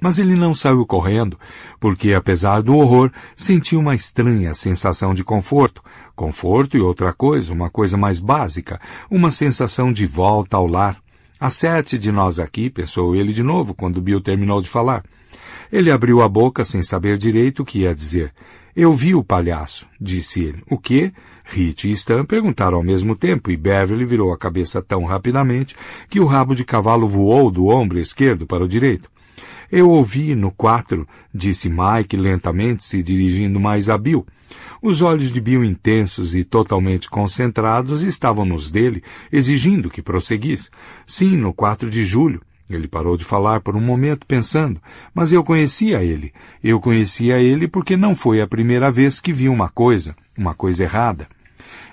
Mas ele não saiu correndo, porque, apesar do horror, sentiu uma estranha sensação de conforto. Conforto e outra coisa, uma coisa mais básica, uma sensação de volta ao lar. Há sete de nós aqui, pensou ele de novo quando Bill terminou de falar. Ele abriu a boca sem saber direito o que ia dizer. Eu vi o palhaço, disse ele. O quê? Rit e Stan perguntaram ao mesmo tempo, e Beverly virou a cabeça tão rapidamente que o rabo de cavalo voou do ombro esquerdo para o direito. Eu ouvi no quatro, disse Mike lentamente, se dirigindo mais a Bill. Os olhos de Bill intensos e totalmente concentrados estavam nos dele, exigindo que prosseguisse. Sim, no 4 de julho. Ele parou de falar por um momento, pensando, mas eu conhecia ele. Eu conhecia ele porque não foi a primeira vez que vi uma coisa, uma coisa errada.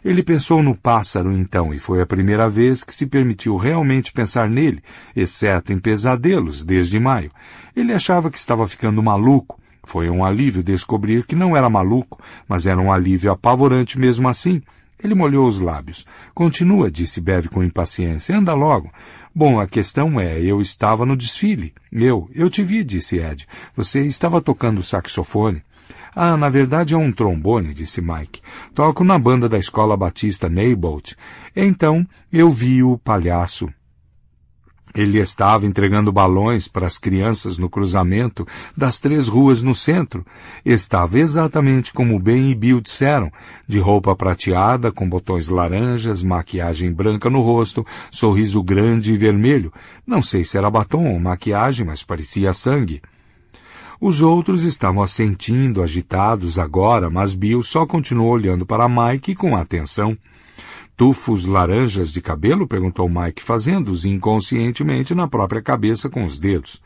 Ele pensou no pássaro então, e foi a primeira vez que se permitiu realmente pensar nele, exceto em pesadelos, desde maio. Ele achava que estava ficando maluco. Foi um alívio descobrir que não era maluco, mas era um alívio apavorante mesmo assim. Ele molhou os lábios. Continua, disse Bev com impaciência. Anda logo. Bom, a questão é, eu estava no desfile. Eu, eu te vi, disse Ed. Você estava tocando saxofone. Ah, na verdade é um trombone, disse Mike. Toco na banda da escola batista Neibolt. Então eu vi o palhaço. Ele estava entregando balões para as crianças no cruzamento das três ruas no centro. Estava exatamente como Ben e Bill disseram, de roupa prateada, com botões laranjas, maquiagem branca no rosto, sorriso grande e vermelho. Não sei se era batom ou maquiagem, mas parecia sangue. Os outros estavam assentindo, agitados agora, mas Bill só continuou olhando para Mike com atenção. Tufos laranjas de cabelo? perguntou Mike, fazendo-os inconscientemente na própria cabeça com os dedos.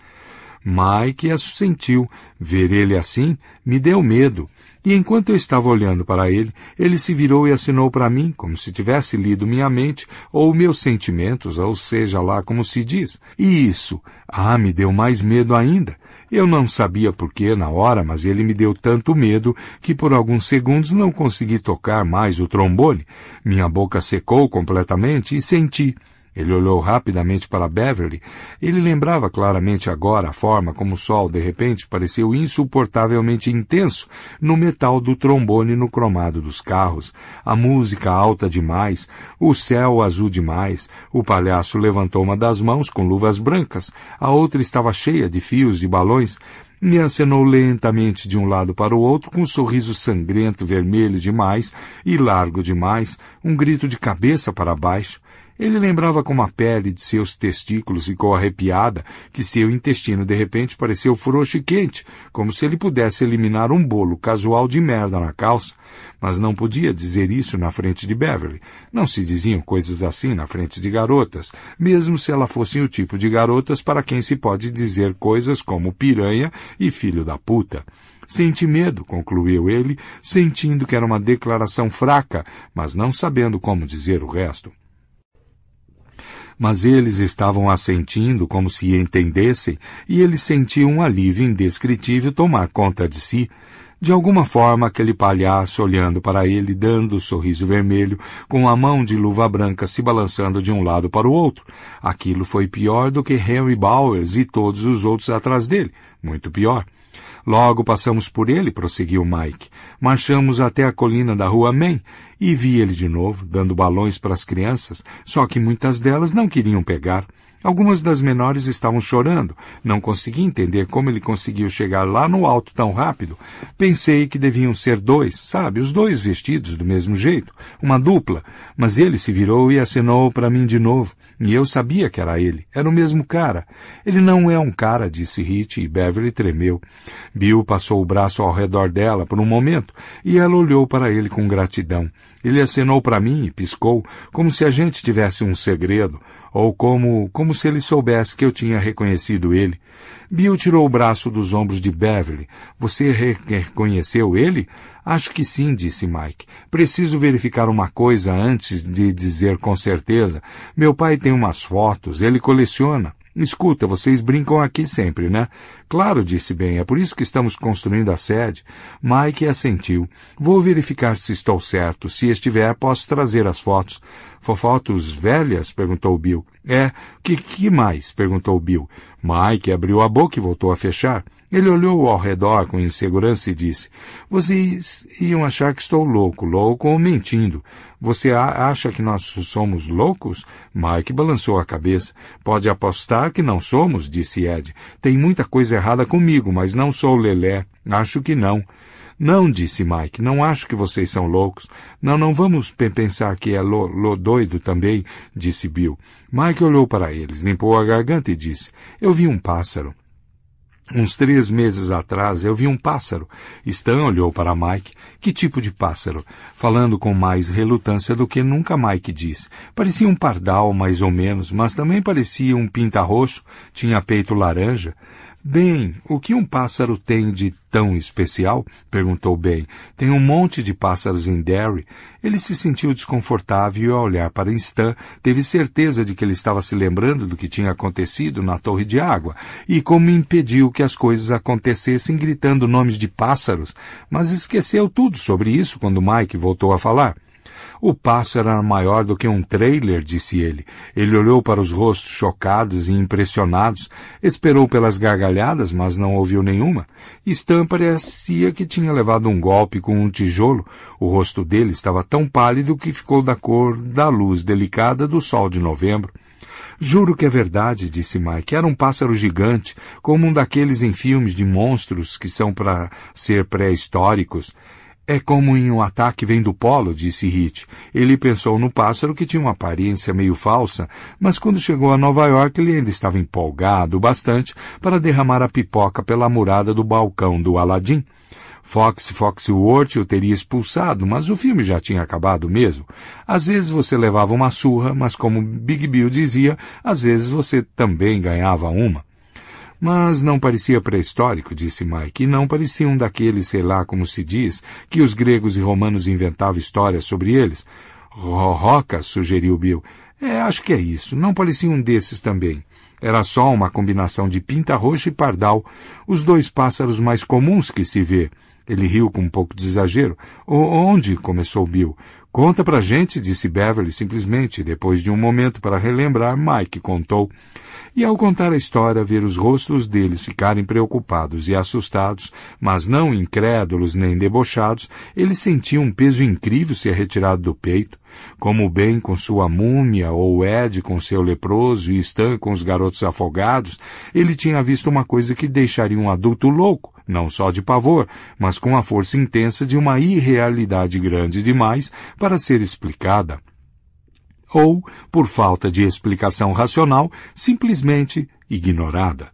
Mike assentiu. Ver ele assim me deu medo. E enquanto eu estava olhando para ele, ele se virou e assinou para mim, como se tivesse lido minha mente ou meus sentimentos, ou seja lá como se diz. E isso, ah, me deu mais medo ainda. Eu não sabia por que na hora, mas ele me deu tanto medo que por alguns segundos não consegui tocar mais o trombone. Minha boca secou completamente e senti ele olhou rapidamente para Beverly. Ele lembrava claramente agora a forma como o sol, de repente, pareceu insuportavelmente intenso no metal do trombone no cromado dos carros, a música alta demais, o céu azul demais. O palhaço levantou uma das mãos com luvas brancas, a outra estava cheia de fios de balões, me acenou lentamente de um lado para o outro com um sorriso sangrento vermelho demais e largo demais, um grito de cabeça para baixo. Ele lembrava como a pele de seus testículos ficou arrepiada, que seu intestino de repente pareceu frouxo e quente, como se ele pudesse eliminar um bolo casual de merda na calça, mas não podia dizer isso na frente de Beverly. Não se diziam coisas assim na frente de garotas, mesmo se elas fossem o tipo de garotas para quem se pode dizer coisas como piranha e filho da puta. Senti medo, concluiu ele, sentindo que era uma declaração fraca, mas não sabendo como dizer o resto mas eles estavam assentindo como se entendessem e ele sentiu um alívio indescritível tomar conta de si. De alguma forma, aquele palhaço olhando para ele, dando o um sorriso vermelho, com a mão de luva branca se balançando de um lado para o outro. Aquilo foi pior do que Henry Bowers e todos os outros atrás dele. Muito pior. Logo passamos por ele, prosseguiu Mike. Marchamos até a colina da rua Main e vi ele de novo, dando balões para as crianças, só que muitas delas não queriam pegar, Algumas das menores estavam chorando. Não consegui entender como ele conseguiu chegar lá no alto tão rápido. Pensei que deviam ser dois, sabe, os dois vestidos do mesmo jeito, uma dupla. Mas ele se virou e acenou para mim de novo. E eu sabia que era ele. Era o mesmo cara. Ele não é um cara, disse Rich, e Beverly tremeu. Bill passou o braço ao redor dela por um momento, e ela olhou para ele com gratidão. Ele acenou para mim e piscou, como se a gente tivesse um segredo ou como, como se ele soubesse que eu tinha reconhecido ele. Bill tirou o braço dos ombros de Beverly. Você re reconheceu ele? Acho que sim, disse Mike. Preciso verificar uma coisa antes de dizer com certeza. Meu pai tem umas fotos, ele coleciona. Escuta, vocês brincam aqui sempre, né? Claro, disse Ben. é por isso que estamos construindo a sede. Mike assentiu. Vou verificar se estou certo. Se estiver, posso trazer as fotos. Fofotos velhas? perguntou Bill. É. Que, que mais? perguntou Bill. Mike abriu a boca e voltou a fechar. Ele olhou ao redor com insegurança e disse: Vocês iam achar que estou louco, louco ou mentindo. Você acha que nós somos loucos? Mike balançou a cabeça. Pode apostar que não somos, disse Ed. Tem muita coisa errada comigo, mas não sou Lelé. Acho que não. Não, disse Mike, não acho que vocês são loucos. Não, não vamos pensar que é lo, lo doido também, disse Bill. Mike olhou para eles, limpou a garganta e disse, eu vi um pássaro. Uns três meses atrás eu vi um pássaro. Stan olhou para Mike. Que tipo de pássaro? Falando com mais relutância do que nunca Mike disse. Parecia um pardal, mais ou menos, mas também parecia um pinta-roxo, tinha peito laranja. Bem, o que um pássaro tem de tão especial? perguntou Ben. Tem um monte de pássaros em Derry. Ele se sentiu desconfortável e, ao olhar para Stan, teve certeza de que ele estava se lembrando do que tinha acontecido na torre de água e como impediu que as coisas acontecessem gritando nomes de pássaros, mas esqueceu tudo sobre isso quando Mike voltou a falar. O passo era maior do que um trailer, disse ele. Ele olhou para os rostos chocados e impressionados, esperou pelas gargalhadas, mas não ouviu nenhuma. Stan parecia que tinha levado um golpe com um tijolo. O rosto dele estava tão pálido que ficou da cor da luz delicada do sol de novembro. Juro que é verdade, disse Mike. Era um pássaro gigante, como um daqueles em filmes de monstros que são para ser pré-históricos. É como em um ataque vem do polo, disse Hit. Ele pensou no pássaro que tinha uma aparência meio falsa, mas quando chegou a Nova York ele ainda estava empolgado bastante para derramar a pipoca pela murada do balcão do Aladim. Fox Foxworth o teria expulsado, mas o filme já tinha acabado mesmo. Às vezes você levava uma surra, mas como Big Bill dizia, às vezes você também ganhava uma. Mas não parecia pré-histórico, disse Mike, e não parecia um daqueles, sei lá como se diz, que os gregos e romanos inventavam histórias sobre eles. Rocas, sugeriu Bill. É, acho que é isso. Não parecia um desses também. Era só uma combinação de pinta roxa e pardal, os dois pássaros mais comuns que se vê. Ele riu com um pouco de exagero. onde? começou Bill. Conta pra gente, disse Beverly simplesmente. Depois de um momento para relembrar, Mike contou e ao contar a história ver os rostos deles ficarem preocupados e assustados, mas não incrédulos nem debochados, ele sentia um peso incrível ser retirado do peito, como o Ben com sua múmia, ou Ed com seu leproso e Stan com os garotos afogados, ele tinha visto uma coisa que deixaria um adulto louco, não só de pavor, mas com a força intensa de uma irrealidade grande demais para ser explicada ou, por falta de explicação racional, simplesmente ignorada.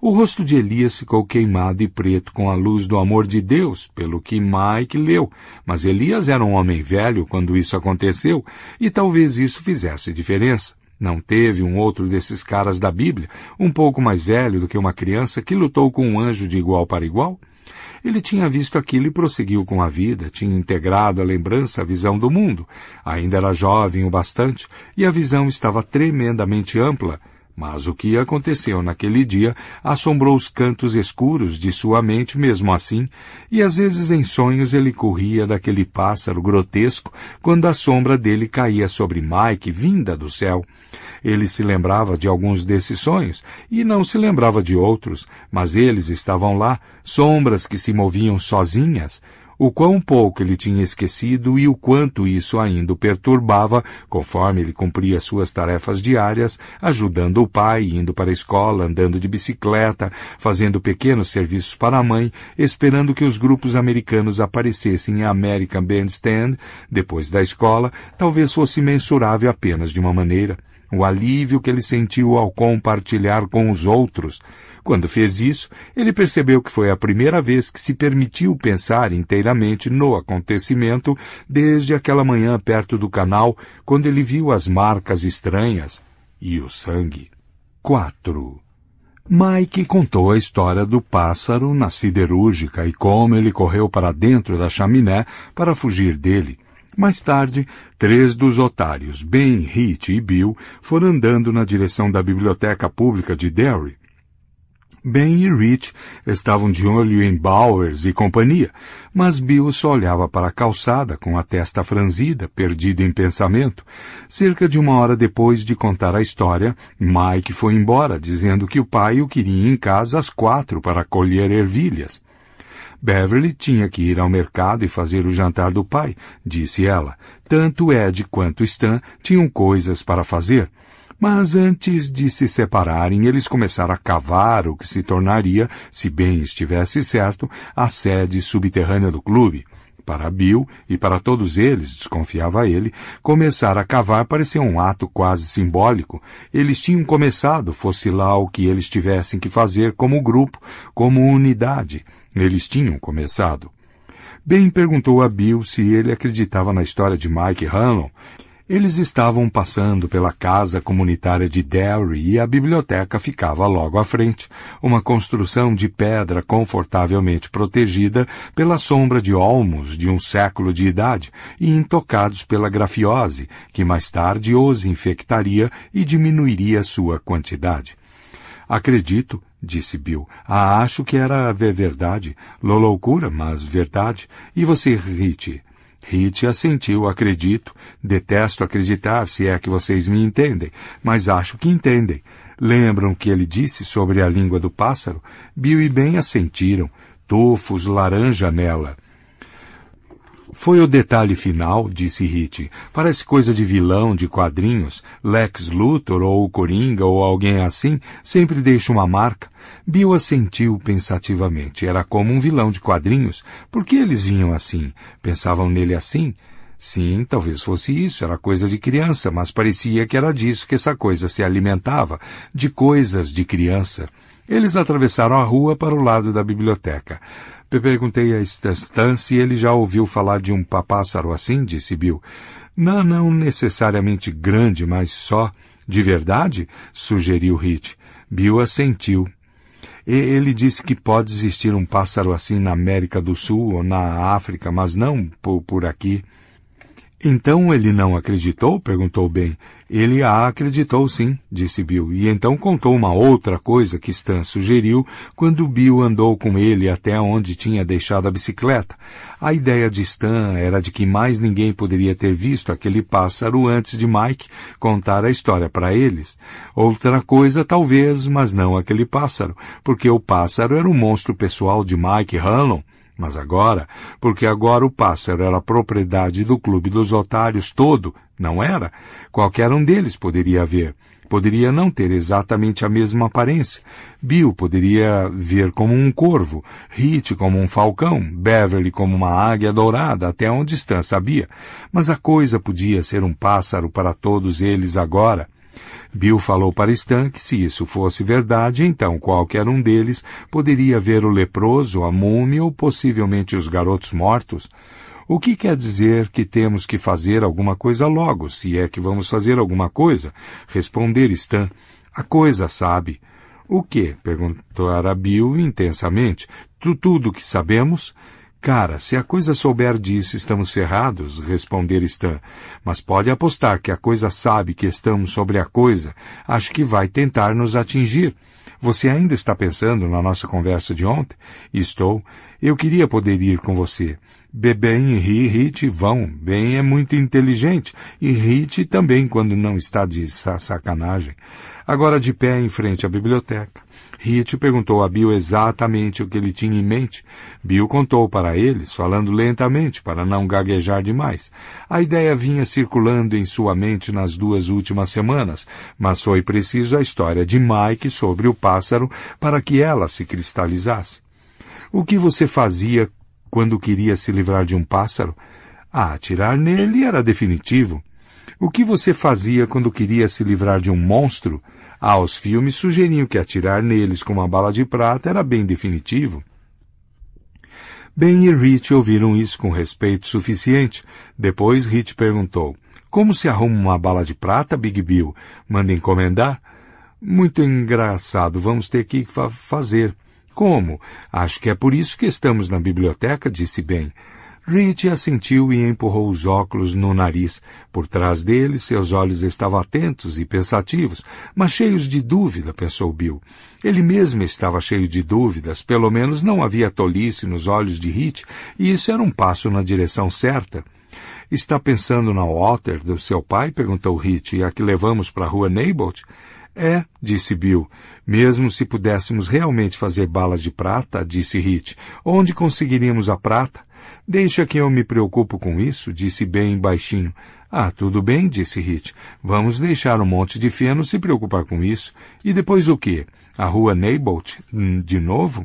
O rosto de Elias ficou queimado e preto com a luz do amor de Deus, pelo que Mike leu, mas Elias era um homem velho quando isso aconteceu, e talvez isso fizesse diferença. Não teve um outro desses caras da Bíblia, um pouco mais velho do que uma criança, que lutou com um anjo de igual para igual? Ele tinha visto aquilo e prosseguiu com a vida, tinha integrado a lembrança à visão do mundo. Ainda era jovem o bastante e a visão estava tremendamente ampla, mas o que aconteceu naquele dia assombrou os cantos escuros de sua mente mesmo assim, e às vezes em sonhos ele corria daquele pássaro grotesco quando a sombra dele caía sobre Mike vinda do céu. Ele se lembrava de alguns desses sonhos e não se lembrava de outros, mas eles estavam lá, sombras que se moviam sozinhas. O quão pouco ele tinha esquecido e o quanto isso ainda o perturbava, conforme ele cumpria suas tarefas diárias, ajudando o pai, indo para a escola, andando de bicicleta, fazendo pequenos serviços para a mãe, esperando que os grupos americanos aparecessem em American Bandstand, depois da escola, talvez fosse mensurável apenas de uma maneira o alívio que ele sentiu ao compartilhar com os outros. Quando fez isso, ele percebeu que foi a primeira vez que se permitiu pensar inteiramente no acontecimento desde aquela manhã perto do canal, quando ele viu as marcas estranhas e o sangue. 4. Mike contou a história do pássaro na siderúrgica e como ele correu para dentro da chaminé para fugir dele. Mais tarde, três dos otários, Ben, Hit e Bill, foram andando na direção da biblioteca pública de Derry. Ben e Rich estavam de olho em Bowers e companhia, mas Bill só olhava para a calçada com a testa franzida, perdido em pensamento. Cerca de uma hora depois de contar a história, Mike foi embora, dizendo que o pai o queria em casa às quatro para colher ervilhas. Beverly tinha que ir ao mercado e fazer o jantar do pai, disse ela. Tanto Ed quanto Stan tinham coisas para fazer. Mas antes de se separarem, eles começaram a cavar o que se tornaria, se bem estivesse certo, a sede subterrânea do clube. Para Bill e para todos eles, desconfiava ele, começar a cavar parecia um ato quase simbólico. Eles tinham começado, fosse lá o que eles tivessem que fazer como grupo, como unidade. Eles tinham começado. Ben perguntou a Bill se ele acreditava na história de Mike Hanlon. Eles estavam passando pela casa comunitária de Derry e a biblioteca ficava logo à frente, uma construção de pedra confortavelmente protegida pela sombra de olmos de um século de idade e intocados pela grafiose, que mais tarde os infectaria e diminuiria sua quantidade. Acredito disse Bill. Ah, acho que era verdade. Loucura, mas verdade. E você, Rite? Rite assentiu, acredito. Detesto acreditar, se é que vocês me entendem, mas acho que entendem. Lembram que ele disse sobre a língua do pássaro? Bill e Ben assentiram. Tofos, laranja nela. Foi o detalhe final, disse Hit. Parece coisa de vilão, de quadrinhos. Lex Luthor ou o Coringa ou alguém assim sempre deixa uma marca. Bill assentiu pensativamente. Era como um vilão de quadrinhos. Por que eles vinham assim? Pensavam nele assim? Sim, talvez fosse isso, era coisa de criança, mas parecia que era disso que essa coisa se alimentava, de coisas de criança. Eles atravessaram a rua para o lado da biblioteca. Perguntei a Stan se ele já ouviu falar de um papássaro assim, disse Bill. Não, não necessariamente grande, mas só. De verdade? sugeriu Hit. Bill assentiu. E ele disse que pode existir um pássaro assim na América do Sul ou na África, mas não por, por aqui. Então ele não acreditou? perguntou Ben. Ele a acreditou sim, disse Bill, e então contou uma outra coisa que Stan sugeriu quando Bill andou com ele até onde tinha deixado a bicicleta. A ideia de Stan era de que mais ninguém poderia ter visto aquele pássaro antes de Mike contar a história para eles. Outra coisa, talvez, mas não aquele pássaro, porque o pássaro era um monstro pessoal de Mike Hallon. Mas agora, porque agora o pássaro era propriedade do clube dos otários todo, não era? Qualquer um deles poderia ver. Poderia não ter exatamente a mesma aparência. Bill poderia ver como um corvo, Hit como um falcão, Beverly como uma águia dourada, até onde Stan sabia. Mas a coisa podia ser um pássaro para todos eles agora. Bill falou para Stan que se isso fosse verdade, então qualquer um deles poderia ver o leproso, a múmia ou possivelmente os garotos mortos. O que quer dizer que temos que fazer alguma coisa logo, se é que vamos fazer alguma coisa? Responder Stan. A coisa, sabe. O que? perguntou Bill intensamente. Tu, tudo que sabemos? Cara, se a coisa souber disso, estamos ferrados, responder Stan. Mas pode apostar que a coisa sabe que estamos sobre a coisa. Acho que vai tentar nos atingir. Você ainda está pensando na nossa conversa de ontem? Estou. Eu queria poder ir com você. Bebem e Rit vão. Bem é muito inteligente e Rit também quando não está de sacanagem. Agora de pé em frente à biblioteca. Hit perguntou a Bill exatamente o que ele tinha em mente. Bill contou para eles, falando lentamente para não gaguejar demais. A ideia vinha circulando em sua mente nas duas últimas semanas, mas foi preciso a história de Mike sobre o pássaro para que ela se cristalizasse. O que você fazia quando queria se livrar de um pássaro? Ah, atirar nele era definitivo. O que você fazia quando queria se livrar de um monstro? aos filmes sugeriam que atirar neles com uma bala de prata era bem definitivo. Ben e Rich ouviram isso com respeito suficiente. Depois Rich perguntou: Como se arruma uma bala de prata, Big Bill? Manda encomendar? Muito engraçado, vamos ter que fa fazer. Como? Acho que é por isso que estamos na biblioteca, disse Ben. Rich assentiu e empurrou os óculos no nariz. Por trás dele, seus olhos estavam atentos e pensativos, mas cheios de dúvida, pensou Bill. Ele mesmo estava cheio de dúvidas, pelo menos não havia tolice nos olhos de Rich, e isso era um passo na direção certa. Está pensando na Walter do seu pai? perguntou Rich, e a que levamos para a rua Neibolt? É, disse Bill. Mesmo se pudéssemos realmente fazer balas de prata, disse Rich, onde conseguiríamos a prata? Deixa que eu me preocupo com isso, disse bem baixinho. Ah, tudo bem, disse Hit. Vamos deixar um monte de feno se preocupar com isso. E depois o quê? A rua Neibolt? Hum, de novo?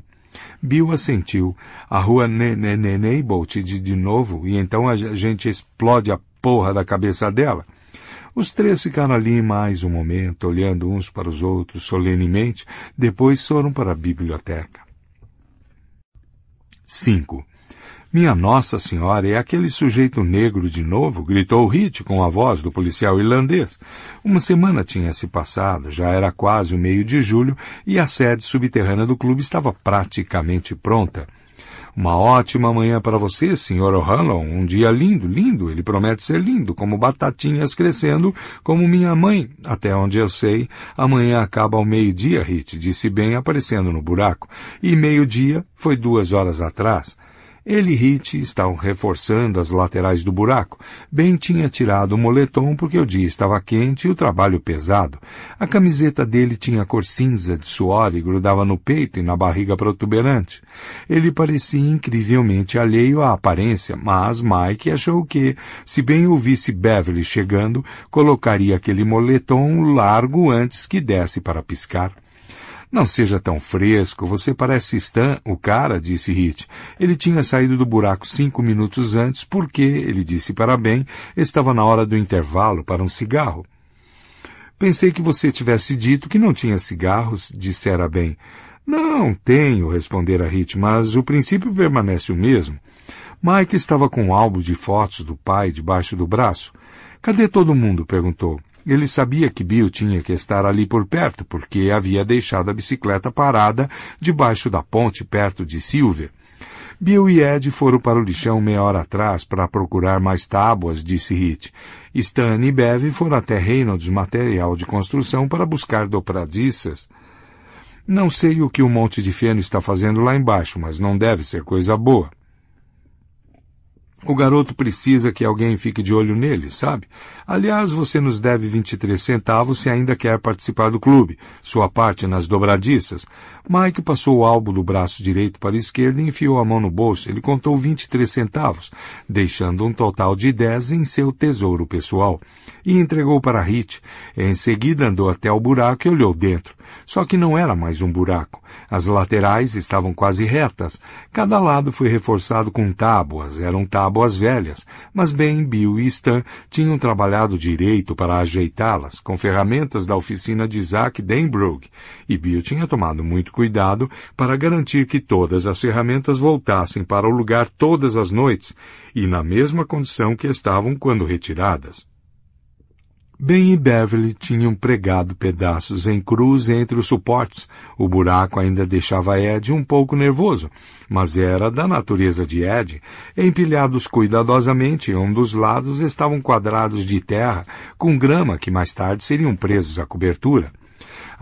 Bill assentiu. A rua ne -ne Neibolt de, de novo, e então a gente explode a porra da cabeça dela. Os três ficaram ali mais um momento, olhando uns para os outros solenemente, depois foram para a biblioteca. 5. Minha Nossa Senhora, é aquele sujeito negro de novo? gritou Hit com a voz do policial irlandês. Uma semana tinha se passado, já era quase o meio de julho e a sede subterrânea do clube estava praticamente pronta. Uma ótima manhã para você, Sr. O'Hanlon. Um dia lindo, lindo. Ele promete ser lindo, como batatinhas crescendo, como minha mãe. Até onde eu sei, amanhã acaba ao meio-dia, Hit, disse bem, aparecendo no buraco. E meio-dia foi duas horas atrás. Ele e Hit estavam reforçando as laterais do buraco. Ben tinha tirado o moletom porque o dia estava quente e o trabalho pesado. A camiseta dele tinha cor cinza de suor e grudava no peito e na barriga protuberante. Ele parecia incrivelmente alheio à aparência, mas Mike achou que, se bem ouvisse Beverly chegando, colocaria aquele moletom largo antes que desse para piscar. Não seja tão fresco, você parece Stan, o cara, disse Hit. Ele tinha saído do buraco cinco minutos antes porque, ele disse para Ben, estava na hora do intervalo para um cigarro. Pensei que você tivesse dito que não tinha cigarros, dissera Ben. Não tenho, respondera Hit, mas o princípio permanece o mesmo. Mike estava com um álbum de fotos do pai debaixo do braço. Cadê todo mundo? perguntou. Ele sabia que Bill tinha que estar ali por perto, porque havia deixado a bicicleta parada debaixo da ponte perto de Silver. Bill e Ed foram para o lixão meia hora atrás para procurar mais tábuas, disse Hit. Stan e Bev foram até Reynolds Material de Construção para buscar dobradiças. Não sei o que o um monte de feno está fazendo lá embaixo, mas não deve ser coisa boa. O garoto precisa que alguém fique de olho nele, sabe? Aliás, você nos deve 23 centavos se ainda quer participar do clube, sua parte nas dobradiças. Mike passou o álbum do braço direito para a esquerda e enfiou a mão no bolso. Ele contou 23 centavos, deixando um total de 10 em seu tesouro pessoal e entregou para Hit. Em seguida andou até o buraco e olhou dentro. Só que não era mais um buraco. As laterais estavam quase retas. Cada lado foi reforçado com tábuas. Eram tábuas velhas, mas bem Bill e Stan tinham trabalhado direito para ajeitá-las com ferramentas da oficina de Isaac Denbrook. E Bill tinha tomado muito cuidado para garantir que todas as ferramentas voltassem para o lugar todas as noites e na mesma condição que estavam quando retiradas. Ben e Beverly tinham pregado pedaços em cruz entre os suportes. O buraco ainda deixava Ed um pouco nervoso, mas era da natureza de Ed. Empilhados cuidadosamente, um dos lados estavam quadrados de terra com grama que mais tarde seriam presos à cobertura.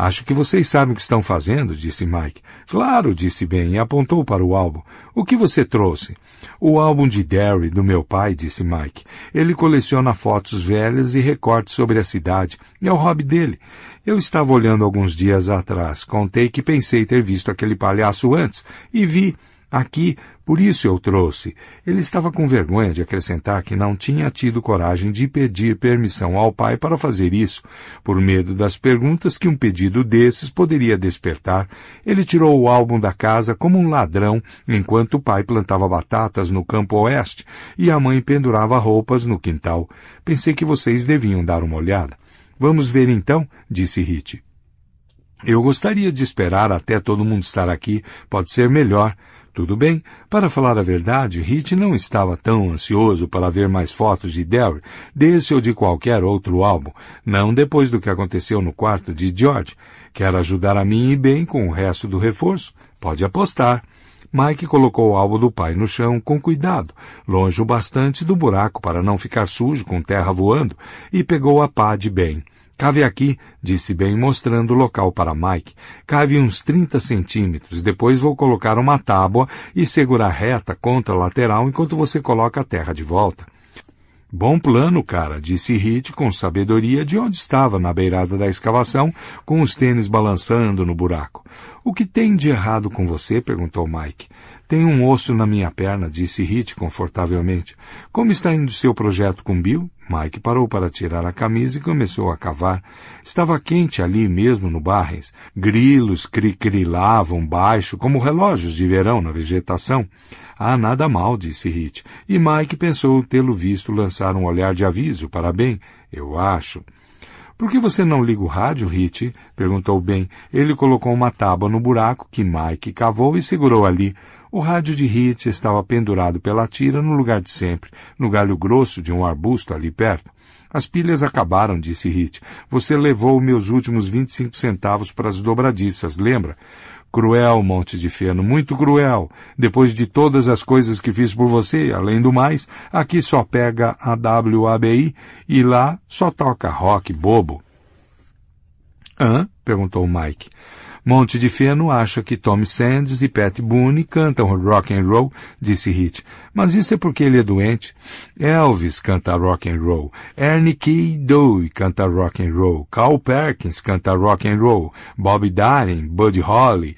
Acho que vocês sabem o que estão fazendo, disse Mike. Claro, disse Ben e apontou para o álbum. O que você trouxe? O álbum de Derry, do meu pai, disse Mike. Ele coleciona fotos velhas e recortes sobre a cidade. É o hobby dele. Eu estava olhando alguns dias atrás. Contei que pensei ter visto aquele palhaço antes. E vi. Aqui por isso eu trouxe. Ele estava com vergonha de acrescentar que não tinha tido coragem de pedir permissão ao pai para fazer isso, por medo das perguntas que um pedido desses poderia despertar. Ele tirou o álbum da casa como um ladrão, enquanto o pai plantava batatas no campo oeste e a mãe pendurava roupas no quintal. Pensei que vocês deviam dar uma olhada. Vamos ver então, disse Ritchie. Eu gostaria de esperar até todo mundo estar aqui. Pode ser melhor, tudo bem, para falar a verdade, Hit não estava tão ansioso para ver mais fotos de Derry, desse ou de qualquer outro álbum, não depois do que aconteceu no quarto de George. Quer ajudar a mim e bem com o resto do reforço? Pode apostar. Mike colocou o álbum do pai no chão com cuidado, longe o bastante do buraco para não ficar sujo com terra voando, e pegou a pá de bem. Cave aqui, disse Ben, mostrando o local para Mike. Cave uns 30 centímetros, depois vou colocar uma tábua e segurar reta contra a lateral enquanto você coloca a terra de volta. Bom plano, cara, disse Hit com sabedoria de onde estava na beirada da escavação, com os tênis balançando no buraco. O que tem de errado com você? perguntou Mike. Tem um osso na minha perna, disse Hit confortavelmente. Como está indo seu projeto com Bill? Mike parou para tirar a camisa e começou a cavar. Estava quente ali mesmo no Barrens. Grilos cricrilavam baixo, como relógios de verão na vegetação. Ah, nada mal, disse Hit. E Mike pensou tê-lo visto lançar um olhar de aviso para Ben. Eu acho. Por que você não liga o rádio, Hit? perguntou Ben. Ele colocou uma tábua no buraco que Mike cavou e segurou ali. O rádio de Hit estava pendurado pela tira no lugar de sempre, no galho grosso de um arbusto ali perto. As pilhas acabaram, disse Hit. Você levou meus últimos 25 centavos para as dobradiças, lembra? Cruel, Monte de Feno, muito cruel. Depois de todas as coisas que fiz por você, além do mais, aqui só pega a WABI e lá só toca rock bobo. Hã? perguntou Mike. Monte de Feno acha que Tommy Sands e Pat Boone cantam rock and roll, disse Hit. Mas isso é porque ele é doente. Elvis canta rock and roll. Ernie Key Doe canta rock and roll. Carl Perkins canta rock and roll. Bob Darin, Buddy Holly.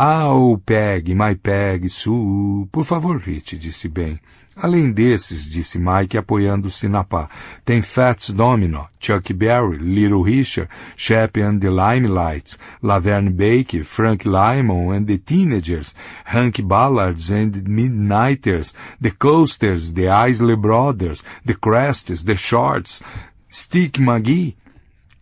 Ah, oh, Peg, my Peg, Sue, por favor, Hit, disse bem. Além desses, disse Mike apoiando-se na pá, tem Fats Domino, Chuck Berry, Little Richard, Shep and the Limelights, Laverne Baker, Frank Lymon and the Teenagers, Hank Ballards and the Midnighters, The Coasters, The Isley Brothers, The Crests, The Shorts, Stick McGee.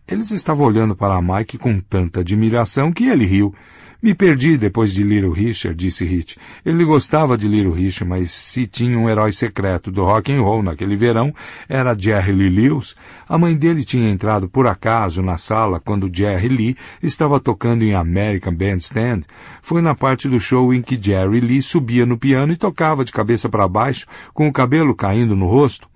Eles estavam olhando para Mike com tanta admiração que ele riu. Me perdi depois de Little Richard, disse Hit. Ele gostava de Little Richard, mas se tinha um herói secreto do rock and roll naquele verão, era Jerry Lee Lewis. A mãe dele tinha entrado por acaso na sala quando Jerry Lee estava tocando em American Bandstand. Foi na parte do show em que Jerry Lee subia no piano e tocava de cabeça para baixo, com o cabelo caindo no rosto.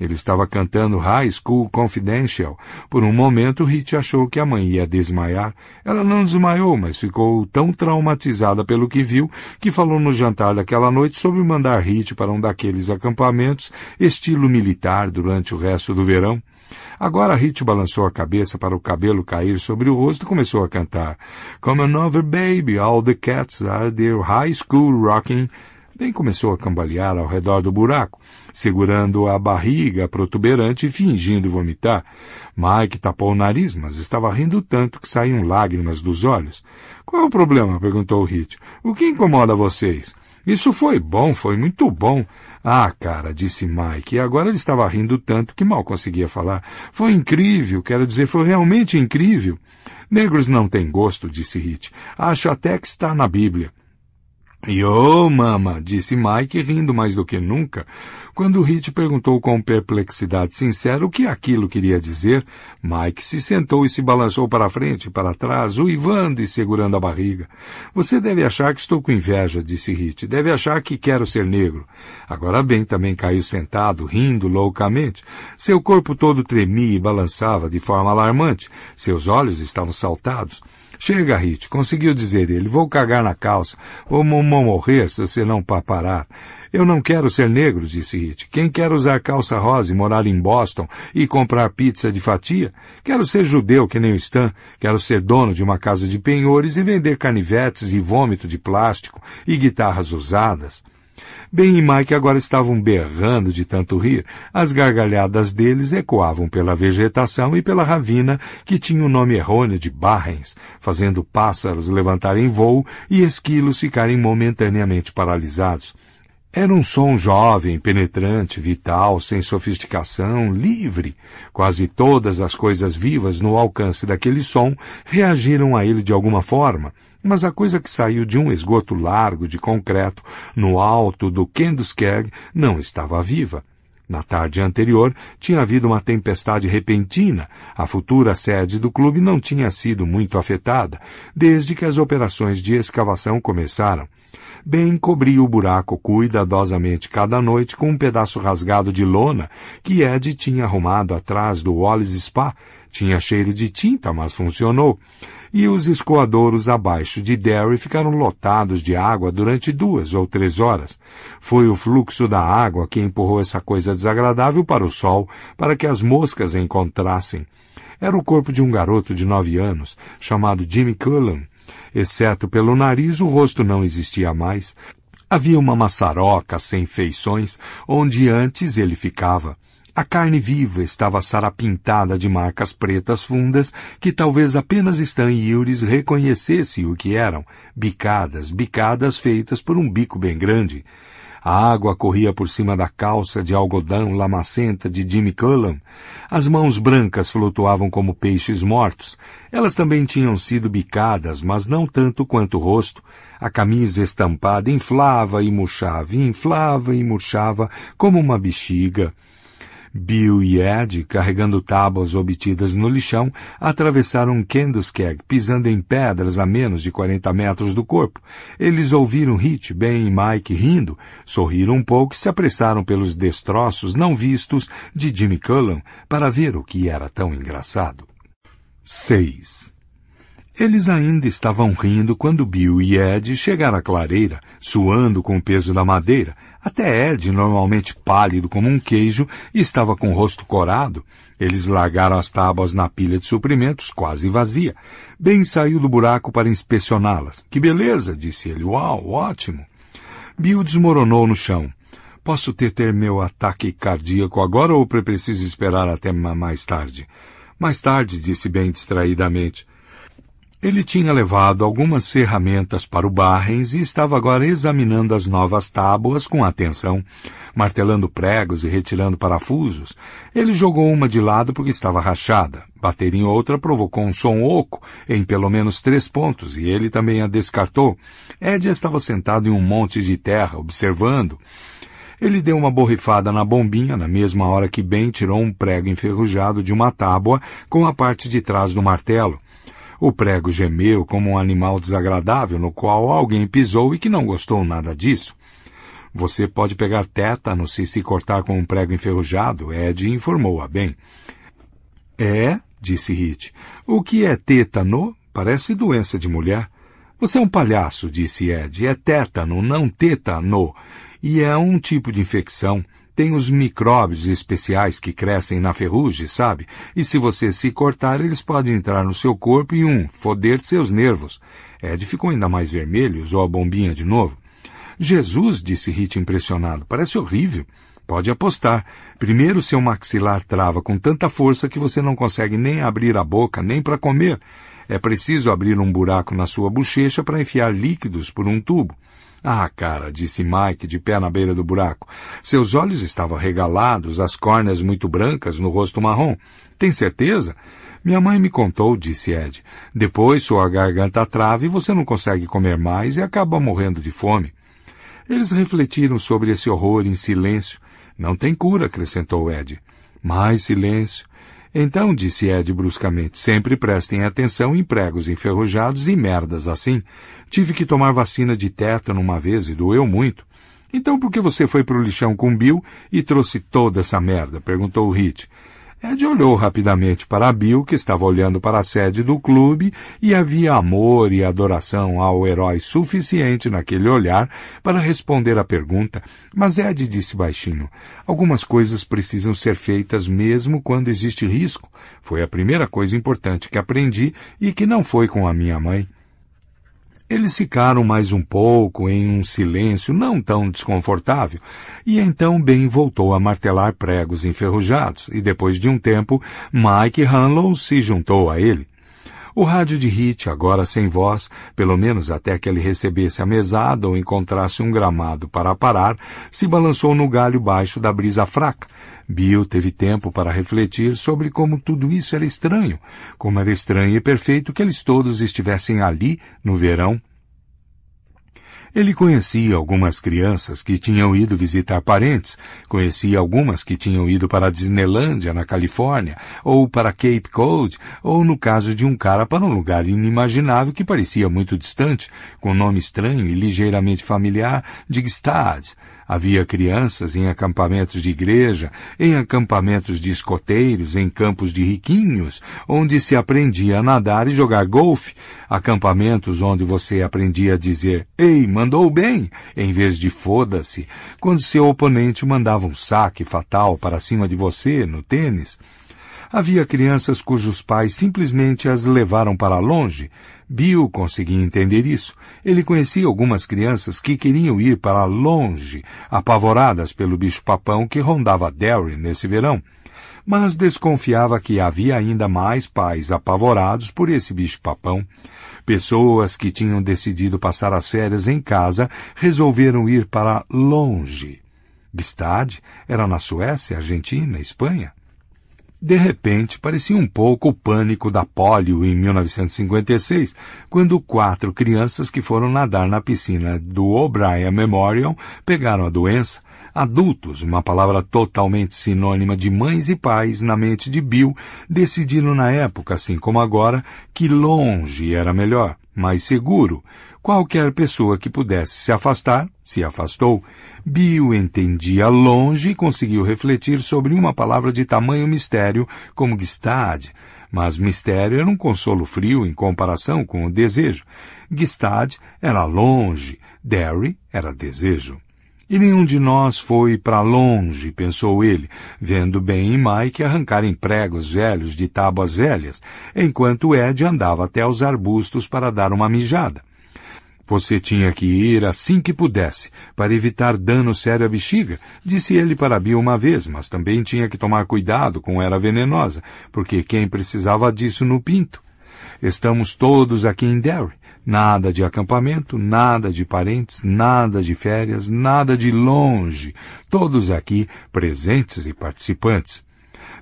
Ele estava cantando High School Confidential. Por um momento, Hit achou que a mãe ia desmaiar. Ela não desmaiou, mas ficou tão traumatizada pelo que viu que falou no jantar daquela noite sobre mandar Hit para um daqueles acampamentos, estilo militar, durante o resto do verão. Agora Hit balançou a cabeça para o cabelo cair sobre o rosto e começou a cantar. Come on over, baby, all the cats are there, high school rocking. Bem começou a cambalear ao redor do buraco, segurando a barriga protuberante e fingindo vomitar. Mike tapou o nariz, mas estava rindo tanto que saíam lágrimas dos olhos. Qual é o problema? perguntou Hit. O que incomoda vocês? Isso foi bom, foi muito bom. Ah, cara, disse Mike, e agora ele estava rindo tanto que mal conseguia falar. Foi incrível, quero dizer, foi realmente incrível. Negros não têm gosto, disse Hit. Acho até que está na Bíblia. Yo, mama, disse Mike rindo mais do que nunca. Quando Hit perguntou com perplexidade sincera o que aquilo queria dizer, Mike se sentou e se balançou para frente e para trás, uivando e segurando a barriga. Você deve achar que estou com inveja, disse Hit. Deve achar que quero ser negro. Agora bem, também caiu sentado, rindo loucamente. Seu corpo todo tremia e balançava de forma alarmante. Seus olhos estavam saltados. Chega, Hit, conseguiu dizer ele, vou cagar na calça, vou morrer se você não parar. Eu não quero ser negro, disse Hit. Quem quer usar calça rosa e morar em Boston e comprar pizza de fatia? Quero ser judeu que nem o Stan, quero ser dono de uma casa de penhores e vender canivetes e vômito de plástico e guitarras usadas. Ben e Mike agora estavam berrando de tanto rir. As gargalhadas deles ecoavam pela vegetação e pela ravina, que tinha o nome errôneo de Barrens, fazendo pássaros levantarem voo e esquilos ficarem momentaneamente paralisados. Era um som jovem, penetrante, vital, sem sofisticação, livre. Quase todas as coisas vivas no alcance daquele som reagiram a ele de alguma forma. Mas a coisa que saiu de um esgoto largo de concreto, no alto do Kenduskeg não estava viva. Na tarde anterior, tinha havido uma tempestade repentina. A futura sede do clube não tinha sido muito afetada, desde que as operações de escavação começaram. Ben cobria o buraco cuidadosamente cada noite com um pedaço rasgado de lona que Ed tinha arrumado atrás do Wallis Spa. Tinha cheiro de tinta, mas funcionou e os escoadouros abaixo de Derry ficaram lotados de água durante duas ou três horas. Foi o fluxo da água que empurrou essa coisa desagradável para o sol, para que as moscas a encontrassem. Era o corpo de um garoto de nove anos, chamado Jimmy Cullen. Exceto pelo nariz, o rosto não existia mais. Havia uma maçaroca sem feições, onde antes ele ficava. A carne viva estava sarapintada de marcas pretas fundas que talvez apenas Stan e Yures reconhecesse o que eram, bicadas, bicadas feitas por um bico bem grande. A água corria por cima da calça de algodão lamacenta de Jimmy Cullen. As mãos brancas flutuavam como peixes mortos. Elas também tinham sido bicadas, mas não tanto quanto o rosto. A camisa estampada inflava e murchava, inflava e murchava como uma bexiga. Bill e Ed, carregando tábuas obtidas no lixão, atravessaram Kenduskeag, pisando em pedras a menos de 40 metros do corpo. Eles ouviram Hit, Ben e Mike rindo, sorriram um pouco e se apressaram pelos destroços não vistos de Jimmy Cullen para ver o que era tão engraçado. 6. Eles ainda estavam rindo quando Bill e Ed chegaram à clareira, suando com o peso da madeira, até Ed, normalmente pálido como um queijo, estava com o rosto corado. Eles largaram as tábuas na pilha de suprimentos, quase vazia. Ben saiu do buraco para inspecioná-las. Que beleza! disse ele. Uau, ótimo! Bill desmoronou no chão. Posso ter, ter meu ataque cardíaco agora ou preciso esperar até mais tarde? Mais tarde, disse Ben distraidamente. Ele tinha levado algumas ferramentas para o Barrens e estava agora examinando as novas tábuas com atenção, martelando pregos e retirando parafusos. Ele jogou uma de lado porque estava rachada. Bater em outra provocou um som oco em pelo menos três pontos e ele também a descartou. Ed estava sentado em um monte de terra, observando. Ele deu uma borrifada na bombinha na mesma hora que Ben tirou um prego enferrujado de uma tábua com a parte de trás do martelo. O prego gemeu como um animal desagradável no qual alguém pisou e que não gostou nada disso. Você pode pegar tétano se se cortar com um prego enferrujado, Ed informou-a bem. É, disse Hit. O que é tétano? Parece doença de mulher. Você é um palhaço, disse Ed. É tétano, não tétano. E é um tipo de infecção. Tem os micróbios especiais que crescem na ferrugem, sabe? E se você se cortar, eles podem entrar no seu corpo e, um, foder seus nervos. Ed é, ficou ainda mais vermelho, usou a bombinha de novo. Jesus, disse Hit impressionado, parece horrível. Pode apostar. Primeiro seu maxilar trava com tanta força que você não consegue nem abrir a boca, nem para comer. É preciso abrir um buraco na sua bochecha para enfiar líquidos por um tubo. Ah, cara, disse Mike, de pé na beira do buraco. Seus olhos estavam regalados, as córneas muito brancas no rosto marrom. Tem certeza? Minha mãe me contou, disse Ed. Depois sua garganta trava e você não consegue comer mais e acaba morrendo de fome. Eles refletiram sobre esse horror em silêncio. Não tem cura, acrescentou Ed. Mais silêncio. Então, disse Ed bruscamente, sempre prestem atenção em pregos enferrujados e merdas assim. Tive que tomar vacina de tétano uma vez e doeu muito. Então por que você foi pro lixão com Bill e trouxe toda essa merda? perguntou o Ed olhou rapidamente para Bill, que estava olhando para a sede do clube, e havia amor e adoração ao herói suficiente naquele olhar para responder à pergunta, mas Ed disse baixinho, algumas coisas precisam ser feitas mesmo quando existe risco. Foi a primeira coisa importante que aprendi e que não foi com a minha mãe. Eles ficaram mais um pouco em um silêncio não tão desconfortável, e então Ben voltou a martelar pregos enferrujados, e depois de um tempo, Mike Hanlon se juntou a ele. O rádio de Hit, agora sem voz, pelo menos até que ele recebesse a mesada ou encontrasse um gramado para parar, se balançou no galho baixo da brisa fraca, Bill teve tempo para refletir sobre como tudo isso era estranho, como era estranho e perfeito que eles todos estivessem ali no verão. Ele conhecia algumas crianças que tinham ido visitar parentes, conhecia algumas que tinham ido para a Disneylândia, na Califórnia, ou para Cape Cod, ou no caso de um cara para um lugar inimaginável que parecia muito distante, com nome estranho e ligeiramente familiar, de Gstad. Havia crianças em acampamentos de igreja, em acampamentos de escoteiros, em campos de riquinhos, onde se aprendia a nadar e jogar golfe, acampamentos onde você aprendia a dizer Ei, mandou bem, em vez de foda-se, quando seu oponente mandava um saque fatal para cima de você no tênis. Havia crianças cujos pais simplesmente as levaram para longe, Bill conseguia entender isso. Ele conhecia algumas crianças que queriam ir para longe, apavoradas pelo bicho-papão que rondava Derry nesse verão. Mas desconfiava que havia ainda mais pais apavorados por esse bicho-papão. Pessoas que tinham decidido passar as férias em casa resolveram ir para longe. Gstad era na Suécia, Argentina, Espanha. De repente, parecia um pouco o pânico da polio em 1956, quando quatro crianças que foram nadar na piscina do O'Brien Memorial pegaram a doença. Adultos, uma palavra totalmente sinônima de mães e pais na mente de Bill, decidiram na época, assim como agora, que longe era melhor, mais seguro. Qualquer pessoa que pudesse se afastar, se afastou. Bill entendia longe e conseguiu refletir sobre uma palavra de tamanho mistério como Gestad, mas mistério era um consolo frio em comparação com o desejo. Gestad era longe, Derry era desejo. E nenhum de nós foi para longe, pensou ele, vendo bem em Mike arrancarem pregos velhos de tábuas velhas, enquanto Ed andava até os arbustos para dar uma mijada. Você tinha que ir assim que pudesse, para evitar dano sério à bexiga, disse ele para Bill uma vez, mas também tinha que tomar cuidado com era venenosa, porque quem precisava disso no pinto? Estamos todos aqui em Derry. Nada de acampamento, nada de parentes, nada de férias, nada de longe. Todos aqui presentes e participantes.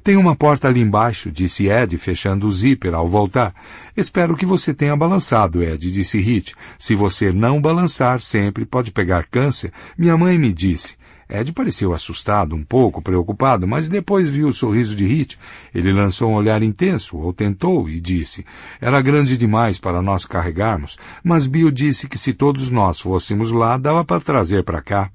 Tem uma porta ali embaixo, disse Ed, fechando o zíper ao voltar. Espero que você tenha balançado, Ed, disse Hit. Se você não balançar sempre, pode pegar câncer. Minha mãe me disse. Ed pareceu assustado, um pouco preocupado, mas depois viu o sorriso de Hit. Ele lançou um olhar intenso, ou tentou, e disse: Era grande demais para nós carregarmos, mas Bill disse que se todos nós fôssemos lá, dava para trazer para cá.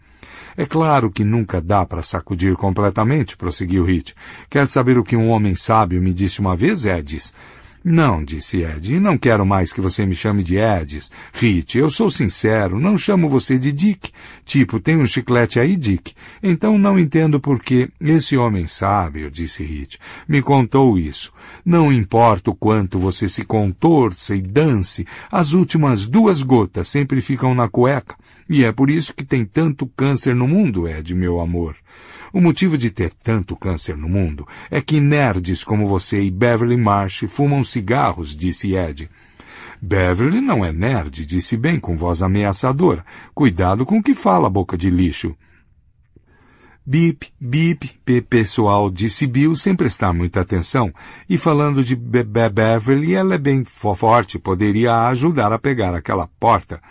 É claro que nunca dá para sacudir completamente, prosseguiu Hit. Quer saber o que um homem sábio me disse uma vez, Edis? Não, disse Ed, e não quero mais que você me chame de Edis. Hit, eu sou sincero, não chamo você de Dick. Tipo, tem um chiclete aí, Dick. Então não entendo por que esse homem sábio, disse Hit, me contou isso. Não importa o quanto você se contorça e dance, as últimas duas gotas sempre ficam na cueca. E é por isso que tem tanto câncer no mundo, Ed, meu amor. O motivo de ter tanto câncer no mundo é que nerds como você e Beverly Marsh fumam cigarros, disse Ed. Beverly não é nerd, disse bem com voz ameaçadora. Cuidado com o que fala, boca de lixo. Bip, bip, pe pessoal, disse Bill sem prestar muita atenção. E falando de Be Be Beverly, ela é bem forte, poderia ajudar a pegar aquela porta.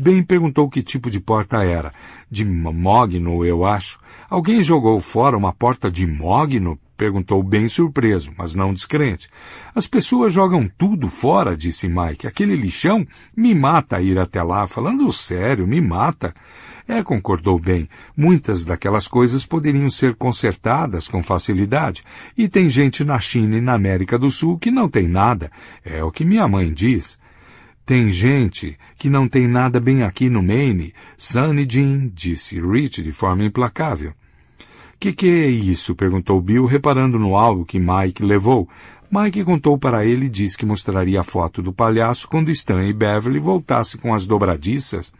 Ben perguntou que tipo de porta era. De mogno, eu acho. Alguém jogou fora uma porta de mogno? Perguntou Ben surpreso, mas não descrente. As pessoas jogam tudo fora, disse Mike. Aquele lixão me mata ir até lá. Falando sério, me mata. É, concordou bem. Muitas daquelas coisas poderiam ser consertadas com facilidade. E tem gente na China e na América do Sul que não tem nada. É o que minha mãe diz. Tem gente que não tem nada bem aqui no Maine, Sunny Jim, disse Rich de forma implacável. Que que é isso? perguntou Bill, reparando no algo que Mike levou. Mike contou para ele e disse que mostraria a foto do palhaço quando Stan e Beverly voltassem com as dobradiças.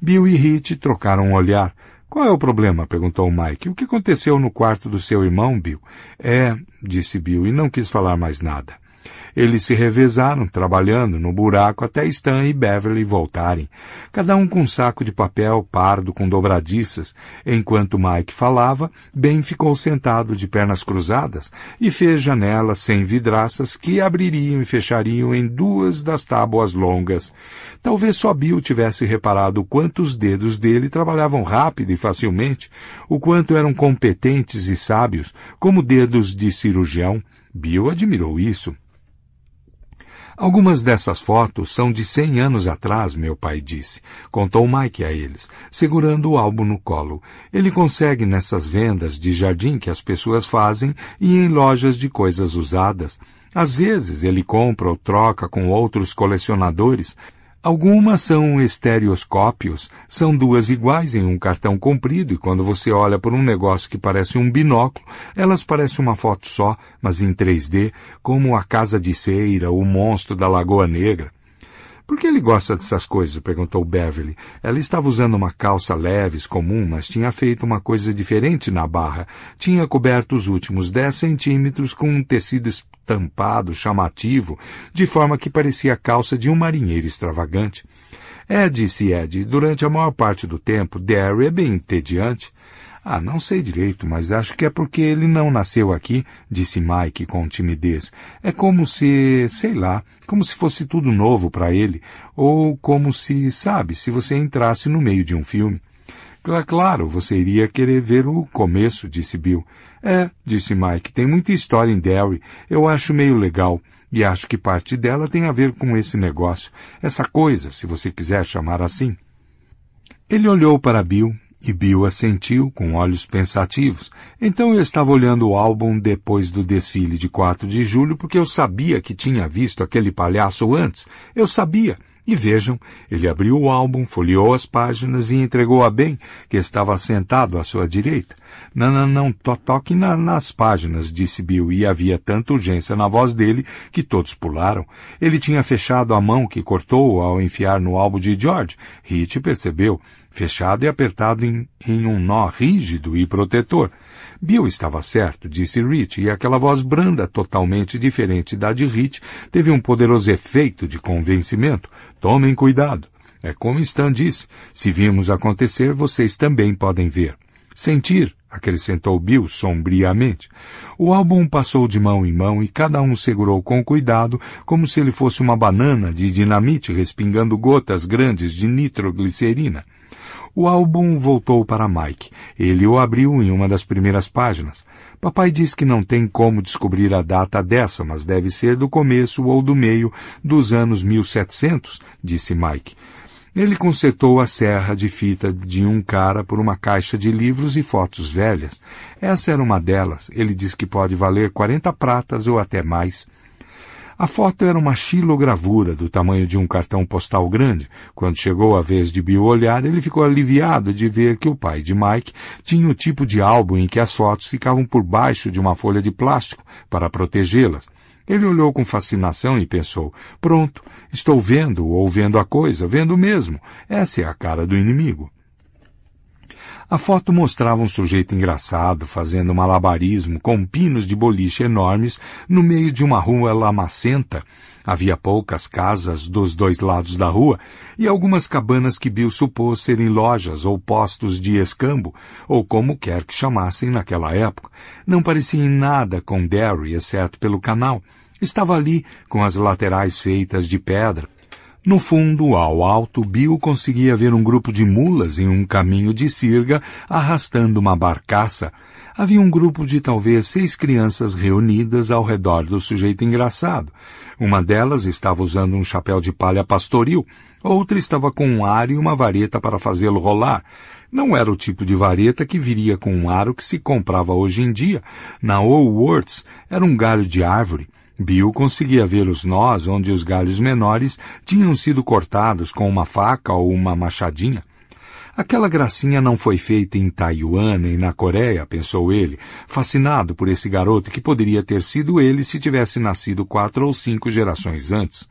Bill e Rich trocaram um olhar. Qual é o problema? perguntou Mike. O que aconteceu no quarto do seu irmão, Bill? É, disse Bill, e não quis falar mais nada. Eles se revezaram, trabalhando no buraco até Stan e Beverly voltarem, cada um com um saco de papel pardo com dobradiças. Enquanto Mike falava, Ben ficou sentado de pernas cruzadas e fez janelas sem vidraças que abririam e fechariam em duas das tábuas longas. Talvez só Bill tivesse reparado quantos dedos dele trabalhavam rápido e facilmente, o quanto eram competentes e sábios, como dedos de cirurgião. Bill admirou isso. Algumas dessas fotos são de 100 anos atrás, meu pai disse. Contou Mike a eles, segurando o álbum no colo. Ele consegue nessas vendas de jardim que as pessoas fazem e em lojas de coisas usadas. Às vezes ele compra ou troca com outros colecionadores, Algumas são estereoscópios, são duas iguais em um cartão comprido e quando você olha por um negócio que parece um binóculo, elas parecem uma foto só, mas em 3D, como a Casa de Ceira, o Monstro da Lagoa Negra. Por que ele gosta dessas coisas? perguntou Beverly. Ela estava usando uma calça leves, comum, mas tinha feito uma coisa diferente na barra. Tinha coberto os últimos dez centímetros com um tecido estampado, chamativo, de forma que parecia a calça de um marinheiro extravagante. É, disse Ed, durante a maior parte do tempo, Derry é bem entediante. Ah, não sei direito, mas acho que é porque ele não nasceu aqui, disse Mike com timidez. É como se, sei lá, como se fosse tudo novo para ele, ou como se, sabe, se você entrasse no meio de um filme. Claro, você iria querer ver o começo, disse Bill. É, disse Mike, tem muita história em Derry. Eu acho meio legal. E acho que parte dela tem a ver com esse negócio, essa coisa, se você quiser chamar assim. Ele olhou para Bill, e Bill assentiu com olhos pensativos. Então eu estava olhando o álbum depois do desfile de 4 de julho porque eu sabia que tinha visto aquele palhaço antes. Eu sabia. E vejam, ele abriu o álbum, folheou as páginas e entregou a Ben, que estava sentado à sua direita. Não, não, não, to toque na, nas páginas, disse Bill, e havia tanta urgência na voz dele que todos pularam. Ele tinha fechado a mão que cortou ao enfiar no álbum de George. Hit percebeu fechado e apertado em, em um nó rígido e protetor. Bill estava certo, disse Rich, e aquela voz branda, totalmente diferente da de Rich, teve um poderoso efeito de convencimento. Tomem cuidado. É como Stan disse, se vimos acontecer, vocês também podem ver. Sentir, acrescentou Bill sombriamente. O álbum passou de mão em mão e cada um segurou com cuidado, como se ele fosse uma banana de dinamite respingando gotas grandes de nitroglicerina. O álbum voltou para Mike. Ele o abriu em uma das primeiras páginas. Papai diz que não tem como descobrir a data dessa, mas deve ser do começo ou do meio dos anos 1700, disse Mike. Ele consertou a serra de fita de um cara por uma caixa de livros e fotos velhas. Essa era uma delas. Ele diz que pode valer 40 pratas ou até mais. A foto era uma xilogravura do tamanho de um cartão postal grande. Quando chegou a vez de Bill olhar, ele ficou aliviado de ver que o pai de Mike tinha o tipo de álbum em que as fotos ficavam por baixo de uma folha de plástico para protegê-las. Ele olhou com fascinação e pensou, pronto, estou vendo ou vendo a coisa, vendo mesmo. Essa é a cara do inimigo. A foto mostrava um sujeito engraçado fazendo malabarismo com pinos de boliche enormes no meio de uma rua lamacenta. Havia poucas casas dos dois lados da rua e algumas cabanas que Bill supôs serem lojas ou postos de escambo, ou como quer que chamassem naquela época. Não parecia em nada com Derry, exceto pelo canal. Estava ali, com as laterais feitas de pedra, no fundo, ao alto, Bill conseguia ver um grupo de mulas em um caminho de sirga arrastando uma barcaça. Havia um grupo de talvez seis crianças reunidas ao redor do sujeito engraçado. Uma delas estava usando um chapéu de palha pastoril, outra estava com um ar e uma vareta para fazê-lo rolar. Não era o tipo de vareta que viria com um aro que se comprava hoje em dia. Na Words era um galho de árvore Bill conseguia ver os nós onde os galhos menores tinham sido cortados com uma faca ou uma machadinha. Aquela gracinha não foi feita em Taiwan nem na Coreia, pensou ele, fascinado por esse garoto que poderia ter sido ele se tivesse nascido quatro ou cinco gerações antes.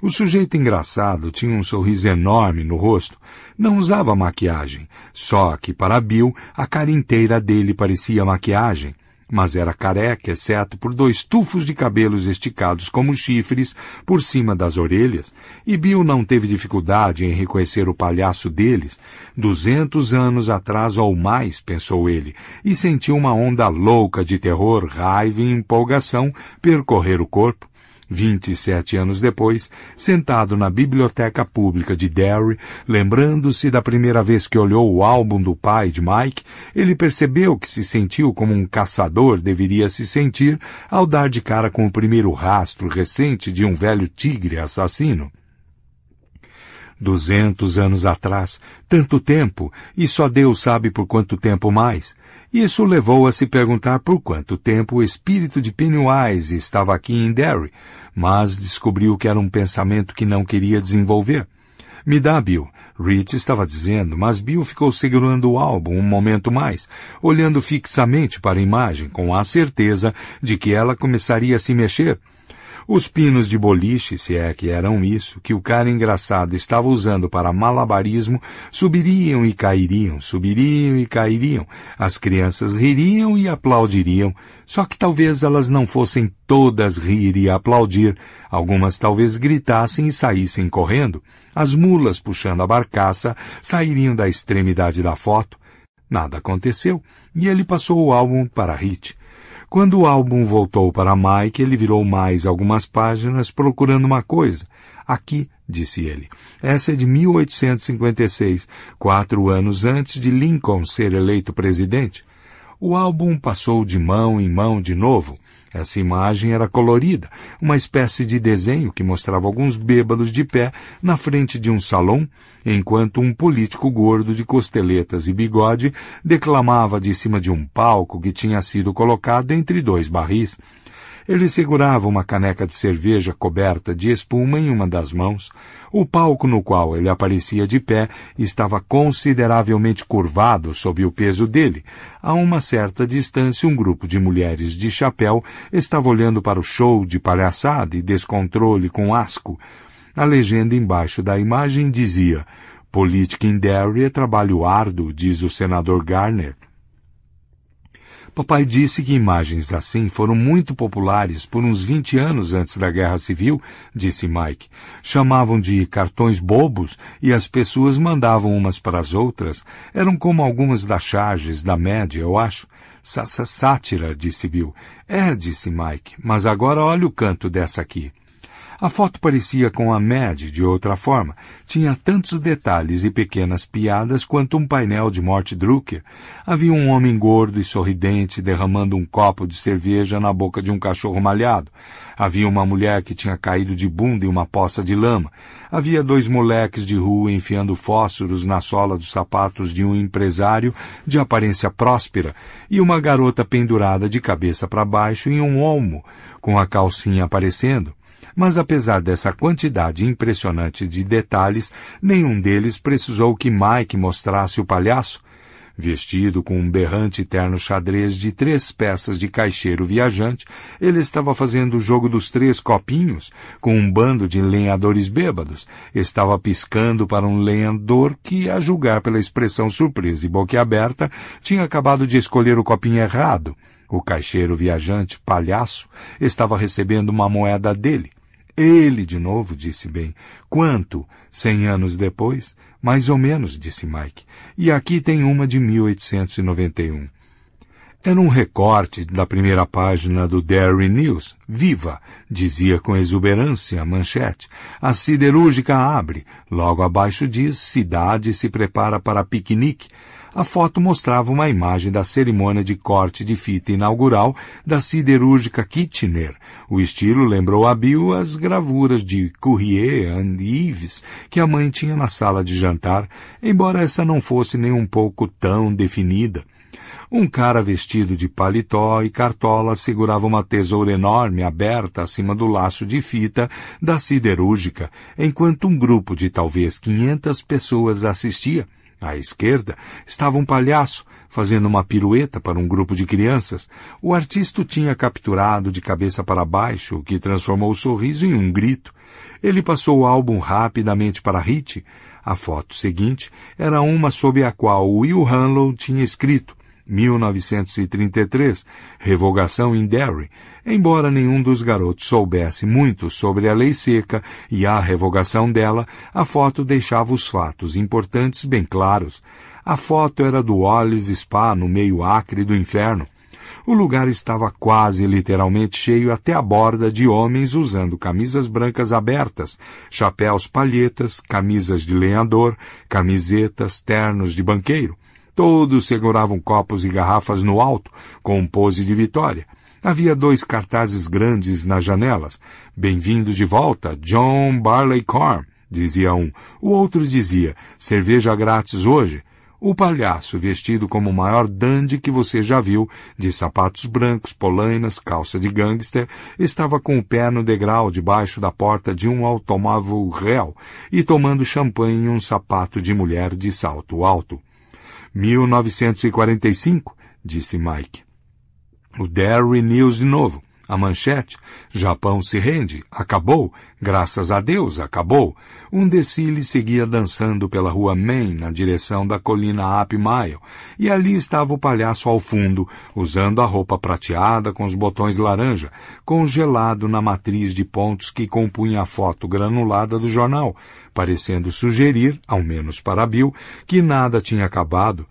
O sujeito engraçado tinha um sorriso enorme no rosto. Não usava maquiagem, só que para Bill a cara inteira dele parecia maquiagem mas era careca, exceto por dois tufos de cabelos esticados como chifres por cima das orelhas, e Bill não teve dificuldade em reconhecer o palhaço deles. Duzentos anos atrás ou mais, pensou ele, e sentiu uma onda louca de terror, raiva e empolgação percorrer o corpo. 27 anos depois, sentado na biblioteca pública de Derry, lembrando-se da primeira vez que olhou o álbum do pai de Mike, ele percebeu que se sentiu como um caçador deveria se sentir ao dar de cara com o primeiro rastro recente de um velho tigre assassino. Duzentos anos atrás, tanto tempo, e só Deus sabe por quanto tempo mais, isso levou a se perguntar por quanto tempo o espírito de Pennywise estava aqui em Derry, mas descobriu que era um pensamento que não queria desenvolver. Me dá, Bill. Rich estava dizendo, mas Bill ficou segurando o álbum um momento mais, olhando fixamente para a imagem com a certeza de que ela começaria a se mexer, os pinos de boliche, se é que eram isso, que o cara engraçado estava usando para malabarismo, subiriam e cairiam, subiriam e cairiam. As crianças ririam e aplaudiriam, só que talvez elas não fossem todas rir e aplaudir, algumas talvez gritassem e saíssem correndo. As mulas puxando a barcaça sairiam da extremidade da foto. Nada aconteceu, e ele passou o álbum para Hit quando o álbum voltou para Mike, ele virou mais algumas páginas procurando uma coisa. Aqui, disse ele. Essa é de 1856, quatro anos antes de Lincoln ser eleito presidente. O álbum passou de mão em mão de novo. Essa imagem era colorida, uma espécie de desenho que mostrava alguns bêbados de pé na frente de um salão, enquanto um político gordo de costeletas e bigode declamava de cima de um palco que tinha sido colocado entre dois barris. Ele segurava uma caneca de cerveja coberta de espuma em uma das mãos o palco no qual ele aparecia de pé estava consideravelmente curvado sob o peso dele. A uma certa distância, um grupo de mulheres de chapéu estava olhando para o show de palhaçada e descontrole com asco. A legenda embaixo da imagem dizia Política em Derry é trabalho árduo, diz o senador Garner. Papai disse que imagens assim foram muito populares por uns 20 anos antes da Guerra Civil, disse Mike. Chamavam de cartões bobos e as pessoas mandavam umas para as outras. Eram como algumas das charges da média, eu acho. S Sátira, disse Bill. É, disse Mike, mas agora olha o canto dessa aqui. A foto parecia com a Mad de outra forma. Tinha tantos detalhes e pequenas piadas quanto um painel de Mort Drucker. Havia um homem gordo e sorridente derramando um copo de cerveja na boca de um cachorro malhado. Havia uma mulher que tinha caído de bunda em uma poça de lama. Havia dois moleques de rua enfiando fósforos na sola dos sapatos de um empresário de aparência próspera e uma garota pendurada de cabeça para baixo em um olmo, com a calcinha aparecendo mas apesar dessa quantidade impressionante de detalhes, nenhum deles precisou que Mike mostrasse o palhaço, Vestido com um berrante terno xadrez de três peças de caixeiro viajante, ele estava fazendo o jogo dos três copinhos com um bando de lenhadores bêbados. Estava piscando para um lenhador que, a julgar pela expressão surpresa e boquiaberta, tinha acabado de escolher o copinho errado. O caixeiro viajante, palhaço, estava recebendo uma moeda dele, ele de novo disse bem. Quanto? Cem anos depois? Mais ou menos, disse Mike. E aqui tem uma de 1891. Era um recorte da primeira página do Derry News. Viva! Dizia com exuberância a manchete. A siderúrgica abre. Logo abaixo diz, cidade se prepara para piquenique. A foto mostrava uma imagem da cerimônia de corte de fita inaugural da siderúrgica Kitchener. O estilo lembrou a Bill as gravuras de Courrier and Yves que a mãe tinha na sala de jantar, embora essa não fosse nem um pouco tão definida. Um cara vestido de paletó e cartola segurava uma tesoura enorme aberta acima do laço de fita da siderúrgica, enquanto um grupo de talvez 500 pessoas assistia. À esquerda estava um palhaço fazendo uma pirueta para um grupo de crianças. O artista tinha capturado de cabeça para baixo, o que transformou o sorriso em um grito. Ele passou o álbum rapidamente para Hit. A foto seguinte era uma sobre a qual Will Hanlon tinha escrito 1933, revogação em Derry, embora nenhum dos garotos soubesse muito sobre a lei seca e a revogação dela, a foto deixava os fatos importantes bem claros. A foto era do Wallis Spa, no meio acre do inferno. O lugar estava quase literalmente cheio até a borda de homens usando camisas brancas abertas, chapéus palhetas, camisas de lenhador, camisetas, ternos de banqueiro. Todos seguravam copos e garrafas no alto, com pose de vitória. Havia dois cartazes grandes nas janelas. Bem-vindo de volta, John Barleycorn, dizia um. O outro dizia, cerveja grátis hoje. O palhaço, vestido como o maior dandy que você já viu, de sapatos brancos, polainas, calça de gangster, estava com o pé no degrau debaixo da porta de um automóvel réu e tomando champanhe em um sapato de mulher de salto alto. 1945, disse Mike. O Derry News de novo. A manchete, Japão se rende, acabou, graças a Deus, acabou. Um decile seguia dançando pela rua Main, na direção da colina Happy Mile, e ali estava o palhaço ao fundo, usando a roupa prateada com os botões laranja, congelado na matriz de pontos que compunha a foto granulada do jornal, parecendo sugerir, ao menos para Bill, que nada tinha acabado.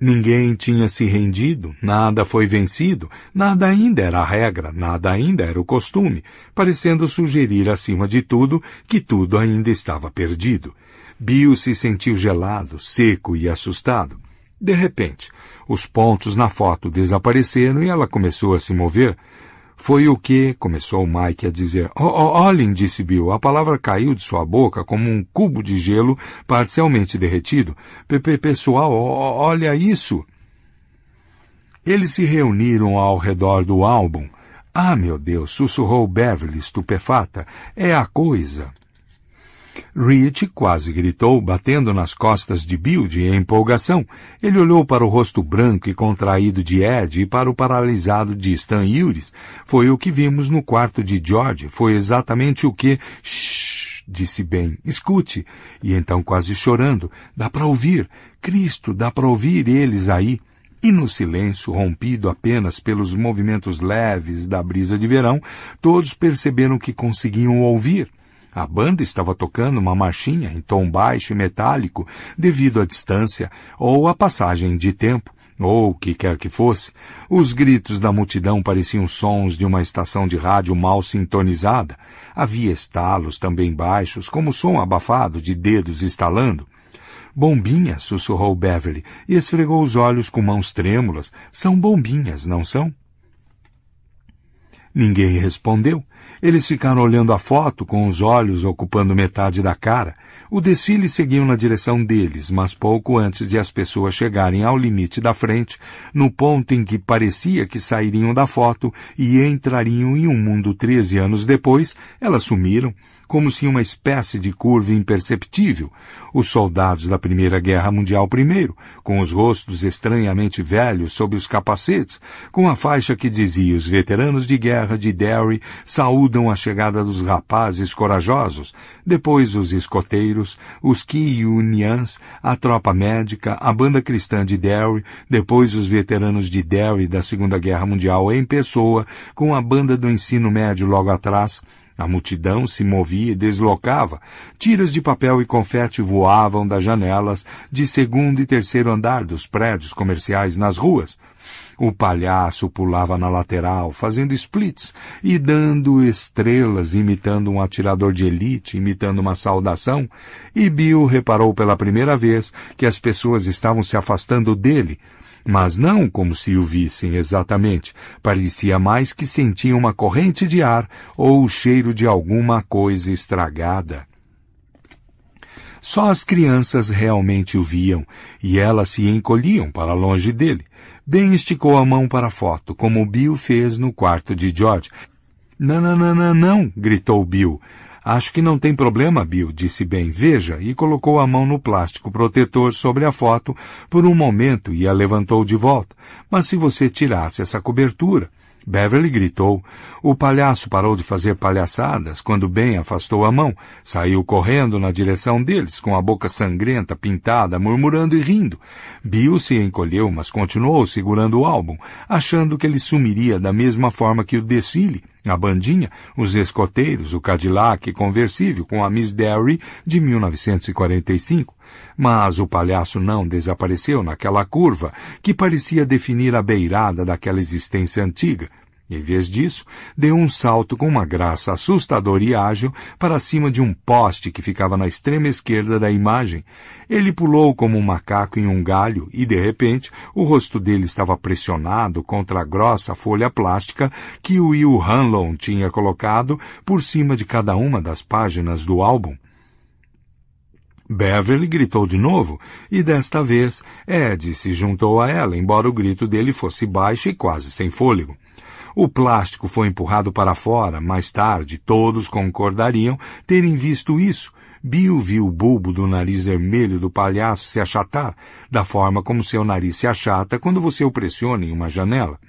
Ninguém tinha se rendido, nada foi vencido, nada ainda era a regra, nada ainda era o costume, parecendo sugerir acima de tudo que tudo ainda estava perdido. Bill se sentiu gelado, seco e assustado. De repente, os pontos na foto desapareceram e ela começou a se mover. Foi o que, começou Mike a dizer. Oh, oh, olhem, oh, disse Bill, a palavra caiu de sua boca como um cubo de gelo parcialmente derretido. P -p Pessoal, oh, olha isso! Eles se reuniram ao redor do álbum. Ah, meu Deus, sussurrou Beverly, estupefata. É a coisa. Reed quase gritou, batendo nas costas de Build em empolgação. Ele olhou para o rosto branco e contraído de Ed e para o paralisado de Stan Yures. Foi o que vimos no quarto de George. Foi exatamente o que... Shhh, disse Ben. Escute. E então, quase chorando, dá para ouvir. Cristo, dá para ouvir eles aí e no silêncio, rompido apenas pelos movimentos leves da brisa de verão, todos perceberam que conseguiam ouvir. A banda estava tocando uma marchinha em tom baixo e metálico devido à distância ou à passagem de tempo ou o que quer que fosse, os gritos da multidão pareciam sons de uma estação de rádio mal sintonizada. Havia estalos também baixos, como som abafado de dedos estalando. Bombinhas, sussurrou Beverly e esfregou os olhos com mãos trêmulas. São bombinhas, não são? Ninguém respondeu. Eles ficaram olhando a foto, com os olhos ocupando metade da cara. O desfile seguiu na direção deles, mas pouco antes de as pessoas chegarem ao limite da frente, no ponto em que parecia que sairiam da foto e entrariam em um mundo 13 anos depois, elas sumiram como se uma espécie de curva imperceptível, os soldados da Primeira Guerra Mundial primeiro, com os rostos estranhamente velhos sob os capacetes, com a faixa que dizia os veteranos de guerra de Derry saúdam a chegada dos rapazes corajosos, depois os escoteiros, os Kiunians, a tropa médica, a banda cristã de Derry, depois os veteranos de Derry da Segunda Guerra Mundial em pessoa, com a banda do ensino médio logo atrás, a multidão se movia e deslocava. Tiras de papel e confete voavam das janelas de segundo e terceiro andar dos prédios comerciais nas ruas. O palhaço pulava na lateral, fazendo splits e dando estrelas, imitando um atirador de elite, imitando uma saudação, e Bill reparou pela primeira vez que as pessoas estavam se afastando dele, mas não como se o vissem exatamente. Parecia mais que sentiam uma corrente de ar ou o cheiro de alguma coisa estragada. Só as crianças realmente o viam, e elas se encolhiam para longe dele. Ben esticou a mão para a foto, como Bill fez no quarto de George. Não, não, não, não, não, gritou Bill. Acho que não tem problema, Bill, disse bem. Veja, e colocou a mão no plástico protetor sobre a foto por um momento e a levantou de volta. Mas se você tirasse essa cobertura. Beverly gritou. O palhaço parou de fazer palhaçadas quando Ben afastou a mão, saiu correndo na direção deles, com a boca sangrenta, pintada, murmurando e rindo. Bill se encolheu, mas continuou segurando o álbum, achando que ele sumiria da mesma forma que o desfile. A bandinha, os escoteiros, o Cadillac conversível com a Miss Derry de 1945. Mas o palhaço não desapareceu naquela curva que parecia definir a beirada daquela existência antiga. Em vez disso, deu um salto com uma graça assustadora e ágil para cima de um poste que ficava na extrema esquerda da imagem. Ele pulou como um macaco em um galho e, de repente, o rosto dele estava pressionado contra a grossa folha plástica que o Will Hanlon tinha colocado por cima de cada uma das páginas do álbum. Beverly gritou de novo, e desta vez Ed se juntou a ela, embora o grito dele fosse baixo e quase sem fôlego. O plástico foi empurrado para fora, mais tarde todos concordariam terem visto isso. Bill viu o bulbo do nariz vermelho do palhaço se achatar, da forma como seu nariz se achata quando você o pressiona em uma janela.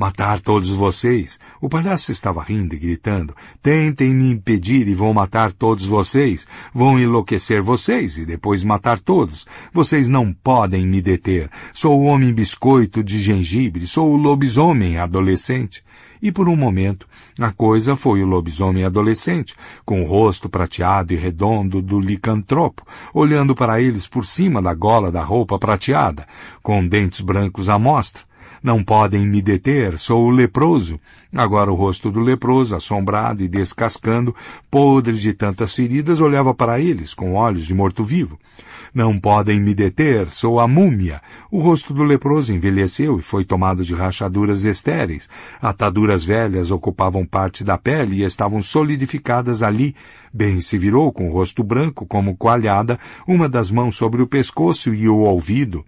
Matar todos vocês? O palhaço estava rindo e gritando. Tentem me impedir e vão matar todos vocês. Vão enlouquecer vocês e depois matar todos. Vocês não podem me deter. Sou o homem biscoito de gengibre. Sou o lobisomem adolescente. E por um momento, a coisa foi o lobisomem adolescente, com o rosto prateado e redondo do licantropo, olhando para eles por cima da gola da roupa prateada, com dentes brancos à mostra não podem me deter, sou leproso. Agora o rosto do leproso, assombrado e descascando, podre de tantas feridas, olhava para eles com olhos de morto-vivo. Não podem me deter, sou a múmia. O rosto do leproso envelheceu e foi tomado de rachaduras estéreis. Ataduras velhas ocupavam parte da pele e estavam solidificadas ali. Bem se virou com o rosto branco como coalhada, uma das mãos sobre o pescoço e o ouvido.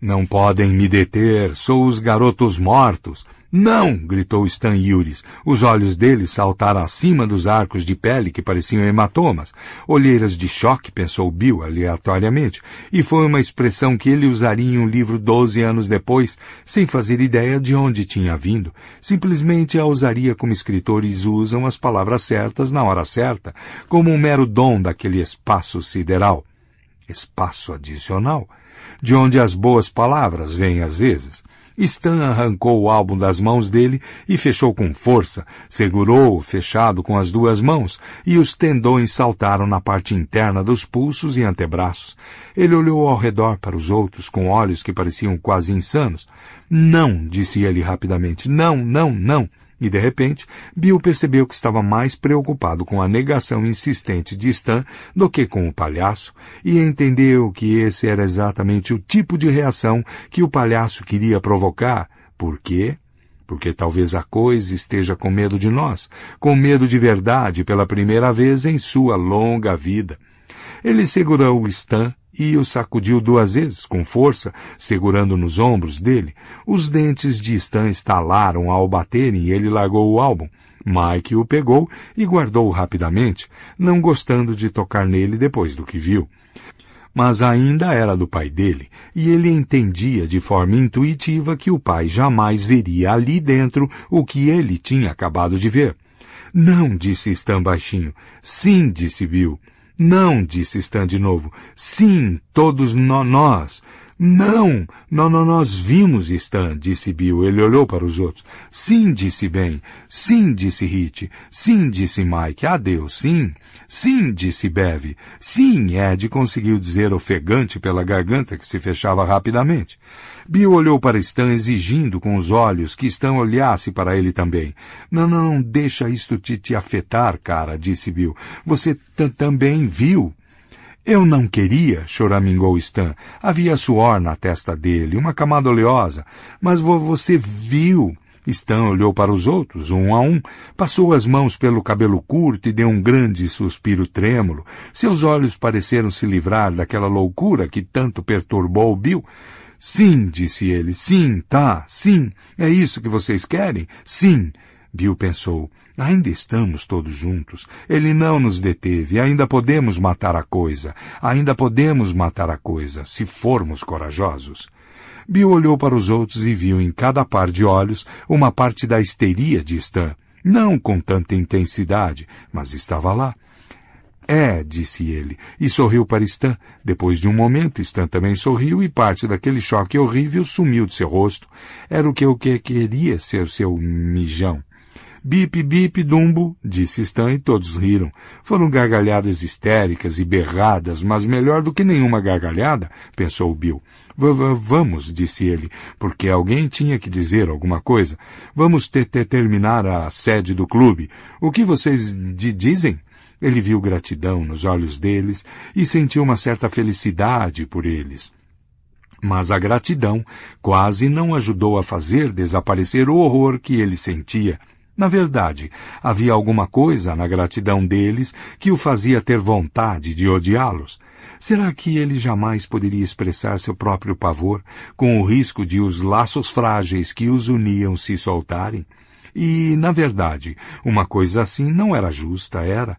Não podem me deter, sou os garotos mortos. Não! gritou Stan Yuris. Os olhos dele saltaram acima dos arcos de pele que pareciam hematomas. Olheiras de choque, pensou Bill aleatoriamente, e foi uma expressão que ele usaria em um livro doze anos depois, sem fazer ideia de onde tinha vindo. Simplesmente a usaria como escritores usam as palavras certas na hora certa, como um mero dom daquele espaço sideral. Espaço adicional? de onde as boas palavras vêm às vezes. Stan arrancou o álbum das mãos dele e fechou com força, segurou-o fechado com as duas mãos, e os tendões saltaram na parte interna dos pulsos e antebraços. Ele olhou ao redor para os outros com olhos que pareciam quase insanos. Não, disse ele rapidamente, não, não, não. E de repente, Bill percebeu que estava mais preocupado com a negação insistente de Stan do que com o palhaço, e entendeu que esse era exatamente o tipo de reação que o palhaço queria provocar. Por quê? Porque talvez a coisa esteja com medo de nós, com medo de verdade pela primeira vez em sua longa vida. Ele segurou Stan e o sacudiu duas vezes com força, segurando nos ombros dele. Os dentes de Stan estalaram ao baterem e ele largou o álbum. Mike o pegou e guardou rapidamente, não gostando de tocar nele depois do que viu. Mas ainda era do pai dele, e ele entendia de forma intuitiva que o pai jamais veria ali dentro o que ele tinha acabado de ver. Não, disse Stan baixinho. Sim, disse Bill. Não, disse Stan de novo. Sim, todos no nós. Não, no, no, nós vimos Stan, disse Bill. Ele olhou para os outros. Sim, disse Ben. Sim, disse Hit. Sim, disse Mike. Adeus, sim. Sim, disse Bev. Sim, Ed conseguiu dizer ofegante pela garganta que se fechava rapidamente. Bill olhou para Stan exigindo com os olhos que Stan olhasse para ele também. Não, não, não deixa isto te, te afetar, cara, disse Bill. Você também viu. Eu não queria, choramingou Stan. Havia suor na testa dele, uma camada oleosa. Mas vo você viu. Stan olhou para os outros, um a um, passou as mãos pelo cabelo curto e deu um grande suspiro trêmulo. Seus olhos pareceram se livrar daquela loucura que tanto perturbou Bill. Sim, disse ele. Sim, tá, sim. É isso que vocês querem? Sim. Bill pensou. Ainda estamos todos juntos. Ele não nos deteve. Ainda podemos matar a coisa. Ainda podemos matar a coisa, se formos corajosos. Bill olhou para os outros e viu em cada par de olhos uma parte da histeria de Stan. Não com tanta intensidade, mas estava lá. É, disse ele, e sorriu para Stan. Depois de um momento, Stan também sorriu e parte daquele choque horrível sumiu de seu rosto. Era o que eu que queria ser seu mijão. Bip, bip, Dumbo, disse Stan e todos riram. Foram gargalhadas histéricas e berradas, mas melhor do que nenhuma gargalhada, pensou Bill. V -v vamos, disse ele, porque alguém tinha que dizer alguma coisa. Vamos ter terminar a sede do clube. O que vocês dizem? Ele viu gratidão nos olhos deles e sentiu uma certa felicidade por eles. Mas a gratidão quase não ajudou a fazer desaparecer o horror que ele sentia. Na verdade, havia alguma coisa na gratidão deles que o fazia ter vontade de odiá-los. Será que ele jamais poderia expressar seu próprio pavor, com o risco de os laços frágeis que os uniam se soltarem? E, na verdade, uma coisa assim não era justa, era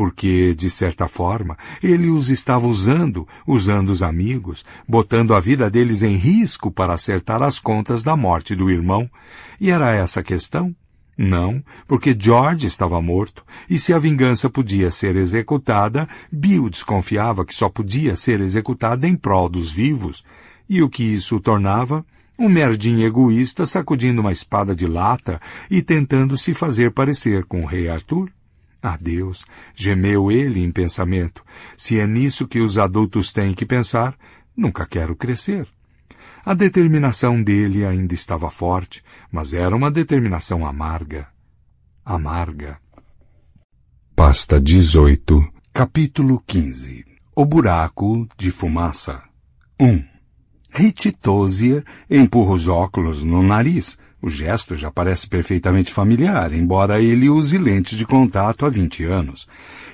porque, de certa forma, ele os estava usando, usando os amigos, botando a vida deles em risco para acertar as contas da morte do irmão. E era essa a questão? Não, porque George estava morto, e se a vingança podia ser executada, Bill desconfiava que só podia ser executada em prol dos vivos. E o que isso o tornava? Um merdinho egoísta sacudindo uma espada de lata e tentando se fazer parecer com o rei Arthur? Adeus, gemeu ele em pensamento. Se é nisso que os adultos têm que pensar, nunca quero crescer. A determinação dele ainda estava forte, mas era uma determinação amarga. Amarga. Pasta 18, capítulo 15. O buraco de fumaça. 1. Rititosier empurra os óculos no nariz, o gesto já parece perfeitamente familiar, embora ele use lentes de contato há 20 anos.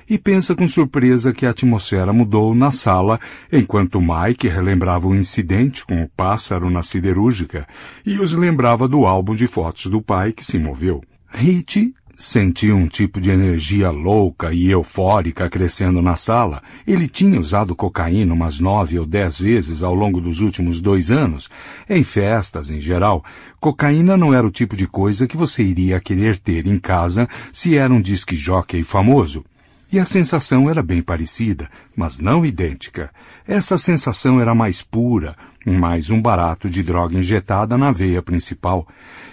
E pensa com surpresa que a atmosfera mudou na sala, enquanto Mike relembrava o incidente com o pássaro na siderúrgica e os lembrava do álbum de fotos do pai que se moveu. Rite Senti um tipo de energia louca e eufórica crescendo na sala. Ele tinha usado cocaína umas nove ou dez vezes ao longo dos últimos dois anos, em festas em geral. Cocaína não era o tipo de coisa que você iria querer ter em casa se era um disque jockey famoso. E a sensação era bem parecida, mas não idêntica. Essa sensação era mais pura, mais um barato de droga injetada na veia principal.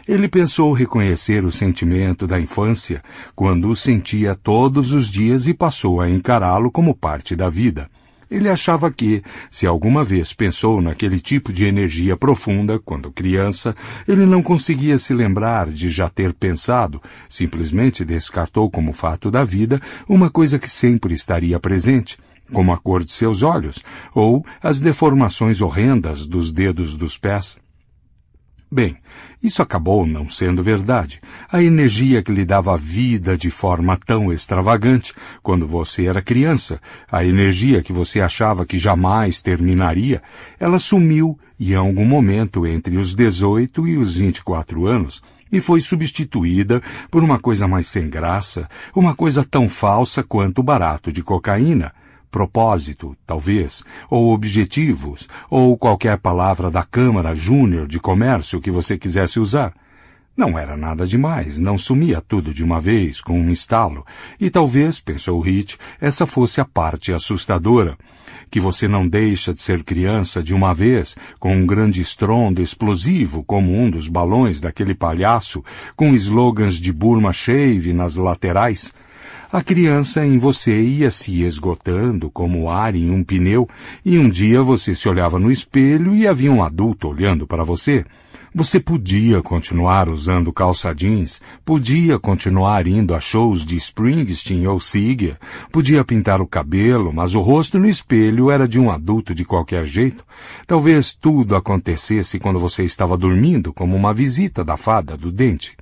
Ele pensou reconhecer o sentimento da infância quando o sentia todos os dias e passou a encará-lo como parte da vida. Ele achava que, se alguma vez pensou naquele tipo de energia profunda quando criança, ele não conseguia se lembrar de já ter pensado, simplesmente descartou como fato da vida uma coisa que sempre estaria presente, como a cor de seus olhos ou as deformações horrendas dos dedos dos pés. Bem, isso acabou não sendo verdade. A energia que lhe dava vida de forma tão extravagante quando você era criança, a energia que você achava que jamais terminaria, ela sumiu em algum momento entre os 18 e os 24 anos e foi substituída por uma coisa mais sem graça, uma coisa tão falsa quanto o barato de cocaína propósito, talvez, ou objetivos, ou qualquer palavra da Câmara Júnior de Comércio que você quisesse usar. Não era nada demais, não sumia tudo de uma vez, com um estalo, e talvez, pensou Hit, essa fosse a parte assustadora. Que você não deixa de ser criança de uma vez, com um grande estrondo explosivo como um dos balões daquele palhaço, com slogans de Burma Shave nas laterais, a criança em você ia se esgotando como ar em um pneu e um dia você se olhava no espelho e havia um adulto olhando para você. Você podia continuar usando calça jeans, podia continuar indo a shows de Springsteen ou Siga, podia pintar o cabelo, mas o rosto no espelho era de um adulto de qualquer jeito. Talvez tudo acontecesse quando você estava dormindo, como uma visita da fada do dente.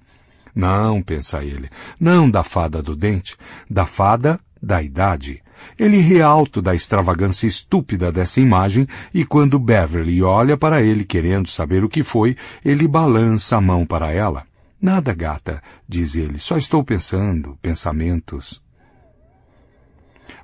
Não, pensa ele, não da fada do dente, da fada da idade. Ele ri alto da extravagância estúpida dessa imagem e quando Beverly olha para ele querendo saber o que foi, ele balança a mão para ela. Nada, gata, diz ele, só estou pensando, pensamentos.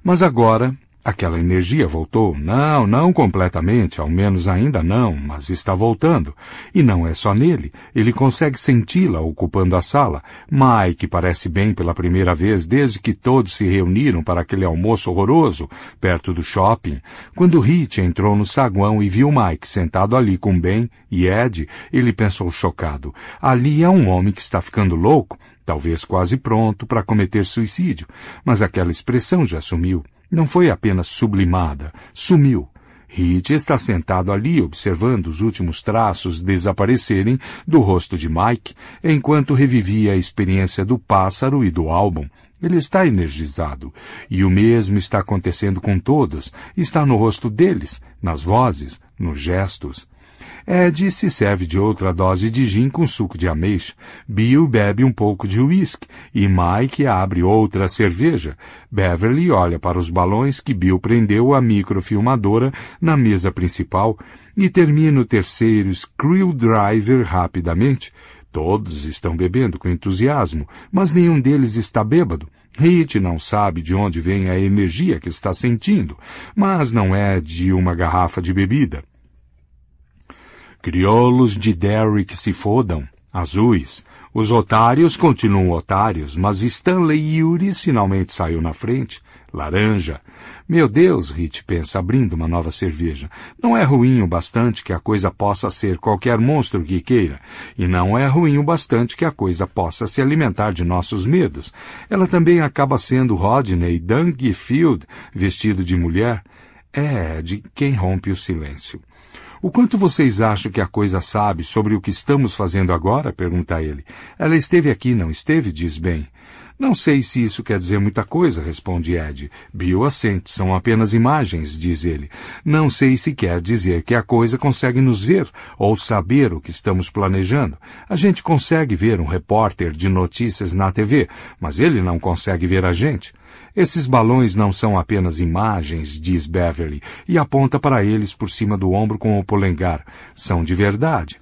Mas agora, Aquela energia voltou. Não, não completamente, ao menos ainda não, mas está voltando. E não é só nele. Ele consegue senti-la ocupando a sala. Mike parece bem pela primeira vez desde que todos se reuniram para aquele almoço horroroso, perto do shopping. Quando Rich entrou no saguão e viu Mike sentado ali com Ben e Ed, ele pensou chocado. Ali é um homem que está ficando louco, talvez quase pronto para cometer suicídio. Mas aquela expressão já sumiu. Não foi apenas sublimada, sumiu. Reed está sentado ali observando os últimos traços desaparecerem do rosto de Mike enquanto revivia a experiência do pássaro e do álbum. Ele está energizado. E o mesmo está acontecendo com todos. Está no rosto deles, nas vozes, nos gestos. É Ed se serve de outra dose de gin com suco de ameixa. Bill bebe um pouco de uísque e Mike abre outra cerveja. Beverly olha para os balões que Bill prendeu à microfilmadora na mesa principal e termina o terceiro Screwdriver rapidamente. Todos estão bebendo com entusiasmo, mas nenhum deles está bêbado. Hit não sabe de onde vem a energia que está sentindo, mas não é de uma garrafa de bebida. Criolos de Derrick se fodam, azuis. Os otários continuam otários, mas Stanley Yuri finalmente saiu na frente, laranja. Meu Deus, Rit pensa, abrindo uma nova cerveja. Não é ruim o bastante que a coisa possa ser qualquer monstro que queira, e não é ruim o bastante que a coisa possa se alimentar de nossos medos. Ela também acaba sendo Rodney Dungfield, vestido de mulher. É, de quem rompe o silêncio. O quanto vocês acham que a coisa sabe sobre o que estamos fazendo agora? pergunta ele. Ela esteve aqui, não esteve? diz bem. Não sei se isso quer dizer muita coisa, responde Ed. Bill assente, são apenas imagens, diz ele. Não sei se quer dizer que a coisa consegue nos ver ou saber o que estamos planejando. A gente consegue ver um repórter de notícias na TV, mas ele não consegue ver a gente. Esses balões não são apenas imagens, diz Beverly, e aponta para eles por cima do ombro com o polengar. São de verdade.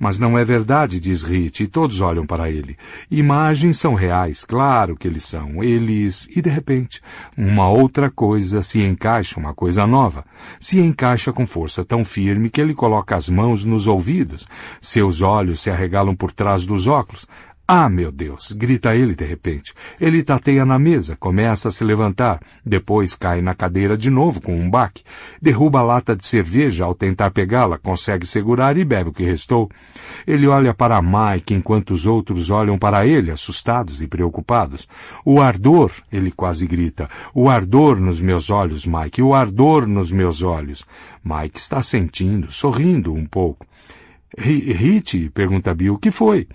Mas não é verdade, diz Rich, e todos olham para ele. Imagens são reais, claro que eles são. Eles. E de repente, uma outra coisa se encaixa, uma coisa nova. Se encaixa com força tão firme que ele coloca as mãos nos ouvidos. Seus olhos se arregalam por trás dos óculos. Ah, meu Deus! grita ele de repente. Ele tateia na mesa, começa a se levantar, depois cai na cadeira de novo com um baque, derruba a lata de cerveja ao tentar pegá-la, consegue segurar e bebe o que restou. Ele olha para Mike enquanto os outros olham para ele, assustados e preocupados. O ardor, ele quase grita, o ardor nos meus olhos, Mike, o ardor nos meus olhos. Mike está sentindo, sorrindo um pouco. Rit, pergunta Bill, que foi?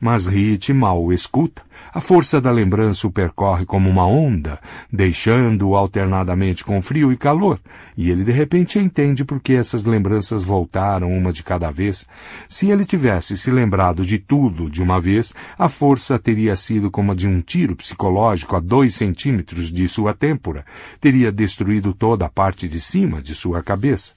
Mas Rit mal o escuta. A força da lembrança o percorre como uma onda, deixando-o alternadamente com frio e calor, e ele de repente entende por que essas lembranças voltaram uma de cada vez. Se ele tivesse se lembrado de tudo de uma vez, a força teria sido como a de um tiro psicológico a dois centímetros de sua têmpora, teria destruído toda a parte de cima de sua cabeça.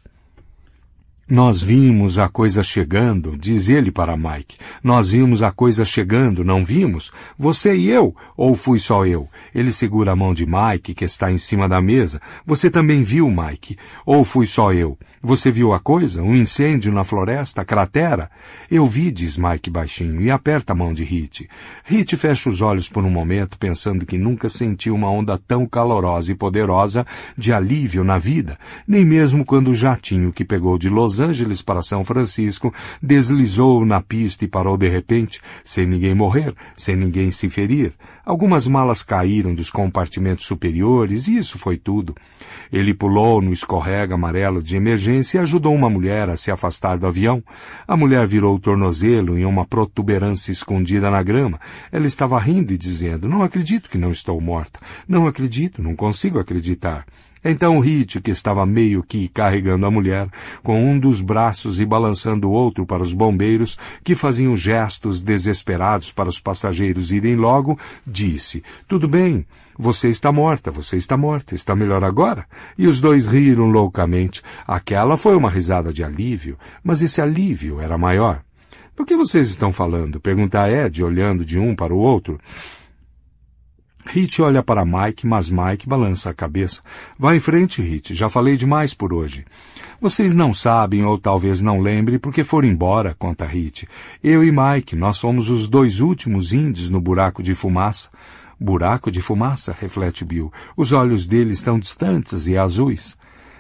Nós vimos a coisa chegando, diz ele para Mike. Nós vimos a coisa chegando, não vimos? Você e eu, ou fui só eu? Ele segura a mão de Mike, que está em cima da mesa. Você também viu, Mike? Ou fui só eu? Você viu a coisa? Um incêndio na floresta, cratera? Eu vi, diz Mike baixinho, e aperta a mão de Hit. Hit fecha os olhos por um momento, pensando que nunca sentiu uma onda tão calorosa e poderosa de alívio na vida, nem mesmo quando o jatinho que pegou de Los Los Angeles para São Francisco, deslizou na pista e parou de repente, sem ninguém morrer, sem ninguém se ferir. Algumas malas caíram dos compartimentos superiores e isso foi tudo. Ele pulou no escorrega amarelo de emergência e ajudou uma mulher a se afastar do avião. A mulher virou o tornozelo em uma protuberância escondida na grama. Ela estava rindo e dizendo, não acredito que não estou morta. Não acredito, não consigo acreditar. Então Hit, que estava meio que carregando a mulher, com um dos braços e balançando o outro para os bombeiros, que faziam gestos desesperados para os passageiros irem logo, disse, tudo bem, você está morta, você está morta, está melhor agora? E os dois riram loucamente. Aquela foi uma risada de alívio, mas esse alívio era maior. Do que vocês estão falando? Pergunta Ed, olhando de um para o outro. Hit olha para Mike, mas Mike balança a cabeça. Vá em frente, Hit. Já falei demais por hoje. Vocês não sabem ou talvez não lembrem porque foram embora, conta Hit. Eu e Mike, nós fomos os dois últimos índios no buraco de fumaça. Buraco de fumaça, reflete Bill. Os olhos dele estão distantes e azuis.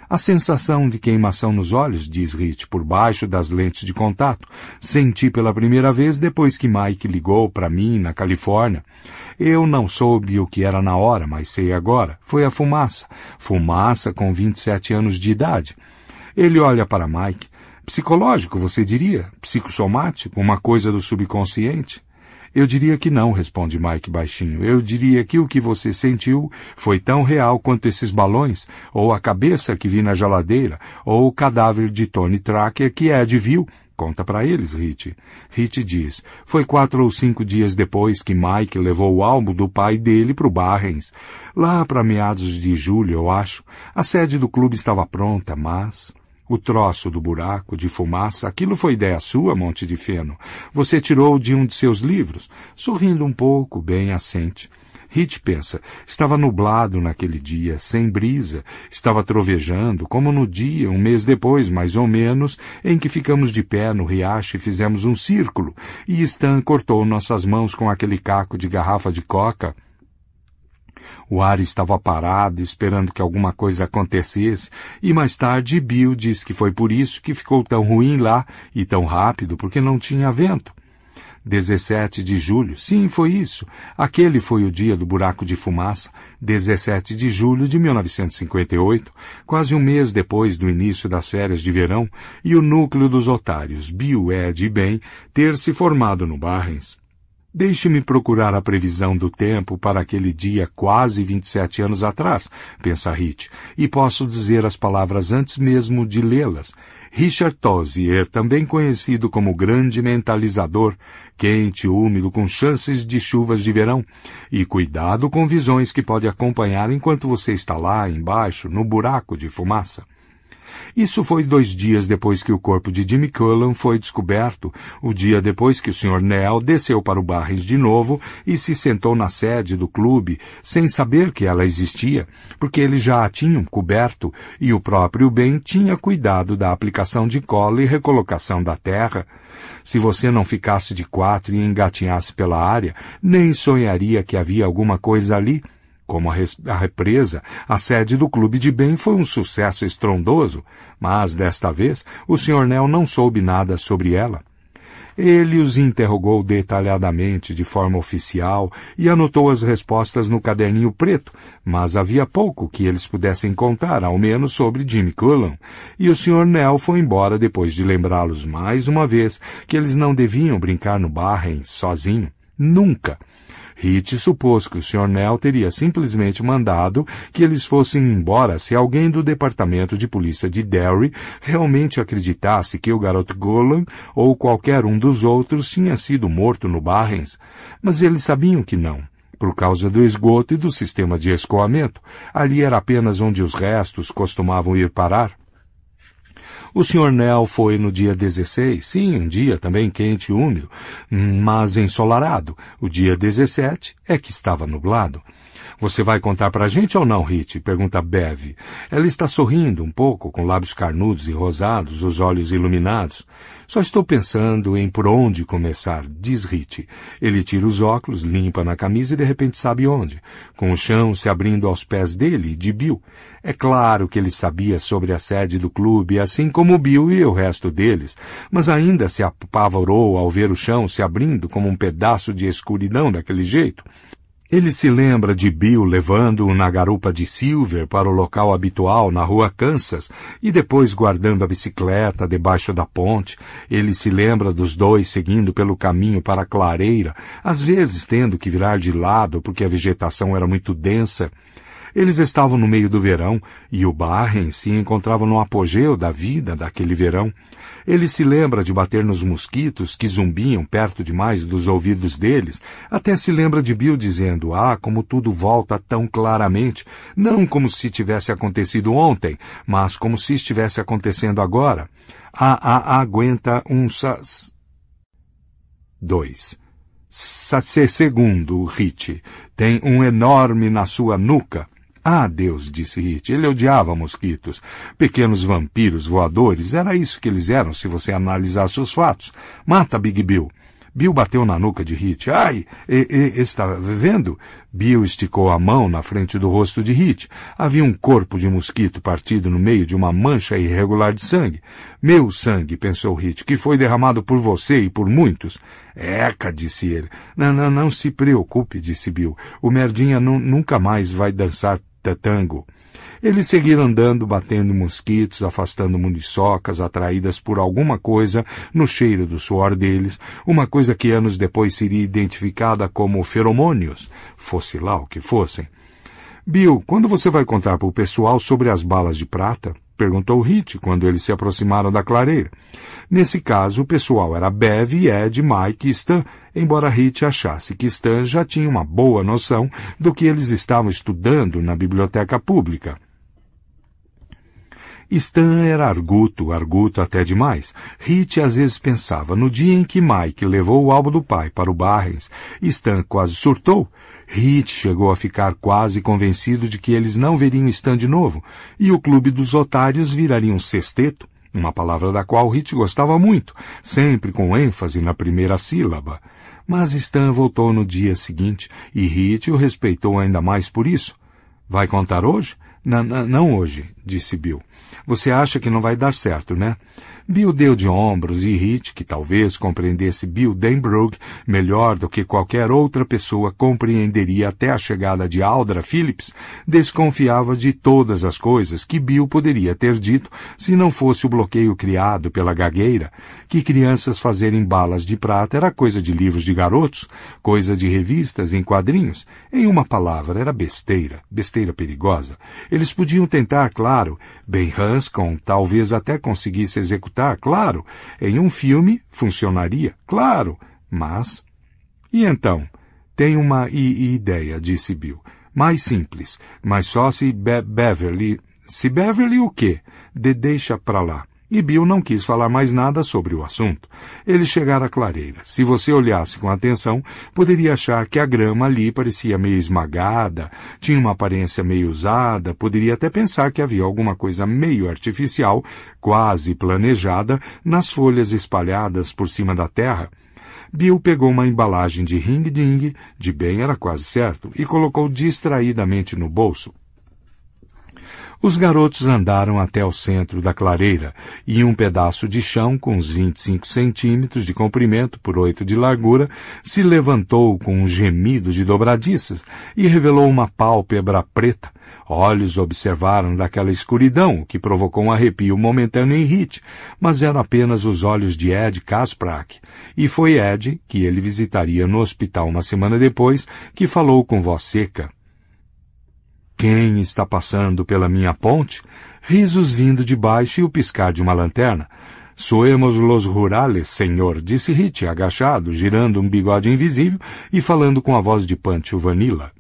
A sensação de queimação nos olhos, diz Rich, por baixo das lentes de contato, senti pela primeira vez depois que Mike ligou para mim na Califórnia. Eu não soube o que era na hora, mas sei agora. Foi a fumaça. Fumaça com 27 anos de idade. Ele olha para Mike. Psicológico, você diria? Psicosomático, Uma coisa do subconsciente? Eu diria que não, responde Mike baixinho. Eu diria que o que você sentiu foi tão real quanto esses balões, ou a cabeça que vi na geladeira, ou o cadáver de Tony Tracker que Ed viu. Conta para eles, Hit. Hit diz, foi quatro ou cinco dias depois que Mike levou o álbum do pai dele para o Barrens. Lá para meados de julho, eu acho. A sede do clube estava pronta, mas... O troço do buraco, de fumaça, aquilo foi ideia sua, Monte de Feno. Você tirou de um de seus livros, sorrindo um pouco, bem assente. Hit pensa, estava nublado naquele dia, sem brisa, estava trovejando, como no dia, um mês depois, mais ou menos, em que ficamos de pé no riacho e fizemos um círculo, e Stan cortou nossas mãos com aquele caco de garrafa de coca, o ar estava parado, esperando que alguma coisa acontecesse, e mais tarde Bill disse que foi por isso que ficou tão ruim lá e tão rápido, porque não tinha vento. 17 de julho. Sim, foi isso. Aquele foi o dia do buraco de fumaça, 17 de julho de 1958, quase um mês depois do início das férias de verão, e o núcleo dos otários Bill, Ed e Ben ter se formado no Barrens. Deixe-me procurar a previsão do tempo para aquele dia quase 27 anos atrás, pensa Hit, e posso dizer as palavras antes mesmo de lê-las. Richard Tozier, também conhecido como grande mentalizador, quente, úmido, com chances de chuvas de verão, e cuidado com visões que pode acompanhar enquanto você está lá embaixo, no buraco de fumaça. Isso foi dois dias depois que o corpo de Jimmy Cullen foi descoberto, o dia depois que o Sr. Neal desceu para o Barres de novo e se sentou na sede do clube, sem saber que ela existia, porque eles já a tinham coberto e o próprio Ben tinha cuidado da aplicação de cola e recolocação da terra. Se você não ficasse de quatro e engatinhasse pela área, nem sonharia que havia alguma coisa ali, como a, a represa, a sede do clube de bem foi um sucesso estrondoso, mas desta vez o Sr. Nell não soube nada sobre ela. Ele os interrogou detalhadamente, de forma oficial, e anotou as respostas no caderninho preto, mas havia pouco que eles pudessem contar, ao menos sobre Jimmy Cullen, e o Sr. Nell foi embora depois de lembrá-los mais uma vez que eles não deviam brincar no barren sozinho. Nunca. Hit supôs que o Sr. Nell teria simplesmente mandado que eles fossem embora se alguém do Departamento de Polícia de Derry realmente acreditasse que o garoto Golan ou qualquer um dos outros tinha sido morto no Barrens, mas eles sabiam que não. Por causa do esgoto e do sistema de escoamento, ali era apenas onde os restos costumavam ir parar. O Sr. Nell foi no dia 16, sim, um dia também quente e úmido, mas ensolarado. O dia 17 é que estava nublado. Você vai contar pra gente ou não, Rit? Pergunta Bev. Ela está sorrindo um pouco, com lábios carnudos e rosados, os olhos iluminados. Só estou pensando em por onde começar, diz Rit. Ele tira os óculos, limpa na camisa e de repente sabe onde. Com o chão se abrindo aos pés dele e de Bill. É claro que ele sabia sobre a sede do clube, assim como Bill e o resto deles, mas ainda se apavorou ao ver o chão se abrindo como um pedaço de escuridão daquele jeito. Ele se lembra de Bill levando-o na garupa de Silver para o local habitual na rua Kansas e depois guardando a bicicleta debaixo da ponte. Ele se lembra dos dois seguindo pelo caminho para a clareira, às vezes tendo que virar de lado porque a vegetação era muito densa. Eles estavam no meio do verão e o Barren se encontrava no apogeu da vida daquele verão. Ele se lembra de bater nos mosquitos que zumbiam perto demais dos ouvidos deles, até se lembra de Bill dizendo, ah, como tudo volta tão claramente, não como se tivesse acontecido ontem, mas como se estivesse acontecendo agora. Ah, ah, ah aguenta um sas... 2. Segundo, Rit, tem um enorme na sua nuca. Ah, Deus, disse Hit, ele odiava mosquitos. Pequenos vampiros voadores, era isso que eles eram se você analisasse os fatos. Mata Big Bill. Bill bateu na nuca de Hit. Ai, e, e, está vendo? Bill esticou a mão na frente do rosto de Hit. Havia um corpo de mosquito partido no meio de uma mancha irregular de sangue. Meu sangue, pensou Hit, que foi derramado por você e por muitos. Eca, disse ele. Não, não, não se preocupe, disse Bill. O merdinha nunca mais vai dançar tango. Eles seguiram andando, batendo mosquitos, afastando muriçocas atraídas por alguma coisa no cheiro do suor deles, uma coisa que anos depois seria identificada como feromônios, fosse lá o que fossem. Bill, quando você vai contar para o pessoal sobre as balas de prata? Perguntou Hit quando eles se aproximaram da clareira. Nesse caso, o pessoal era Bev, Ed, Mike e Stan, embora Hit achasse que Stan já tinha uma boa noção do que eles estavam estudando na biblioteca pública. Stan era arguto, arguto até demais. Hit às vezes pensava no dia em que Mike levou o álbum do pai para o Barrens. Stan quase surtou. Heath chegou a ficar quase convencido de que eles não veriam Stan de novo e o clube dos otários viraria um sexteto, uma palavra da qual Heath gostava muito, sempre com ênfase na primeira sílaba. Mas Stan voltou no dia seguinte e Heath o respeitou ainda mais por isso. Vai contar hoje? N -n não hoje, disse Bill. Você acha que não vai dar certo, né? Bill deu de ombros e Hit, que talvez compreendesse Bill Denbrook melhor do que qualquer outra pessoa compreenderia até a chegada de Aldra Phillips, desconfiava de todas as coisas que Bill poderia ter dito se não fosse o bloqueio criado pela gagueira, que crianças fazerem balas de prata era coisa de livros de garotos, coisa de revistas em quadrinhos, em uma palavra, era besteira, besteira perigosa. Eles podiam tentar, claro, Ben Hanscom talvez até conseguisse executar acreditar, claro. Em um filme funcionaria, claro. Mas. E então? Tem uma ideia, disse Bill. Mais simples. Mas só se Be Beverly. Se Beverly o quê? De deixa pra lá. E Bill não quis falar mais nada sobre o assunto. Ele chegara à clareira. Se você olhasse com atenção, poderia achar que a grama ali parecia meio esmagada, tinha uma aparência meio usada, poderia até pensar que havia alguma coisa meio artificial, quase planejada, nas folhas espalhadas por cima da terra. Bill pegou uma embalagem de ring-ding, de bem era quase certo, e colocou distraidamente no bolso. Os garotos andaram até o centro da clareira e um pedaço de chão com uns 25 centímetros de comprimento por oito de largura se levantou com um gemido de dobradiças e revelou uma pálpebra preta. Olhos observaram daquela escuridão, que provocou um arrepio momentâneo em Hit, mas eram apenas os olhos de Ed Kasprak. E foi Ed, que ele visitaria no hospital uma semana depois, que falou com voz seca. Quem está passando pela minha ponte? Risos vindo de baixo e o piscar de uma lanterna. Soemos los rurales, senhor, disse Ritchie, agachado, girando um bigode invisível e falando com a voz de Pancho Vanilla.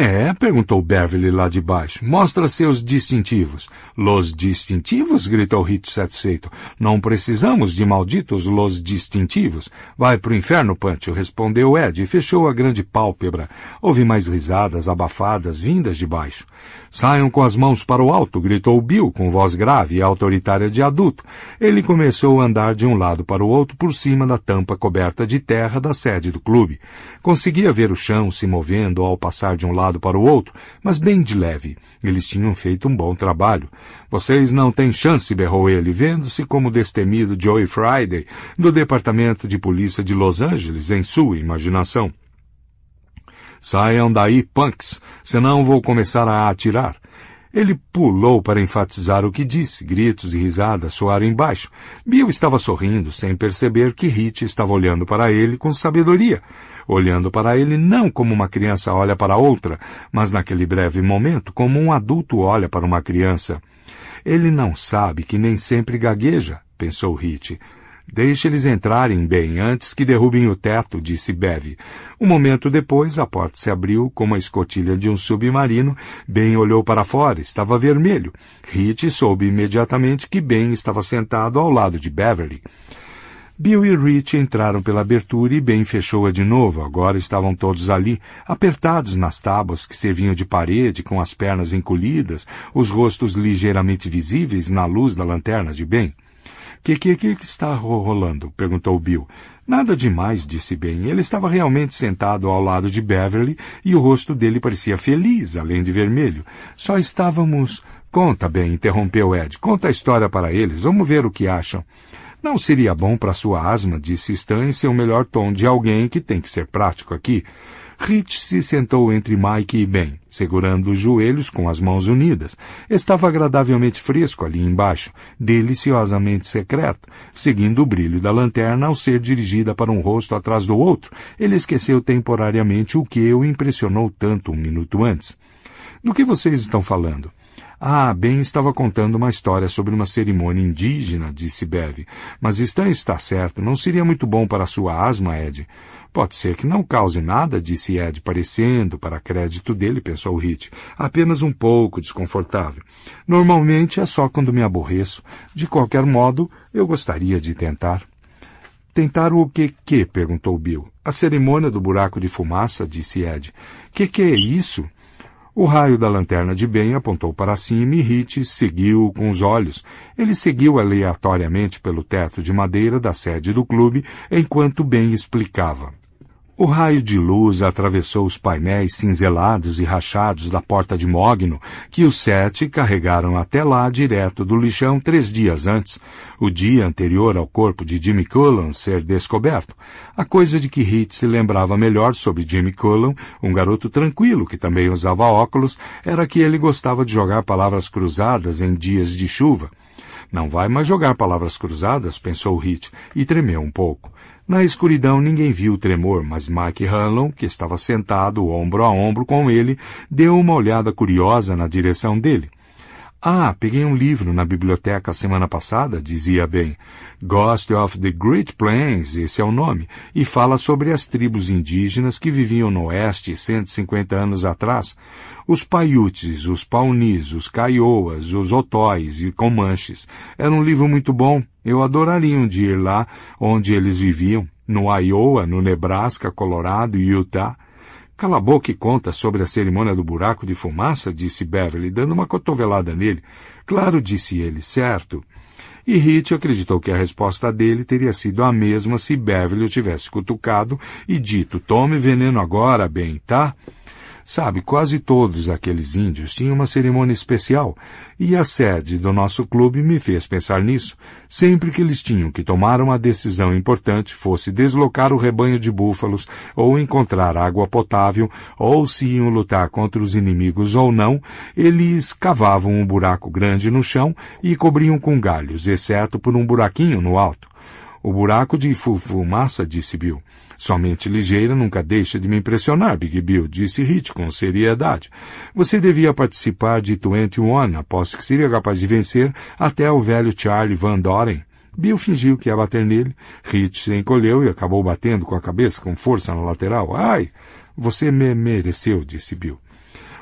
É? perguntou Beverly lá de baixo. Mostra seus distintivos. Los distintivos? gritou Hit satisfeito. Não precisamos de malditos los distintivos. Vai pro inferno, Pancho, respondeu Ed e fechou a grande pálpebra. Houve mais risadas abafadas vindas de baixo. Saiam com as mãos para o alto, gritou Bill com voz grave e autoritária de adulto. Ele começou a andar de um lado para o outro por cima da tampa coberta de terra da sede do clube. Conseguia ver o chão se movendo ao passar de um lado para o outro, mas bem de leve. Eles tinham feito um bom trabalho. Vocês não têm chance, berrou ele, vendo-se como o destemido Joey Friday do Departamento de Polícia de Los Angeles em sua imaginação. Saiam daí, punks, senão vou começar a atirar. Ele pulou para enfatizar o que disse. Gritos e risadas soaram embaixo. Bill estava sorrindo, sem perceber que Hit estava olhando para ele com sabedoria. Olhando para ele não como uma criança olha para outra, mas naquele breve momento como um adulto olha para uma criança. Ele não sabe que nem sempre gagueja, pensou Hit deixe eles entrarem bem antes que derrubem o teto, disse Bev. Um momento depois, a porta se abriu como a escotilha de um submarino. Ben olhou para fora, estava vermelho. Hit soube imediatamente que Ben estava sentado ao lado de Beverly. Bill e Rich entraram pela abertura e Ben fechou-a de novo. Agora estavam todos ali, apertados nas tábuas que serviam de parede, com as pernas encolhidas, os rostos ligeiramente visíveis na luz da lanterna de Ben. Que que que está rolando? perguntou Bill. Nada demais, disse Ben. Ele estava realmente sentado ao lado de Beverly e o rosto dele parecia feliz, além de vermelho. Só estávamos. Conta, Ben, interrompeu Ed. Conta a história para eles. Vamos ver o que acham. Não seria bom para sua asma, disse Stan em seu melhor tom de alguém que tem que ser prático aqui. Rich se sentou entre Mike e Ben, segurando os joelhos com as mãos unidas. Estava agradavelmente fresco ali embaixo, deliciosamente secreto, seguindo o brilho da lanterna ao ser dirigida para um rosto atrás do outro. Ele esqueceu temporariamente o que o impressionou tanto um minuto antes. Do que vocês estão falando? Ah, Ben estava contando uma história sobre uma cerimônia indígena, disse Bev. Mas Stan está certo, não seria muito bom para sua asma, Ed. Pode ser que não cause nada, disse Ed, parecendo, para crédito dele, pensou Hit, apenas um pouco desconfortável. Normalmente é só quando me aborreço. De qualquer modo, eu gostaria de tentar. Tentar o que que? perguntou Bill. A cerimônia do buraco de fumaça, disse Ed. Que que é isso? O raio da lanterna de Ben apontou para cima e Hit seguiu com os olhos. Ele seguiu aleatoriamente pelo teto de madeira da sede do clube enquanto Ben explicava. O raio de luz atravessou os painéis cinzelados e rachados da porta de Mogno, que os sete carregaram até lá direto do lixão três dias antes, o dia anterior ao corpo de Jimmy Cullen ser descoberto, a coisa de que Hit se lembrava melhor sobre Jimmy Cullen, um garoto tranquilo que também usava óculos, era que ele gostava de jogar palavras cruzadas em dias de chuva. Não vai mais jogar palavras cruzadas, pensou Hit, e tremeu um pouco. Na escuridão ninguém viu o tremor, mas Mike Hanlon, que estava sentado ombro a ombro com ele, deu uma olhada curiosa na direção dele. Ah, peguei um livro na biblioteca semana passada, dizia bem. Ghost of the Great Plains, esse é o nome, e fala sobre as tribos indígenas que viviam no oeste 150 anos atrás. Os Paiutes, os Paunis, os Caioas, os Otóis e Comanches. Era um livro muito bom. Eu adoraria um dia ir lá onde eles viviam, no Iowa, no Nebraska, Colorado e Utah. Cala a boca e conta sobre a cerimônia do buraco de fumaça, disse Beverly, dando uma cotovelada nele. Claro, disse ele, certo. E Hitch acreditou que a resposta dele teria sido a mesma se Beverly o tivesse cutucado e dito: Tome veneno agora, bem, tá? Sabe, quase todos aqueles índios tinham uma cerimônia especial, e a sede do nosso clube me fez pensar nisso, sempre que eles tinham que tomar uma decisão importante, fosse deslocar o rebanho de búfalos, ou encontrar água potável, ou se iam lutar contra os inimigos ou não, eles cavavam um buraco grande no chão e cobriam com galhos, exceto por um buraquinho no alto. O buraco de massa, disse Bill. Somente ligeira nunca deixa de me impressionar, Big Bill, disse Hit com seriedade. Você devia participar de Twenty One, aposto que seria capaz de vencer até o velho Charlie Van Doren. Bill fingiu que ia bater nele. Hit se encolheu e acabou batendo com a cabeça com força na lateral. Ai, você me mereceu, disse Bill.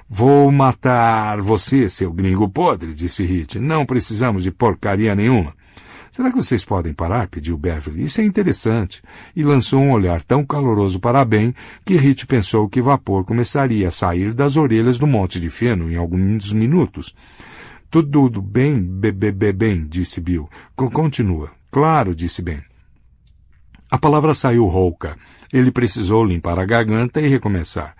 Vou matar você, seu gringo podre, disse Hit. Não precisamos de porcaria nenhuma. Será que vocês podem parar? pediu Beverly. Isso é interessante. E lançou um olhar tão caloroso para Ben que Rich pensou que vapor começaria a sair das orelhas do monte de feno em alguns minutos. Tudo bem, bebê, be, bem, disse Bill. C Continua. Claro, disse Ben. A palavra saiu rouca. Ele precisou limpar a garganta e recomeçar.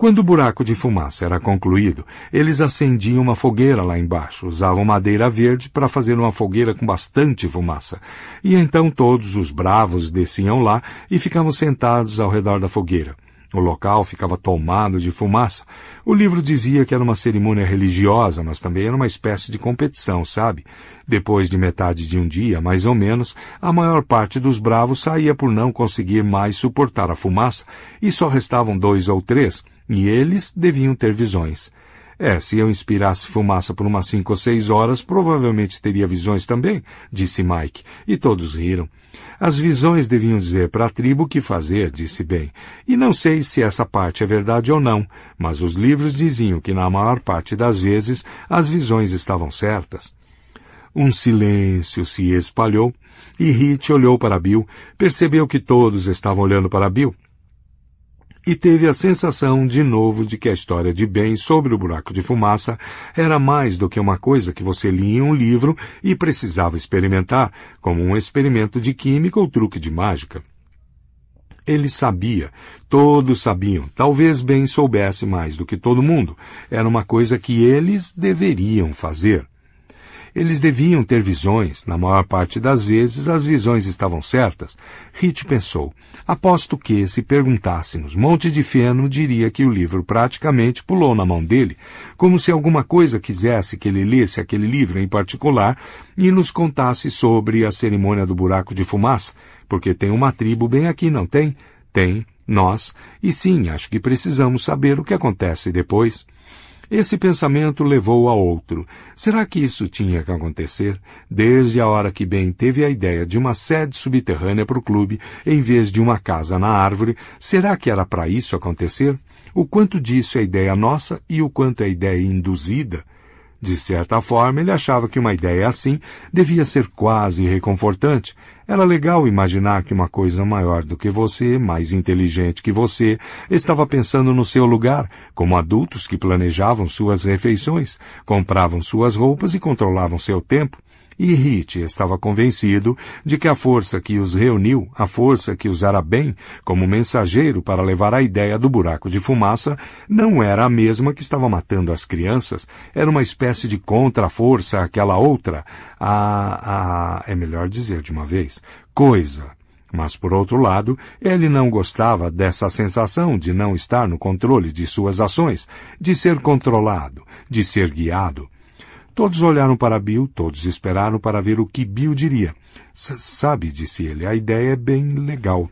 Quando o buraco de fumaça era concluído, eles acendiam uma fogueira lá embaixo, usavam madeira verde para fazer uma fogueira com bastante fumaça. E então todos os bravos desciam lá e ficavam sentados ao redor da fogueira. O local ficava tomado de fumaça. O livro dizia que era uma cerimônia religiosa, mas também era uma espécie de competição, sabe? Depois de metade de um dia, mais ou menos, a maior parte dos bravos saía por não conseguir mais suportar a fumaça e só restavam dois ou três, e eles deviam ter visões. É, se eu inspirasse fumaça por umas cinco ou seis horas, provavelmente teria visões também, disse Mike, e todos riram. As visões deviam dizer para a tribo o que fazer, disse Ben. E não sei se essa parte é verdade ou não, mas os livros diziam que, na maior parte das vezes, as visões estavam certas. Um silêncio se espalhou e Hit olhou para Bill, percebeu que todos estavam olhando para Bill e teve a sensação de novo de que a história de Ben sobre o buraco de fumaça era mais do que uma coisa que você lia em um livro e precisava experimentar, como um experimento de química ou truque de mágica. Ele sabia, todos sabiam, talvez Ben soubesse mais do que todo mundo. Era uma coisa que eles deveriam fazer. Eles deviam ter visões, na maior parte das vezes as visões estavam certas. Hitch pensou. Aposto que, se perguntássemos, Monte de Feno diria que o livro praticamente pulou na mão dele, como se alguma coisa quisesse que ele lesse aquele livro em particular e nos contasse sobre a cerimônia do buraco de fumaça, porque tem uma tribo bem aqui, não tem? Tem, nós, e sim, acho que precisamos saber o que acontece depois. Esse pensamento levou a outro. Será que isso tinha que acontecer? Desde a hora que Ben teve a ideia de uma sede subterrânea para o clube, em vez de uma casa na árvore, será que era para isso acontecer? O quanto disso é ideia nossa e o quanto é ideia induzida? De certa forma, ele achava que uma ideia assim devia ser quase reconfortante, era legal imaginar que uma coisa maior do que você, mais inteligente que você, estava pensando no seu lugar, como adultos que planejavam suas refeições, compravam suas roupas e controlavam seu tempo. E Hit estava convencido de que a força que os reuniu, a força que usara bem como mensageiro para levar a ideia do buraco de fumaça, não era a mesma que estava matando as crianças, era uma espécie de contra-força àquela outra, a, ah, a, ah, é melhor dizer de uma vez, coisa. Mas, por outro lado, ele não gostava dessa sensação de não estar no controle de suas ações, de ser controlado, de ser guiado. Todos olharam para Bill, todos esperaram para ver o que Bill diria. sabe, disse ele, a ideia é bem legal.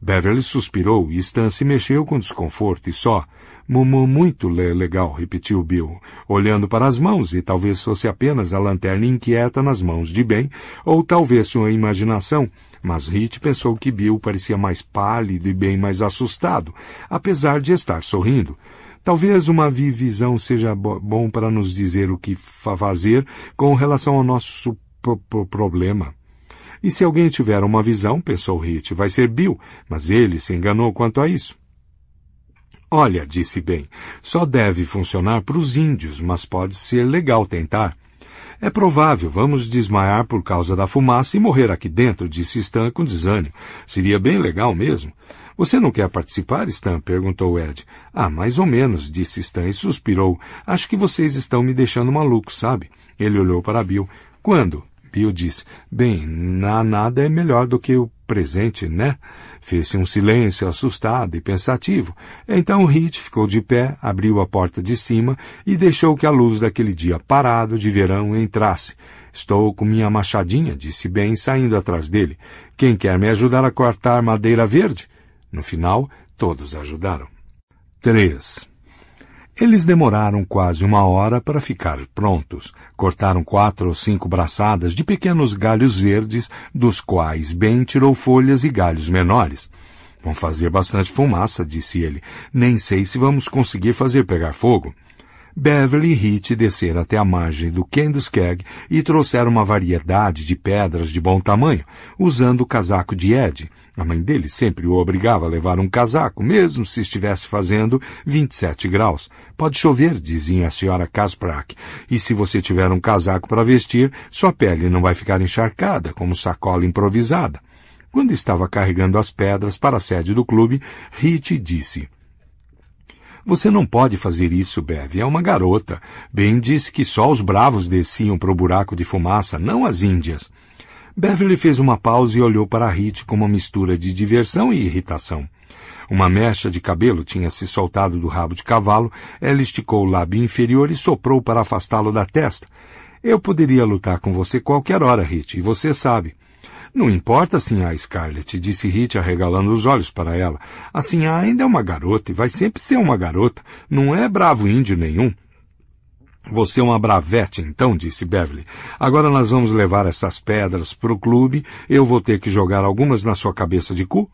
Beverly suspirou e Stan se mexeu com desconforto e só. Mumu muito le legal, repetiu Bill, olhando para as mãos, e talvez fosse apenas a lanterna inquieta nas mãos de Ben, ou talvez sua imaginação, mas Hit pensou que Bill parecia mais pálido e bem mais assustado, apesar de estar sorrindo. Talvez uma visão seja bom para nos dizer o que fazer com relação ao nosso problema. E se alguém tiver uma visão, pensou Hit, vai ser Bill, mas ele se enganou quanto a isso. Olha, disse bem, só deve funcionar para os índios, mas pode ser legal tentar. É provável, vamos desmaiar por causa da fumaça e morrer aqui dentro, disse Stan com desânimo. Seria bem legal mesmo. Você não quer participar, Stan? perguntou Ed. Ah, mais ou menos, disse Stan e suspirou. Acho que vocês estão me deixando maluco, sabe? Ele olhou para Bill. Quando? Bill disse. Bem, na nada é melhor do que o presente, né? Fez-se um silêncio assustado e pensativo. Então Reed ficou de pé, abriu a porta de cima e deixou que a luz daquele dia parado de verão entrasse. Estou com minha machadinha, disse Ben, saindo atrás dele. Quem quer me ajudar a cortar madeira verde? No final, todos ajudaram. 3. Eles demoraram quase uma hora para ficar prontos. Cortaram quatro ou cinco braçadas de pequenos galhos verdes, dos quais Ben tirou folhas e galhos menores. Vão fazer bastante fumaça, disse ele. Nem sei se vamos conseguir fazer pegar fogo. Beverly e Heath desceram até a margem do Kenduskeag e trouxeram uma variedade de pedras de bom tamanho, usando o casaco de Ed. A mãe dele sempre o obrigava a levar um casaco, mesmo se estivesse fazendo 27 graus. Pode chover, dizia a senhora Kasprak, e se você tiver um casaco para vestir, sua pele não vai ficar encharcada, como sacola improvisada. Quando estava carregando as pedras para a sede do clube, Hit disse: você não pode fazer isso, Bev. É uma garota. Ben disse que só os bravos desciam para o buraco de fumaça, não as índias. Beverly fez uma pausa e olhou para Rit com uma mistura de diversão e irritação. Uma mecha de cabelo tinha se soltado do rabo de cavalo, ela esticou o lábio inferior e soprou para afastá-lo da testa. Eu poderia lutar com você qualquer hora, Rit, e você sabe. Não importa, Sinha Scarlett, disse Rita arregalando os olhos para ela. A Sinha ainda é uma garota e vai sempre ser uma garota. Não é bravo índio nenhum. Você é uma bravete, então, disse Beverly. Agora nós vamos levar essas pedras para o clube. Eu vou ter que jogar algumas na sua cabeça de cu.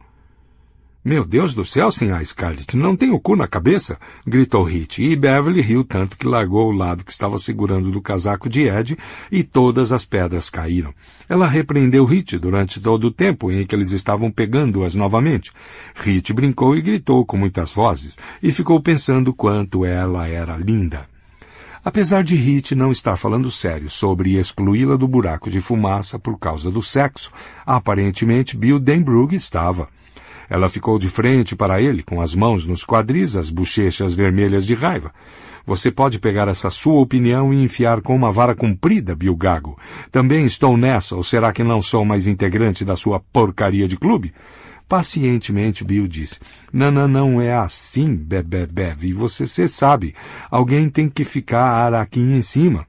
Meu Deus do céu, senhora Scarlett, não tem o cu na cabeça? gritou Hit, e Beverly riu tanto que largou o lado que estava segurando do casaco de Ed e todas as pedras caíram. Ela repreendeu Hit durante todo o tempo em que eles estavam pegando-as novamente. Hit brincou e gritou com muitas vozes e ficou pensando quanto ela era linda. Apesar de Hit não estar falando sério sobre excluí-la do buraco de fumaça por causa do sexo, aparentemente Bill Denbrugh estava. Ela ficou de frente para ele, com as mãos nos quadris, as bochechas vermelhas de raiva. Você pode pegar essa sua opinião e enfiar com uma vara comprida, Bill Gago. Também estou nessa, ou será que não sou mais integrante da sua porcaria de clube? Pacientemente, Bill disse. Não, não, não é assim, bebê, bebe. E você, cê sabe. Alguém tem que ficar aqui araquinha em cima.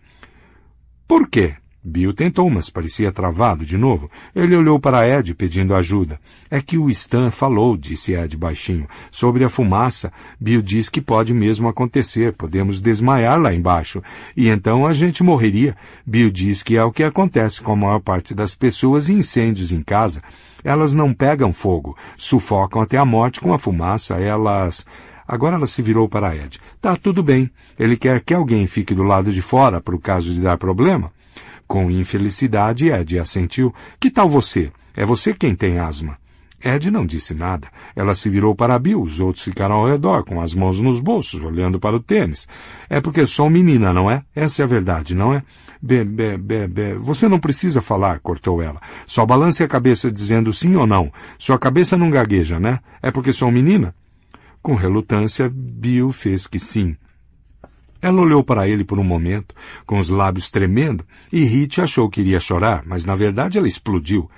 Por quê? Bill tentou, mas parecia travado de novo. Ele olhou para Ed pedindo ajuda. É que o Stan falou, disse Ed baixinho. Sobre a fumaça, Bill diz que pode mesmo acontecer. Podemos desmaiar lá embaixo. E então a gente morreria. Bill diz que é o que acontece com a maior parte das pessoas em incêndios em casa. Elas não pegam fogo. Sufocam até a morte com a fumaça. Elas... Agora ela se virou para Ed. Tá tudo bem. Ele quer que alguém fique do lado de fora para o caso de dar problema. Com infelicidade, Ed assentiu. Que tal você? É você quem tem asma. Ed não disse nada. Ela se virou para Bill, os outros ficaram ao redor, com as mãos nos bolsos, olhando para o tênis. É porque sou menina, não é? Essa é a verdade, não é? Be, be, be, be. Você não precisa falar, cortou ela. Só balance a cabeça dizendo sim ou não. Sua cabeça não gagueja, né? É porque sou menina? Com relutância, Bill fez que sim. Ela olhou para ele por um momento, com os lábios tremendo, e Rit achou que iria chorar, mas na verdade ela explodiu.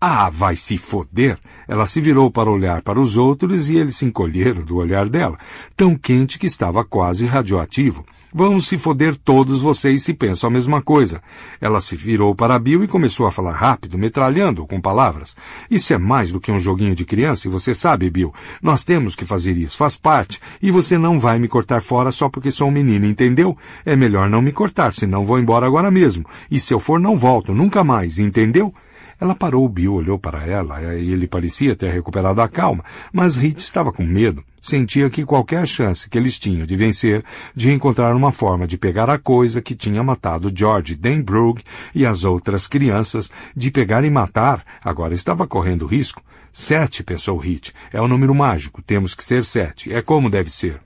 Ah, vai se foder! Ela se virou para olhar para os outros e eles se encolheram do olhar dela, tão quente que estava quase radioativo. Vão se foder todos vocês se pensam a mesma coisa. Ela se virou para Bill e começou a falar rápido, metralhando com palavras. Isso é mais do que um joguinho de criança e você sabe, Bill. Nós temos que fazer isso, faz parte. E você não vai me cortar fora só porque sou um menino, entendeu? É melhor não me cortar, senão vou embora agora mesmo. E se eu for, não volto, nunca mais, entendeu? Ela parou, Bill olhou para ela e ele parecia ter recuperado a calma, mas Rita estava com medo. Sentia que qualquer chance que eles tinham de vencer, de encontrar uma forma de pegar a coisa que tinha matado George Denbrug e as outras crianças, de pegar e matar, agora estava correndo risco. Sete, pensou Hit. É o número mágico. Temos que ser sete. É como deve ser.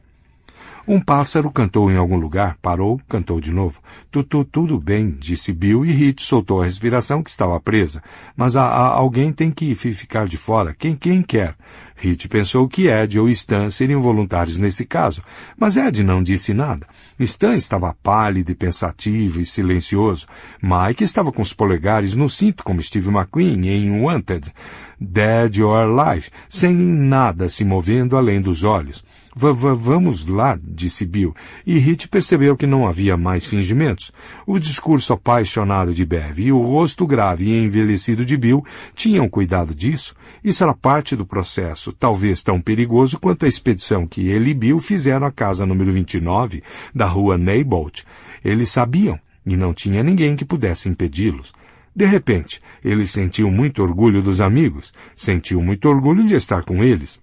Um pássaro cantou em algum lugar, parou, cantou de novo. Tutu, tudo bem, disse Bill, e Hit soltou a respiração que estava presa. Mas a, a, alguém tem que ficar de fora, quem, quem quer. Hit pensou que Ed ou Stan seriam voluntários nesse caso, mas Ed não disse nada. Stan estava pálido e pensativo e silencioso. Mike estava com os polegares no cinto, como Steve McQueen em Wanted, Dead or Alive, sem nada se movendo além dos olhos. V -v Vamos lá, disse Bill, e Hit percebeu que não havia mais fingimentos. O discurso apaixonado de Bev e o rosto grave e envelhecido de Bill tinham cuidado disso. Isso era parte do processo, talvez tão perigoso quanto a expedição que ele e Bill fizeram à casa número 29 da rua Neybolt. Eles sabiam, e não tinha ninguém que pudesse impedi-los. De repente, ele sentiu muito orgulho dos amigos, sentiu muito orgulho de estar com eles.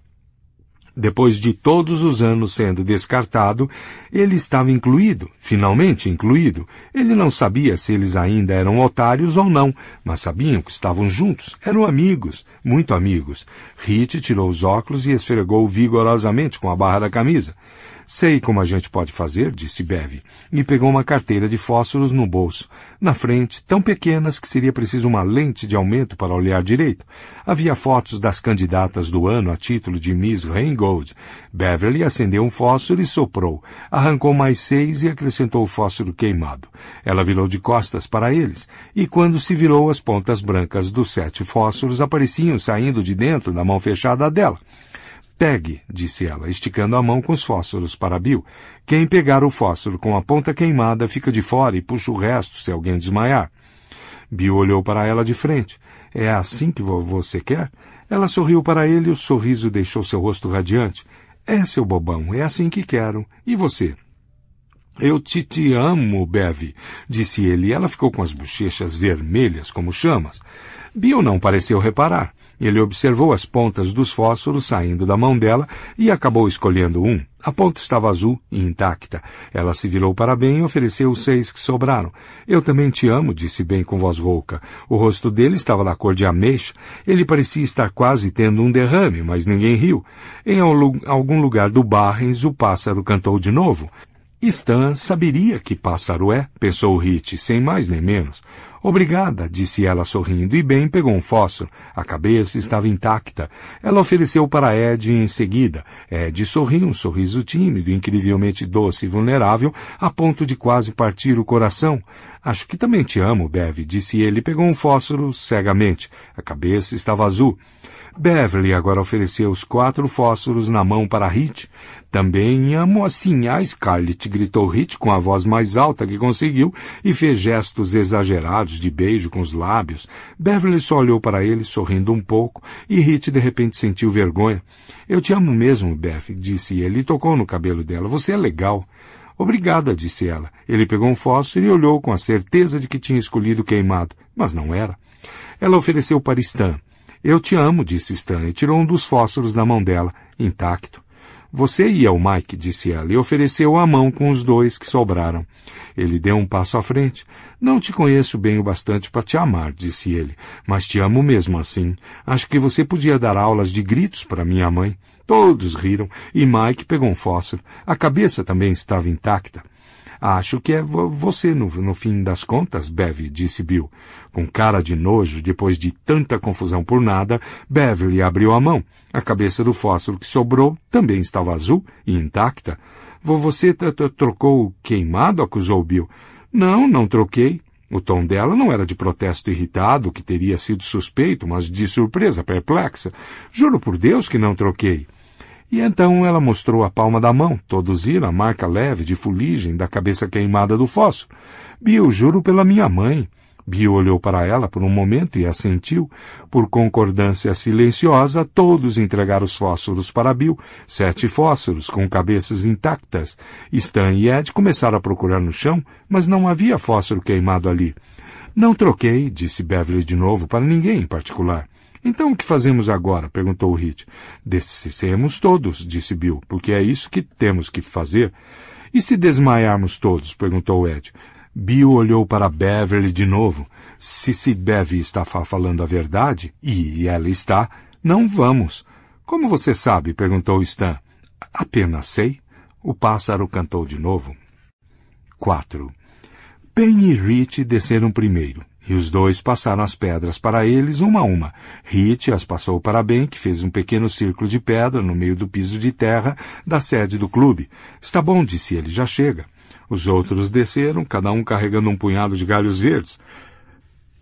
Depois de todos os anos sendo descartado, ele estava incluído, finalmente incluído. Ele não sabia se eles ainda eram otários ou não, mas sabiam que estavam juntos, eram amigos, muito amigos. Rit tirou os óculos e esfregou vigorosamente com a barra da camisa. Sei como a gente pode fazer, disse Bev, e pegou uma carteira de fósforos no bolso. Na frente, tão pequenas que seria preciso uma lente de aumento para olhar direito, havia fotos das candidatas do ano a título de Miss Gold. Beverly acendeu um fósforo e soprou. Arrancou mais seis e acrescentou o fósforo queimado. Ela virou de costas para eles, e quando se virou, as pontas brancas dos sete fósforos apareciam saindo de dentro da mão fechada dela. Pegue, disse ela, esticando a mão com os fósforos para Bill. Quem pegar o fósforo com a ponta queimada fica de fora e puxa o resto se alguém desmaiar. Bill olhou para ela de frente. É assim que você quer? Ela sorriu para ele e o sorriso deixou seu rosto radiante. É, seu bobão, é assim que quero. E você? Eu te te amo, Bev, disse ele, ela ficou com as bochechas vermelhas como chamas. Bill não pareceu reparar. Ele observou as pontas dos fósforos saindo da mão dela e acabou escolhendo um. A ponta estava azul e intacta. Ela se virou para bem e ofereceu os seis que sobraram. Eu também te amo, disse bem com voz rouca. O rosto dele estava da cor de ameixa. Ele parecia estar quase tendo um derrame, mas ninguém riu. Em algum lugar do Barrens, o pássaro cantou de novo. Stan saberia que pássaro é, pensou Hit, sem mais nem menos. Obrigada, disse ela sorrindo, e bem pegou um fósforo. A cabeça estava intacta. Ela ofereceu para Ed em seguida. Ed sorriu, um sorriso tímido, incrivelmente doce e vulnerável, a ponto de quase partir o coração. Acho que também te amo, Bev, disse ele, e pegou um fósforo cegamente. A cabeça estava azul. Beverly agora ofereceu os quatro fósforos na mão para Hit. Também assim a Scarlett, gritou Hit com a voz mais alta que conseguiu e fez gestos exagerados de beijo com os lábios. Beverly só olhou para ele, sorrindo um pouco, e Hit de repente sentiu vergonha. Eu te amo mesmo, Beth, disse ele e tocou no cabelo dela. Você é legal. Obrigada, disse ela. Ele pegou um fósforo e olhou com a certeza de que tinha escolhido queimado, mas não era. Ela ofereceu para Stan. Eu te amo, disse Stan e tirou um dos fósforos da mão dela, intacto. Você e eu, Mike, disse ela, e ofereceu a mão com os dois que sobraram. Ele deu um passo à frente. Não te conheço bem o bastante para te amar, disse ele, mas te amo mesmo assim. Acho que você podia dar aulas de gritos para minha mãe. Todos riram, e Mike pegou um fósforo. A cabeça também estava intacta. Acho que é você, no, no fim das contas, Bev, disse Bill. Com cara de nojo, depois de tanta confusão por nada, Beverly abriu a mão. A cabeça do fósforo que sobrou também estava azul e intacta. Você trocou queimado? acusou Bill. Não, não troquei. O tom dela não era de protesto irritado, que teria sido suspeito, mas de surpresa, perplexa. Juro por Deus que não troquei. E então ela mostrou a palma da mão. Todos viram a marca leve de fuligem da cabeça queimada do fósforo. Bill, juro pela minha mãe. Bill olhou para ela por um momento e assentiu. Por concordância silenciosa, todos entregaram os fósforos para Bill. sete fósforos, com cabeças intactas. Stan e Ed começaram a procurar no chão, mas não havia fósforo queimado ali. Não troquei, disse Beverly de novo, para ninguém em particular. Então o que fazemos agora? perguntou Hit. Descemos todos, disse Bill, porque é isso que temos que fazer. E se desmaiarmos todos? perguntou Ed. Bill olhou para Beverly de novo. Se Beverly está falando a verdade, e ela está, não vamos. Como você sabe? perguntou Stan. Apenas sei. O pássaro cantou de novo. 4. Ben e Rich desceram primeiro, e os dois passaram as pedras para eles uma a uma. Rich as passou para Ben, que fez um pequeno círculo de pedra no meio do piso de terra da sede do clube. Está bom, disse ele, já chega. Os outros desceram, cada um carregando um punhado de galhos verdes,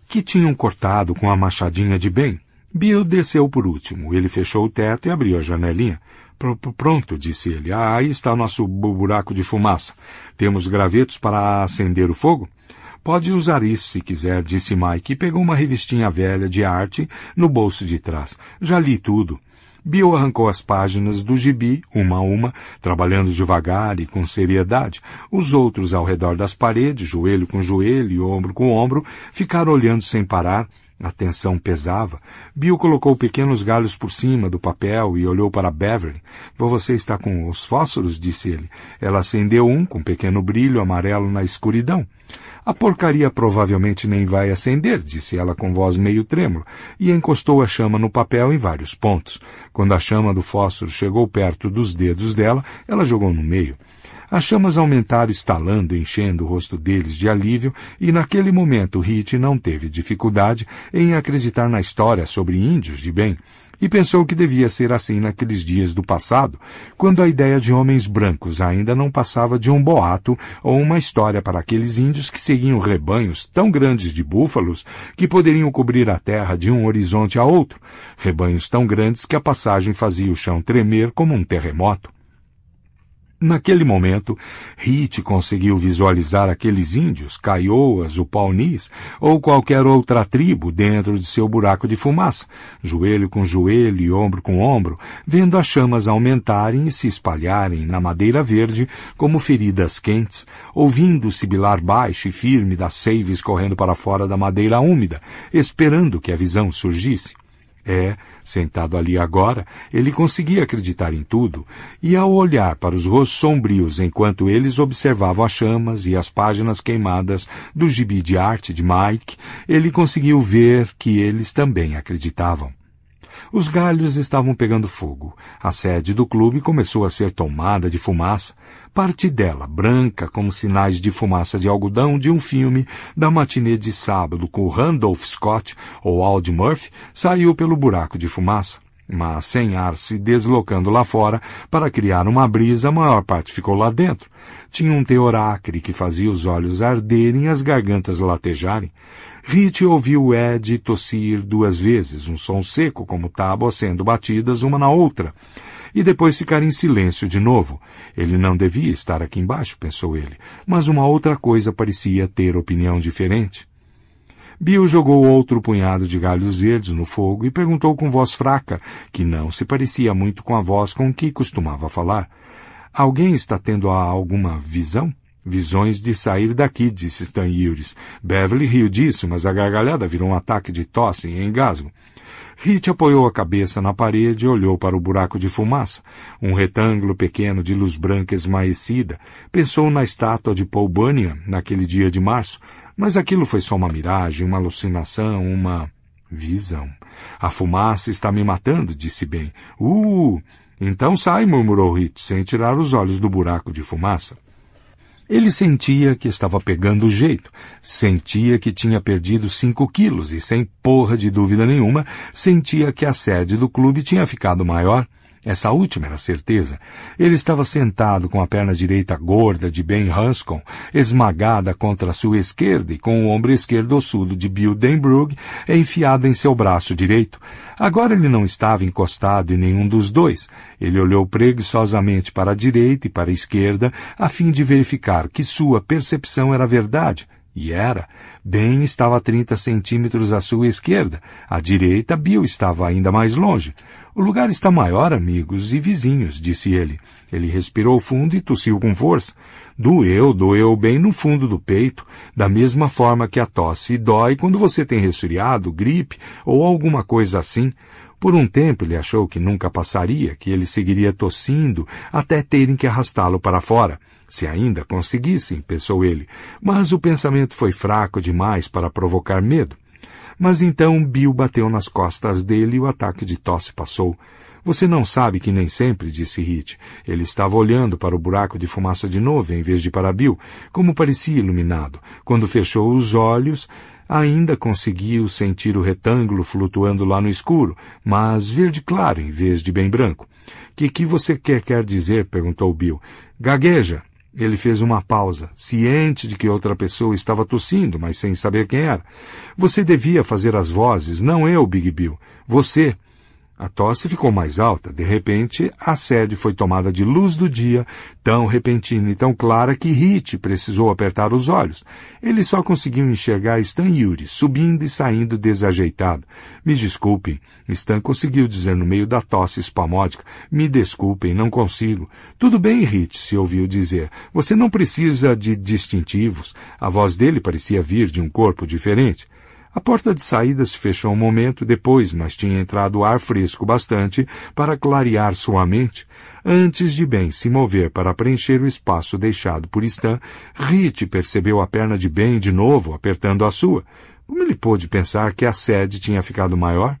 que tinham cortado com a machadinha de bem. Bill desceu por último. Ele fechou o teto e abriu a janelinha. Pr Pronto, disse ele. Ah, aí está nosso buraco de fumaça. Temos gravetos para acender o fogo? Pode usar isso se quiser, disse Mike e pegou uma revistinha velha de arte no bolso de trás. Já li tudo. Bill arrancou as páginas do gibi, uma a uma, trabalhando devagar e com seriedade. Os outros, ao redor das paredes, joelho com joelho e ombro com ombro, ficaram olhando sem parar. A tensão pesava. Bill colocou pequenos galhos por cima do papel e olhou para Beverly. Você está com os fósforos? disse ele. Ela acendeu um com um pequeno brilho amarelo na escuridão. A porcaria provavelmente nem vai acender, disse ela com voz meio trêmula, e encostou a chama no papel em vários pontos. Quando a chama do fósforo chegou perto dos dedos dela, ela jogou no meio. As chamas aumentaram estalando, enchendo o rosto deles de alívio, e naquele momento Hit não teve dificuldade em acreditar na história sobre índios de bem e pensou que devia ser assim naqueles dias do passado, quando a ideia de homens brancos ainda não passava de um boato ou uma história para aqueles índios que seguiam rebanhos tão grandes de búfalos que poderiam cobrir a terra de um horizonte a outro, rebanhos tão grandes que a passagem fazia o chão tremer como um terremoto. Naquele momento, Hit conseguiu visualizar aqueles índios, caioas, o paunis ou qualquer outra tribo dentro de seu buraco de fumaça, joelho com joelho e ombro com ombro, vendo as chamas aumentarem e se espalharem na madeira verde como feridas quentes, ouvindo o sibilar baixo e firme das seives correndo para fora da madeira úmida, esperando que a visão surgisse. É, sentado ali agora, ele conseguia acreditar em tudo, e ao olhar para os rostos sombrios enquanto eles observavam as chamas e as páginas queimadas do gibi de arte de Mike, ele conseguiu ver que eles também acreditavam. Os galhos estavam pegando fogo. A sede do clube começou a ser tomada de fumaça, parte dela branca como sinais de fumaça de algodão de um filme da matinê de sábado com Randolph Scott ou Aldi Murphy, saiu pelo buraco de fumaça. Mas sem ar se deslocando lá fora para criar uma brisa, a maior parte ficou lá dentro. Tinha um teor acre que fazia os olhos arderem e as gargantas latejarem. Rit ouviu Ed tossir duas vezes, um som seco como tábuas sendo batidas uma na outra, e depois ficar em silêncio de novo. Ele não devia estar aqui embaixo, pensou ele, mas uma outra coisa parecia ter opinião diferente. Bill jogou outro punhado de galhos verdes no fogo e perguntou com voz fraca, que não se parecia muito com a voz com que costumava falar. Alguém está tendo alguma visão? Visões de sair daqui, disse Stan Yures. Beverly riu disso, mas a gargalhada virou um ataque de tosse e engasgo. Hit apoiou a cabeça na parede e olhou para o buraco de fumaça, um retângulo pequeno de luz branca esmaecida. Pensou na estátua de Paul Bunyan naquele dia de março, mas aquilo foi só uma miragem, uma alucinação, uma visão. A fumaça está me matando, disse Ben. Uh! Então sai, murmurou Hit, sem tirar os olhos do buraco de fumaça. Ele sentia que estava pegando o jeito, sentia que tinha perdido cinco quilos e, sem porra de dúvida nenhuma, sentia que a sede do clube tinha ficado maior. Essa última era certeza. Ele estava sentado com a perna direita gorda de Ben Hanscom, esmagada contra a sua esquerda e com o ombro esquerdo ossudo de Bill Denbrug enfiado em seu braço direito. Agora ele não estava encostado em nenhum dos dois. Ele olhou preguiçosamente para a direita e para a esquerda, a fim de verificar que sua percepção era verdade. E era. Ben estava a 30 centímetros à sua esquerda. À direita, Bill estava ainda mais longe. O lugar está maior, amigos e vizinhos, disse ele. Ele respirou fundo e tossiu com força. Doeu, doeu bem no fundo do peito, da mesma forma que a tosse dói quando você tem resfriado, gripe ou alguma coisa assim. Por um tempo ele achou que nunca passaria, que ele seguiria tossindo até terem que arrastá-lo para fora. Se ainda conseguissem, pensou ele, mas o pensamento foi fraco demais para provocar medo. Mas então Bill bateu nas costas dele e o ataque de tosse passou. Você não sabe que nem sempre, disse Hit. Ele estava olhando para o buraco de fumaça de novo em vez de para Bill, como parecia iluminado. Quando fechou os olhos, ainda conseguiu sentir o retângulo flutuando lá no escuro, mas verde claro em vez de bem branco. Que que você quer quer dizer? perguntou Bill. Gagueja. Ele fez uma pausa, ciente de que outra pessoa estava tossindo, mas sem saber quem era. Você devia fazer as vozes, não eu, Big Bill. Você. A tosse ficou mais alta. De repente, a sede foi tomada de luz do dia, tão repentina e tão clara que Hit precisou apertar os olhos. Ele só conseguiu enxergar Stan Yuri subindo e saindo desajeitado. Me desculpem. Stan conseguiu dizer no meio da tosse espasmódica. Me desculpem, não consigo. Tudo bem, Hit, se ouviu dizer. Você não precisa de distintivos. A voz dele parecia vir de um corpo diferente. A porta de saída se fechou um momento depois, mas tinha entrado ar fresco bastante para clarear sua mente, antes de Ben se mover para preencher o espaço deixado por Stan, Rit percebeu a perna de Ben de novo apertando a sua. Como ele pôde pensar que a sede tinha ficado maior?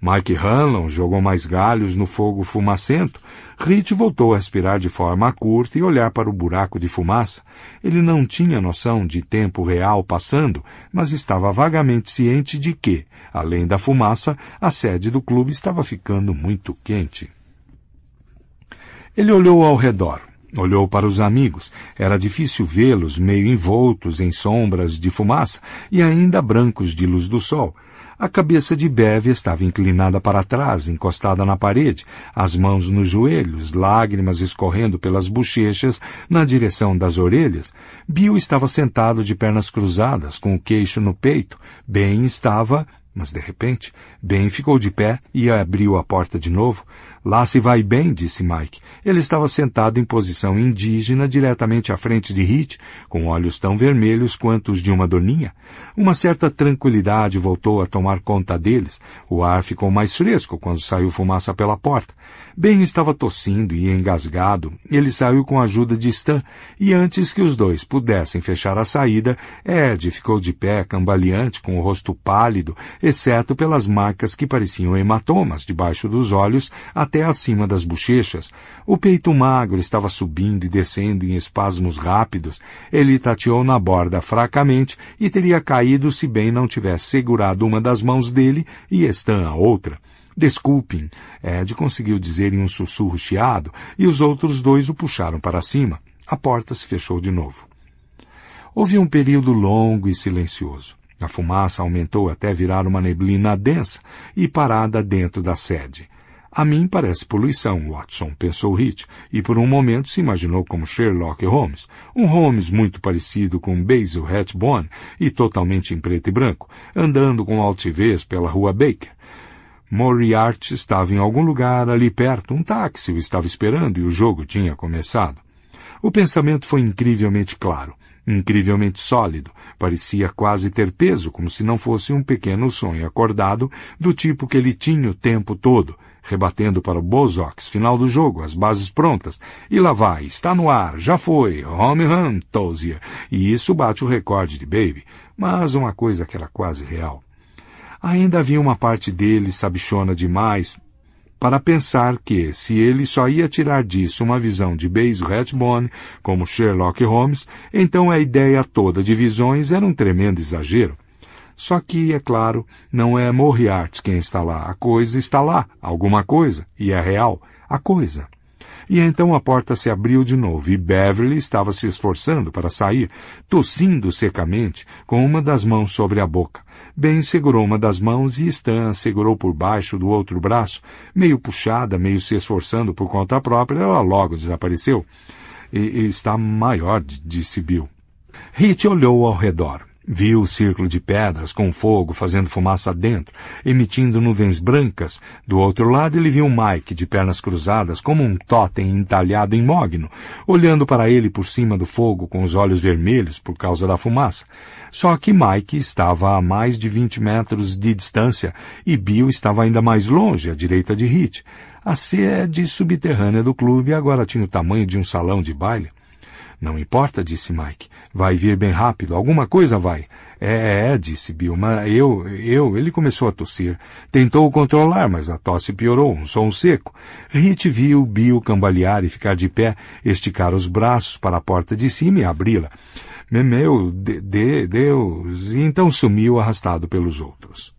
Mike Hanlon jogou mais galhos no fogo fumacento, Rite voltou a respirar de forma curta e olhar para o buraco de fumaça. Ele não tinha noção de tempo real passando, mas estava vagamente ciente de que, além da fumaça, a sede do clube estava ficando muito quente. Ele olhou ao redor. Olhou para os amigos. Era difícil vê-los, meio envoltos em sombras de fumaça e ainda brancos de luz do sol. A cabeça de Bev estava inclinada para trás, encostada na parede, as mãos nos joelhos, lágrimas escorrendo pelas bochechas na direção das orelhas. Bill estava sentado de pernas cruzadas, com o queixo no peito. Ben estava mas de repente, Ben ficou de pé e abriu a porta de novo. Lá se vai bem, disse Mike. Ele estava sentado em posição indígena, diretamente à frente de Hit, com olhos tão vermelhos quanto os de uma doninha. Uma certa tranquilidade voltou a tomar conta deles. O ar ficou mais fresco quando saiu fumaça pela porta. Ben estava tossindo e engasgado. Ele saiu com a ajuda de Stan e antes que os dois pudessem fechar a saída, Ed ficou de pé, cambaleante, com o rosto pálido, exceto pelas marcas que pareciam hematomas debaixo dos olhos até acima das bochechas. O peito magro estava subindo e descendo em espasmos rápidos. Ele tateou na borda fracamente e teria caído se Ben não tivesse segurado uma das mãos dele e Stan a outra. Desculpem, é, Ed conseguiu dizer em um sussurro chiado e os outros dois o puxaram para cima. A porta se fechou de novo. Houve um período longo e silencioso. A fumaça aumentou até virar uma neblina densa e parada dentro da sede. A mim parece poluição, Watson, pensou Hitch, e por um momento se imaginou como Sherlock Holmes, um Holmes muito parecido com Basil Rathbone e totalmente em preto e branco, andando com altivez pela rua Baker, Moriarty estava em algum lugar ali perto, um táxi o estava esperando e o jogo tinha começado. O pensamento foi incrivelmente claro, incrivelmente sólido, parecia quase ter peso, como se não fosse um pequeno sonho acordado, do tipo que ele tinha o tempo todo, rebatendo para o Bozox, final do jogo, as bases prontas, e lá vai, está no ar, já foi, home run, Tozier, e isso bate o recorde de Baby, mas uma coisa que era quase real. Ainda havia uma parte dele sabichona demais para pensar que, se ele só ia tirar disso uma visão de Basil Redbone como Sherlock Holmes, então a ideia toda de visões era um tremendo exagero. Só que, é claro, não é Moriarty quem está lá. A coisa está lá, alguma coisa, e é real, a coisa. E então a porta se abriu de novo e Beverly estava se esforçando para sair, tossindo secamente, com uma das mãos sobre a boca. Ben segurou uma das mãos e Stan a segurou por baixo do outro braço, meio puxada, meio se esforçando por conta própria, ela logo desapareceu. E, e está maior, disse Bill. Hit olhou ao redor. Viu o círculo de pedras com fogo fazendo fumaça dentro, emitindo nuvens brancas. Do outro lado ele viu Mike, de pernas cruzadas, como um totem entalhado em mogno, olhando para ele por cima do fogo com os olhos vermelhos por causa da fumaça. Só que Mike estava a mais de vinte metros de distância e Bill estava ainda mais longe, à direita de Hit. A sede é subterrânea do clube agora tinha o tamanho de um salão de baile. Não importa, disse Mike. Vai vir bem rápido. Alguma coisa vai. É, é, é, disse Bill, mas eu, eu, ele começou a tossir. Tentou controlar, mas a tosse piorou, um som seco. Rit viu Bill cambalear e ficar de pé, esticar os braços para a porta de cima e abri-la. Meu de, de, Deus! E então sumiu arrastado pelos outros.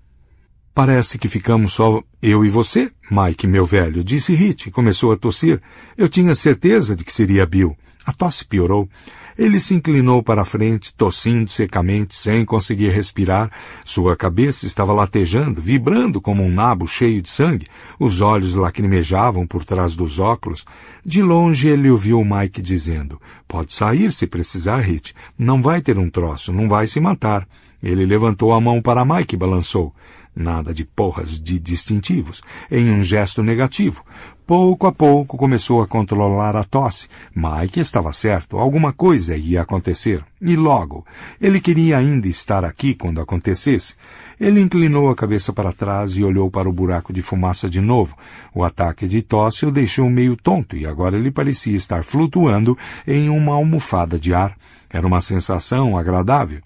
Parece que ficamos só eu e você, Mike, meu velho, disse Rit e começou a tossir. Eu tinha certeza de que seria Bill. A tosse piorou. Ele se inclinou para a frente, tossindo secamente, sem conseguir respirar. Sua cabeça estava latejando, vibrando como um nabo cheio de sangue. Os olhos lacrimejavam por trás dos óculos. De longe ele ouviu Mike dizendo: Pode sair se precisar, Hit. Não vai ter um troço, não vai se matar. Ele levantou a mão para Mike e balançou. Nada de porras de distintivos, em um gesto negativo. Pouco a pouco começou a controlar a tosse. Mike estava certo, alguma coisa ia acontecer. E logo. Ele queria ainda estar aqui quando acontecesse. Ele inclinou a cabeça para trás e olhou para o buraco de fumaça de novo. O ataque de tosse o deixou meio tonto e agora ele parecia estar flutuando em uma almofada de ar. Era uma sensação agradável.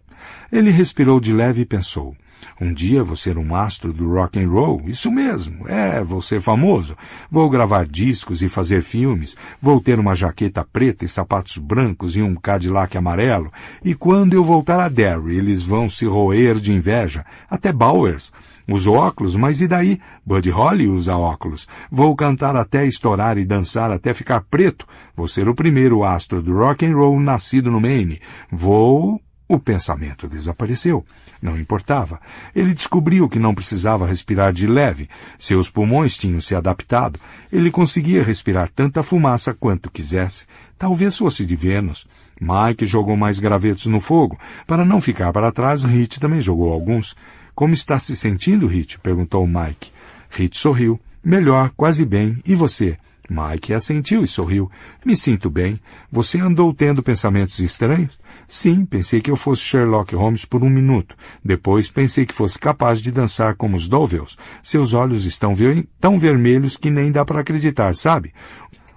Ele respirou de leve e pensou. Um dia vou ser um astro do rock and roll, isso mesmo. É, vou ser famoso. Vou gravar discos e fazer filmes. Vou ter uma jaqueta preta e sapatos brancos e um Cadillac amarelo. E quando eu voltar a Derry, eles vão se roer de inveja. Até Bowers. Uso óculos, mas e daí? Buddy Holly usa óculos. Vou cantar até estourar e dançar até ficar preto. Vou ser o primeiro astro do rock and roll nascido no Maine. Vou... O pensamento desapareceu. Não importava. Ele descobriu que não precisava respirar de leve. Seus pulmões tinham se adaptado. Ele conseguia respirar tanta fumaça quanto quisesse. Talvez fosse de Vênus. Mike jogou mais gravetos no fogo. Para não ficar para trás, Rit também jogou alguns. Como está se sentindo, Rit? perguntou Mike. Rit sorriu. Melhor, quase bem. E você? Mike assentiu e sorriu. Me sinto bem. Você andou tendo pensamentos estranhos? Sim, pensei que eu fosse Sherlock Holmes por um minuto. Depois pensei que fosse capaz de dançar como os Dovells. Seus olhos estão ver... tão vermelhos que nem dá para acreditar, sabe?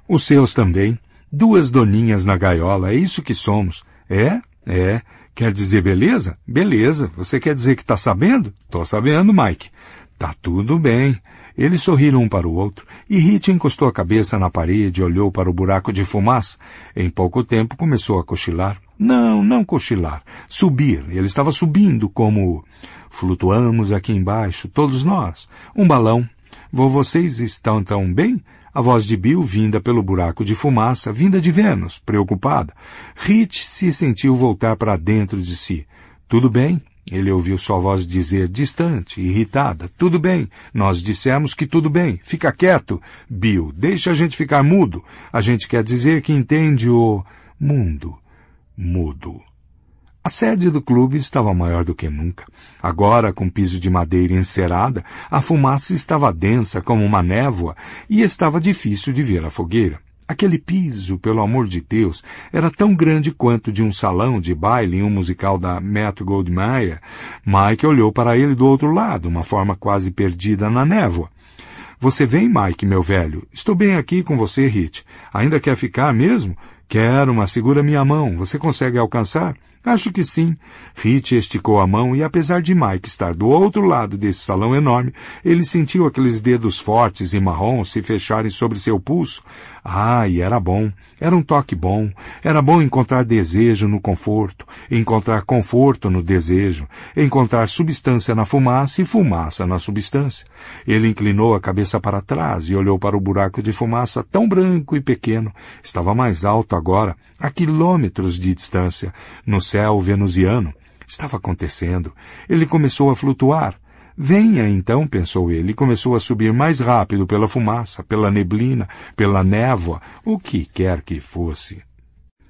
Os seus também. Duas doninhas na gaiola, é isso que somos. É? É. Quer dizer beleza? Beleza. Você quer dizer que tá sabendo? Tô sabendo, Mike. Tá tudo bem. Eles sorriram um para o outro, e Rita encostou a cabeça na parede e olhou para o buraco de fumaça. Em pouco tempo começou a cochilar. Não, não cochilar. Subir. Ele estava subindo como flutuamos aqui embaixo, todos nós. Um balão. Vocês estão tão bem? A voz de Bill vinda pelo buraco de fumaça, vinda de Vênus, preocupada. Rich se sentiu voltar para dentro de si. Tudo bem? Ele ouviu sua voz dizer, distante, irritada. Tudo bem. Nós dissemos que tudo bem. Fica quieto, Bill. Deixa a gente ficar mudo. A gente quer dizer que entende o mundo mudo. A sede do clube estava maior do que nunca. Agora, com piso de madeira encerada, a fumaça estava densa como uma névoa e estava difícil de ver a fogueira. Aquele piso, pelo amor de Deus, era tão grande quanto de um salão de baile em um musical da Matt Goldmeyer. Mike olhou para ele do outro lado, uma forma quase perdida na névoa. Você vem, Mike, meu velho? Estou bem aqui com você, Hit. Ainda quer ficar mesmo? Quero uma, segura minha mão. Você consegue alcançar? Acho que sim. Rich esticou a mão e, apesar de Mike estar do outro lado desse salão enorme, ele sentiu aqueles dedos fortes e marrons se fecharem sobre seu pulso. Ah, e era bom, era um toque bom, era bom encontrar desejo no conforto, encontrar conforto no desejo, encontrar substância na fumaça e fumaça na substância. Ele inclinou a cabeça para trás e olhou para o buraco de fumaça tão branco e pequeno, estava mais alto agora, a quilômetros de distância, no céu venusiano. Estava acontecendo. Ele começou a flutuar. Venha então, pensou ele, e começou a subir mais rápido pela fumaça, pela neblina, pela névoa, o que quer que fosse.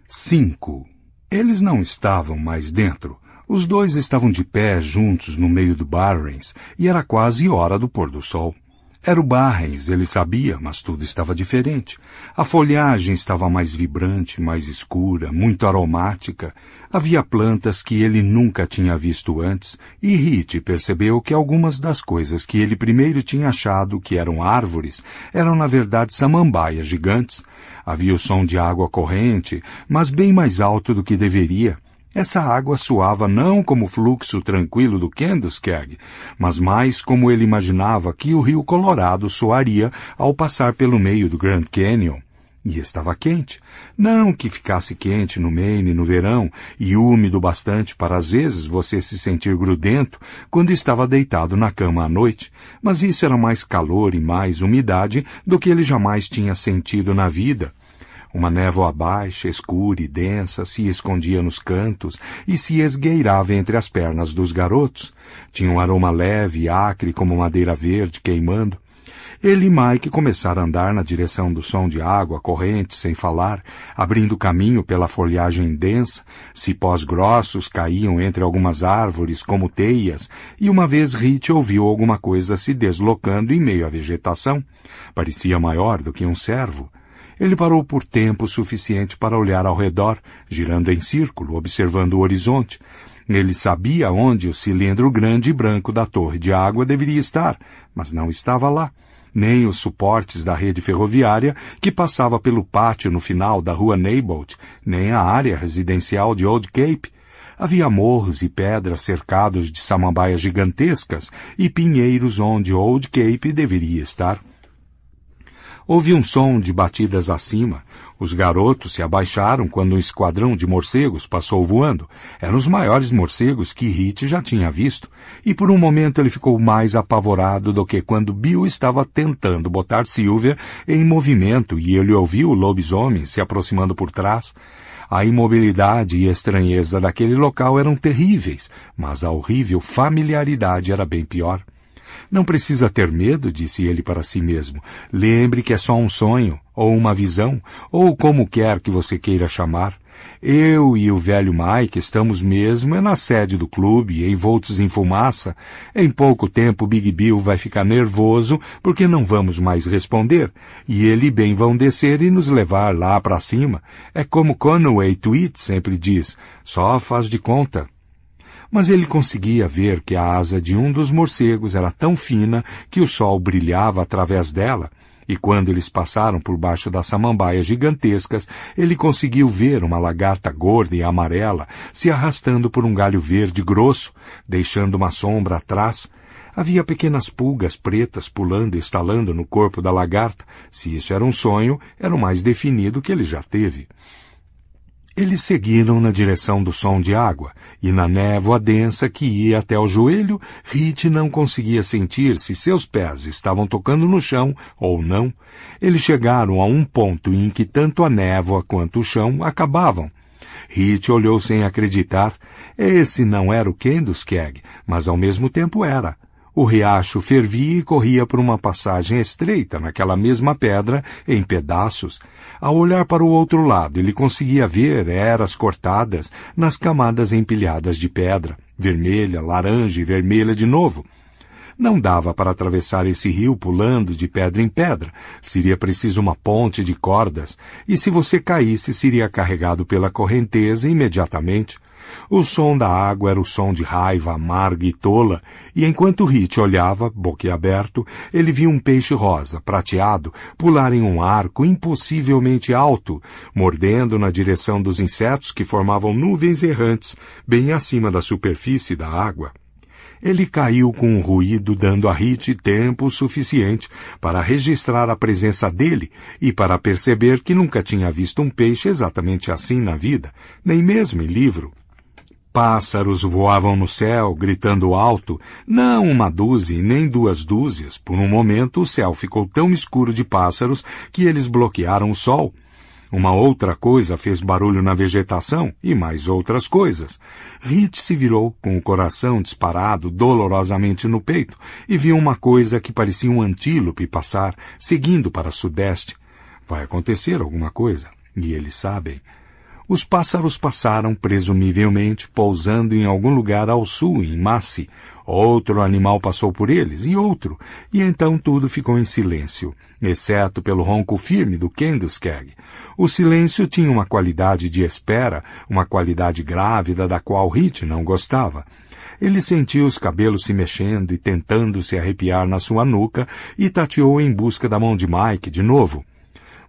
5. Eles não estavam mais dentro. Os dois estavam de pé juntos no meio do Barrens, e era quase hora do pôr do sol. Era o Barrens, ele sabia, mas tudo estava diferente. A folhagem estava mais vibrante, mais escura, muito aromática. Havia plantas que ele nunca tinha visto antes, e Hit percebeu que algumas das coisas que ele primeiro tinha achado que eram árvores eram na verdade samambaias gigantes. Havia o som de água corrente, mas bem mais alto do que deveria. Essa água soava não como o fluxo tranquilo do Kenduskerg, mas mais como ele imaginava que o rio Colorado soaria ao passar pelo meio do Grand Canyon. E estava quente. Não que ficasse quente no Maine no verão e úmido bastante para às vezes você se sentir grudento quando estava deitado na cama à noite, mas isso era mais calor e mais umidade do que ele jamais tinha sentido na vida. Uma névoa baixa, escura e densa se escondia nos cantos e se esgueirava entre as pernas dos garotos. Tinha um aroma leve e acre como madeira verde queimando. Ele e Mike começaram a andar na direção do som de água corrente, sem falar, abrindo caminho pela folhagem densa, cipós grossos caíam entre algumas árvores como teias, e uma vez Rich ouviu alguma coisa se deslocando em meio à vegetação. Parecia maior do que um cervo. Ele parou por tempo suficiente para olhar ao redor, girando em círculo, observando o horizonte. Ele sabia onde o cilindro grande e branco da torre de água deveria estar, mas não estava lá nem os suportes da rede ferroviária que passava pelo pátio no final da rua Neibold, nem a área residencial de Old Cape. Havia morros e pedras cercados de samambaias gigantescas e pinheiros onde Old Cape deveria estar. Houve um som de batidas acima, os garotos se abaixaram quando um esquadrão de morcegos passou voando. Eram os maiores morcegos que Hit já tinha visto, e por um momento ele ficou mais apavorado do que quando Bill estava tentando botar Silver em movimento e ele ouviu o lobisomem se aproximando por trás. A imobilidade e estranheza daquele local eram terríveis, mas a horrível familiaridade era bem pior. Não precisa ter medo, disse ele para si mesmo. Lembre que é só um sonho, ou uma visão, ou como quer que você queira chamar. Eu e o velho Mike estamos mesmo na sede do clube, envoltos em fumaça. Em pouco tempo Big Bill vai ficar nervoso porque não vamos mais responder, e ele bem vão descer e nos levar lá para cima. É como Conway Tweet sempre diz, só faz de conta mas ele conseguia ver que a asa de um dos morcegos era tão fina que o sol brilhava através dela, e quando eles passaram por baixo das samambaias gigantescas, ele conseguiu ver uma lagarta gorda e amarela se arrastando por um galho verde grosso, deixando uma sombra atrás. Havia pequenas pulgas pretas pulando e estalando no corpo da lagarta. Se isso era um sonho, era o mais definido que ele já teve. Eles seguiram na direção do som de água, e na névoa densa que ia até o joelho, Hit não conseguia sentir se seus pés estavam tocando no chão ou não. Eles chegaram a um ponto em que tanto a névoa quanto o chão acabavam. Hit olhou sem acreditar. Esse não era o Kenduskeg, mas ao mesmo tempo era. O riacho fervia e corria por uma passagem estreita naquela mesma pedra, em pedaços, ao olhar para o outro lado, ele conseguia ver eras cortadas nas camadas empilhadas de pedra, vermelha, laranja e vermelha de novo. Não dava para atravessar esse rio pulando de pedra em pedra. Seria preciso uma ponte de cordas, e se você caísse, seria carregado pela correnteza imediatamente. O som da água era o som de raiva amarga e tola, e enquanto Rite olhava, boquiaberto, ele viu um peixe rosa, prateado, pular em um arco impossivelmente alto, mordendo na direção dos insetos que formavam nuvens errantes, bem acima da superfície da água. Ele caiu com um ruído, dando a Rite tempo suficiente para registrar a presença dele e para perceber que nunca tinha visto um peixe exatamente assim na vida, nem mesmo em livro. Pássaros voavam no céu, gritando alto, não uma dúzia nem duas dúzias. Por um momento o céu ficou tão escuro de pássaros que eles bloquearam o sol. Uma outra coisa fez barulho na vegetação e mais outras coisas. Rit se virou, com o coração disparado dolorosamente no peito, e viu uma coisa que parecia um antílope passar, seguindo para sudeste. Vai acontecer alguma coisa, e eles sabem. Os pássaros passaram, presumivelmente, pousando em algum lugar ao sul, em Masse. Outro animal passou por eles, e outro, e então tudo ficou em silêncio, exceto pelo ronco firme do Kenduskeg. O silêncio tinha uma qualidade de espera, uma qualidade grávida da qual Hit não gostava. Ele sentiu os cabelos se mexendo e tentando se arrepiar na sua nuca e tateou em busca da mão de Mike de novo.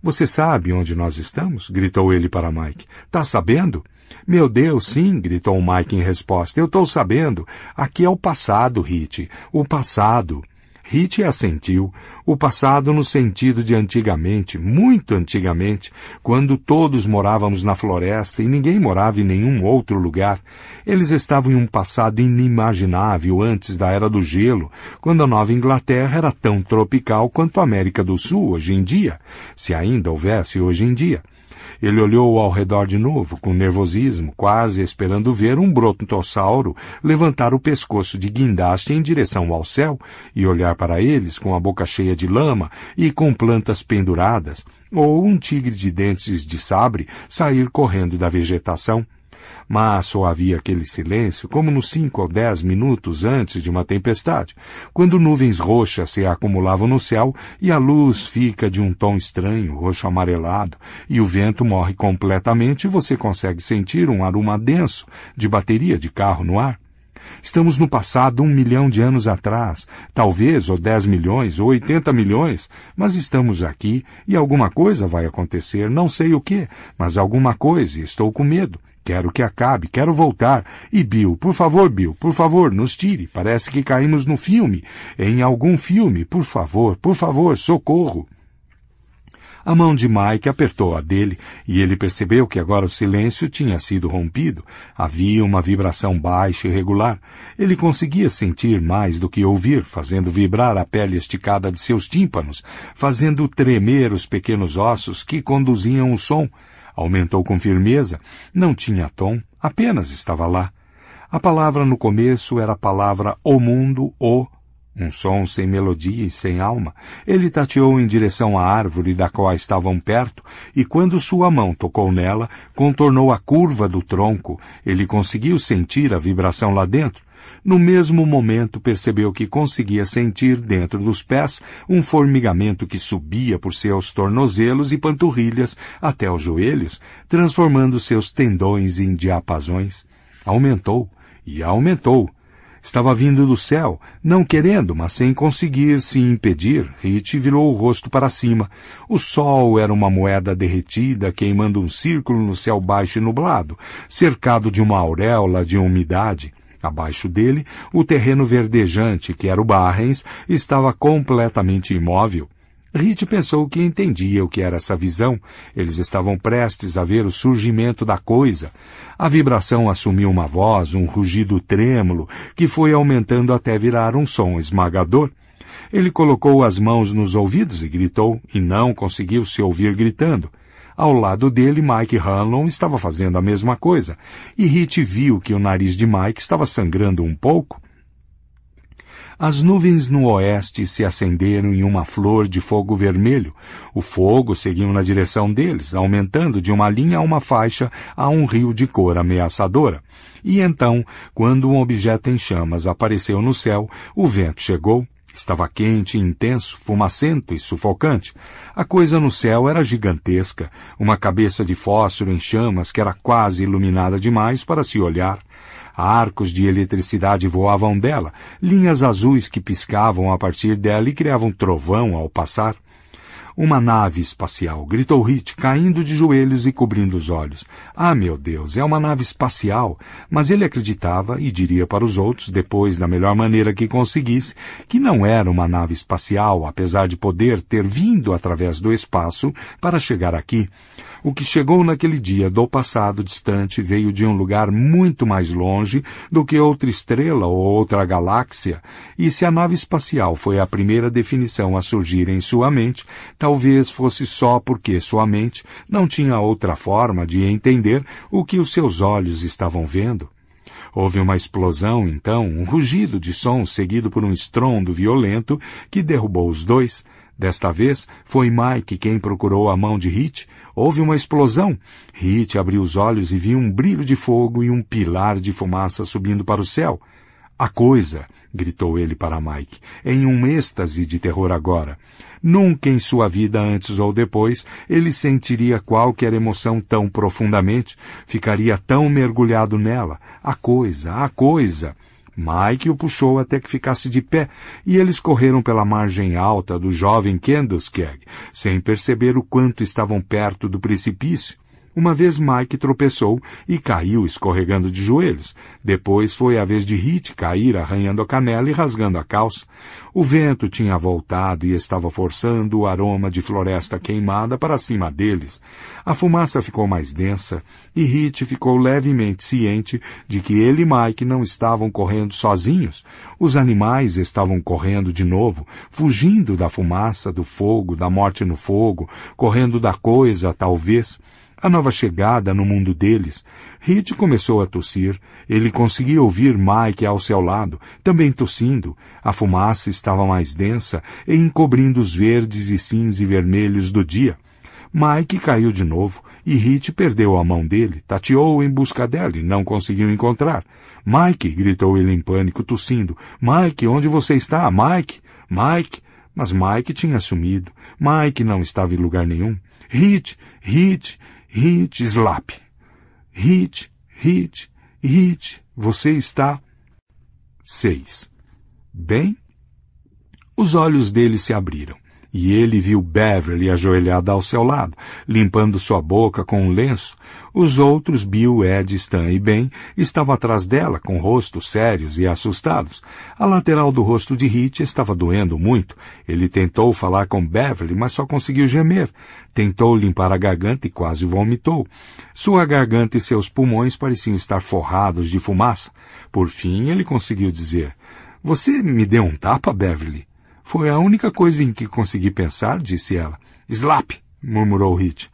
Você sabe onde nós estamos? gritou ele para Mike. Tá sabendo? Meu Deus, sim, gritou Mike em resposta. Eu estou sabendo. Aqui é o passado, Hit. O passado. Hit assentiu, o passado no sentido de antigamente, muito antigamente, quando todos morávamos na floresta e ninguém morava em nenhum outro lugar. Eles estavam em um passado inimaginável antes da Era do Gelo, quando a Nova Inglaterra era tão tropical quanto a América do Sul hoje em dia, se ainda houvesse hoje em dia. Ele olhou ao redor de novo, com nervosismo, quase esperando ver um brontossauro levantar o pescoço de guindaste em direção ao céu e olhar para eles com a boca cheia de lama e com plantas penduradas, ou um tigre de dentes de sabre sair correndo da vegetação. Mas só havia aquele silêncio como nos cinco ou dez minutos antes de uma tempestade, quando nuvens roxas se acumulavam no céu e a luz fica de um tom estranho, roxo-amarelado, e o vento morre completamente e você consegue sentir um aroma denso de bateria de carro no ar. Estamos no passado um milhão de anos atrás, talvez ou dez milhões ou oitenta milhões, mas estamos aqui e alguma coisa vai acontecer, não sei o que, mas alguma coisa e estou com medo. Quero que acabe, quero voltar. E Bill, por favor, Bill, por favor, nos tire. Parece que caímos no filme, em algum filme. Por favor, por favor, socorro. A mão de Mike apertou a dele e ele percebeu que agora o silêncio tinha sido rompido. Havia uma vibração baixa e regular. Ele conseguia sentir mais do que ouvir, fazendo vibrar a pele esticada de seus tímpanos, fazendo tremer os pequenos ossos que conduziam o som. Aumentou com firmeza. Não tinha tom, apenas estava lá. A palavra no começo era a palavra o mundo, o, um som sem melodia e sem alma. Ele tateou em direção à árvore da qual estavam perto, e quando sua mão tocou nela, contornou a curva do tronco. Ele conseguiu sentir a vibração lá dentro, no mesmo momento percebeu que conseguia sentir dentro dos pés um formigamento que subia por seus tornozelos e panturrilhas até os joelhos, transformando seus tendões em diapasões. Aumentou e aumentou. Estava vindo do céu, não querendo, mas sem conseguir se impedir, Hit virou o rosto para cima. O sol era uma moeda derretida queimando um círculo no céu baixo e nublado, cercado de uma auréola de umidade. Abaixo dele, o terreno verdejante que era o Barrens estava completamente imóvel. Rit pensou que entendia o que era essa visão. Eles estavam prestes a ver o surgimento da coisa. A vibração assumiu uma voz, um rugido trêmulo, que foi aumentando até virar um som esmagador. Ele colocou as mãos nos ouvidos e gritou, e não conseguiu se ouvir gritando. Ao lado dele, Mike Hanlon estava fazendo a mesma coisa, e Hit viu que o nariz de Mike estava sangrando um pouco. As nuvens no oeste se acenderam em uma flor de fogo vermelho. O fogo seguiu na direção deles, aumentando de uma linha a uma faixa a um rio de cor ameaçadora. E então, quando um objeto em chamas apareceu no céu, o vento chegou, Estava quente, intenso, fumacento e sufocante. A coisa no céu era gigantesca, uma cabeça de fósforo em chamas que era quase iluminada demais para se olhar. Arcos de eletricidade voavam dela, linhas azuis que piscavam a partir dela e criavam trovão ao passar. Uma nave espacial, gritou Hit, caindo de joelhos e cobrindo os olhos. Ah, meu Deus, é uma nave espacial. Mas ele acreditava e diria para os outros, depois, da melhor maneira que conseguisse, que não era uma nave espacial, apesar de poder ter vindo através do espaço para chegar aqui. O que chegou naquele dia do passado distante veio de um lugar muito mais longe do que outra estrela ou outra galáxia, e se a nave espacial foi a primeira definição a surgir em sua mente, talvez fosse só porque sua mente não tinha outra forma de entender o que os seus olhos estavam vendo. Houve uma explosão, então, um rugido de som seguido por um estrondo violento que derrubou os dois, Desta vez, foi Mike quem procurou a mão de Hit. Houve uma explosão. Hit abriu os olhos e viu um brilho de fogo e um pilar de fumaça subindo para o céu. A coisa, gritou ele para Mike, em um êxtase de terror agora. Nunca em sua vida, antes ou depois, ele sentiria qualquer emoção tão profundamente, ficaria tão mergulhado nela. A coisa, a coisa. Mike o puxou até que ficasse de pé e eles correram pela margem alta do jovem Keg, sem perceber o quanto estavam perto do precipício. Uma vez Mike tropeçou e caiu escorregando de joelhos. Depois foi a vez de Hit cair arranhando a canela e rasgando a calça. O vento tinha voltado e estava forçando o aroma de floresta queimada para cima deles. A fumaça ficou mais densa e Hit ficou levemente ciente de que ele e Mike não estavam correndo sozinhos. Os animais estavam correndo de novo, fugindo da fumaça, do fogo, da morte no fogo, correndo da coisa, talvez. A nova chegada no mundo deles. Reed começou a tossir. Ele conseguia ouvir Mike ao seu lado, também tossindo. A fumaça estava mais densa, encobrindo os verdes e cinzas e vermelhos do dia. Mike caiu de novo e Hit perdeu a mão dele, tateou em busca dela e não conseguiu encontrar. Mike, gritou ele em pânico, tossindo. Mike, onde você está? Mike! Mike! Mas Mike tinha sumido. Mike não estava em lugar nenhum. Hit! Hit! Hit slap. Hit, hit, hit. Você está. 6. Bem? Os olhos dele se abriram e ele viu Beverly ajoelhada ao seu lado, limpando sua boca com um lenço. Os outros, Bill, Ed, Stan e Ben, estavam atrás dela, com rostos sérios e assustados. A lateral do rosto de Hit estava doendo muito. Ele tentou falar com Beverly, mas só conseguiu gemer. Tentou limpar a garganta e quase vomitou. Sua garganta e seus pulmões pareciam estar forrados de fumaça. Por fim, ele conseguiu dizer, Você me deu um tapa, Beverly? Foi a única coisa em que consegui pensar, disse ela. Slap, murmurou Hit.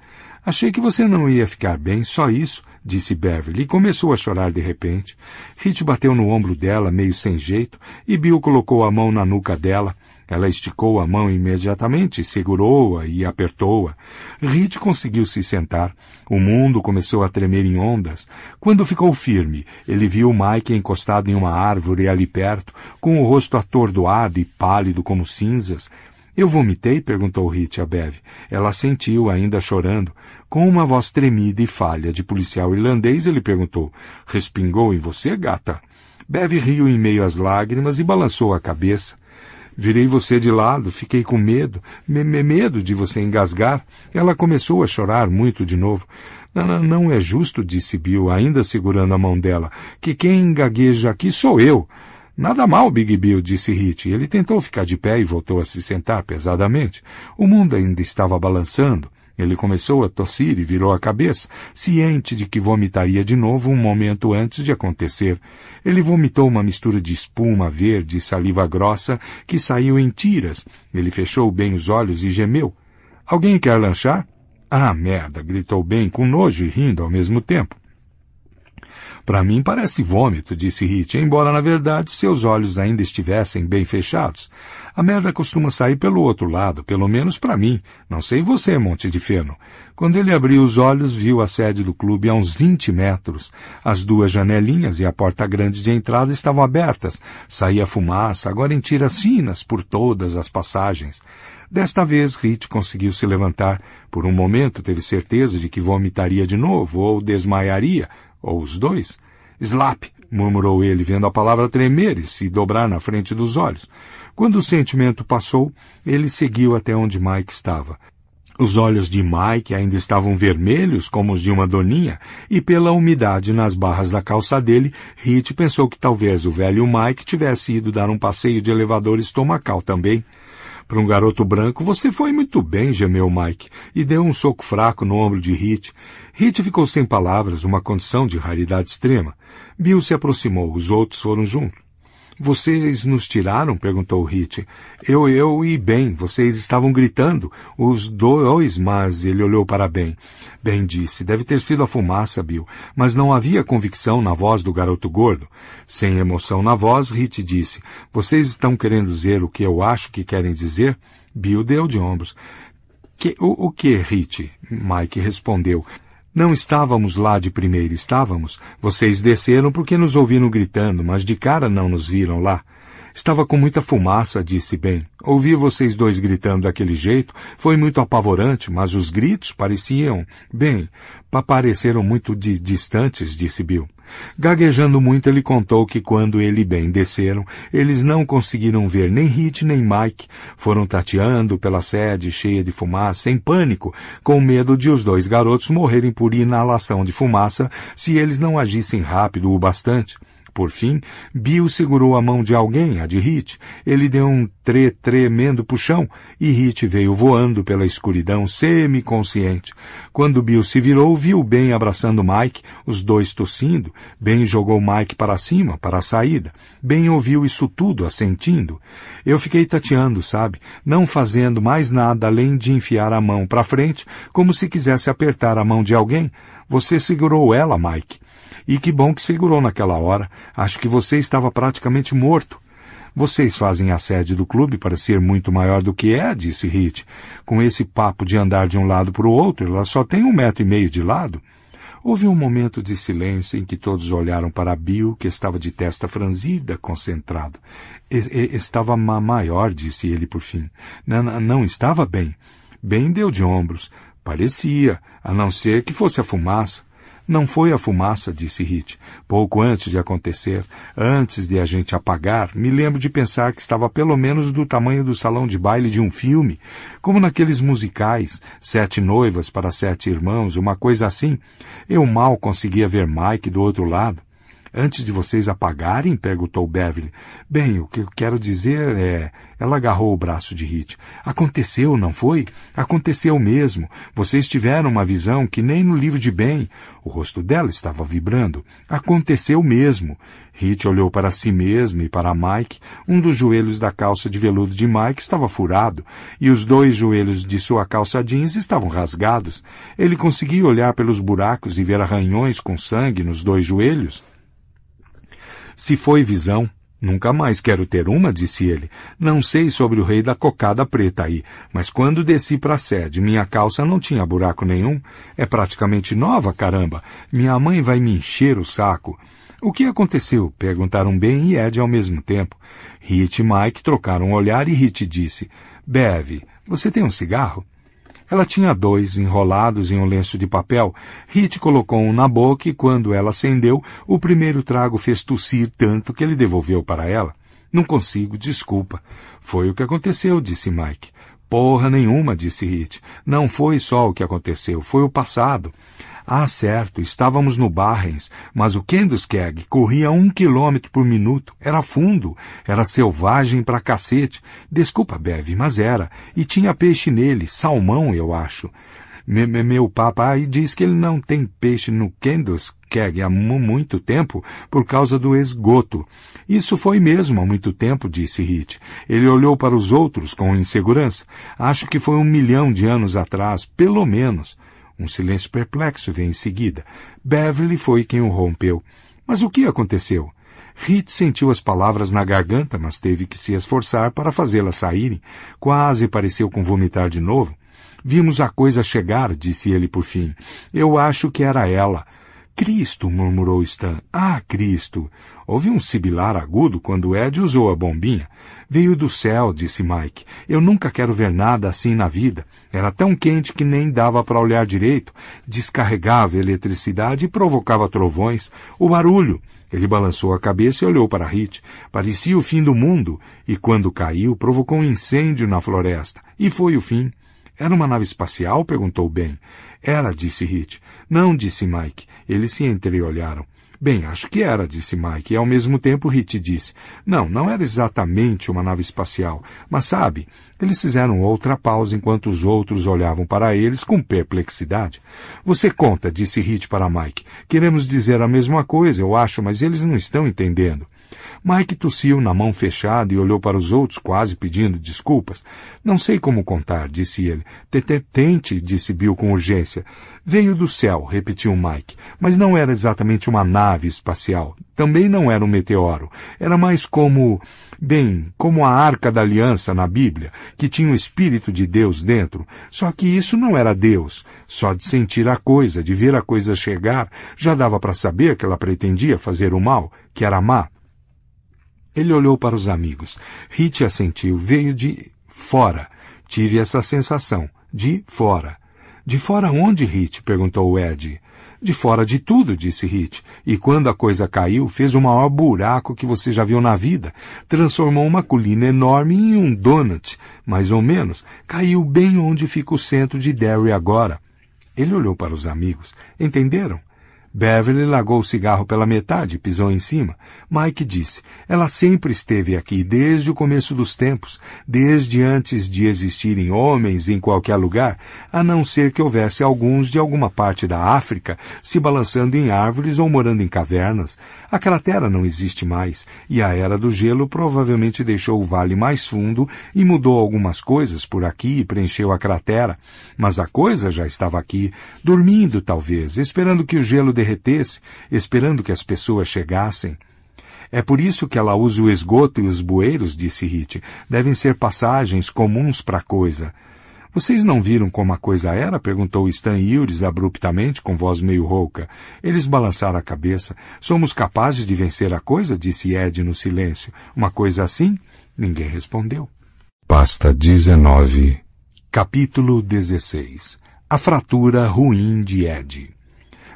Achei que você não ia ficar bem, só isso, disse Beverly e começou a chorar de repente. Hit bateu no ombro dela, meio sem jeito, e Bill colocou a mão na nuca dela, ela esticou a mão imediatamente, segurou-a e apertou-a. Reed conseguiu se sentar. O mundo começou a tremer em ondas. Quando ficou firme, ele viu Mike encostado em uma árvore ali perto, com o rosto atordoado e pálido como cinzas. Eu vomitei? perguntou Rit a Bev. Ela sentiu, ainda chorando. Com uma voz tremida e falha de policial irlandês, ele perguntou. Respingou em você, gata? Bev riu em meio às lágrimas e balançou a cabeça. Virei você de lado, fiquei com medo, me, me, medo de você engasgar. Ela começou a chorar muito de novo. Não, não é justo, disse Bill, ainda segurando a mão dela, que quem gagueja aqui sou eu. Nada mal, Big Bill, disse Hit. Ele tentou ficar de pé e voltou a se sentar pesadamente. O mundo ainda estava balançando. Ele começou a tossir e virou a cabeça, ciente de que vomitaria de novo um momento antes de acontecer. Ele vomitou uma mistura de espuma verde e saliva grossa que saiu em tiras. Ele fechou bem os olhos e gemeu. Alguém quer lanchar? Ah, merda! gritou Ben com nojo e rindo ao mesmo tempo. Para mim parece vômito, disse Hit, embora na verdade seus olhos ainda estivessem bem fechados. A merda costuma sair pelo outro lado, pelo menos para mim. Não sei você, Monte de Feno. Quando ele abriu os olhos, viu a sede do clube a uns 20 metros. As duas janelinhas e a porta grande de entrada estavam abertas. Saía fumaça, agora em tiras finas, por todas as passagens. Desta vez, Rit conseguiu se levantar. Por um momento, teve certeza de que vomitaria de novo, ou desmaiaria, ou os dois. Slap! murmurou ele, vendo a palavra tremer e se dobrar na frente dos olhos. Quando o sentimento passou, ele seguiu até onde Mike estava. Os olhos de Mike ainda estavam vermelhos como os de uma doninha, e pela umidade nas barras da calça dele, Hit pensou que talvez o velho Mike tivesse ido dar um passeio de elevador estomacal também. Para um garoto branco, você foi muito bem, gemeu Mike, e deu um soco fraco no ombro de Hit. Hit ficou sem palavras, uma condição de raridade extrema. Bill se aproximou, os outros foram junto. Vocês nos tiraram? perguntou Hit. Eu, eu e Ben, vocês estavam gritando. Os dois, mas ele olhou para Ben. Ben disse, deve ter sido a fumaça, Bill, mas não havia convicção na voz do garoto gordo. Sem emoção na voz, Hit disse, vocês estão querendo dizer o que eu acho que querem dizer? Bill deu de ombros. Que, o, o que, Hit? Mike respondeu. Não estávamos lá de primeiro, estávamos. Vocês desceram porque nos ouviram gritando, mas de cara não nos viram lá. Estava com muita fumaça, disse bem. Ouvi vocês dois gritando daquele jeito, foi muito apavorante, mas os gritos pareciam, bem, pareceram muito distantes, disse Bill. Gaguejando muito, ele contou que quando ele e Ben desceram, eles não conseguiram ver nem Hit nem Mike. Foram tateando pela sede cheia de fumaça, em pânico, com medo de os dois garotos morrerem por inalação de fumaça se eles não agissem rápido o bastante. Por fim, Bill segurou a mão de alguém, a de Hit. Ele deu um tre tremendo puxão e Hit veio voando pela escuridão semi-consciente. Quando Bill se virou, viu Ben abraçando Mike, os dois tossindo. Ben jogou Mike para cima, para a saída. Ben ouviu isso tudo, assentindo. Eu fiquei tateando, sabe? Não fazendo mais nada além de enfiar a mão para frente, como se quisesse apertar a mão de alguém. Você segurou ela, Mike. E que bom que segurou naquela hora. Acho que você estava praticamente morto. Vocês fazem a sede do clube para ser muito maior do que é, disse Hit. Com esse papo de andar de um lado para o outro, ela só tem um metro e meio de lado. Houve um momento de silêncio em que todos olharam para Bill, que estava de testa franzida, concentrado. E, e, estava ma maior, disse ele por fim. N -n não estava bem. Bem deu de ombros. Parecia, a não ser que fosse a fumaça. Não foi a fumaça, disse Hit. Pouco antes de acontecer, antes de a gente apagar, me lembro de pensar que estava pelo menos do tamanho do salão de baile de um filme, como naqueles musicais, Sete Noivas para Sete Irmãos, uma coisa assim. Eu mal conseguia ver Mike do outro lado antes de vocês apagarem? perguntou Beverly. Bem, o que eu quero dizer é. Ela agarrou o braço de Hit. Aconteceu, não foi? Aconteceu mesmo. Vocês tiveram uma visão que nem no livro de bem... O rosto dela estava vibrando. Aconteceu mesmo. Hit olhou para si mesmo e para Mike. Um dos joelhos da calça de veludo de Mike estava furado e os dois joelhos de sua calça jeans estavam rasgados. Ele conseguia olhar pelos buracos e ver arranhões com sangue nos dois joelhos. Se foi visão, nunca mais quero ter uma, disse ele. Não sei sobre o rei da cocada preta aí, mas quando desci para a sede, minha calça não tinha buraco nenhum. É praticamente nova, caramba. Minha mãe vai me encher o saco. O que aconteceu? Perguntaram Ben e Ed ao mesmo tempo. Hit e Mike trocaram um olhar e Hit disse: Beve, você tem um cigarro? Ela tinha dois enrolados em um lenço de papel. Hit colocou um na boca e, quando ela acendeu, o primeiro trago fez tossir tanto que ele devolveu para ela. Não consigo, desculpa. Foi o que aconteceu, disse Mike. Porra nenhuma, disse Hit. Não foi só o que aconteceu, foi o passado. Ah, certo, estávamos no Barrens, mas o Kenduskerg corria um quilômetro por minuto. Era fundo, era selvagem pra cacete. Desculpa, Bev, mas era. E tinha peixe nele, salmão, eu acho. Me, me, meu papai diz que ele não tem peixe no Kenduskerg há muito tempo por causa do esgoto. Isso foi mesmo há muito tempo, disse Hit. Ele olhou para os outros com insegurança. Acho que foi um milhão de anos atrás, pelo menos. Um silêncio perplexo veio em seguida. Beverly foi quem o rompeu. Mas o que aconteceu? Hit sentiu as palavras na garganta, mas teve que se esforçar para fazê-las saírem. Quase pareceu com vomitar de novo. Vimos a coisa chegar, disse ele por fim. Eu acho que era ela. Cristo, murmurou Stan. Ah, Cristo! Houve um sibilar agudo quando Ed usou a bombinha. Veio do céu, disse Mike. Eu nunca quero ver nada assim na vida. Era tão quente que nem dava para olhar direito. Descarregava eletricidade e provocava trovões. O barulho. Ele balançou a cabeça e olhou para Hit. Parecia o fim do mundo, e quando caiu, provocou um incêndio na floresta. E foi o fim. Era uma nave espacial? perguntou Ben. Era, disse Hit. Não, disse Mike. Eles se entreolharam. Bem, acho que era, disse Mike, e ao mesmo tempo Hit disse. Não, não era exatamente uma nave espacial, mas sabe, eles fizeram outra pausa enquanto os outros olhavam para eles com perplexidade. Você conta, disse Hit para Mike. Queremos dizer a mesma coisa, eu acho, mas eles não estão entendendo. Mike tossiu na mão fechada e olhou para os outros, quase pedindo desculpas. Não sei como contar, disse ele. Tete tente, disse Bill com urgência. Veio do céu, repetiu Mike, mas não era exatamente uma nave espacial. Também não era um meteoro. Era mais como, bem, como a arca da aliança na Bíblia, que tinha o Espírito de Deus dentro. Só que isso não era Deus. Só de sentir a coisa, de ver a coisa chegar, já dava para saber que ela pretendia fazer o mal, que era má. Ele olhou para os amigos. Hit assentiu. Veio de fora. Tive essa sensação. De fora. De fora onde, Hit? perguntou Ed. De fora de tudo, disse Hit. E quando a coisa caiu, fez o maior buraco que você já viu na vida. Transformou uma colina enorme em um donut, mais ou menos. Caiu bem onde fica o centro de Derry agora. Ele olhou para os amigos. Entenderam? Beverly largou o cigarro pela metade e pisou em cima. Mike disse, ela sempre esteve aqui, desde o começo dos tempos, desde antes de existirem homens em qualquer lugar, a não ser que houvesse alguns de alguma parte da África se balançando em árvores ou morando em cavernas. A cratera não existe mais, e a Era do Gelo provavelmente deixou o vale mais fundo e mudou algumas coisas por aqui e preencheu a cratera. Mas a coisa já estava aqui, dormindo talvez, esperando que o gelo derretesse derretesse, esperando que as pessoas chegassem. É por isso que ela usa o esgoto e os bueiros, disse Hit. Devem ser passagens comuns para a coisa. Vocês não viram como a coisa era? perguntou Stan Yures abruptamente, com voz meio rouca. Eles balançaram a cabeça. Somos capazes de vencer a coisa? disse Ed no silêncio. Uma coisa assim? Ninguém respondeu. Pasta 19 Capítulo 16 A fratura ruim de Ed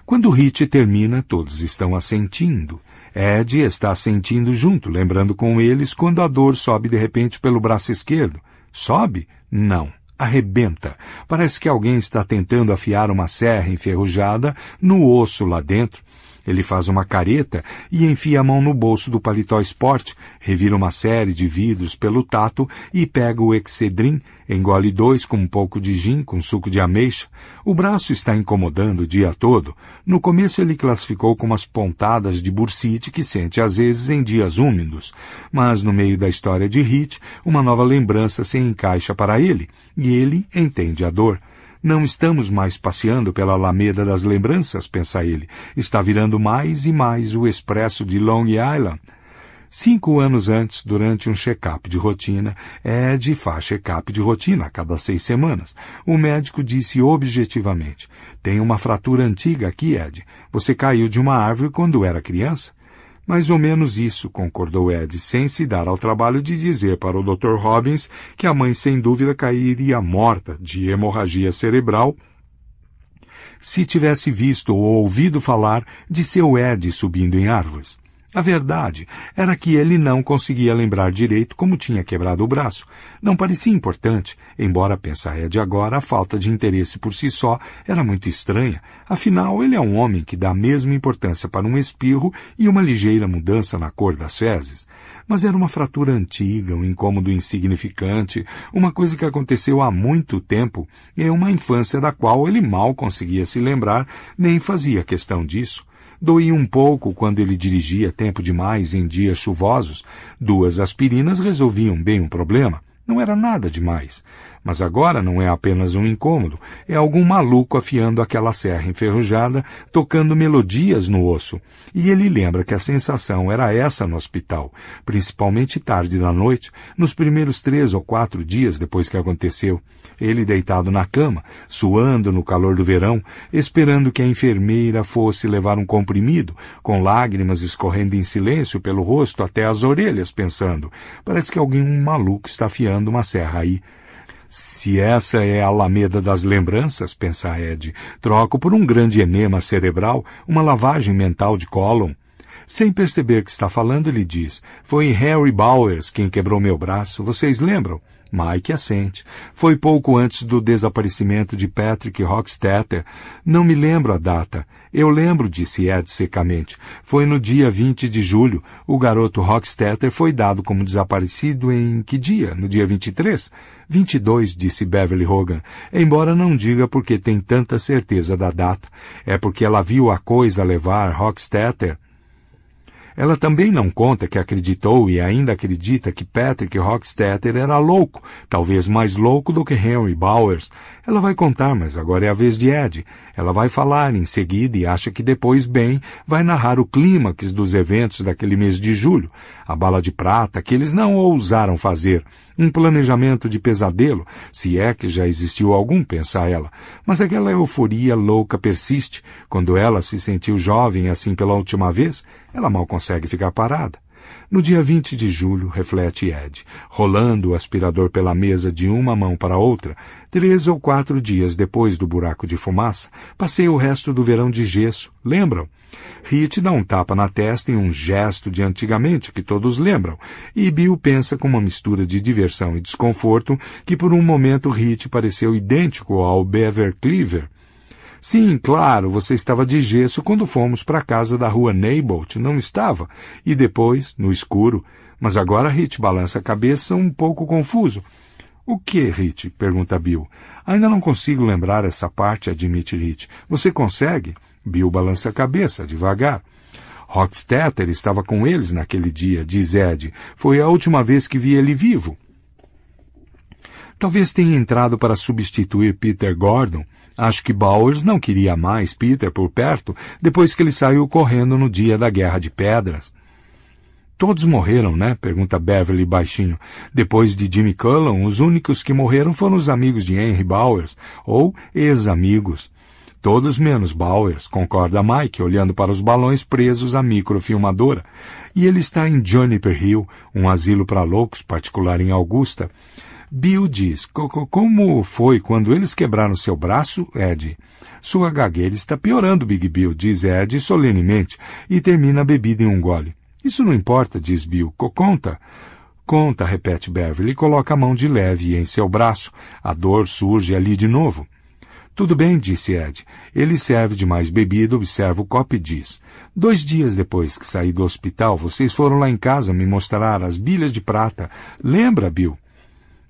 quando Hit termina, todos estão assentindo. Ed está assentindo junto, lembrando com eles quando a dor sobe de repente pelo braço esquerdo. Sobe? Não. Arrebenta. Parece que alguém está tentando afiar uma serra enferrujada no osso lá dentro ele faz uma careta e enfia a mão no bolso do paletó esporte, revira uma série de vidros pelo tato e pega o excedrin, engole dois com um pouco de gin com suco de ameixa. O braço está incomodando o dia todo. No começo ele classificou como as pontadas de bursite que sente às vezes em dias úmidos. Mas no meio da história de Hit, uma nova lembrança se encaixa para ele e ele entende a dor. Não estamos mais passeando pela Alameda das Lembranças, pensa ele. Está virando mais e mais o expresso de Long Island. Cinco anos antes, durante um check-up de rotina, é Ed faz check-up de rotina a cada seis semanas. O médico disse objetivamente: Tem uma fratura antiga aqui, Ed. Você caiu de uma árvore quando era criança? Mais ou menos isso, concordou Ed, sem se dar ao trabalho de dizer para o Dr. Robbins que a mãe sem dúvida cairia morta de hemorragia cerebral se tivesse visto ou ouvido falar de seu Ed subindo em árvores. A verdade era que ele não conseguia lembrar direito como tinha quebrado o braço. Não parecia importante, embora é de agora a falta de interesse por si só era muito estranha. Afinal, ele é um homem que dá a mesma importância para um espirro e uma ligeira mudança na cor das fezes. Mas era uma fratura antiga, um incômodo insignificante, uma coisa que aconteceu há muito tempo, e uma infância da qual ele mal conseguia se lembrar, nem fazia questão disso. Doía um pouco quando ele dirigia tempo demais em dias chuvosos. Duas aspirinas resolviam bem o problema. Não era nada demais. Mas agora não é apenas um incômodo, é algum maluco afiando aquela serra enferrujada, tocando melodias no osso. E ele lembra que a sensação era essa no hospital, principalmente tarde da noite, nos primeiros três ou quatro dias depois que aconteceu. Ele deitado na cama, suando no calor do verão, esperando que a enfermeira fosse levar um comprimido, com lágrimas escorrendo em silêncio pelo rosto até as orelhas, pensando: parece que alguém um maluco está afiando uma serra aí. Se essa é a alameda das lembranças, pensa Ed, troco por um grande enema cerebral, uma lavagem mental de Colon. Sem perceber que está falando, ele diz, foi Harry Bowers quem quebrou meu braço, vocês lembram? Mike assente. Foi pouco antes do desaparecimento de Patrick Rockstetter. Não me lembro a data. Eu lembro, disse Ed secamente. Foi no dia 20 de julho. O garoto Rockstetter foi dado como desaparecido em que dia? No dia 23? 22, disse Beverly Hogan. Embora não diga porque tem tanta certeza da data. É porque ela viu a coisa levar Rockstetter ela também não conta que acreditou e ainda acredita que Patrick Rockstetter era louco, talvez mais louco do que Henry Bowers, ela vai contar, mas agora é a vez de Ed. Ela vai falar em seguida e acha que depois, bem, vai narrar o clímax dos eventos daquele mês de julho, a bala de prata que eles não ousaram fazer, um planejamento de pesadelo, se é que já existiu algum, pensa ela. Mas aquela euforia louca persiste. Quando ela se sentiu jovem assim pela última vez, ela mal consegue ficar parada. No dia 20 de julho, reflete Ed, rolando o aspirador pela mesa de uma mão para outra, três ou quatro dias depois do buraco de fumaça, passei o resto do verão de gesso, lembram? Hit dá um tapa na testa em um gesto de antigamente que todos lembram, e Bill pensa com uma mistura de diversão e desconforto que por um momento Hit pareceu idêntico ao Bever Cleaver, Sim, claro, você estava de gesso quando fomos para a casa da rua Neibolt, não estava? E depois, no escuro. Mas agora Hit balança a cabeça um pouco confuso. O que, Hit? pergunta Bill. Ainda não consigo lembrar essa parte, admite Hit. Você consegue? Bill balança a cabeça, devagar. Rockstetter estava com eles naquele dia, diz Ed. Foi a última vez que vi ele vivo. Talvez tenha entrado para substituir Peter Gordon, Acho que Bowers não queria mais Peter por perto depois que ele saiu correndo no dia da Guerra de Pedras. Todos morreram, né? Pergunta Beverly baixinho. Depois de Jimmy Cullen, os únicos que morreram foram os amigos de Henry Bowers, ou ex-amigos. Todos menos Bowers, concorda Mike, olhando para os balões presos à microfilmadora. E ele está em Juniper Hill, um asilo para loucos particular em Augusta. Bill diz: Como foi quando eles quebraram seu braço, Ed? Sua gagueira está piorando, Big Bill, diz Ed solenemente e termina a bebida em um gole. Isso não importa, diz Bill. Conta. Conta, repete Beverly e coloca a mão de leve em seu braço. A dor surge ali de novo. Tudo bem, disse Ed. Ele serve de mais bebida, observa o copo e diz. Dois dias depois que saí do hospital, vocês foram lá em casa me mostrar as bilhas de prata. Lembra, Bill?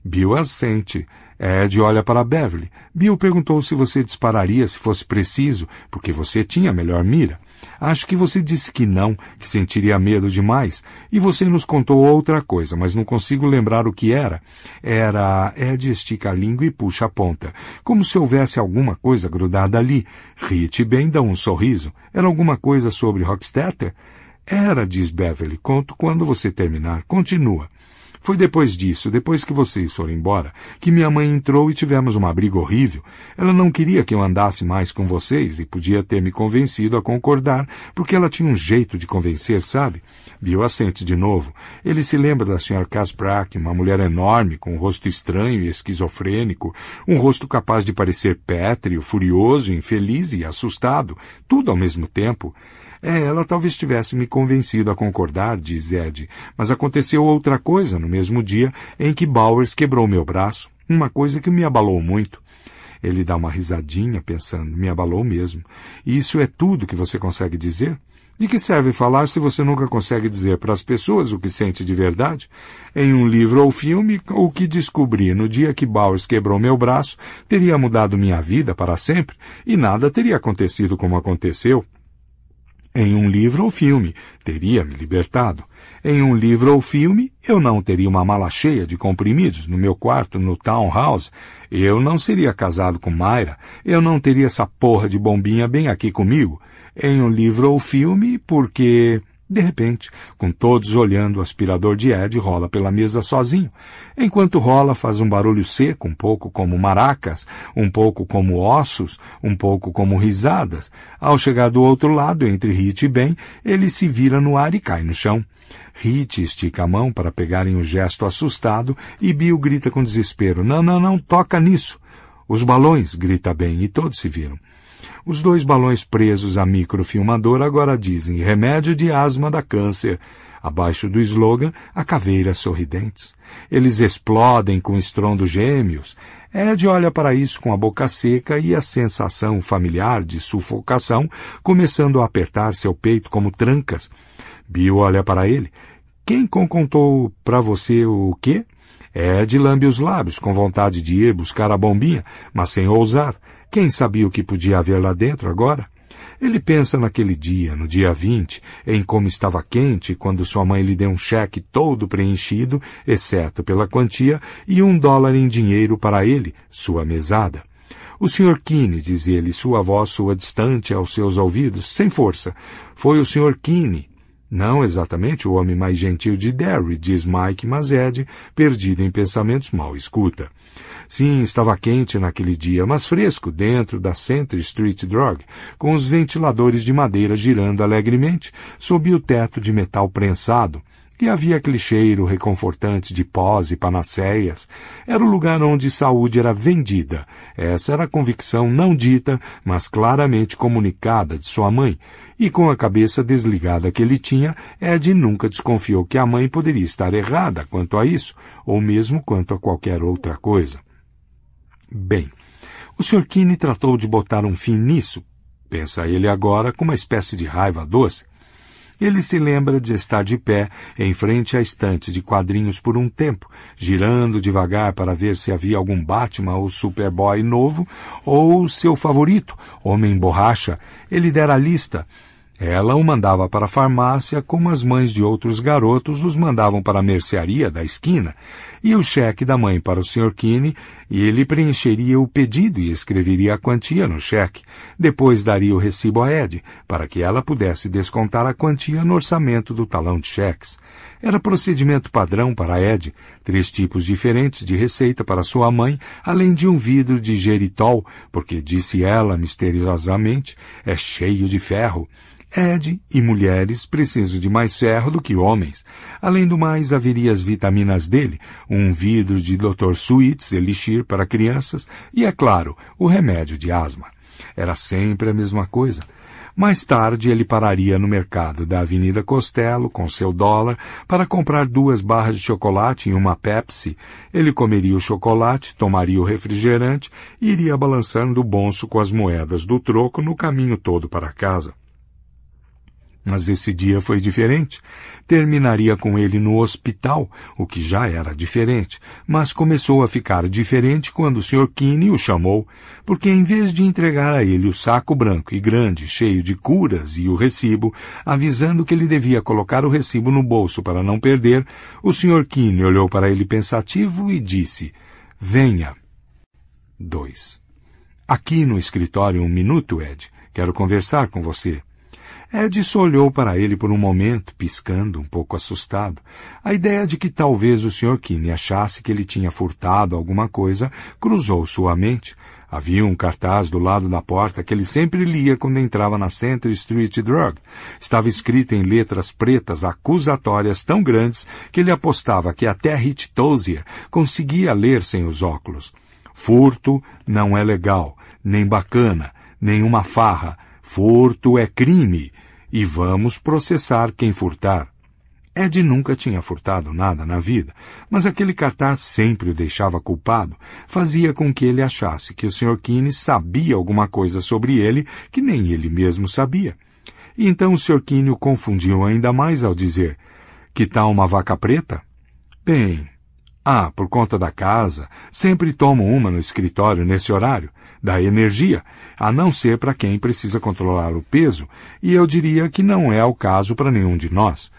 Bill assente. Ed olha para Beverly. Bill perguntou se você dispararia se fosse preciso, porque você tinha melhor mira. Acho que você disse que não, que sentiria medo demais. E você nos contou outra coisa, mas não consigo lembrar o que era. Era. Ed estica a língua e puxa a ponta, como se houvesse alguma coisa grudada ali. Rit bem dá um sorriso. Era alguma coisa sobre Rockstetter? Era, diz Beverly. Conto quando você terminar. Continua. Foi depois disso, depois que vocês foram embora, que minha mãe entrou e tivemos uma briga horrível. Ela não queria que eu andasse mais com vocês e podia ter me convencido a concordar, porque ela tinha um jeito de convencer, sabe? Bill assente de novo. Ele se lembra da senhora Casbrack, uma mulher enorme, com um rosto estranho e esquizofrênico, um rosto capaz de parecer pétreo, furioso, infeliz e assustado, tudo ao mesmo tempo. É, ela talvez tivesse me convencido a concordar, diz Ed, mas aconteceu outra coisa no mesmo dia em que Bowers quebrou meu braço, uma coisa que me abalou muito. Ele dá uma risadinha, pensando, me abalou mesmo. E isso é tudo que você consegue dizer? De que serve falar se você nunca consegue dizer para as pessoas o que sente de verdade? Em um livro ou filme, o que descobri no dia que Bowers quebrou meu braço teria mudado minha vida para sempre e nada teria acontecido como aconteceu. Em um livro ou filme, teria me libertado. Em um livro ou filme, eu não teria uma mala cheia de comprimidos no meu quarto no townhouse. Eu não seria casado com Mayra. Eu não teria essa porra de bombinha bem aqui comigo. Em um livro ou filme, porque de repente, com todos olhando, o aspirador de Ed rola pela mesa sozinho. Enquanto rola, faz um barulho seco, um pouco como maracas, um pouco como ossos, um pouco como risadas. Ao chegar do outro lado, entre Hit e Ben, ele se vira no ar e cai no chão. Hit estica a mão para pegarem o gesto assustado e Bill grita com desespero: Não, não, não, toca nisso! Os balões! grita Ben e todos se viram. Os dois balões presos à microfilmadora agora dizem remédio de asma da câncer. Abaixo do slogan, a caveira sorridentes. Eles explodem com estrondo gêmeos. Ed olha para isso com a boca seca e a sensação familiar de sufocação começando a apertar seu peito como trancas. Bill olha para ele. Quem contou para você o quê? Ed lambe os lábios, com vontade de ir buscar a bombinha, mas sem ousar. Quem sabia o que podia haver lá dentro agora? Ele pensa naquele dia, no dia 20, em como estava quente quando sua mãe lhe deu um cheque todo preenchido, exceto pela quantia, e um dólar em dinheiro para ele, sua mesada. O Sr. Keane, diz ele, sua voz soa distante aos seus ouvidos, sem força. Foi o Sr. Keane. Não exatamente o homem mais gentil de Derry, diz Mike Mazed, perdido em pensamentos mal escuta. Sim, estava quente naquele dia, mas fresco dentro da Center Street Drug, com os ventiladores de madeira girando alegremente sob o teto de metal prensado, e havia aquele cheiro reconfortante de pós e panaceias. Era o lugar onde saúde era vendida. Essa era a convicção não dita, mas claramente comunicada de sua mãe. E com a cabeça desligada que ele tinha, Ed nunca desconfiou que a mãe poderia estar errada quanto a isso, ou mesmo quanto a qualquer outra coisa. Bem, o Sr. Kinney tratou de botar um fim nisso, pensa ele agora com uma espécie de raiva doce. Ele se lembra de estar de pé em frente à estante de quadrinhos por um tempo, girando devagar para ver se havia algum Batman ou Superboy novo, ou seu favorito, Homem Borracha. Ele dera a lista, ela o mandava para a farmácia, como as mães de outros garotos os mandavam para a mercearia da esquina, e o cheque da mãe para o Sr. Kine, ele preencheria o pedido e escreveria a quantia no cheque. Depois daria o recibo a Ed, para que ela pudesse descontar a quantia no orçamento do talão de cheques. Era procedimento padrão para Ed, três tipos diferentes de receita para sua mãe, além de um vidro de geritol, porque, disse ela misteriosamente, é cheio de ferro. Ed e mulheres precisam de mais ferro do que homens. Além do mais, haveria as vitaminas dele, um vidro de Dr. Sweets Elixir para crianças e, é claro, o remédio de asma. Era sempre a mesma coisa. Mais tarde ele pararia no mercado da Avenida Costello com seu dólar para comprar duas barras de chocolate e uma Pepsi. Ele comeria o chocolate, tomaria o refrigerante e iria balançando o bonso com as moedas do troco no caminho todo para casa. Mas esse dia foi diferente. Terminaria com ele no hospital, o que já era diferente, mas começou a ficar diferente quando o Sr. Kinney o chamou, porque em vez de entregar a ele o saco branco e grande cheio de curas e o recibo, avisando que ele devia colocar o recibo no bolso para não perder, o Sr. Kinney olhou para ele pensativo e disse: Venha. 2. Aqui no escritório um minuto, Ed. Quero conversar com você. Edson olhou para ele por um momento, piscando, um pouco assustado. A ideia de que talvez o Sr. Kinney achasse que ele tinha furtado alguma coisa cruzou sua mente. Havia um cartaz do lado da porta que ele sempre lia quando entrava na Center Street Drug. Estava escrito em letras pretas acusatórias tão grandes que ele apostava que até Hit Tozier conseguia ler sem os óculos. Furto não é legal, nem bacana, nem uma farra. Furto é crime e vamos processar quem furtar. Ed nunca tinha furtado nada na vida, mas aquele cartaz sempre o deixava culpado, fazia com que ele achasse que o Sr. Quine sabia alguma coisa sobre ele que nem ele mesmo sabia. E então o Sr. Quine o confundiu ainda mais ao dizer: Que tal uma vaca preta? Bem, ah, por conta da casa, sempre tomo uma no escritório nesse horário da energia, a não ser para quem precisa controlar o peso, e eu diria que não é o caso para nenhum de nós.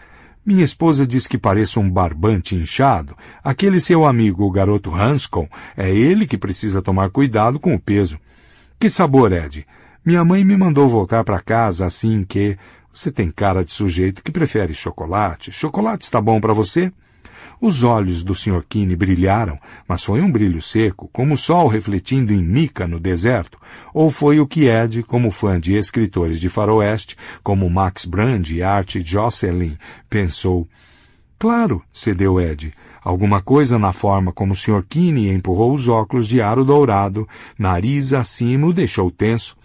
Minha esposa diz que pareço um barbante inchado. Aquele seu amigo, o garoto Hanscom, é ele que precisa tomar cuidado com o peso. Que sabor, é Ed? Minha mãe me mandou voltar para casa assim que você tem cara de sujeito que prefere chocolate. Chocolate está bom para você? Os olhos do Sr. Keane brilharam, mas foi um brilho seco, como o sol refletindo em mica no deserto, ou foi o que é Ed, como fã de escritores de faroeste, como Max Brand e Art Jocelyn, pensou. Claro, cedeu Ed. Alguma coisa na forma como o Sr. Keane empurrou os óculos de aro dourado, nariz acima o deixou tenso.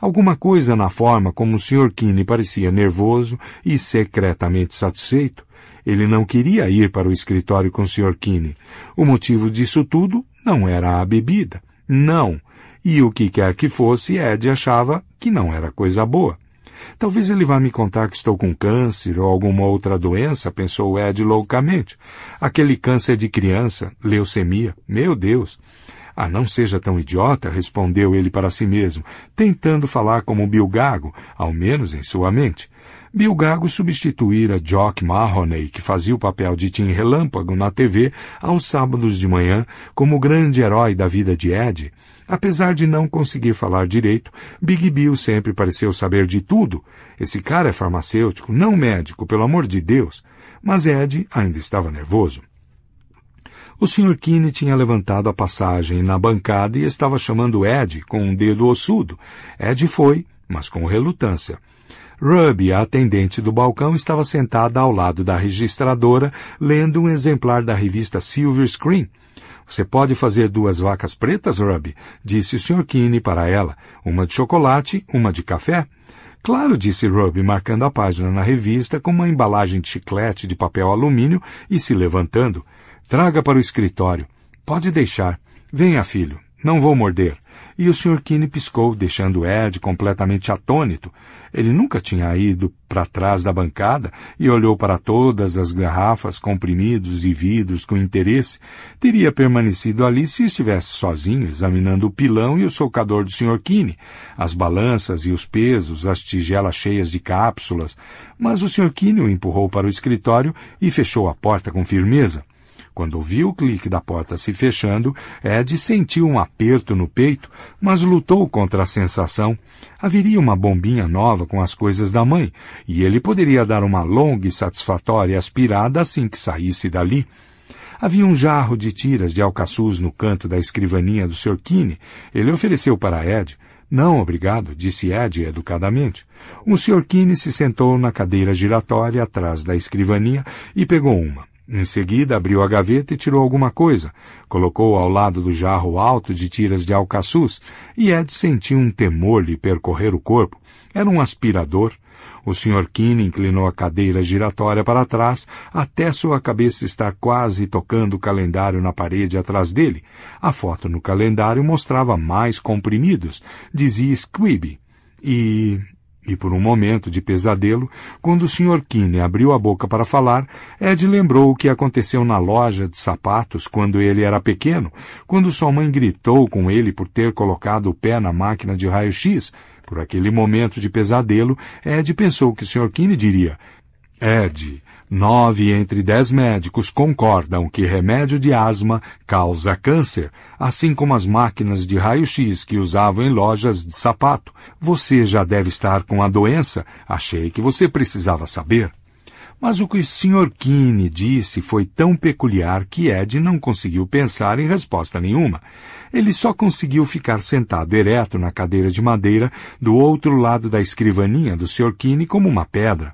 Alguma coisa na forma como o Sr. Keane parecia nervoso e secretamente satisfeito. Ele não queria ir para o escritório com o Sr. Kinney. O motivo disso tudo não era a bebida. Não. E o que quer que fosse, Ed achava que não era coisa boa. Talvez ele vá me contar que estou com câncer ou alguma outra doença, pensou Ed loucamente. Aquele câncer de criança, leucemia, meu Deus. Ah, não seja tão idiota, respondeu ele para si mesmo, tentando falar como um bilgago, ao menos em sua mente. Bill Gago substituíra Jock Mahoney, que fazia o papel de Tim Relâmpago na TV aos sábados de manhã como o grande herói da vida de Ed. Apesar de não conseguir falar direito, Big Bill sempre pareceu saber de tudo. Esse cara é farmacêutico, não médico, pelo amor de Deus. Mas Ed ainda estava nervoso. O Sr. Kinney tinha levantado a passagem na bancada e estava chamando Ed com um dedo ossudo. Ed foi, mas com relutância. Ruby, a atendente do balcão, estava sentada ao lado da registradora, lendo um exemplar da revista Silver Screen. Você pode fazer duas vacas pretas, Ruby? disse o Sr. Kinney para ela. Uma de chocolate, uma de café. Claro, disse Ruby, marcando a página na revista com uma embalagem de chiclete de papel alumínio e se levantando. Traga para o escritório. Pode deixar. Venha, filho. Não vou morder. E o Sr. Kinney piscou, deixando Ed completamente atônito. Ele nunca tinha ido para trás da bancada e olhou para todas as garrafas, comprimidos e vidros com interesse. Teria permanecido ali se estivesse sozinho, examinando o pilão e o socador do Sr. Kinney, as balanças e os pesos, as tigelas cheias de cápsulas. Mas o Sr. Kinney o empurrou para o escritório e fechou a porta com firmeza. Quando ouviu o clique da porta se fechando, Ed sentiu um aperto no peito, mas lutou contra a sensação. Haveria uma bombinha nova com as coisas da mãe, e ele poderia dar uma longa e satisfatória aspirada assim que saísse dali. Havia um jarro de tiras de alcaçuz no canto da escrivaninha do Sr. Kine. Ele ofereceu para Ed. Não, obrigado, disse Ed educadamente. O Sr. Kine se sentou na cadeira giratória atrás da escrivaninha e pegou uma. Em seguida, abriu a gaveta e tirou alguma coisa. Colocou ao lado do jarro alto de tiras de alcaçuz e é Ed sentiu um temor lhe percorrer o corpo. Era um aspirador. O Sr. Keane inclinou a cadeira giratória para trás até sua cabeça estar quase tocando o calendário na parede atrás dele. A foto no calendário mostrava mais comprimidos. Dizia Squibby. E e por um momento de pesadelo, quando o Sr. Kine abriu a boca para falar, Ed lembrou o que aconteceu na loja de sapatos quando ele era pequeno, quando sua mãe gritou com ele por ter colocado o pé na máquina de raio-x. Por aquele momento de pesadelo, Ed pensou que o Sr. Kine diria: Ed, Nove entre dez médicos concordam que remédio de asma causa câncer, assim como as máquinas de raio-x que usavam em lojas de sapato. Você já deve estar com a doença, achei que você precisava saber. Mas o que o Sr. Keane disse foi tão peculiar que Ed não conseguiu pensar em resposta nenhuma. Ele só conseguiu ficar sentado ereto na cadeira de madeira do outro lado da escrivaninha do Sr. Keane como uma pedra.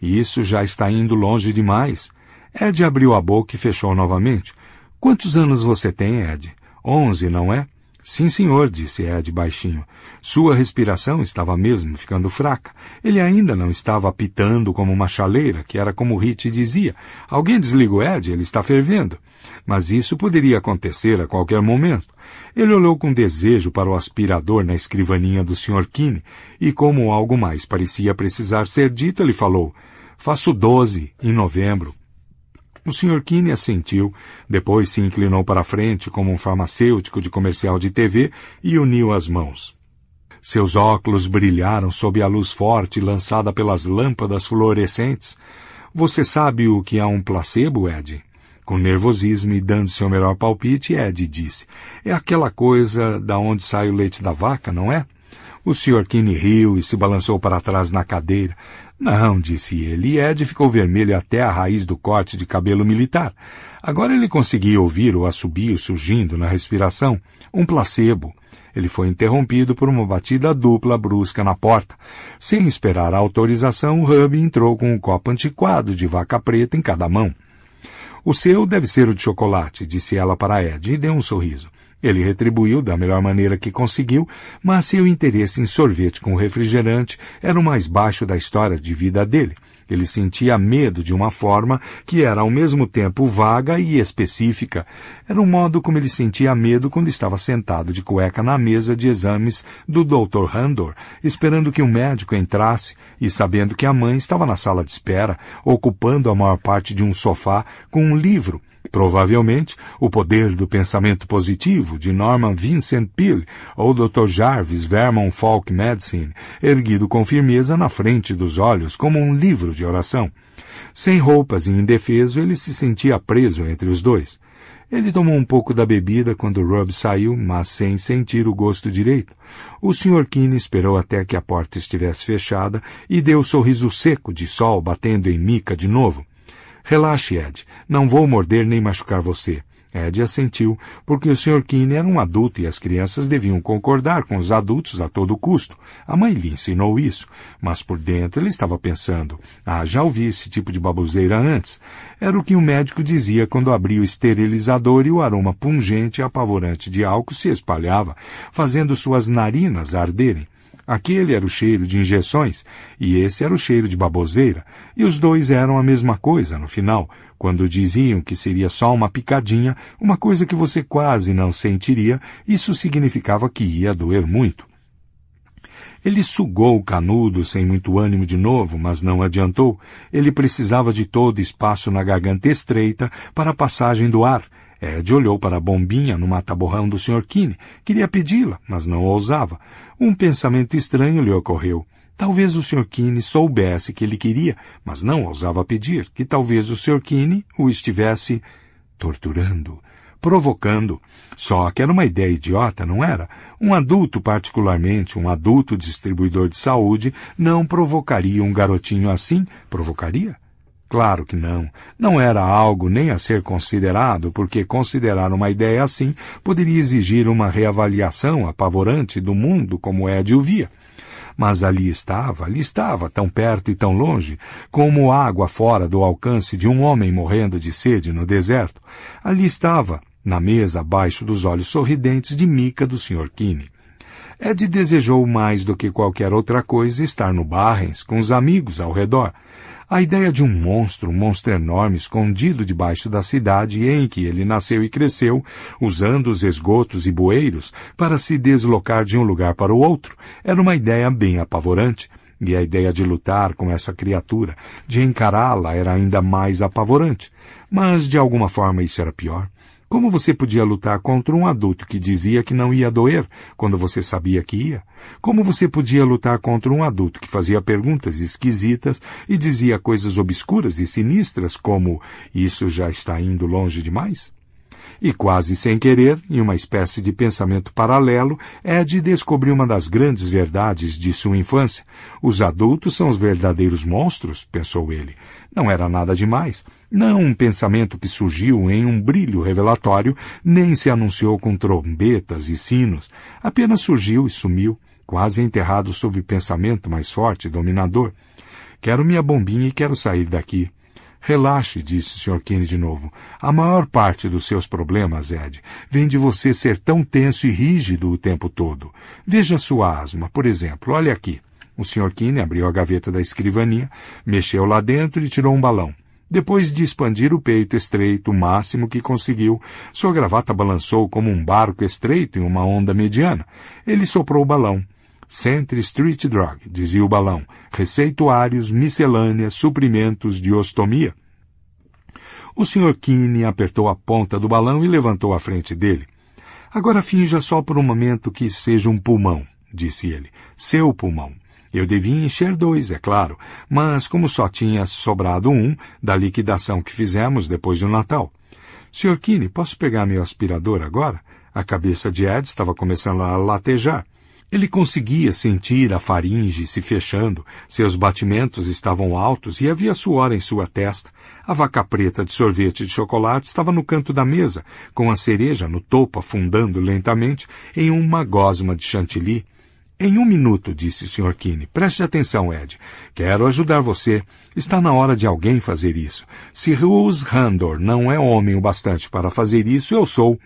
E isso já está indo longe demais. Ed abriu a boca e fechou novamente. Quantos anos você tem, Ed? Onze, não é? Sim, senhor, disse Ed baixinho. Sua respiração estava mesmo ficando fraca. Ele ainda não estava apitando como uma chaleira, que era como Rit dizia. Alguém desliga o Ed, ele está fervendo. Mas isso poderia acontecer a qualquer momento. Ele olhou com desejo para o aspirador na escrivaninha do Sr. Kine e, como algo mais parecia precisar ser dito, ele falou: Faço doze em novembro. O Sr. Kine assentiu, depois se inclinou para frente como um farmacêutico de comercial de TV e uniu as mãos. Seus óculos brilharam sob a luz forte lançada pelas lâmpadas fluorescentes. Você sabe o que é um placebo, Ed? com nervosismo e dando seu melhor palpite, Ed disse: É aquela coisa da onde sai o leite da vaca, não é? O Sr. Kinney riu e se balançou para trás na cadeira. Não, disse ele, e Ed ficou vermelho até a raiz do corte de cabelo militar. Agora ele conseguia ouvir o assobio surgindo na respiração. Um placebo. Ele foi interrompido por uma batida dupla brusca na porta. Sem esperar a autorização, Hub entrou com um copo antiquado de vaca preta em cada mão. O seu deve ser o de chocolate, disse ela para Ed e deu um sorriso. Ele retribuiu da melhor maneira que conseguiu, mas seu interesse em sorvete com refrigerante era o mais baixo da história de vida dele. Ele sentia medo de uma forma que era ao mesmo tempo vaga e específica. Era um modo como ele sentia medo quando estava sentado de cueca na mesa de exames do Dr. Handor, esperando que um médico entrasse e sabendo que a mãe estava na sala de espera, ocupando a maior parte de um sofá com um livro Provavelmente, o poder do pensamento positivo de Norman Vincent Peale ou Dr. Jarvis Vermon Folk Medicine, erguido com firmeza na frente dos olhos como um livro de oração. Sem roupas e indefeso, ele se sentia preso entre os dois. Ele tomou um pouco da bebida quando Rob saiu, mas sem sentir o gosto direito. O Sr. Keane esperou até que a porta estivesse fechada e deu um sorriso seco de sol batendo em Mica de novo. Relaxe, Ed. Não vou morder nem machucar você. Ed assentiu, porque o Sr. Keane era um adulto e as crianças deviam concordar com os adultos a todo custo. A mãe lhe ensinou isso, mas por dentro ele estava pensando, ah, já ouvi esse tipo de baboseira antes. Era o que o médico dizia quando abria o esterilizador e o aroma pungente e apavorante de álcool se espalhava, fazendo suas narinas arderem. Aquele era o cheiro de injeções e esse era o cheiro de baboseira, e os dois eram a mesma coisa no final, quando diziam que seria só uma picadinha, uma coisa que você quase não sentiria, isso significava que ia doer muito. Ele sugou o canudo sem muito ânimo de novo, mas não adiantou. Ele precisava de todo espaço na garganta estreita para a passagem do ar, Ed olhou para a bombinha no mata-borrão do Sr. Kine. Queria pedi-la, mas não ousava. Um pensamento estranho lhe ocorreu. Talvez o Sr. Kine soubesse que ele queria, mas não ousava pedir, que talvez o Sr. Kine o estivesse torturando, provocando. Só que era uma ideia idiota, não era? Um adulto, particularmente um adulto distribuidor de saúde, não provocaria um garotinho assim? Provocaria? Claro que não. Não era algo nem a ser considerado, porque considerar uma ideia assim poderia exigir uma reavaliação apavorante do mundo como é Ed o via. Mas ali estava, ali estava, tão perto e tão longe, como água fora do alcance de um homem morrendo de sede no deserto. Ali estava, na mesa abaixo dos olhos sorridentes de Mica do Sr. Quine. Ed desejou mais do que qualquer outra coisa estar no Barrens com os amigos ao redor, a ideia de um monstro, um monstro enorme escondido debaixo da cidade em que ele nasceu e cresceu, usando os esgotos e bueiros para se deslocar de um lugar para o outro, era uma ideia bem apavorante. E a ideia de lutar com essa criatura, de encará-la, era ainda mais apavorante. Mas de alguma forma isso era pior. Como você podia lutar contra um adulto que dizia que não ia doer, quando você sabia que ia? Como você podia lutar contra um adulto que fazia perguntas esquisitas e dizia coisas obscuras e sinistras como isso já está indo longe demais? E quase sem querer, em uma espécie de pensamento paralelo, Ed descobriu uma das grandes verdades de sua infância. Os adultos são os verdadeiros monstros, pensou ele. Não era nada demais. Não um pensamento que surgiu em um brilho revelatório, nem se anunciou com trombetas e sinos, apenas surgiu e sumiu, quase enterrado sob o pensamento mais forte e dominador. Quero minha bombinha e quero sair daqui. Relaxe, disse o Sr. Kane de novo. A maior parte dos seus problemas, Ed, vem de você ser tão tenso e rígido o tempo todo. Veja sua asma, por exemplo. Olha aqui. O Sr. Kine abriu a gaveta da escrivaninha, mexeu lá dentro e tirou um balão. Depois de expandir o peito estreito o máximo que conseguiu, sua gravata balançou como um barco estreito em uma onda mediana. Ele soprou o balão. Centre Street Drug, dizia o balão, receituários, miscelâneas, suprimentos de ostomia. O Sr. Keane apertou a ponta do balão e levantou a frente dele. Agora finja só por um momento que seja um pulmão, disse ele. Seu pulmão. Eu devia encher dois, é claro, mas como só tinha sobrado um da liquidação que fizemos depois do Natal. Sr. Kine, posso pegar meu aspirador agora? A cabeça de Ed estava começando a latejar. Ele conseguia sentir a faringe se fechando, seus batimentos estavam altos e havia suor em sua testa. A vaca preta de sorvete de chocolate estava no canto da mesa, com a cereja no topo afundando lentamente em uma gosma de chantilly. Em um minuto, disse o Sr. Kine. Preste atenção, Ed. Quero ajudar você. Está na hora de alguém fazer isso. Se Rose Randor não é homem o bastante para fazer isso, eu sou.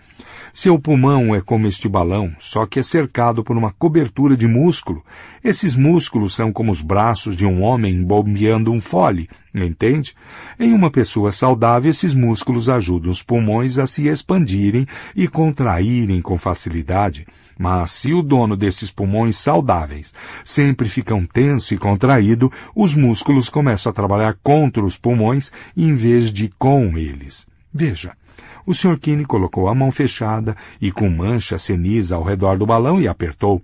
Seu pulmão é como este balão, só que é cercado por uma cobertura de músculo. Esses músculos são como os braços de um homem bombeando um fole, entende? Em uma pessoa saudável, esses músculos ajudam os pulmões a se expandirem e contraírem com facilidade. Mas se o dono desses pulmões saudáveis sempre ficam tenso e contraído, os músculos começam a trabalhar contra os pulmões em vez de com eles. Veja, o Sr. Kine colocou a mão fechada e com mancha ceniza ao redor do balão e apertou.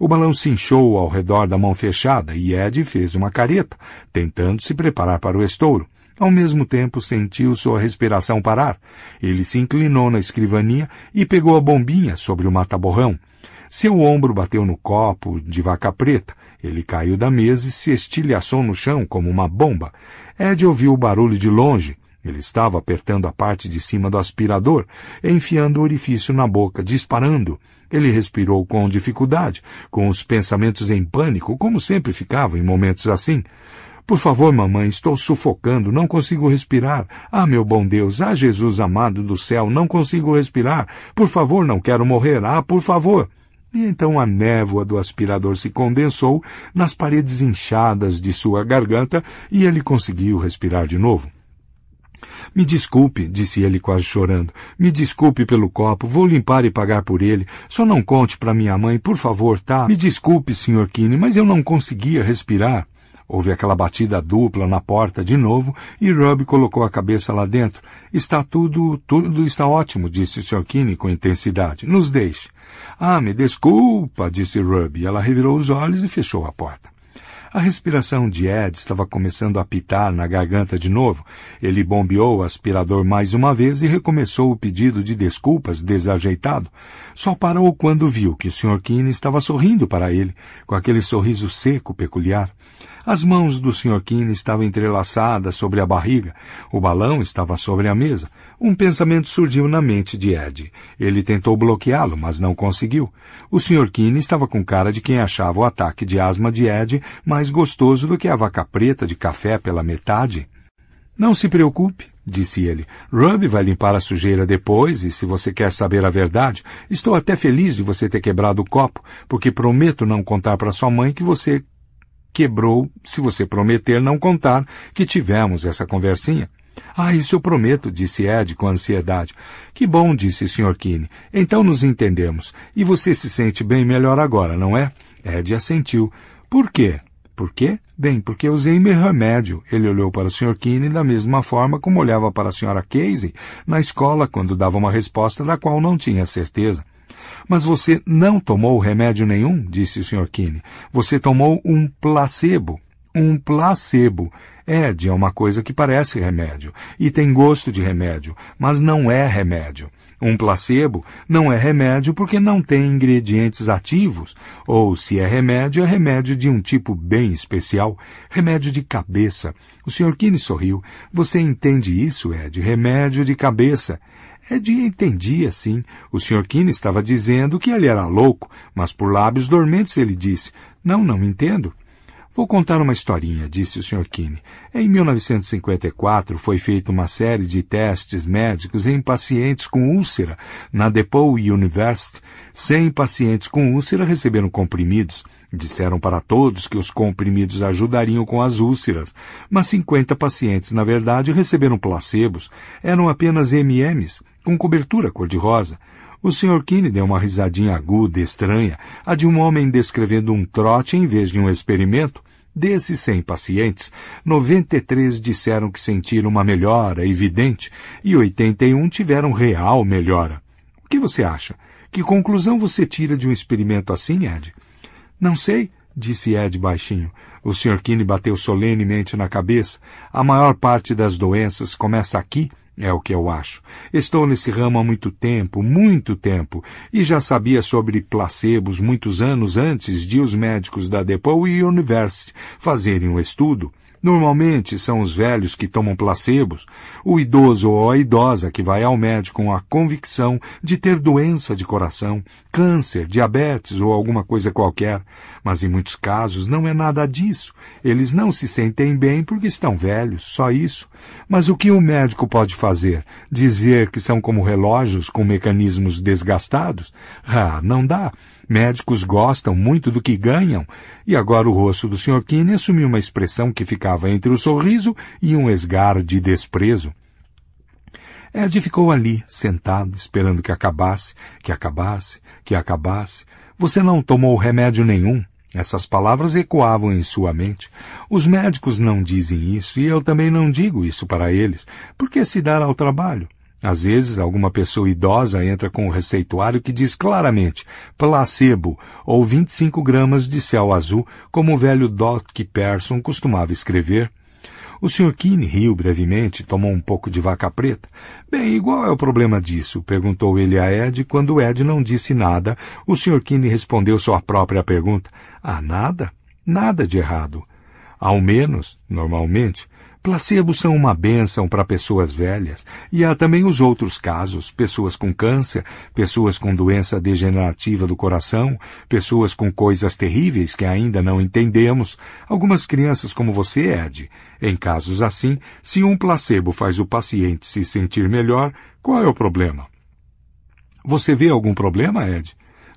O balão se inchou ao redor da mão fechada e Ed fez uma careta, tentando se preparar para o estouro. Ao mesmo tempo, sentiu sua respiração parar. Ele se inclinou na escrivania e pegou a bombinha sobre o mataborrão. Seu ombro bateu no copo de vaca preta. Ele caiu da mesa e se estilhaçou no chão como uma bomba. É Ed ouviu o barulho de longe. Ele estava apertando a parte de cima do aspirador, enfiando o orifício na boca, disparando. Ele respirou com dificuldade, com os pensamentos em pânico, como sempre ficava em momentos assim. Por favor, mamãe, estou sufocando, não consigo respirar. Ah, meu bom Deus, ah, Jesus amado do céu, não consigo respirar. Por favor, não quero morrer. Ah, por favor. E então a névoa do aspirador se condensou nas paredes inchadas de sua garganta e ele conseguiu respirar de novo. Me desculpe, disse ele quase chorando. Me desculpe pelo copo, vou limpar e pagar por ele. Só não conte para minha mãe, por favor, tá? Me desculpe, Sr. Kine, mas eu não conseguia respirar. Houve aquela batida dupla na porta de novo e Rob colocou a cabeça lá dentro. Está tudo, tudo está ótimo, disse o Sr. Kine com intensidade. Nos deixe. Ah, me desculpa, disse Ruby. Ela revirou os olhos e fechou a porta. A respiração de Ed estava começando a apitar na garganta de novo. Ele bombeou o aspirador mais uma vez e recomeçou o pedido de desculpas desajeitado. Só parou quando viu que o Sr. Keane estava sorrindo para ele, com aquele sorriso seco peculiar. As mãos do Sr. Keane estavam entrelaçadas sobre a barriga. O balão estava sobre a mesa. Um pensamento surgiu na mente de Ed. Ele tentou bloqueá-lo, mas não conseguiu. O Sr. Keane estava com cara de quem achava o ataque de asma de Ed mais gostoso do que a vaca preta de café pela metade. Não se preocupe, disse ele. Ruby vai limpar a sujeira depois e, se você quer saber a verdade, estou até feliz de você ter quebrado o copo, porque prometo não contar para sua mãe que você quebrou se você prometer não contar que tivemos essa conversinha. Ah, isso eu prometo, disse Ed com ansiedade. Que bom, disse Sr. Keane. Então nos entendemos. E você se sente bem melhor agora, não é? Ed assentiu. Por quê? Por quê? Bem, porque usei meu remédio. Ele olhou para o Sr. Keane da mesma forma como olhava para a Sra. Casey na escola quando dava uma resposta da qual não tinha certeza. Mas você não tomou remédio nenhum, disse o Sr. Kine. Você tomou um placebo. Um placebo. Ed é uma coisa que parece remédio e tem gosto de remédio, mas não é remédio. Um placebo não é remédio porque não tem ingredientes ativos, ou se é remédio, é remédio de um tipo bem especial, remédio de cabeça. O Sr. Kine sorriu. Você entende isso, Ed? Remédio de cabeça. Ed entendia, sim. O Sr. Quine estava dizendo que ele era louco, mas por lábios dormentes ele disse: Não, não entendo. Vou contar uma historinha, disse o Sr. Quine. Em 1954 foi feita uma série de testes médicos em pacientes com úlcera na Depot University. Cem pacientes com úlcera receberam comprimidos. Disseram para todos que os comprimidos ajudariam com as úlceras, mas 50 pacientes, na verdade, receberam placebos. Eram apenas MMs, com cobertura cor-de-rosa. O Sr. Kinney deu uma risadinha aguda e estranha, a de um homem descrevendo um trote em vez de um experimento. Desses 100 pacientes, 93 disseram que sentiram uma melhora evidente e 81 tiveram real melhora. O que você acha? Que conclusão você tira de um experimento assim, Ed? Não sei, disse Ed baixinho. O Sr. Kinney bateu solenemente na cabeça. A maior parte das doenças começa aqui, é o que eu acho. Estou nesse ramo há muito tempo, muito tempo, e já sabia sobre placebos muitos anos antes de os médicos da DePaul University fazerem o um estudo. Normalmente são os velhos que tomam placebos, o idoso ou a idosa que vai ao médico com a convicção de ter doença de coração, câncer, diabetes ou alguma coisa qualquer. Mas em muitos casos não é nada disso. Eles não se sentem bem porque estão velhos, só isso. Mas o que o médico pode fazer? Dizer que são como relógios com mecanismos desgastados? Ah, não dá. Médicos gostam muito do que ganham, e agora o rosto do Sr. Kinney assumiu uma expressão que ficava entre o sorriso e um esgar de desprezo. Ed ficou ali, sentado, esperando que acabasse, que acabasse, que acabasse. Você não tomou remédio nenhum. Essas palavras ecoavam em sua mente. Os médicos não dizem isso e eu também não digo isso para eles. Por que se dar ao trabalho? Às vezes, alguma pessoa idosa entra com o receituário que diz claramente placebo ou 25 gramas de céu azul, como o velho Doc Pearson costumava escrever. O Sr. Keane riu brevemente, tomou um pouco de vaca preta. Bem, igual é o problema disso? perguntou ele a Ed. Quando Ed não disse nada, o Sr. Keane respondeu sua própria pergunta. Ah, nada? Nada de errado. Ao menos, normalmente, Placebos são uma bênção para pessoas velhas e há também os outros casos, pessoas com câncer, pessoas com doença degenerativa do coração, pessoas com coisas terríveis que ainda não entendemos, algumas crianças como você, Ed. Em casos assim, se um placebo faz o paciente se sentir melhor, qual é o problema? Você vê algum problema, Ed?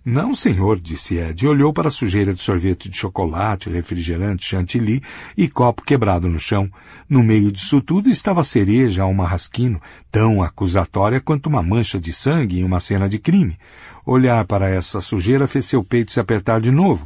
Não, senhor, disse Ed e olhou para a sujeira de sorvete de chocolate, refrigerante, chantilly e copo quebrado no chão. No meio disso tudo estava a cereja a um marrasquino, tão acusatória quanto uma mancha de sangue em uma cena de crime. Olhar para essa sujeira fez seu peito se apertar de novo.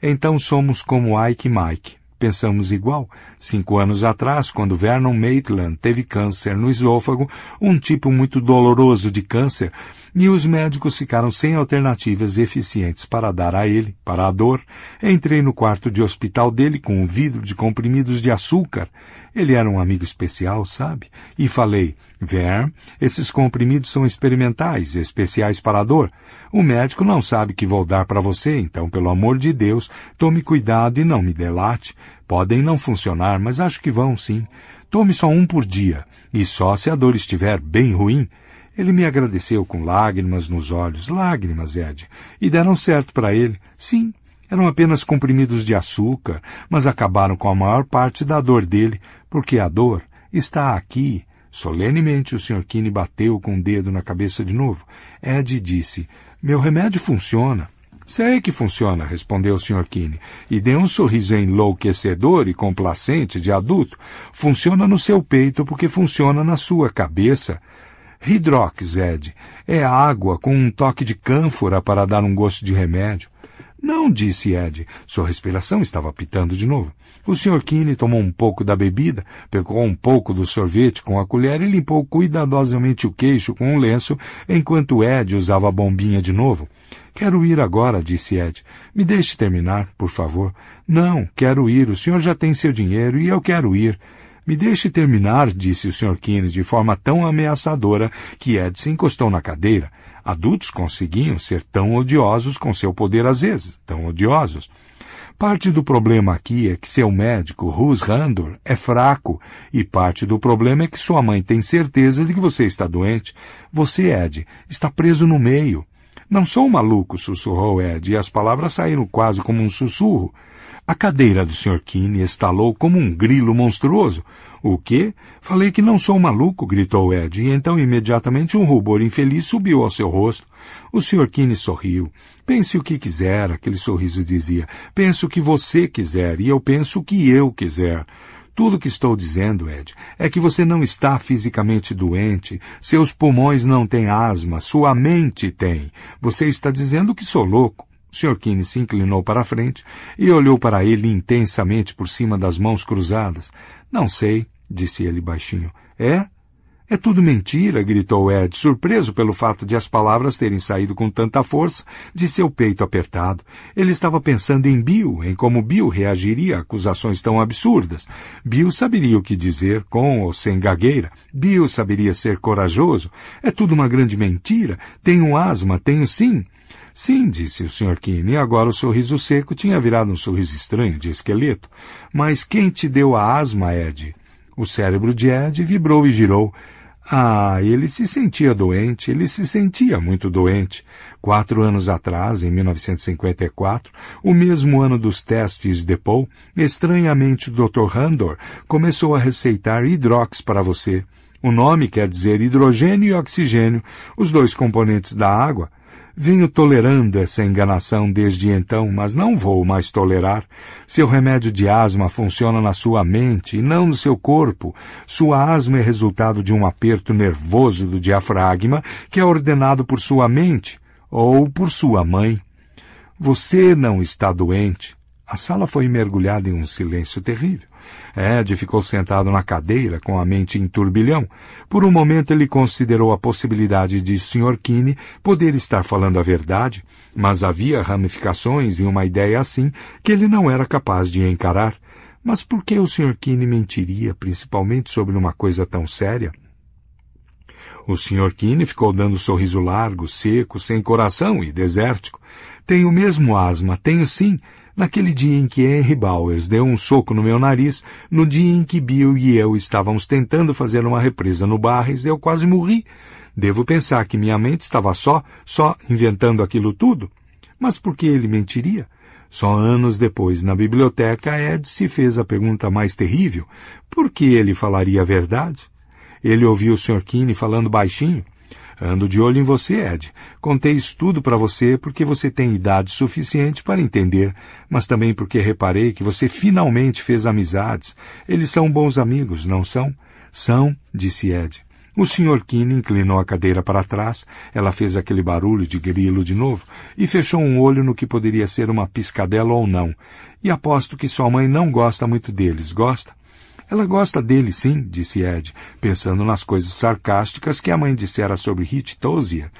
Então somos como Ike e Mike. Pensamos igual. Cinco anos atrás, quando Vernon Maitland teve câncer no esôfago, um tipo muito doloroso de câncer, e os médicos ficaram sem alternativas eficientes para dar a ele, para a dor. Entrei no quarto de hospital dele com um vidro de comprimidos de açúcar. Ele era um amigo especial, sabe? E falei, Ver, esses comprimidos são experimentais, especiais para a dor. O médico não sabe que vou dar para você, então, pelo amor de Deus, tome cuidado e não me delate. Podem não funcionar, mas acho que vão sim. Tome só um por dia, e só se a dor estiver bem ruim. Ele me agradeceu com lágrimas nos olhos, lágrimas, Ed, e deram certo para ele. Sim, eram apenas comprimidos de açúcar, mas acabaram com a maior parte da dor dele, porque a dor está aqui. Solenemente o Sr. Quine bateu com o um dedo na cabeça de novo. Ed disse: Meu remédio funciona. Sei que funciona, respondeu o Sr. Quine, e deu um sorriso enlouquecedor e complacente de adulto. Funciona no seu peito porque funciona na sua cabeça. Hidroxed é água com um toque de cânfora para dar um gosto de remédio. Não, disse Ed. Sua respiração estava pitando de novo. O Sr. Kinney tomou um pouco da bebida, pegou um pouco do sorvete com a colher e limpou cuidadosamente o queixo com um lenço, enquanto Ed usava a bombinha de novo. Quero ir agora, disse Ed. Me deixe terminar, por favor. Não, quero ir. O senhor já tem seu dinheiro e eu quero ir. Me deixe terminar, disse o Sr. Keynes de forma tão ameaçadora que Ed se encostou na cadeira. Adultos conseguiam ser tão odiosos com seu poder às vezes, tão odiosos. Parte do problema aqui é que seu médico, Rus Randor, é fraco, e parte do problema é que sua mãe tem certeza de que você está doente. Você, Ed, está preso no meio. Não sou um maluco, sussurrou Ed, e as palavras saíram quase como um sussurro. A cadeira do Sr. Keane estalou como um grilo monstruoso. O quê? Falei que não sou maluco, gritou Ed, e então imediatamente um rubor infeliz subiu ao seu rosto. O Sr. Keane sorriu. Pense o que quiser, aquele sorriso dizia. Penso o que você quiser, e eu penso o que eu quiser. Tudo o que estou dizendo, Ed, é que você não está fisicamente doente, seus pulmões não têm asma, sua mente tem. Você está dizendo que sou louco. Sr. Keane se inclinou para a frente e olhou para ele intensamente por cima das mãos cruzadas. Não sei, disse ele baixinho. É? É tudo mentira, gritou Ed, surpreso pelo fato de as palavras terem saído com tanta força de seu peito apertado. Ele estava pensando em Bill, em como Bill reagiria a acusações tão absurdas. Bill saberia o que dizer, com ou sem gagueira. Bill saberia ser corajoso. É tudo uma grande mentira. Tenho asma, tenho sim. Sim, disse o Sr. Keane, agora o sorriso seco tinha virado um sorriso estranho de esqueleto. Mas quem te deu a asma, Ed? O cérebro de Ed vibrou e girou. Ah, ele se sentia doente, ele se sentia muito doente. Quatro anos atrás, em 1954, o mesmo ano dos testes de Paul, estranhamente o Dr. Handor começou a receitar hidrox para você. O nome quer dizer hidrogênio e oxigênio, os dois componentes da água, Venho tolerando essa enganação desde então, mas não vou mais tolerar. Seu remédio de asma funciona na sua mente e não no seu corpo. Sua asma é resultado de um aperto nervoso do diafragma que é ordenado por sua mente ou por sua mãe. Você não está doente. A sala foi mergulhada em um silêncio terrível. Ed ficou sentado na cadeira, com a mente em turbilhão. Por um momento ele considerou a possibilidade de Sr. Kinney poder estar falando a verdade, mas havia ramificações em uma ideia assim que ele não era capaz de encarar. Mas por que o Sr. Kinney mentiria, principalmente sobre uma coisa tão séria? O Sr. Kinney ficou dando um sorriso largo, seco, sem coração e desértico. Tenho mesmo asma, tenho sim, Naquele dia em que Henry Bowers deu um soco no meu nariz, no dia em que Bill e eu estávamos tentando fazer uma represa no Barres, eu quase morri. Devo pensar que minha mente estava só, só inventando aquilo tudo. Mas por que ele mentiria? Só anos depois, na biblioteca, Ed se fez a pergunta mais terrível: por que ele falaria a verdade? Ele ouviu o Sr. Kinney falando baixinho. Ando de olho em você, Ed. Contei isso tudo para você porque você tem idade suficiente para entender, mas também porque reparei que você finalmente fez amizades. Eles são bons amigos, não são? São, disse Ed. O Sr. Keane inclinou a cadeira para trás, ela fez aquele barulho de grilo de novo e fechou um olho no que poderia ser uma piscadela ou não. E aposto que sua mãe não gosta muito deles, gosta? Ela gosta dele, sim, disse Ed, pensando nas coisas sarcásticas que a mãe dissera sobre Hit Tozia.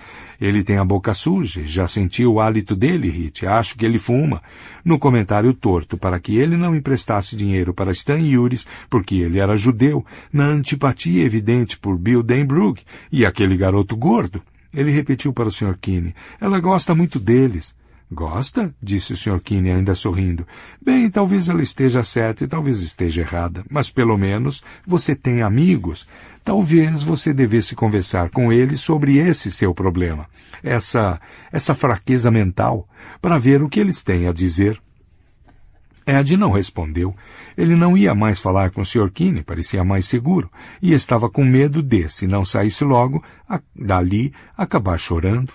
Ele tem a boca suja, já senti o hálito dele, Hit, acho que ele fuma. No comentário torto para que ele não emprestasse dinheiro para Stan Yuris, porque ele era judeu, na antipatia evidente por Bill Denbrook e aquele garoto gordo. Ele repetiu para o Sr. Kinney. Ela gosta muito deles. Gosta? disse o Sr. Kinney ainda sorrindo. Bem, talvez ela esteja certa e talvez esteja errada, mas pelo menos você tem amigos. Talvez você devesse conversar com eles sobre esse seu problema, essa essa fraqueza mental, para ver o que eles têm a dizer. Ed não respondeu. Ele não ia mais falar com o Sr. Kinney, parecia mais seguro, e estava com medo de, se não saísse logo, a, dali acabar chorando.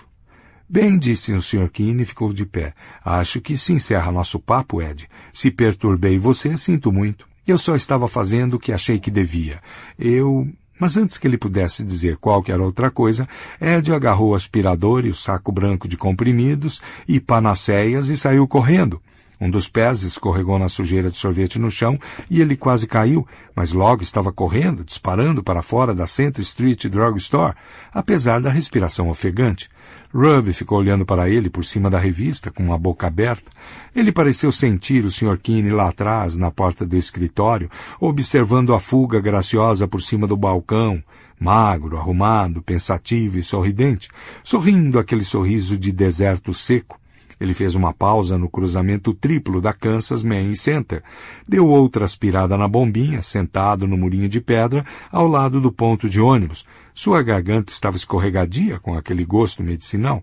Bem, disse o Sr. Keane e ficou de pé. Acho que se encerra nosso papo, Ed. Se perturbei você, sinto muito. Eu só estava fazendo o que achei que devia. Eu. Mas antes que ele pudesse dizer qualquer outra coisa, Ed agarrou o aspirador e o saco branco de comprimidos e panaceias e saiu correndo. Um dos pés escorregou na sujeira de sorvete no chão e ele quase caiu, mas logo estava correndo, disparando para fora da Center Street Drug Store, apesar da respiração ofegante. Rubb ficou olhando para ele por cima da revista, com a boca aberta. Ele pareceu sentir o Sr. Keane lá atrás, na porta do escritório, observando a fuga graciosa por cima do balcão, magro, arrumado, pensativo e sorridente, sorrindo aquele sorriso de deserto seco. Ele fez uma pausa no cruzamento triplo da Kansas Main Center, deu outra aspirada na bombinha, sentado no murinho de pedra ao lado do ponto de ônibus, sua garganta estava escorregadia com aquele gosto medicinal.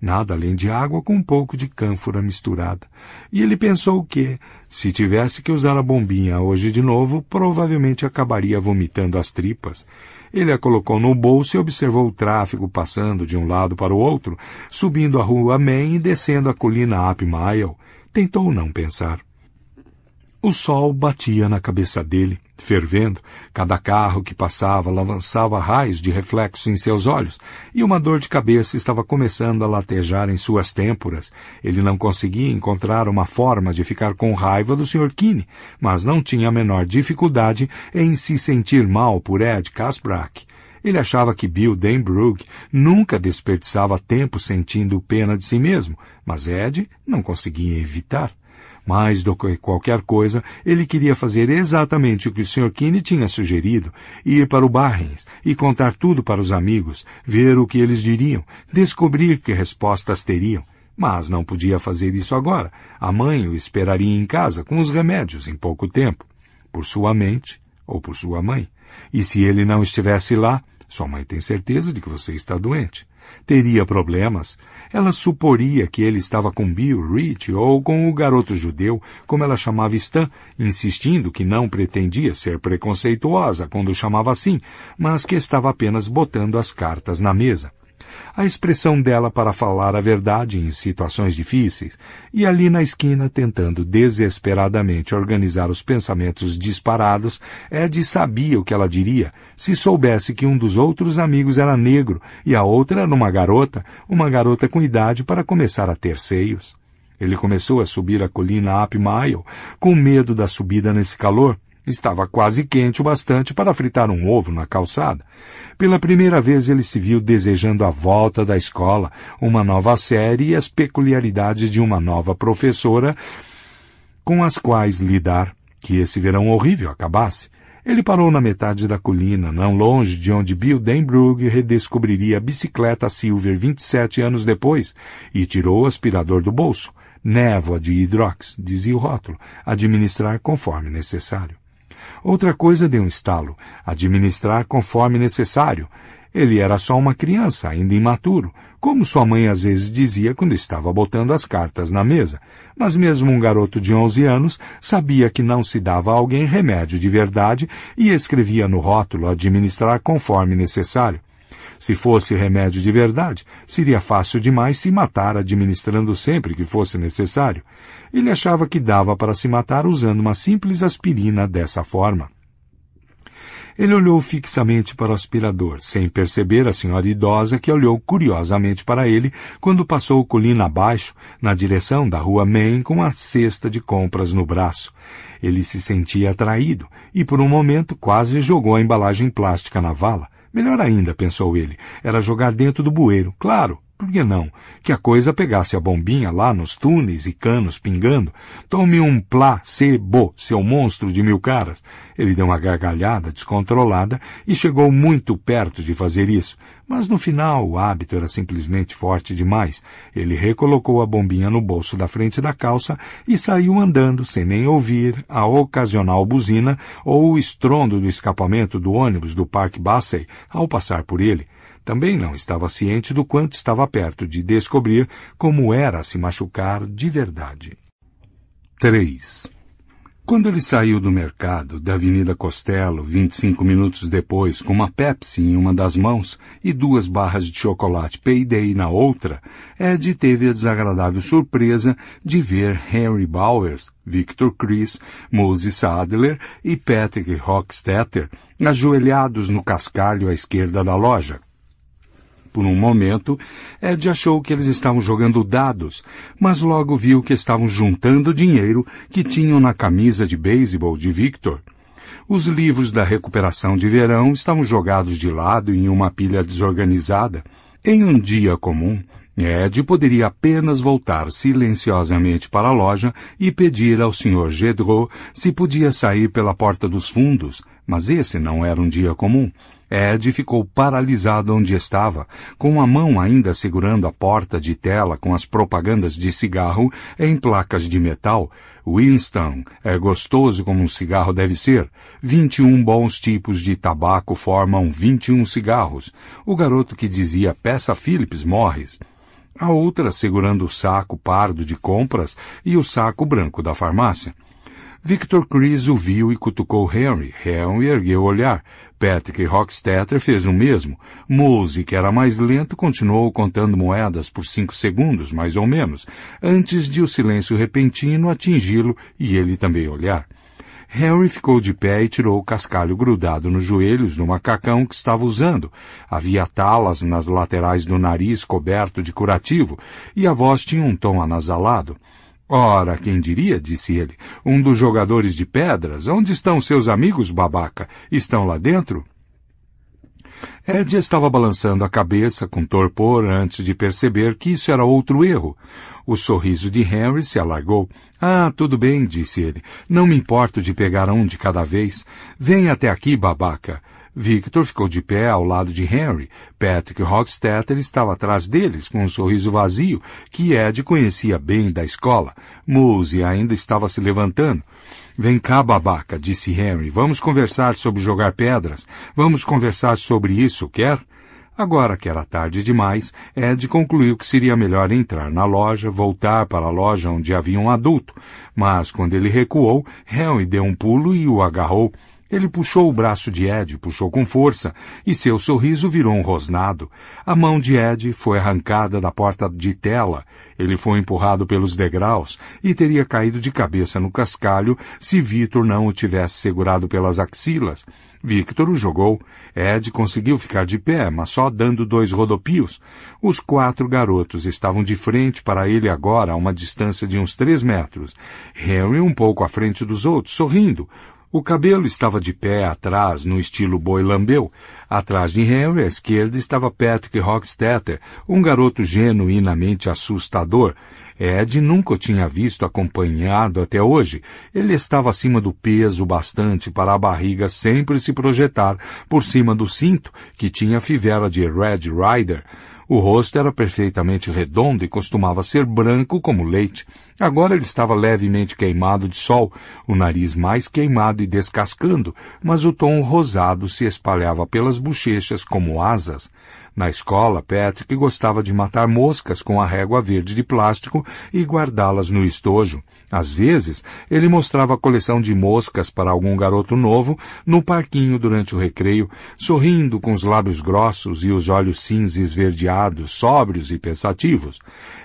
Nada além de água com um pouco de cânfora misturada. E ele pensou que, se tivesse que usar a bombinha hoje de novo, provavelmente acabaria vomitando as tripas. Ele a colocou no bolso e observou o tráfego passando de um lado para o outro, subindo a rua Main e descendo a colina Up Mile. Tentou não pensar. O sol batia na cabeça dele, Fervendo, cada carro que passava lançava raios de reflexo em seus olhos, e uma dor de cabeça estava começando a latejar em suas têmporas. Ele não conseguia encontrar uma forma de ficar com raiva do Sr. Kine, mas não tinha a menor dificuldade em se sentir mal por Ed Casbrack. Ele achava que Bill Denbrook nunca desperdiçava tempo sentindo pena de si mesmo, mas Ed não conseguia evitar. Mais do que qualquer coisa, ele queria fazer exatamente o que o Sr. Kinney tinha sugerido, ir para o Barrens e contar tudo para os amigos, ver o que eles diriam, descobrir que respostas teriam. Mas não podia fazer isso agora. A mãe o esperaria em casa com os remédios em pouco tempo, por sua mente ou por sua mãe. E se ele não estivesse lá, sua mãe tem certeza de que você está doente. Teria problemas, ela suporia que ele estava com Bill Rich ou com o garoto judeu, como ela chamava Stan, insistindo que não pretendia ser preconceituosa quando o chamava assim, mas que estava apenas botando as cartas na mesa. A expressão dela para falar a verdade em situações difíceis e ali na esquina tentando desesperadamente organizar os pensamentos disparados, Ed sabia o que ela diria se soubesse que um dos outros amigos era negro e a outra era uma garota, uma garota com idade para começar a ter seios. Ele começou a subir a colina Up Mile, com medo da subida nesse calor, Estava quase quente o bastante para fritar um ovo na calçada. Pela primeira vez ele se viu desejando a volta da escola, uma nova série e as peculiaridades de uma nova professora com as quais lidar, que esse verão horrível acabasse. Ele parou na metade da colina, não longe de onde Bill Denbrug redescobriria a bicicleta Silver 27 anos depois, e tirou o aspirador do bolso. Névoa de hidrox, dizia o rótulo, administrar conforme necessário. Outra coisa deu um estalo, administrar conforme necessário. Ele era só uma criança, ainda imaturo, como sua mãe às vezes dizia quando estava botando as cartas na mesa. Mas mesmo um garoto de 11 anos sabia que não se dava a alguém remédio de verdade e escrevia no rótulo administrar conforme necessário. Se fosse remédio de verdade, seria fácil demais se matar administrando sempre que fosse necessário. Ele achava que dava para se matar usando uma simples aspirina dessa forma. Ele olhou fixamente para o aspirador, sem perceber a senhora idosa que olhou curiosamente para ele quando passou colina abaixo, na direção da rua Main, com a cesta de compras no braço. Ele se sentia atraído e, por um momento, quase jogou a embalagem plástica na vala. Melhor ainda, pensou ele, era jogar dentro do bueiro, claro, por que não? Que a coisa pegasse a bombinha lá nos túneis e canos pingando. Tome um placebo, seu monstro de mil caras. Ele deu uma gargalhada descontrolada e chegou muito perto de fazer isso. Mas no final o hábito era simplesmente forte demais. Ele recolocou a bombinha no bolso da frente da calça e saiu andando sem nem ouvir a ocasional buzina ou o estrondo do escapamento do ônibus do Parque Bassey ao passar por ele. Também não estava ciente do quanto estava perto de descobrir como era se machucar de verdade. 3. Quando ele saiu do mercado da Avenida Costello, 25 minutos depois, com uma Pepsi em uma das mãos e duas barras de chocolate Payday na outra, Ed teve a desagradável surpresa de ver Henry Bowers, Victor Chris, Moses Adler e Patrick Rockstetter ajoelhados no cascalho à esquerda da loja, por um momento, Ed achou que eles estavam jogando dados, mas logo viu que estavam juntando dinheiro que tinham na camisa de beisebol de Victor. Os livros da recuperação de verão estavam jogados de lado em uma pilha desorganizada. Em um dia comum, Ed poderia apenas voltar silenciosamente para a loja e pedir ao Sr. Gedro se podia sair pela porta dos fundos, mas esse não era um dia comum. Ed ficou paralisado onde estava, com a mão ainda segurando a porta de tela com as propagandas de cigarro em placas de metal. Winston, é gostoso como um cigarro deve ser. 21 bons tipos de tabaco formam 21 cigarros. O garoto que dizia peça Phillips morre. A outra segurando o saco pardo de compras e o saco branco da farmácia. Victor Chris o viu e cutucou Henry. Henry ergueu o olhar. Patrick Rockstetter fez o mesmo. Mose, que era mais lento, continuou contando moedas por cinco segundos, mais ou menos, antes de o silêncio repentino atingi-lo e ele também olhar. Harry ficou de pé e tirou o cascalho grudado nos joelhos do macacão que estava usando. Havia talas nas laterais do nariz coberto de curativo e a voz tinha um tom anasalado. Ora, quem diria, disse ele, um dos jogadores de pedras, onde estão seus amigos, babaca? Estão lá dentro? Ed estava balançando a cabeça com torpor antes de perceber que isso era outro erro. O sorriso de Henry se alargou. Ah, tudo bem, disse ele. Não me importo de pegar um de cada vez. Vem até aqui, babaca. Victor ficou de pé ao lado de Henry. Patrick Rockstetter estava atrás deles, com um sorriso vazio, que Ed conhecia bem da escola. Mose ainda estava se levantando. Vem cá, babaca, disse Henry. Vamos conversar sobre jogar pedras. Vamos conversar sobre isso, quer? Agora que era tarde demais, Ed concluiu que seria melhor entrar na loja, voltar para a loja onde havia um adulto. Mas quando ele recuou, Henry deu um pulo e o agarrou. Ele puxou o braço de Ed, puxou com força, e seu sorriso virou um rosnado. A mão de Ed foi arrancada da porta de tela. Ele foi empurrado pelos degraus e teria caído de cabeça no cascalho se Victor não o tivesse segurado pelas axilas. Victor o jogou. Ed conseguiu ficar de pé, mas só dando dois rodopios. Os quatro garotos estavam de frente para ele agora, a uma distância de uns três metros. Harry um pouco à frente dos outros, sorrindo. O cabelo estava de pé atrás, no estilo boi lambeu. Atrás de Henry, à esquerda, estava Patrick Rockstetter, um garoto genuinamente assustador. Ed nunca o tinha visto acompanhado até hoje. Ele estava acima do peso bastante para a barriga sempre se projetar por cima do cinto, que tinha fivela de Red Rider. O rosto era perfeitamente redondo e costumava ser branco como leite. Agora ele estava levemente queimado de sol, o nariz mais queimado e descascando, mas o tom rosado se espalhava pelas bochechas como asas. Na escola, Patrick gostava de matar moscas com a régua verde de plástico e guardá-las no estojo. Às vezes, ele mostrava a coleção de moscas para algum garoto novo no parquinho durante o recreio, sorrindo com os lábios grossos e os olhos cinza esverdeados, sóbrios e pensativos.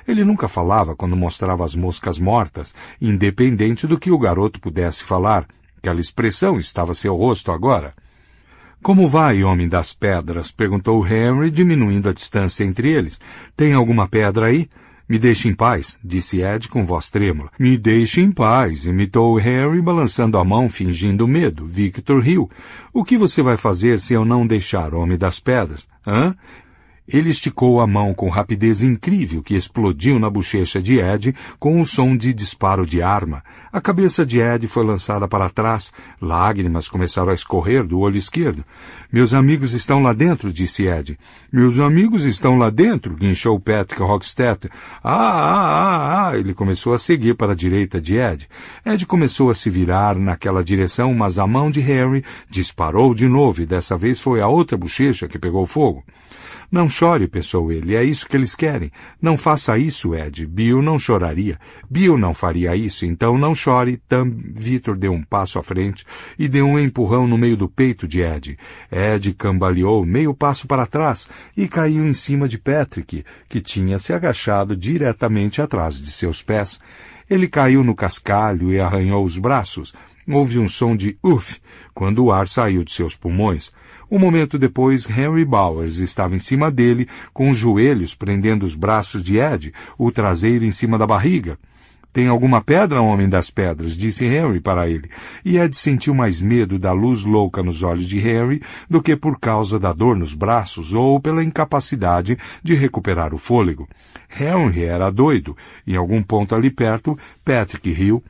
Ele nunca falava quando mostrava as moscas mortas, independente do que o garoto pudesse falar. Aquela expressão estava seu rosto agora. Como vai, homem das pedras? perguntou Henry, diminuindo a distância entre eles. Tem alguma pedra aí? Me deixe em paz, disse Ed com voz trêmula. Me deixe em paz, imitou Harry, balançando a mão, fingindo medo. Victor riu. O que você vai fazer se eu não deixar, homem das pedras? Hã? Ele esticou a mão com rapidez incrível que explodiu na bochecha de Ed com um som de disparo de arma. A cabeça de Ed foi lançada para trás. Lágrimas começaram a escorrer do olho esquerdo. Meus amigos estão lá dentro, disse Ed. Meus amigos estão lá dentro, guinchou Patrick Rockstedt. Ah, ah, ah, ah, ele começou a seguir para a direita de Ed. Ed começou a se virar naquela direção, mas a mão de Harry disparou de novo e dessa vez foi a outra bochecha que pegou fogo. Não chore, pensou ele, é isso que eles querem. Não faça isso, Ed. Bill não choraria. Bill não faria isso, então não chore. Tam Vitor deu um passo à frente e deu um empurrão no meio do peito de Ed. Ed cambaleou meio passo para trás e caiu em cima de Patrick, que tinha se agachado diretamente atrás de seus pés. Ele caiu no cascalho e arranhou os braços. Houve um som de uf quando o ar saiu de seus pulmões. Um momento depois, Henry Bowers estava em cima dele, com os joelhos prendendo os braços de Ed, o traseiro em cima da barriga. Tem alguma pedra, homem das pedras? disse Henry para ele. E Ed sentiu mais medo da luz louca nos olhos de Henry do que por causa da dor nos braços ou pela incapacidade de recuperar o fôlego. Henry era doido. Em algum ponto ali perto, Patrick riu.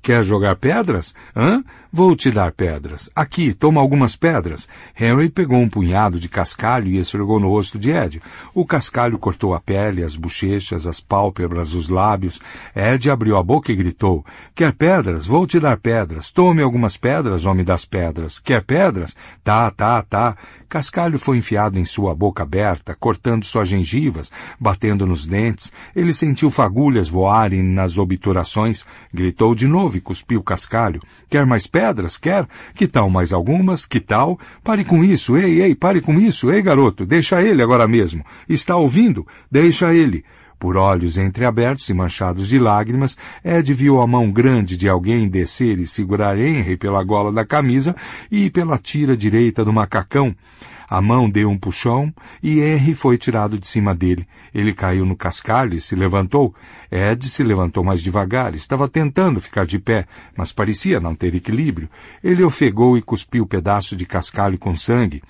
Quer jogar pedras? Hã? Vou te dar pedras. Aqui, toma algumas pedras. Henry pegou um punhado de cascalho e esfregou no rosto de Ed. O cascalho cortou a pele, as bochechas, as pálpebras, os lábios. Ed abriu a boca e gritou. Quer pedras? Vou te dar pedras. Tome algumas pedras, homem das pedras. Quer pedras? Tá, tá, tá. Cascalho foi enfiado em sua boca aberta, cortando suas gengivas, batendo nos dentes. Ele sentiu fagulhas voarem nas obturações. Gritou de novo e cuspiu cascalho. Quer mais pedras? pedras, quer? Que tal mais algumas? Que tal? Pare com isso, ei, ei, pare com isso, ei, garoto, deixa ele agora mesmo. Está ouvindo? Deixa ele. Por olhos entreabertos e manchados de lágrimas, Ed viu a mão grande de alguém descer e segurar Henry pela gola da camisa e pela tira direita do macacão. A mão deu um puxão e Henry foi tirado de cima dele. Ele caiu no cascalho e se levantou. Ed se levantou mais devagar. Estava tentando ficar de pé, mas parecia não ter equilíbrio. Ele ofegou e cuspiu um pedaço de cascalho com sangue.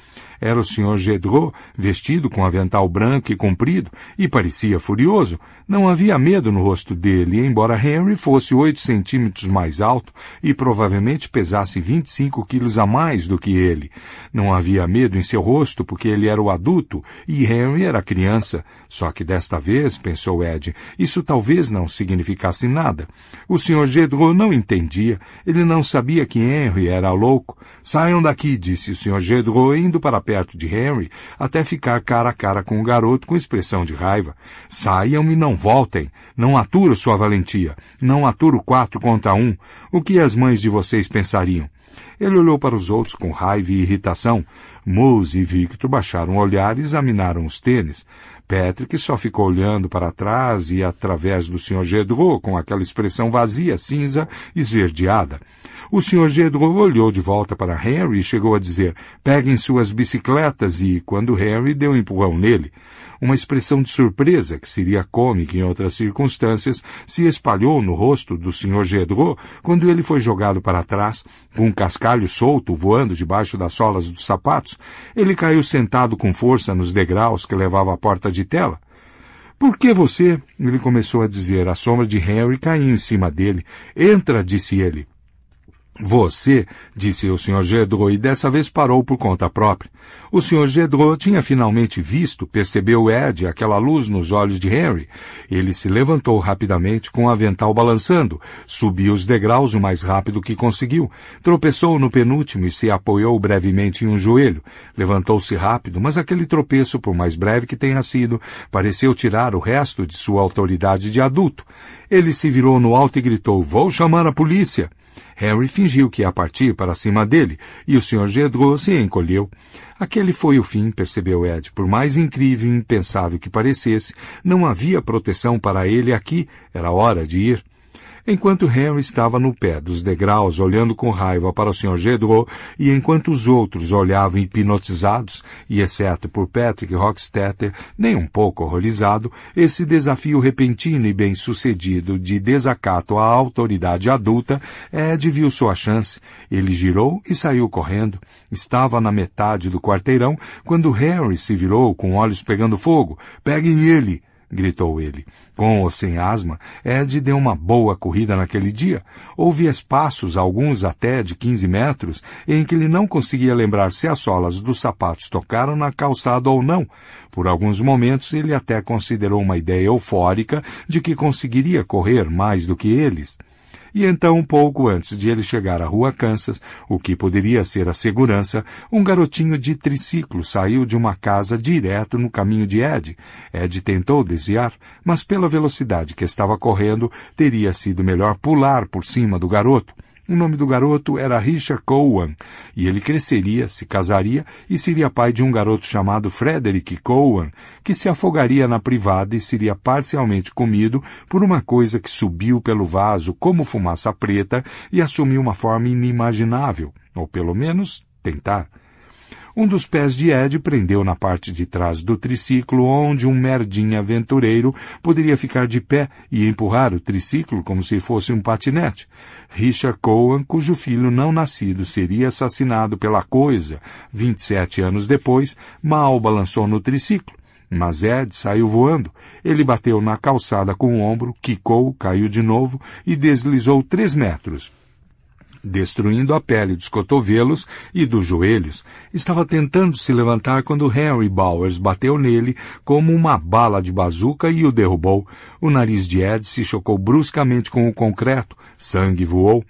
Era o senhor Gedrot, vestido com avental branco e comprido, e parecia furioso. Não havia medo no rosto dele, embora Henry fosse oito centímetros mais alto e provavelmente pesasse vinte e cinco quilos a mais do que ele. Não havia medo em seu rosto, porque ele era o adulto e Henry era criança. Só que desta vez, pensou Ed, isso talvez não significasse nada. O senhor Gedrot não entendia. Ele não sabia que Henry era louco. Saiam daqui, disse o senhor Gedrot, indo para a perto de Henry até ficar cara a cara com o garoto com expressão de raiva. Saiam e não voltem. Não aturo sua valentia. Não aturo quatro contra um. O que as mães de vocês pensariam? Ele olhou para os outros com raiva e irritação. Moose e Victor baixaram o olhar e examinaram os tênis. Patrick só ficou olhando para trás e através do Sr. Gedro com aquela expressão vazia, cinza, esverdeada. O Sr. Gedro olhou de volta para Harry e chegou a dizer, peguem suas bicicletas e, quando Harry deu um empurrão nele, uma expressão de surpresa que seria cômica em outras circunstâncias se espalhou no rosto do Sr. Gedro quando ele foi jogado para trás, com um cascalho solto voando debaixo das solas dos sapatos. Ele caiu sentado com força nos degraus que levava à porta de tela. Por que você? Ele começou a dizer. A sombra de Harry caiu em cima dele. Entra, disse ele. Você, disse o Sr. Gedro e dessa vez parou por conta própria. O Sr. Gedro tinha finalmente visto, percebeu Ed, aquela luz nos olhos de Henry. Ele se levantou rapidamente com o avental balançando, subiu os degraus o mais rápido que conseguiu, tropeçou no penúltimo e se apoiou brevemente em um joelho. Levantou-se rápido, mas aquele tropeço, por mais breve que tenha sido, pareceu tirar o resto de sua autoridade de adulto. Ele se virou no alto e gritou, vou chamar a polícia. Harry fingiu que ia partir para cima dele, e o Sr. Gedro se encolheu. Aquele foi o fim, percebeu Ed. Por mais incrível e impensável que parecesse, não havia proteção para ele aqui. Era hora de ir. Enquanto Henry estava no pé dos degraus olhando com raiva para o Sr. Gedro, e enquanto os outros olhavam hipnotizados, e exceto por Patrick Rockstetter, nem um pouco horrorizado, esse desafio repentino e bem-sucedido de desacato à autoridade adulta, Ed viu sua chance. Ele girou e saiu correndo. Estava na metade do quarteirão quando Henry se virou com olhos pegando fogo. Peguem ele! gritou ele. Com ou sem asma, Ed deu uma boa corrida naquele dia. Houve espaços, alguns até de 15 metros, em que ele não conseguia lembrar se as solas dos sapatos tocaram na calçada ou não. Por alguns momentos ele até considerou uma ideia eufórica de que conseguiria correr mais do que eles. E então, pouco antes de ele chegar à rua Kansas, o que poderia ser a segurança, um garotinho de triciclo saiu de uma casa direto no caminho de Ed. Ed tentou desviar, mas pela velocidade que estava correndo, teria sido melhor pular por cima do garoto. O nome do garoto era Richard Cowan, e ele cresceria, se casaria e seria pai de um garoto chamado Frederick Cowan, que se afogaria na privada e seria parcialmente comido por uma coisa que subiu pelo vaso como fumaça preta e assumiu uma forma inimaginável, ou pelo menos tentar. Um dos pés de Ed prendeu na parte de trás do triciclo, onde um merdinha aventureiro poderia ficar de pé e empurrar o triciclo como se fosse um patinete. Richard Cohen, cujo filho não nascido seria assassinado pela coisa 27 anos depois, Malba lançou no triciclo. Mas Ed saiu voando. Ele bateu na calçada com o ombro, quicou, caiu de novo e deslizou três metros destruindo a pele dos cotovelos e dos joelhos, estava tentando se levantar quando Henry Bowers bateu nele como uma bala de bazuca e o derrubou. O nariz de Ed se chocou bruscamente com o concreto, sangue voou.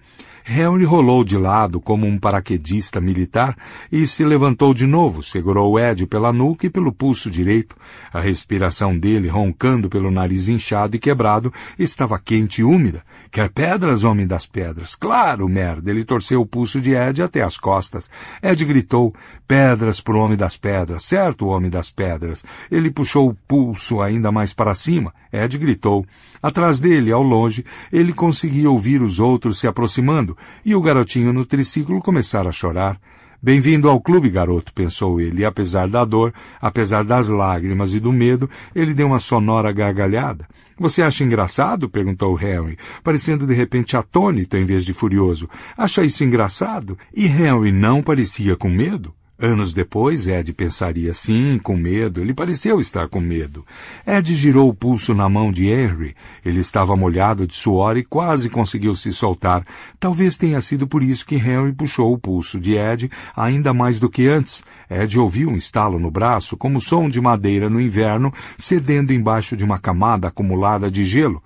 Henry rolou de lado como um paraquedista militar e se levantou de novo, segurou Ed pela nuca e pelo pulso direito. A respiração dele, roncando pelo nariz inchado e quebrado, estava quente e úmida. Quer pedras, homem das pedras? Claro, merda! Ele torceu o pulso de Ed até as costas. Ed gritou pedras o homem das pedras, certo, homem das pedras? Ele puxou o pulso ainda mais para cima. Ed gritou. Atrás dele, ao longe, ele conseguia ouvir os outros se aproximando, e o garotinho no triciclo começar a chorar. Bem-vindo ao clube, garoto, pensou ele, e apesar da dor, apesar das lágrimas e do medo, ele deu uma sonora gargalhada. Você acha engraçado? perguntou Henry, parecendo de repente atônito em vez de furioso. Acha isso engraçado? E Henry não parecia com medo? Anos depois, Ed pensaria sim, com medo. Ele pareceu estar com medo. Ed girou o pulso na mão de Henry. Ele estava molhado de suor e quase conseguiu se soltar. Talvez tenha sido por isso que Henry puxou o pulso de Ed ainda mais do que antes. Ed ouviu um estalo no braço, como o som de madeira no inverno, cedendo embaixo de uma camada acumulada de gelo.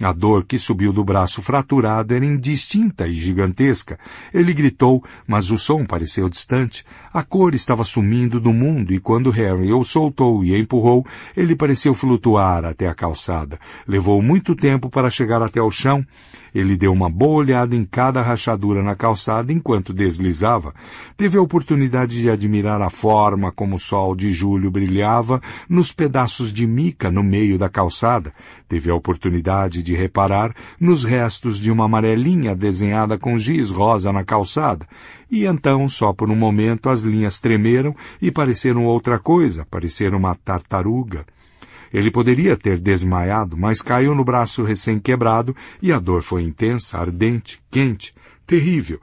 A dor que subiu do braço fraturado era indistinta e gigantesca. Ele gritou, mas o som pareceu distante. A cor estava sumindo do mundo e quando Harry o soltou e empurrou, ele pareceu flutuar até a calçada. Levou muito tempo para chegar até o chão. Ele deu uma boa olhada em cada rachadura na calçada enquanto deslizava. Teve a oportunidade de admirar a forma como o sol de julho brilhava nos pedaços de mica no meio da calçada. Teve a oportunidade de reparar nos restos de uma amarelinha desenhada com giz rosa na calçada. E então, só por um momento, as linhas tremeram e pareceram outra coisa, pareceram uma tartaruga. Ele poderia ter desmaiado, mas caiu no braço recém-quebrado e a dor foi intensa, ardente, quente, terrível.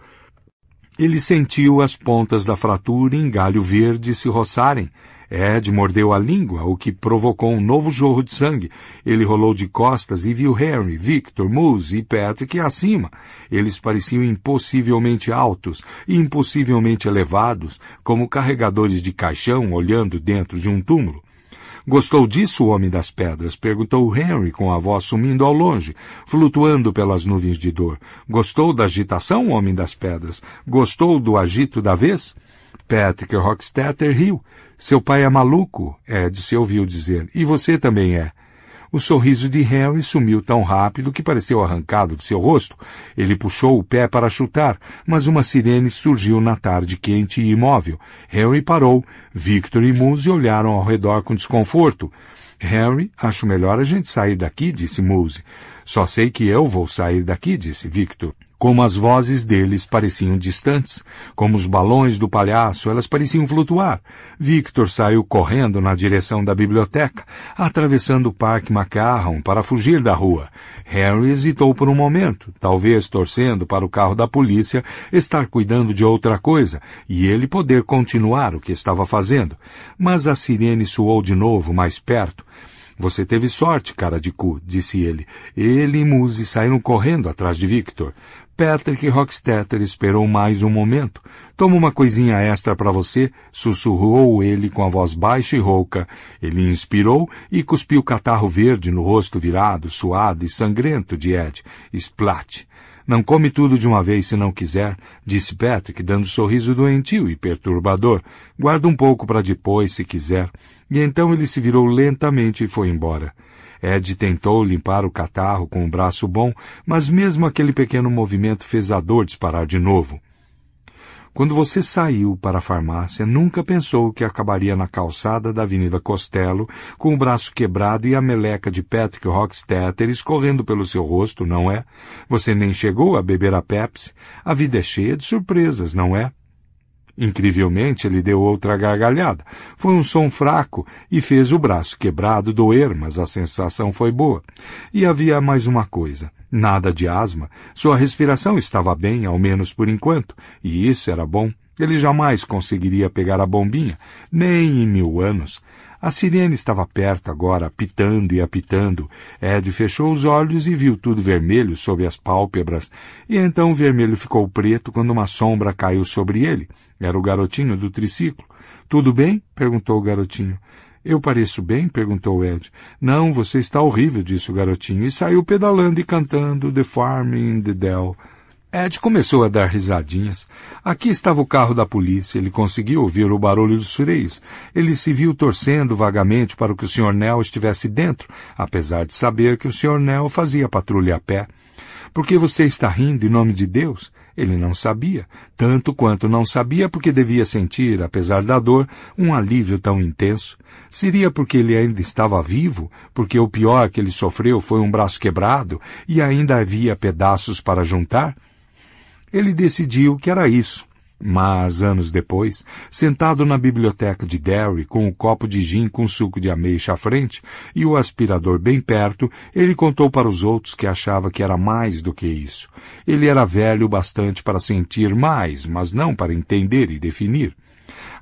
Ele sentiu as pontas da fratura em galho verde se roçarem, Ed mordeu a língua, o que provocou um novo jorro de sangue. Ele rolou de costas e viu Harry, Victor, Moose e Patrick acima. Eles pareciam impossivelmente altos, impossivelmente elevados, como carregadores de caixão olhando dentro de um túmulo. Gostou disso, o Homem das Pedras? perguntou Henry, com a voz sumindo ao longe, flutuando pelas nuvens de dor. Gostou da agitação, Homem das Pedras? Gostou do agito da vez? Patrick Rockstetter riu. Seu pai é maluco, Ed se ouviu dizer, e você também é. O sorriso de Harry sumiu tão rápido que pareceu arrancado de seu rosto. Ele puxou o pé para chutar, mas uma sirene surgiu na tarde quente e imóvel. Harry parou. Victor e Moose olharam ao redor com desconforto. Harry, acho melhor a gente sair daqui, disse Moose. Só sei que eu vou sair daqui, disse Victor. Como as vozes deles pareciam distantes, como os balões do palhaço, elas pareciam flutuar. Victor saiu correndo na direção da biblioteca, atravessando o Parque Macarron para fugir da rua. Harry hesitou por um momento, talvez torcendo para o carro da polícia estar cuidando de outra coisa e ele poder continuar o que estava fazendo. Mas a sirene soou de novo mais perto. Você teve sorte, cara de cu, disse ele. Ele e Muse saíram correndo atrás de Victor. Patrick Rockstetter esperou mais um momento. Toma uma coisinha extra para você, sussurrou ele com a voz baixa e rouca. Ele inspirou e cuspiu catarro verde no rosto virado, suado e sangrento de Ed. Splat. Não come tudo de uma vez se não quiser, disse Patrick, dando um sorriso doentio e perturbador. Guarda um pouco para depois, se quiser. E então ele se virou lentamente e foi embora. Ed tentou limpar o catarro com o braço bom, mas mesmo aquele pequeno movimento fez a dor disparar de novo. Quando você saiu para a farmácia, nunca pensou que acabaria na calçada da Avenida Costello, com o braço quebrado e a meleca de Patrick Rockstetter escorrendo pelo seu rosto, não é? Você nem chegou a beber a Pepsi. A vida é cheia de surpresas, não é? Incrivelmente, ele deu outra gargalhada. Foi um som fraco e fez o braço quebrado doer, mas a sensação foi boa. E havia mais uma coisa. Nada de asma. Sua respiração estava bem, ao menos por enquanto, e isso era bom. Ele jamais conseguiria pegar a bombinha, nem em mil anos. A sirene estava perto agora, apitando e apitando. Ed fechou os olhos e viu tudo vermelho sob as pálpebras, e então o vermelho ficou preto quando uma sombra caiu sobre ele. Era o garotinho do triciclo. Tudo bem? perguntou o garotinho. Eu pareço bem? perguntou Ed. Não, você está horrível, disse o garotinho, e saiu pedalando e cantando The Farm in the Dell. Ed começou a dar risadinhas. Aqui estava o carro da polícia. Ele conseguiu ouvir o barulho dos freios. Ele se viu torcendo vagamente para que o Sr. Nell estivesse dentro, apesar de saber que o Sr. Nell fazia patrulha a pé. Por que você está rindo em nome de Deus? Ele não sabia, tanto quanto não sabia porque devia sentir, apesar da dor, um alívio tão intenso. Seria porque ele ainda estava vivo, porque o pior que ele sofreu foi um braço quebrado e ainda havia pedaços para juntar? Ele decidiu que era isso. Mas, anos depois, sentado na biblioteca de Derry com o um copo de gin com suco de ameixa à frente e o aspirador bem perto, ele contou para os outros que achava que era mais do que isso. Ele era velho bastante para sentir mais, mas não para entender e definir.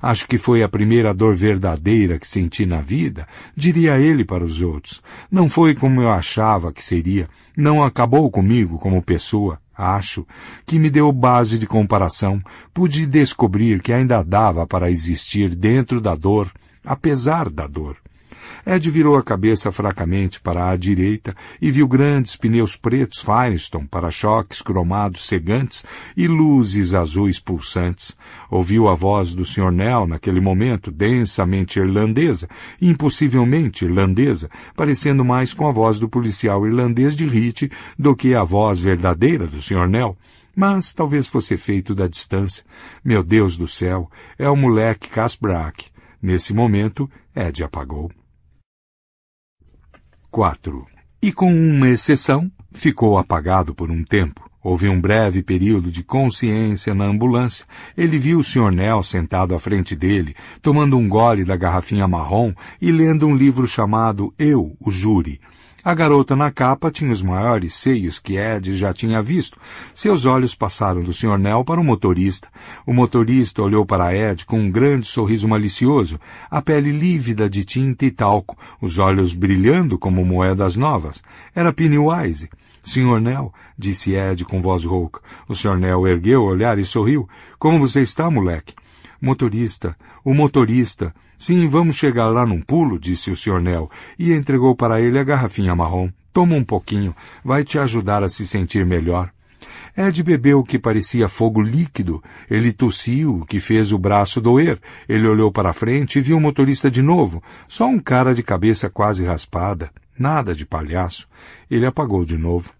Acho que foi a primeira dor verdadeira que senti na vida, diria ele para os outros. Não foi como eu achava que seria, não acabou comigo como pessoa. Acho que me deu base de comparação, pude descobrir que ainda dava para existir dentro da dor, apesar da dor. Ed virou a cabeça fracamente para a direita e viu grandes pneus pretos Firestone, para-choques cromados cegantes e luzes azuis pulsantes. Ouviu a voz do Sr. Nell naquele momento, densamente irlandesa, impossivelmente irlandesa, parecendo mais com a voz do policial irlandês de Hit do que a voz verdadeira do Sr. Nell mas talvez fosse feito da distância. Meu Deus do céu, é o moleque Casbrac. Nesse momento, Ed apagou. 4, e com uma exceção, ficou apagado por um tempo. Houve um breve período de consciência na ambulância. Ele viu o Sr. Nell sentado à frente dele, tomando um gole da garrafinha marrom e lendo um livro chamado Eu, o Júri. A garota na capa tinha os maiores seios que Ed já tinha visto. Seus olhos passaram do Sr. Nell para o motorista. O motorista olhou para Ed com um grande sorriso malicioso, a pele lívida de tinta e talco, os olhos brilhando como moedas novas. Era Pennywise. Sr. Nell, disse Ed com voz rouca. O Sr. Nell ergueu o olhar e sorriu. Como você está, moleque? Motorista, o motorista, Sim, vamos chegar lá num pulo, disse o Sr. Nell, e entregou para ele a garrafinha marrom. Toma um pouquinho, vai te ajudar a se sentir melhor. Ed bebeu o que parecia fogo líquido. Ele tossiu, o que fez o braço doer. Ele olhou para frente e viu o motorista de novo. Só um cara de cabeça quase raspada. Nada de palhaço. Ele apagou de novo.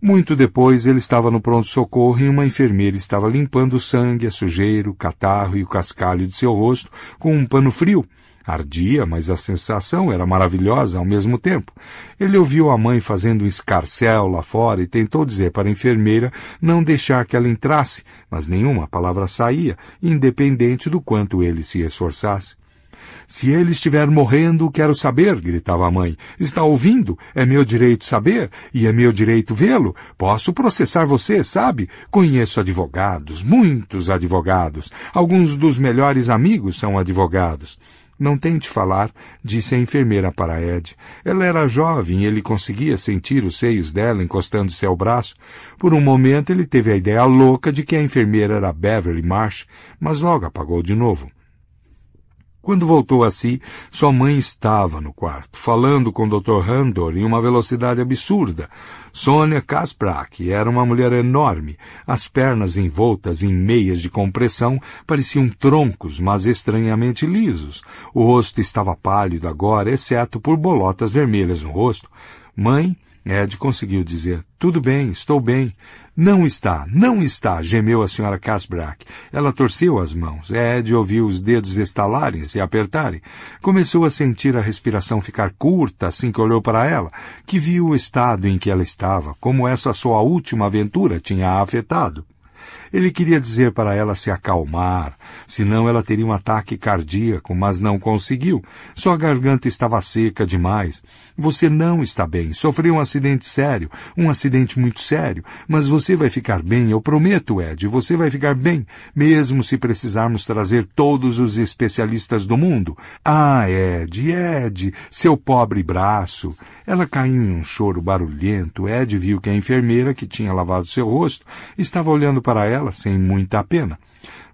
Muito depois ele estava no pronto-socorro e uma enfermeira estava limpando o sangue, a sujeira, o catarro e o cascalho de seu rosto com um pano frio. Ardia, mas a sensação era maravilhosa ao mesmo tempo. Ele ouviu a mãe fazendo um escarcel lá fora e tentou dizer para a enfermeira não deixar que ela entrasse, mas nenhuma palavra saía, independente do quanto ele se esforçasse. Se ele estiver morrendo, quero saber, gritava a mãe. Está ouvindo? É meu direito saber e é meu direito vê-lo. Posso processar você, sabe? Conheço advogados, muitos advogados. Alguns dos melhores amigos são advogados. Não tente falar, disse a enfermeira para Ed. Ela era jovem e ele conseguia sentir os seios dela encostando-se ao braço. Por um momento ele teve a ideia louca de que a enfermeira era Beverly Marsh, mas logo apagou de novo. Quando voltou a si, sua mãe estava no quarto, falando com o Dr. Handor em uma velocidade absurda. Sônia Kasprak era uma mulher enorme. As pernas envoltas em meias de compressão pareciam troncos, mas estranhamente lisos. O rosto estava pálido agora, exceto por bolotas vermelhas no rosto. Mãe, Ed conseguiu dizer: Tudo bem, estou bem. Não está, não está, gemeu a senhora Casbrack. Ela torceu as mãos. É Ed ouviu os dedos estalarem e apertarem. Começou a sentir a respiração ficar curta assim que olhou para ela, que viu o estado em que ela estava, como essa sua última aventura tinha afetado. Ele queria dizer para ela se acalmar, senão ela teria um ataque cardíaco, mas não conseguiu. Sua garganta estava seca demais. Você não está bem, sofreu um acidente sério, um acidente muito sério, mas você vai ficar bem, eu prometo, Ed, você vai ficar bem, mesmo se precisarmos trazer todos os especialistas do mundo. Ah, Ed, Ed, seu pobre braço. Ela caiu em um choro barulhento. Ed viu que a enfermeira, que tinha lavado seu rosto, estava olhando para ela sem muita pena.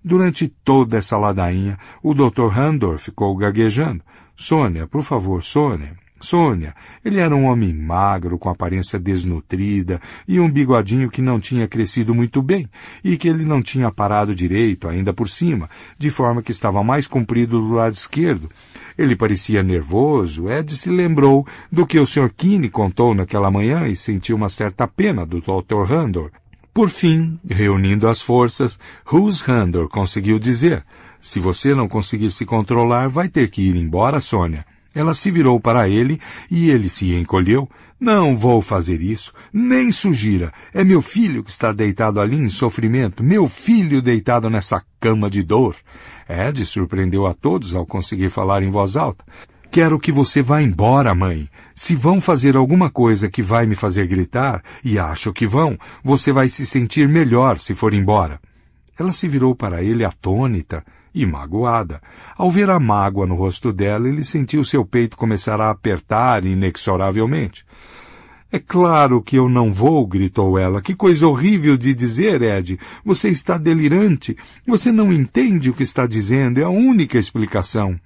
Durante toda essa ladainha, o Dr. Handor ficou gaguejando. Sônia, por favor, Sônia. Sônia, ele era um homem magro, com aparência desnutrida e um bigodinho que não tinha crescido muito bem e que ele não tinha parado direito ainda por cima, de forma que estava mais comprido do lado esquerdo ele parecia nervoso. Ed se lembrou do que o Sr. Keane contou naquela manhã e sentiu uma certa pena do Dr. Handor. Por fim, reunindo as forças, Hughes Handor conseguiu dizer: Se você não conseguir se controlar, vai ter que ir embora, Sônia. Ela se virou para ele e ele se encolheu. Não vou fazer isso, nem sugira. É meu filho que está deitado ali em sofrimento, meu filho deitado nessa cama de dor. Ed surpreendeu a todos ao conseguir falar em voz alta. Quero que você vá embora, mãe. Se vão fazer alguma coisa que vai me fazer gritar, e acho que vão, você vai se sentir melhor se for embora. Ela se virou para ele atônita e magoada. Ao ver a mágoa no rosto dela, ele sentiu seu peito começar a apertar inexoravelmente. É claro que eu não vou, gritou ela. Que coisa horrível de dizer, Ed. Você está delirante. Você não entende o que está dizendo. É a única explicação.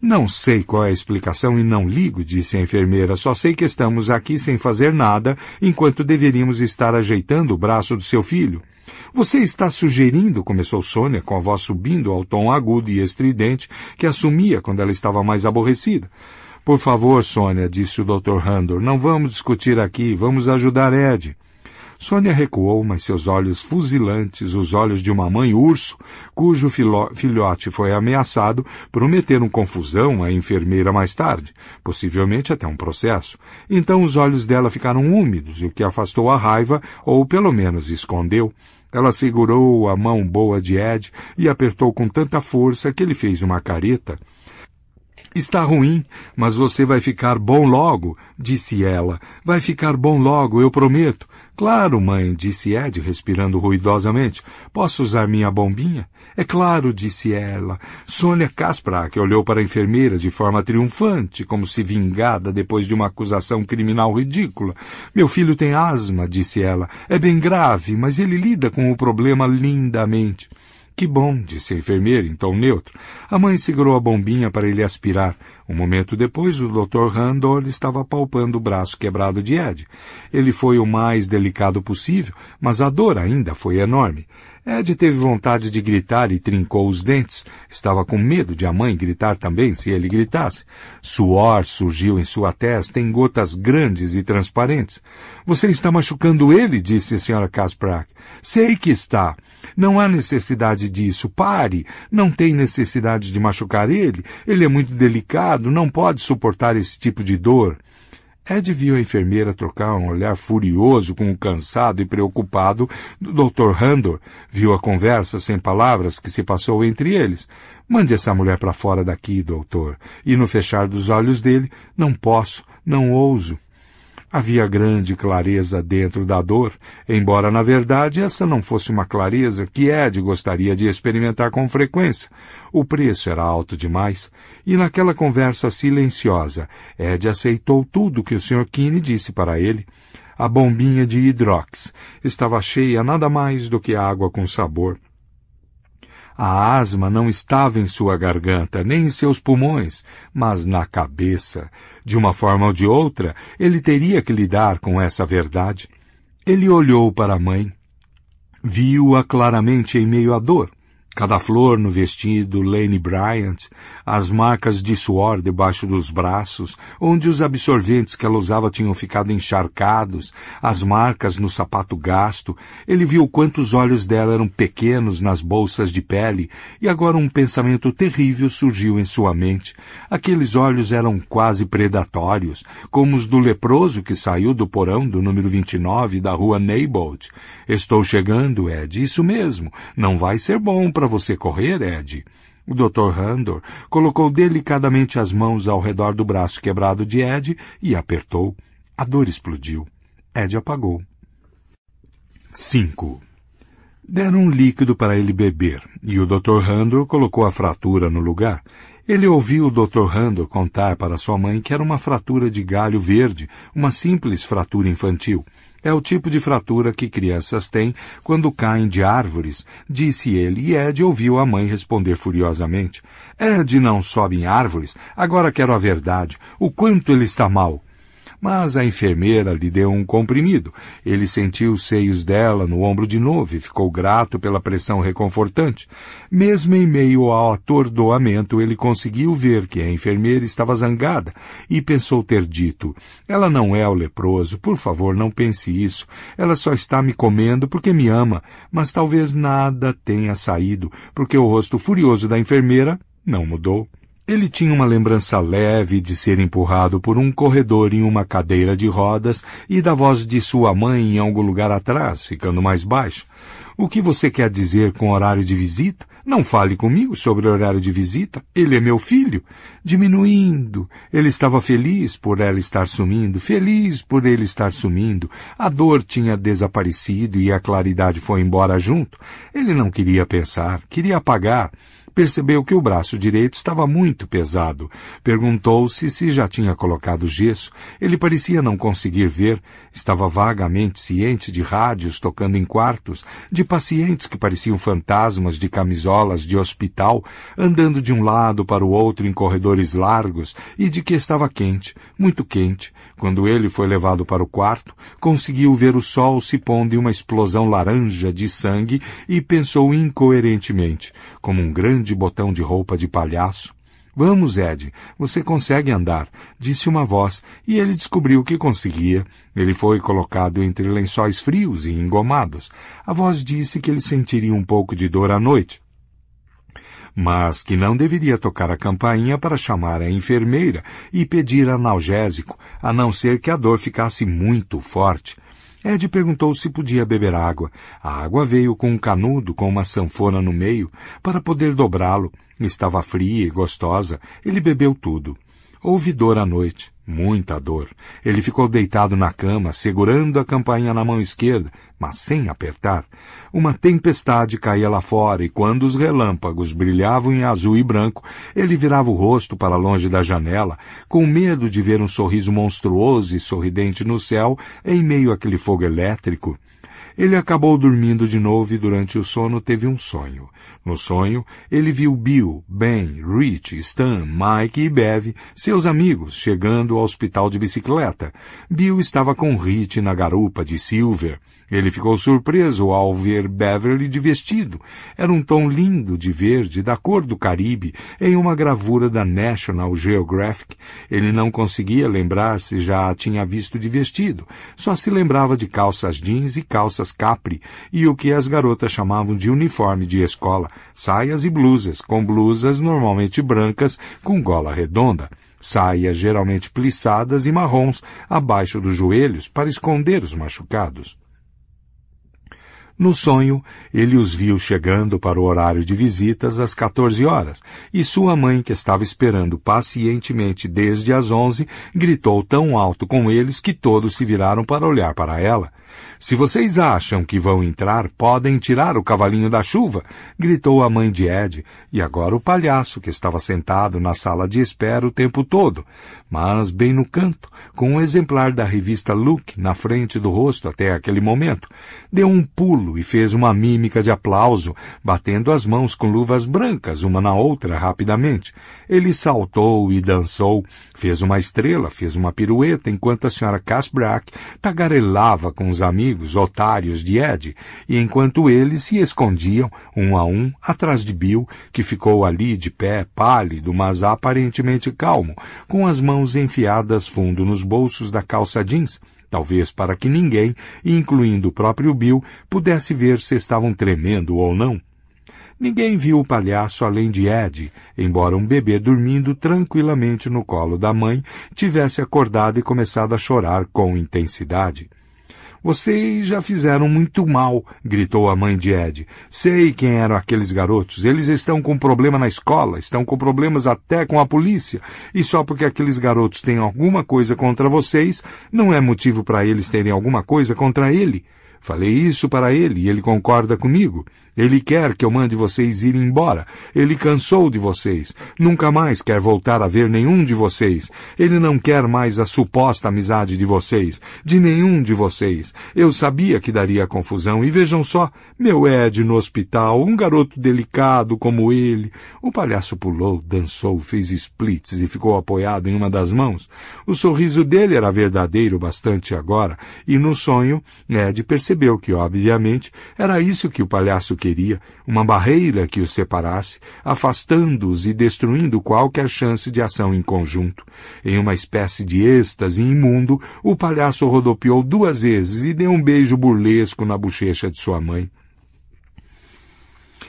Não sei qual é a explicação e não ligo, disse a enfermeira. Só sei que estamos aqui sem fazer nada, enquanto deveríamos estar ajeitando o braço do seu filho. Você está sugerindo, começou Sônia, com a voz subindo ao tom agudo e estridente que assumia quando ela estava mais aborrecida. Por favor, Sônia, disse o Dr. Randor, não vamos discutir aqui, vamos ajudar Ed. Sônia recuou, mas seus olhos fuzilantes, os olhos de uma mãe urso, cujo filhote foi ameaçado, prometeram confusão à enfermeira mais tarde, possivelmente até um processo. Então os olhos dela ficaram úmidos, o que afastou a raiva, ou pelo menos escondeu. Ela segurou a mão boa de Ed e apertou com tanta força que ele fez uma careta. Está ruim, mas você vai ficar bom logo, disse ela. Vai ficar bom logo, eu prometo. Claro, mãe, disse Ed, respirando ruidosamente. Posso usar minha bombinha? É claro, disse ela. Sônia que olhou para a enfermeira de forma triunfante, como se vingada depois de uma acusação criminal ridícula. Meu filho tem asma, disse ela. É bem grave, mas ele lida com o problema lindamente. Que bom, disse a enfermeira, em tom neutro. A mãe segurou a bombinha para ele aspirar. Um momento depois, o Dr. Randall estava palpando o braço quebrado de Ed. Ele foi o mais delicado possível, mas a dor ainda foi enorme. Ed teve vontade de gritar e trincou os dentes. Estava com medo de a mãe gritar também se ele gritasse. Suor surgiu em sua testa em gotas grandes e transparentes. Você está machucando ele, disse a senhora Kasprak. Sei que está. Não há necessidade disso. Pare. Não tem necessidade de machucar ele. Ele é muito delicado, não pode suportar esse tipo de dor. É Ed viu a enfermeira trocar um olhar furioso com o cansado e preocupado do Dr. Randor. Viu a conversa sem palavras que se passou entre eles. Mande essa mulher para fora daqui, doutor. E no fechar dos olhos dele, não posso, não ouso. Havia grande clareza dentro da dor, embora na verdade essa não fosse uma clareza que Ed gostaria de experimentar com frequência. O preço era alto demais, e naquela conversa silenciosa, Ed aceitou tudo que o Sr. Kinney disse para ele. A bombinha de hidrox estava cheia nada mais do que água com sabor. A asma não estava em sua garganta, nem em seus pulmões, mas na cabeça. De uma forma ou de outra, ele teria que lidar com essa verdade. Ele olhou para a mãe. Viu-a claramente em meio à dor. Cada flor no vestido Lane Bryant, as marcas de suor debaixo dos braços, onde os absorventes que ela usava tinham ficado encharcados, as marcas no sapato gasto. Ele viu quantos olhos dela eram pequenos nas bolsas de pele, e agora um pensamento terrível surgiu em sua mente. Aqueles olhos eram quase predatórios, como os do leproso que saiu do porão do número 29 da rua Neybold. Estou chegando, Ed, isso mesmo. Não vai ser bom para você correr, Ed. O Dr. Randor colocou delicadamente as mãos ao redor do braço quebrado de Ed e apertou. A dor explodiu. Ed apagou. 5. Deram um líquido para ele beber e o Dr. Randor colocou a fratura no lugar. Ele ouviu o Dr. Randor contar para sua mãe que era uma fratura de galho verde, uma simples fratura infantil, é o tipo de fratura que crianças têm quando caem de árvores, disse ele, e Ed ouviu a mãe responder furiosamente. Ed não sobe em árvores. Agora quero a verdade. O quanto ele está mal. Mas a enfermeira lhe deu um comprimido. Ele sentiu os seios dela no ombro de novo e ficou grato pela pressão reconfortante. Mesmo em meio ao atordoamento, ele conseguiu ver que a enfermeira estava zangada e pensou ter dito: Ela não é o leproso, por favor, não pense isso. Ela só está me comendo porque me ama, mas talvez nada tenha saído, porque o rosto furioso da enfermeira não mudou. Ele tinha uma lembrança leve de ser empurrado por um corredor em uma cadeira de rodas e da voz de sua mãe em algum lugar atrás, ficando mais baixo. O que você quer dizer com horário de visita? Não fale comigo sobre horário de visita. Ele é meu filho. Diminuindo. Ele estava feliz por ela estar sumindo, feliz por ele estar sumindo. A dor tinha desaparecido e a claridade foi embora junto. Ele não queria pensar, queria apagar. Percebeu que o braço direito estava muito pesado. Perguntou-se se já tinha colocado gesso. Ele parecia não conseguir ver. Estava vagamente ciente de rádios tocando em quartos, de pacientes que pareciam fantasmas de camisolas de hospital, andando de um lado para o outro em corredores largos, e de que estava quente, muito quente, quando ele foi levado para o quarto, conseguiu ver o sol se pondo em uma explosão laranja de sangue e pensou incoerentemente, como um grande botão de roupa de palhaço. Vamos, Ed, você consegue andar, disse uma voz, e ele descobriu que conseguia. Ele foi colocado entre lençóis frios e engomados. A voz disse que ele sentiria um pouco de dor à noite, mas que não deveria tocar a campainha para chamar a enfermeira e pedir analgésico, a não ser que a dor ficasse muito forte. Ed perguntou se podia beber água. A água veio com um canudo com uma sanfona no meio para poder dobrá-lo. Estava fria e gostosa. Ele bebeu tudo. Houve dor à noite, muita dor. Ele ficou deitado na cama, segurando a campainha na mão esquerda, mas sem apertar. Uma tempestade caía lá fora e quando os relâmpagos brilhavam em azul e branco, ele virava o rosto para longe da janela, com medo de ver um sorriso monstruoso e sorridente no céu em meio àquele fogo elétrico. Ele acabou dormindo de novo e durante o sono teve um sonho. No sonho, ele viu Bill, Ben, Rich, Stan, Mike e Bev, seus amigos, chegando ao hospital de bicicleta. Bill estava com Rich na garupa de Silver ele ficou surpreso ao ver Beverly de vestido. Era um tom lindo de verde, da cor do Caribe, em uma gravura da National Geographic. Ele não conseguia lembrar se já a tinha visto de vestido. Só se lembrava de calças jeans e calças capri, e o que as garotas chamavam de uniforme de escola, saias e blusas, com blusas normalmente brancas com gola redonda saias geralmente plissadas e marrons abaixo dos joelhos para esconder os machucados. No sonho, ele os viu chegando para o horário de visitas às 14 horas, e sua mãe, que estava esperando pacientemente desde as 11, gritou tão alto com eles que todos se viraram para olhar para ela. Se vocês acham que vão entrar, podem tirar o cavalinho da chuva, gritou a mãe de Ed, e agora o palhaço, que estava sentado na sala de espera o tempo todo mas bem no canto, com um exemplar da revista Look na frente do rosto até aquele momento, deu um pulo e fez uma mímica de aplauso, batendo as mãos com luvas brancas uma na outra rapidamente. Ele saltou e dançou, fez uma estrela, fez uma pirueta, enquanto a senhora Casbrack tagarelava com os amigos otários de Ed, e enquanto eles se escondiam, um a um, atrás de Bill, que ficou ali de pé, pálido, mas aparentemente calmo, com as mãos mãos enfiadas fundo nos bolsos da calça jeans, talvez para que ninguém, incluindo o próprio Bill, pudesse ver se estavam tremendo ou não. Ninguém viu o palhaço além de Ed, embora um bebê dormindo tranquilamente no colo da mãe tivesse acordado e começado a chorar com intensidade. Vocês já fizeram muito mal, gritou a mãe de Ed. Sei quem eram aqueles garotos. Eles estão com problema na escola, estão com problemas até com a polícia. E só porque aqueles garotos têm alguma coisa contra vocês, não é motivo para eles terem alguma coisa contra ele. Falei isso para ele e ele concorda comigo. Ele quer que eu mande vocês ir embora. Ele cansou de vocês. Nunca mais quer voltar a ver nenhum de vocês. Ele não quer mais a suposta amizade de vocês, de nenhum de vocês. Eu sabia que daria confusão e vejam só, meu Ed no hospital, um garoto delicado como ele. O palhaço pulou, dançou, fez splits e ficou apoiado em uma das mãos. O sorriso dele era verdadeiro bastante agora e no sonho, Ed percebeu que obviamente era isso que o palhaço queria, uma barreira que os separasse, afastando-os e destruindo qualquer chance de ação em conjunto. Em uma espécie de êxtase imundo, o palhaço rodopiou duas vezes e deu um beijo burlesco na bochecha de sua mãe.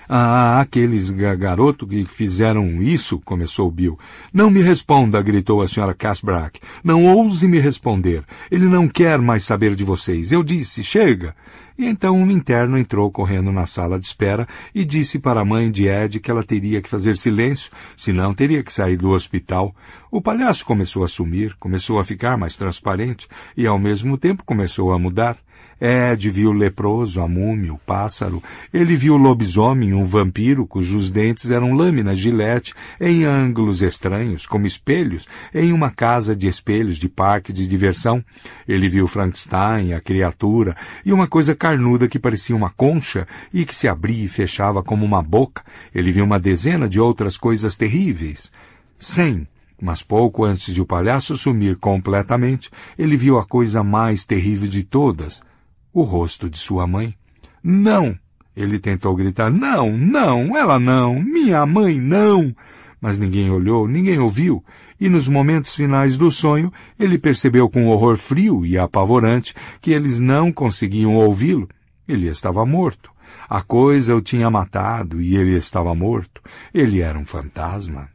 Ah, aqueles garotos que fizeram isso, começou Bill. Não me responda, gritou a senhora Casbrack. Não ouse me responder. Ele não quer mais saber de vocês. Eu disse, chega. E então um interno entrou correndo na sala de espera e disse para a mãe de Ed que ela teria que fazer silêncio, senão teria que sair do hospital. O palhaço começou a sumir, começou a ficar mais transparente e ao mesmo tempo começou a mudar. É, Ed viu o leproso, a múmia, o pássaro. Ele viu o lobisomem, um vampiro cujos dentes eram lâminas de lete em ângulos estranhos, como espelhos, em uma casa de espelhos de parque de diversão. Ele viu Frankenstein, a criatura, e uma coisa carnuda que parecia uma concha e que se abria e fechava como uma boca. Ele viu uma dezena de outras coisas terríveis. Cem. Mas pouco antes de o palhaço sumir completamente, ele viu a coisa mais terrível de todas — o rosto de sua mãe. Não! Ele tentou gritar: Não, não, ela não, minha mãe não! Mas ninguém olhou, ninguém ouviu, e nos momentos finais do sonho ele percebeu com horror frio e apavorante que eles não conseguiam ouvi-lo. Ele estava morto. A coisa o tinha matado e ele estava morto. Ele era um fantasma.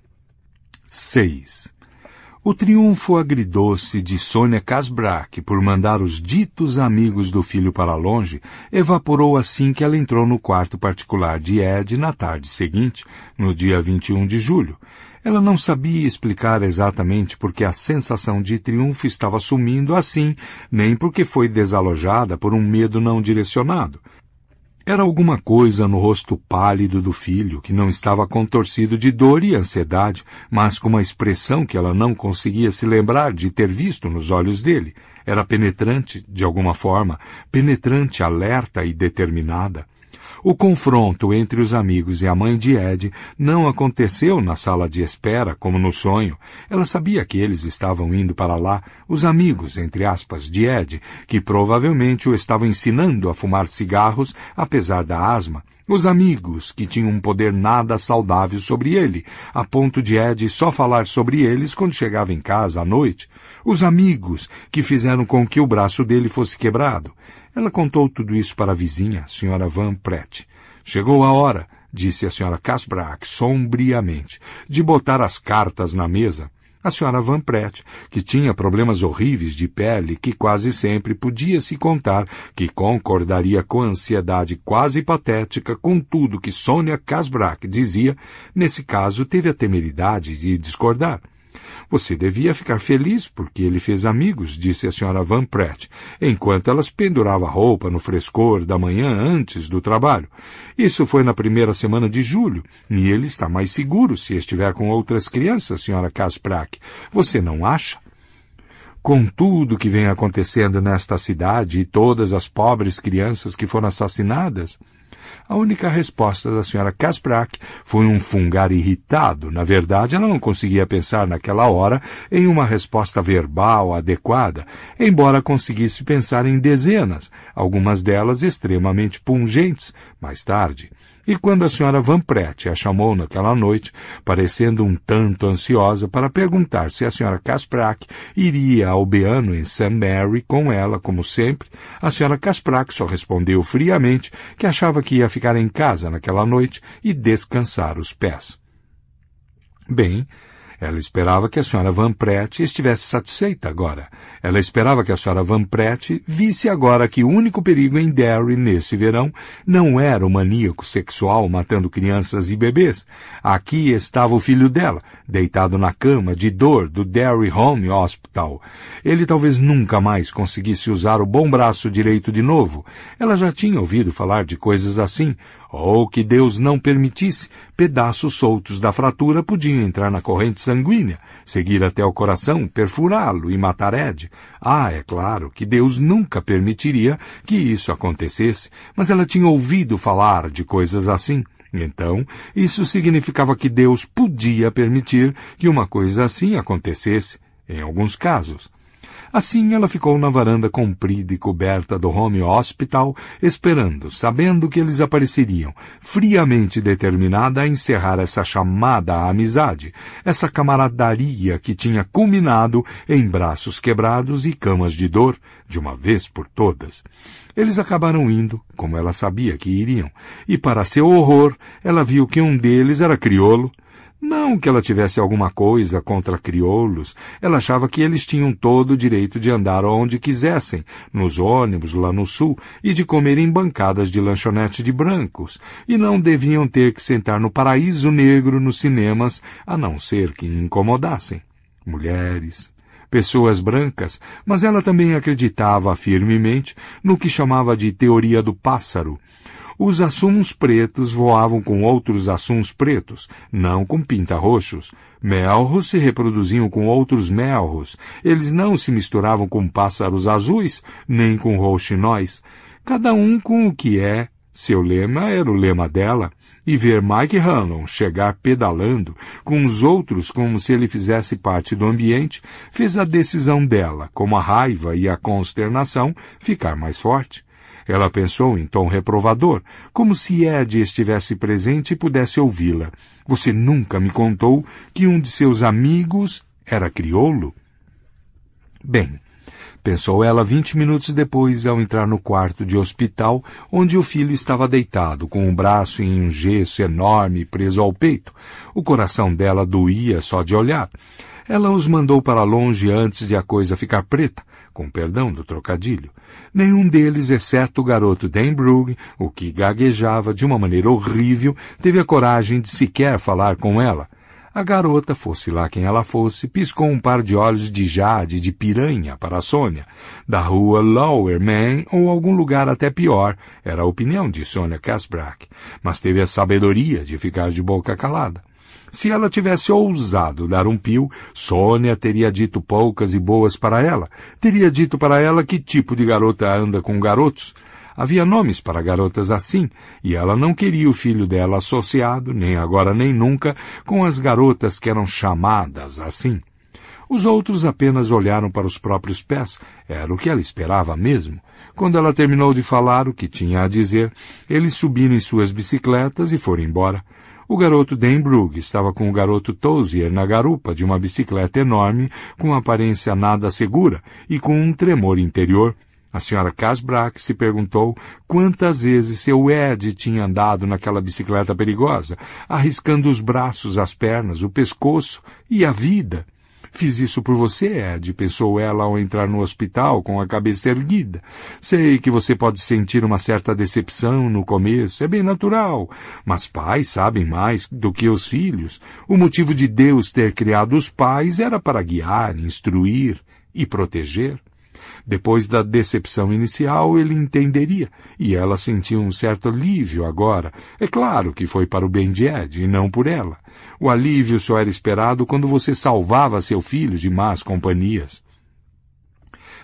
6. O triunfo agridoce de Sônia Casbrac por mandar os ditos amigos do filho para longe evaporou assim que ela entrou no quarto particular de Ed na tarde seguinte, no dia 21 de julho. Ela não sabia explicar exatamente porque a sensação de triunfo estava sumindo assim, nem porque foi desalojada por um medo não direcionado. Era alguma coisa no rosto pálido do filho, que não estava contorcido de dor e ansiedade, mas com uma expressão que ela não conseguia se lembrar de ter visto nos olhos dele. Era penetrante, de alguma forma, penetrante, alerta e determinada. O confronto entre os amigos e a mãe de Ed não aconteceu na sala de espera, como no sonho. Ela sabia que eles estavam indo para lá, os amigos, entre aspas, de Ed, que provavelmente o estavam ensinando a fumar cigarros, apesar da asma. Os amigos, que tinham um poder nada saudável sobre ele, a ponto de Ed só falar sobre eles quando chegava em casa à noite. Os amigos, que fizeram com que o braço dele fosse quebrado. Ela contou tudo isso para a vizinha, a senhora Van Pret. Chegou a hora, disse a senhora Casbrack sombriamente, de botar as cartas na mesa. A senhora Van Pret, que tinha problemas horríveis de pele, que quase sempre podia-se contar que concordaria com a ansiedade quase patética com tudo que Sônia Casbrack dizia, nesse caso teve a temeridade de discordar. Você devia ficar feliz porque ele fez amigos, disse a senhora Van Pratt, enquanto elas pendurava a roupa no frescor da manhã antes do trabalho. Isso foi na primeira semana de julho, e ele está mais seguro se estiver com outras crianças, senhora Kasprak. Você não acha? com tudo que vem acontecendo nesta cidade e todas as pobres crianças que foram assassinadas? A única resposta da senhora Kasprak foi um fungar irritado. Na verdade, ela não conseguia pensar naquela hora em uma resposta verbal adequada, embora conseguisse pensar em dezenas, algumas delas extremamente pungentes, mais tarde. E quando a senhora Vanprete a chamou naquela noite, parecendo um tanto ansiosa para perguntar se a senhora Kasprak iria ao Beano em St. Mary com ela, como sempre, a senhora Kasprak só respondeu friamente que achava que ia ficar em casa naquela noite e descansar os pés. Bem, ela esperava que a senhora Van Pret estivesse satisfeita agora. Ela esperava que a senhora Van Pret visse agora que o único perigo em Derry nesse verão não era o maníaco sexual matando crianças e bebês. Aqui estava o filho dela, deitado na cama de dor do Derry Home Hospital. Ele talvez nunca mais conseguisse usar o bom braço direito de novo. Ela já tinha ouvido falar de coisas assim, ou que Deus não permitisse, pedaços soltos da fratura podiam entrar na corrente sanguínea, seguir até o coração, perfurá-lo e matar Ed. Ah, é claro que Deus nunca permitiria que isso acontecesse, mas ela tinha ouvido falar de coisas assim. Então, isso significava que Deus podia permitir que uma coisa assim acontecesse, em alguns casos. Assim ela ficou na varanda comprida e coberta do home hospital, esperando, sabendo que eles apareceriam, friamente determinada a encerrar essa chamada à amizade, essa camaradaria que tinha culminado em braços quebrados e camas de dor, de uma vez por todas. Eles acabaram indo, como ela sabia que iriam, e para seu horror, ela viu que um deles era criolo, não que ela tivesse alguma coisa contra crioulos, ela achava que eles tinham todo o direito de andar onde quisessem, nos ônibus lá no sul, e de comer em bancadas de lanchonete de brancos, e não deviam ter que sentar no paraíso negro nos cinemas, a não ser que incomodassem. Mulheres, pessoas brancas, mas ela também acreditava firmemente no que chamava de teoria do pássaro, os assuns pretos voavam com outros assuns pretos, não com pintarroxos. Melros se reproduziam com outros melros. Eles não se misturavam com pássaros azuis, nem com rouxinóis. Cada um com o que é. Seu lema era o lema dela. E ver Mike Hanlon chegar pedalando com os outros como se ele fizesse parte do ambiente fez a decisão dela, como a raiva e a consternação, ficar mais forte. Ela pensou em tom reprovador, como se Ed estivesse presente e pudesse ouvi-la. Você nunca me contou que um de seus amigos era crioulo? Bem, pensou ela vinte minutos depois ao entrar no quarto de hospital onde o filho estava deitado, com o braço em um gesso enorme preso ao peito. O coração dela doía só de olhar. Ela os mandou para longe antes de a coisa ficar preta, com perdão do trocadilho. Nenhum deles, exceto o garoto Denbrug, o que gaguejava de uma maneira horrível, teve a coragem de sequer falar com ela. A garota, fosse lá quem ela fosse, piscou um par de olhos de jade de piranha para a Sônia, da rua Lower Man ou algum lugar até pior, era a opinião de Sônia Casbrack, mas teve a sabedoria de ficar de boca calada. Se ela tivesse ousado dar um pio, Sônia teria dito poucas e boas para ela. Teria dito para ela que tipo de garota anda com garotos. Havia nomes para garotas assim, e ela não queria o filho dela associado, nem agora nem nunca, com as garotas que eram chamadas assim. Os outros apenas olharam para os próprios pés, era o que ela esperava mesmo. Quando ela terminou de falar o que tinha a dizer, eles subiram em suas bicicletas e foram embora. O garoto Denbrug estava com o garoto Tozier na garupa de uma bicicleta enorme, com aparência nada segura e com um tremor interior. A senhora Casbrack se perguntou quantas vezes seu Ed tinha andado naquela bicicleta perigosa, arriscando os braços, as pernas, o pescoço e a vida. Fiz isso por você, Ed, pensou ela ao entrar no hospital com a cabeça erguida. Sei que você pode sentir uma certa decepção no começo, é bem natural, mas pais sabem mais do que os filhos. O motivo de Deus ter criado os pais era para guiar, instruir e proteger. Depois da decepção inicial, ele entenderia, e ela sentiu um certo alívio agora. É claro que foi para o bem de Ed e não por ela. O alívio só era esperado quando você salvava seu filho de más companhias.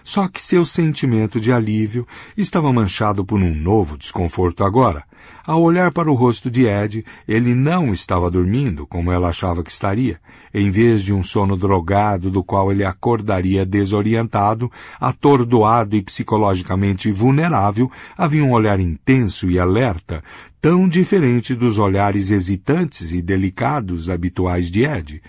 Só que seu sentimento de alívio estava manchado por um novo desconforto agora. Ao olhar para o rosto de Ed, ele não estava dormindo como ela achava que estaria, em vez de um sono drogado do qual ele acordaria desorientado, atordoado e psicologicamente vulnerável, havia um olhar intenso e alerta, tão diferente dos olhares hesitantes e delicados habituais de Ed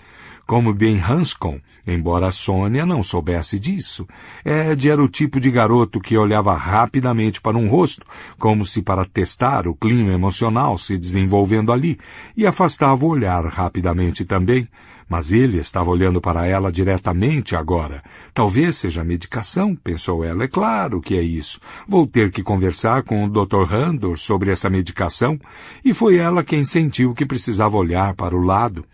como Ben Hanscom, embora Sônia não soubesse disso. É, Ed era o tipo de garoto que olhava rapidamente para um rosto, como se para testar o clima emocional se desenvolvendo ali, e afastava o olhar rapidamente também. Mas ele estava olhando para ela diretamente agora. Talvez seja medicação, pensou ela. É claro que é isso. Vou ter que conversar com o Dr. Randor sobre essa medicação. E foi ela quem sentiu que precisava olhar para o lado.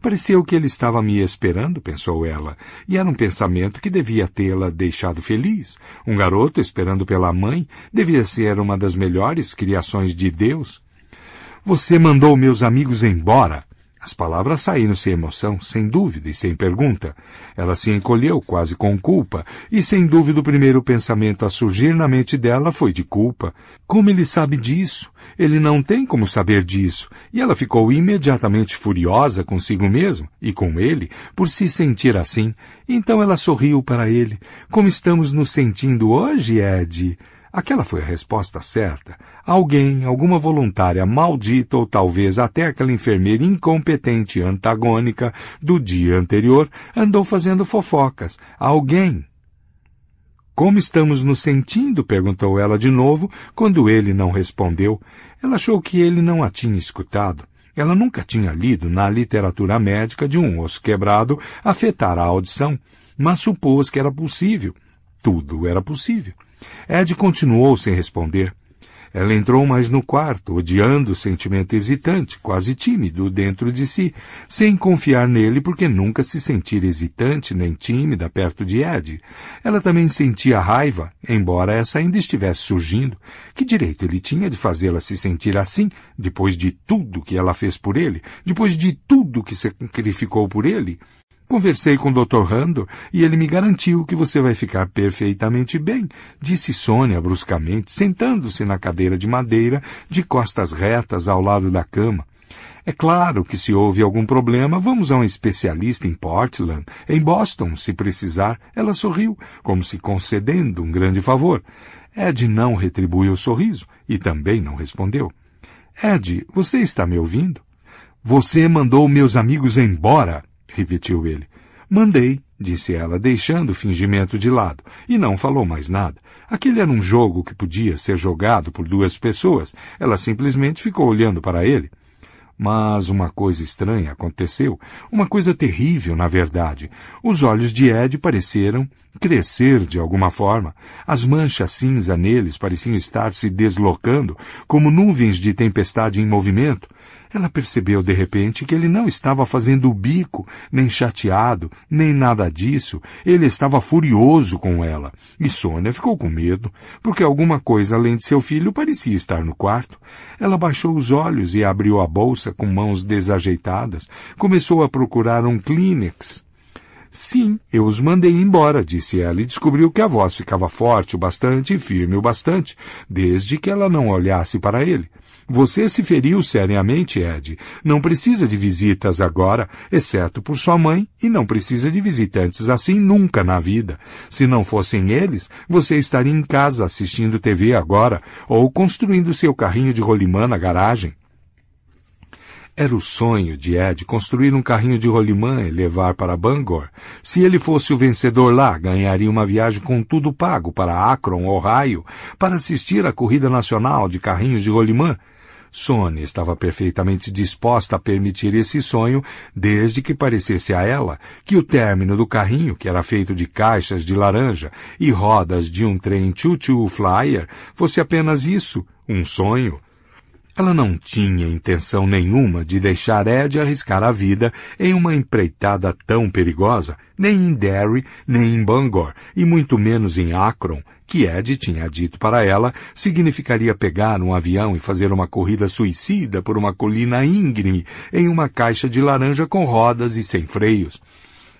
Pareceu que ele estava me esperando, pensou ela, e era um pensamento que devia tê-la deixado feliz. Um garoto esperando pela mãe devia ser uma das melhores criações de Deus. Você mandou meus amigos embora. As palavras saíram sem emoção, sem dúvida e sem pergunta. Ela se encolheu, quase com culpa, e sem dúvida o primeiro pensamento a surgir na mente dela foi de culpa. Como ele sabe disso? Ele não tem como saber disso, e ela ficou imediatamente furiosa consigo mesma e com ele por se sentir assim. Então ela sorriu para ele. Como estamos nos sentindo hoje, Ed? Aquela foi a resposta certa. Alguém, alguma voluntária maldita ou talvez até aquela enfermeira incompetente antagônica do dia anterior andou fazendo fofocas. Alguém. Como estamos nos sentindo? perguntou ela de novo, quando ele não respondeu. Ela achou que ele não a tinha escutado. Ela nunca tinha lido na literatura médica de um osso quebrado afetar a audição, mas supôs que era possível. Tudo era possível. Ed continuou sem responder. Ela entrou mais no quarto, odiando o sentimento hesitante, quase tímido, dentro de si, sem confiar nele porque nunca se sentira hesitante nem tímida perto de Ed. Ela também sentia raiva, embora essa ainda estivesse surgindo. Que direito ele tinha de fazê-la se sentir assim, depois de tudo que ela fez por ele, depois de tudo que sacrificou por ele? Conversei com o Dr. Rando e ele me garantiu que você vai ficar perfeitamente bem, disse Sônia bruscamente, sentando-se na cadeira de madeira, de costas retas ao lado da cama. É claro que se houve algum problema, vamos a um especialista em Portland, em Boston, se precisar. Ela sorriu, como se concedendo um grande favor. Ed não retribuiu o sorriso e também não respondeu. Ed, você está me ouvindo? Você mandou meus amigos embora, repetiu ele. Mandei, disse ela, deixando o fingimento de lado, e não falou mais nada. Aquele era um jogo que podia ser jogado por duas pessoas. Ela simplesmente ficou olhando para ele. Mas uma coisa estranha aconteceu, uma coisa terrível, na verdade. Os olhos de Ed pareceram crescer de alguma forma. As manchas cinza neles pareciam estar se deslocando, como nuvens de tempestade em movimento. Ela percebeu de repente que ele não estava fazendo o bico, nem chateado, nem nada disso. Ele estava furioso com ela. E Sônia ficou com medo, porque alguma coisa além de seu filho parecia estar no quarto. Ela baixou os olhos e abriu a bolsa com mãos desajeitadas. Começou a procurar um Kleenex. Sim, eu os mandei embora, disse ela, e descobriu que a voz ficava forte o bastante e firme o bastante, desde que ela não olhasse para ele. Você se feriu seriamente, Ed. Não precisa de visitas agora, exceto por sua mãe, e não precisa de visitantes assim nunca na vida. Se não fossem eles, você estaria em casa assistindo TV agora ou construindo seu carrinho de rolimã na garagem. Era o sonho de Ed construir um carrinho de rolimã e levar para Bangor. Se ele fosse o vencedor lá, ganharia uma viagem com tudo pago para Akron, Ohio, para assistir à corrida nacional de carrinhos de rolimã Sony estava perfeitamente disposta a permitir esse sonho, desde que parecesse a ela que o término do carrinho, que era feito de caixas de laranja e rodas de um trem Choo Flyer, fosse apenas isso, um sonho. Ela não tinha intenção nenhuma de deixar Ed arriscar a vida em uma empreitada tão perigosa, nem em Derry, nem em Bangor, e muito menos em Akron, que Ed tinha dito para ela significaria pegar um avião e fazer uma corrida suicida por uma colina íngreme em uma caixa de laranja com rodas e sem freios.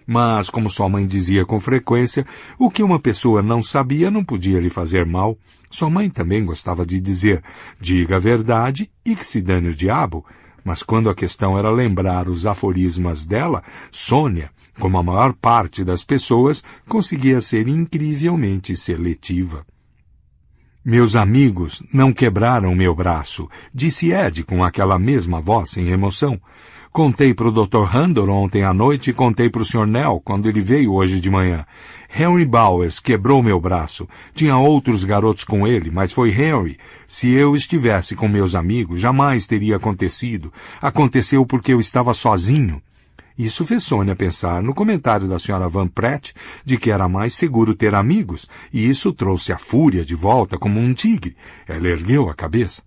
Mas, como sua mãe dizia com frequência, o que uma pessoa não sabia não podia lhe fazer mal. Sua mãe também gostava de dizer, diga a verdade e que se dane o diabo. Mas quando a questão era lembrar os aforismas dela, Sônia como a maior parte das pessoas, conseguia ser incrivelmente seletiva. Meus amigos não quebraram meu braço, disse Ed com aquela mesma voz sem emoção. Contei para o Dr. Randall ontem à noite e contei para o Sr. Nell quando ele veio hoje de manhã. Henry Bowers quebrou meu braço. Tinha outros garotos com ele, mas foi Henry. Se eu estivesse com meus amigos, jamais teria acontecido. Aconteceu porque eu estava sozinho. Isso fez Sônia pensar no comentário da senhora Van Pret de que era mais seguro ter amigos, e isso trouxe a fúria de volta como um tigre. Ela ergueu a cabeça.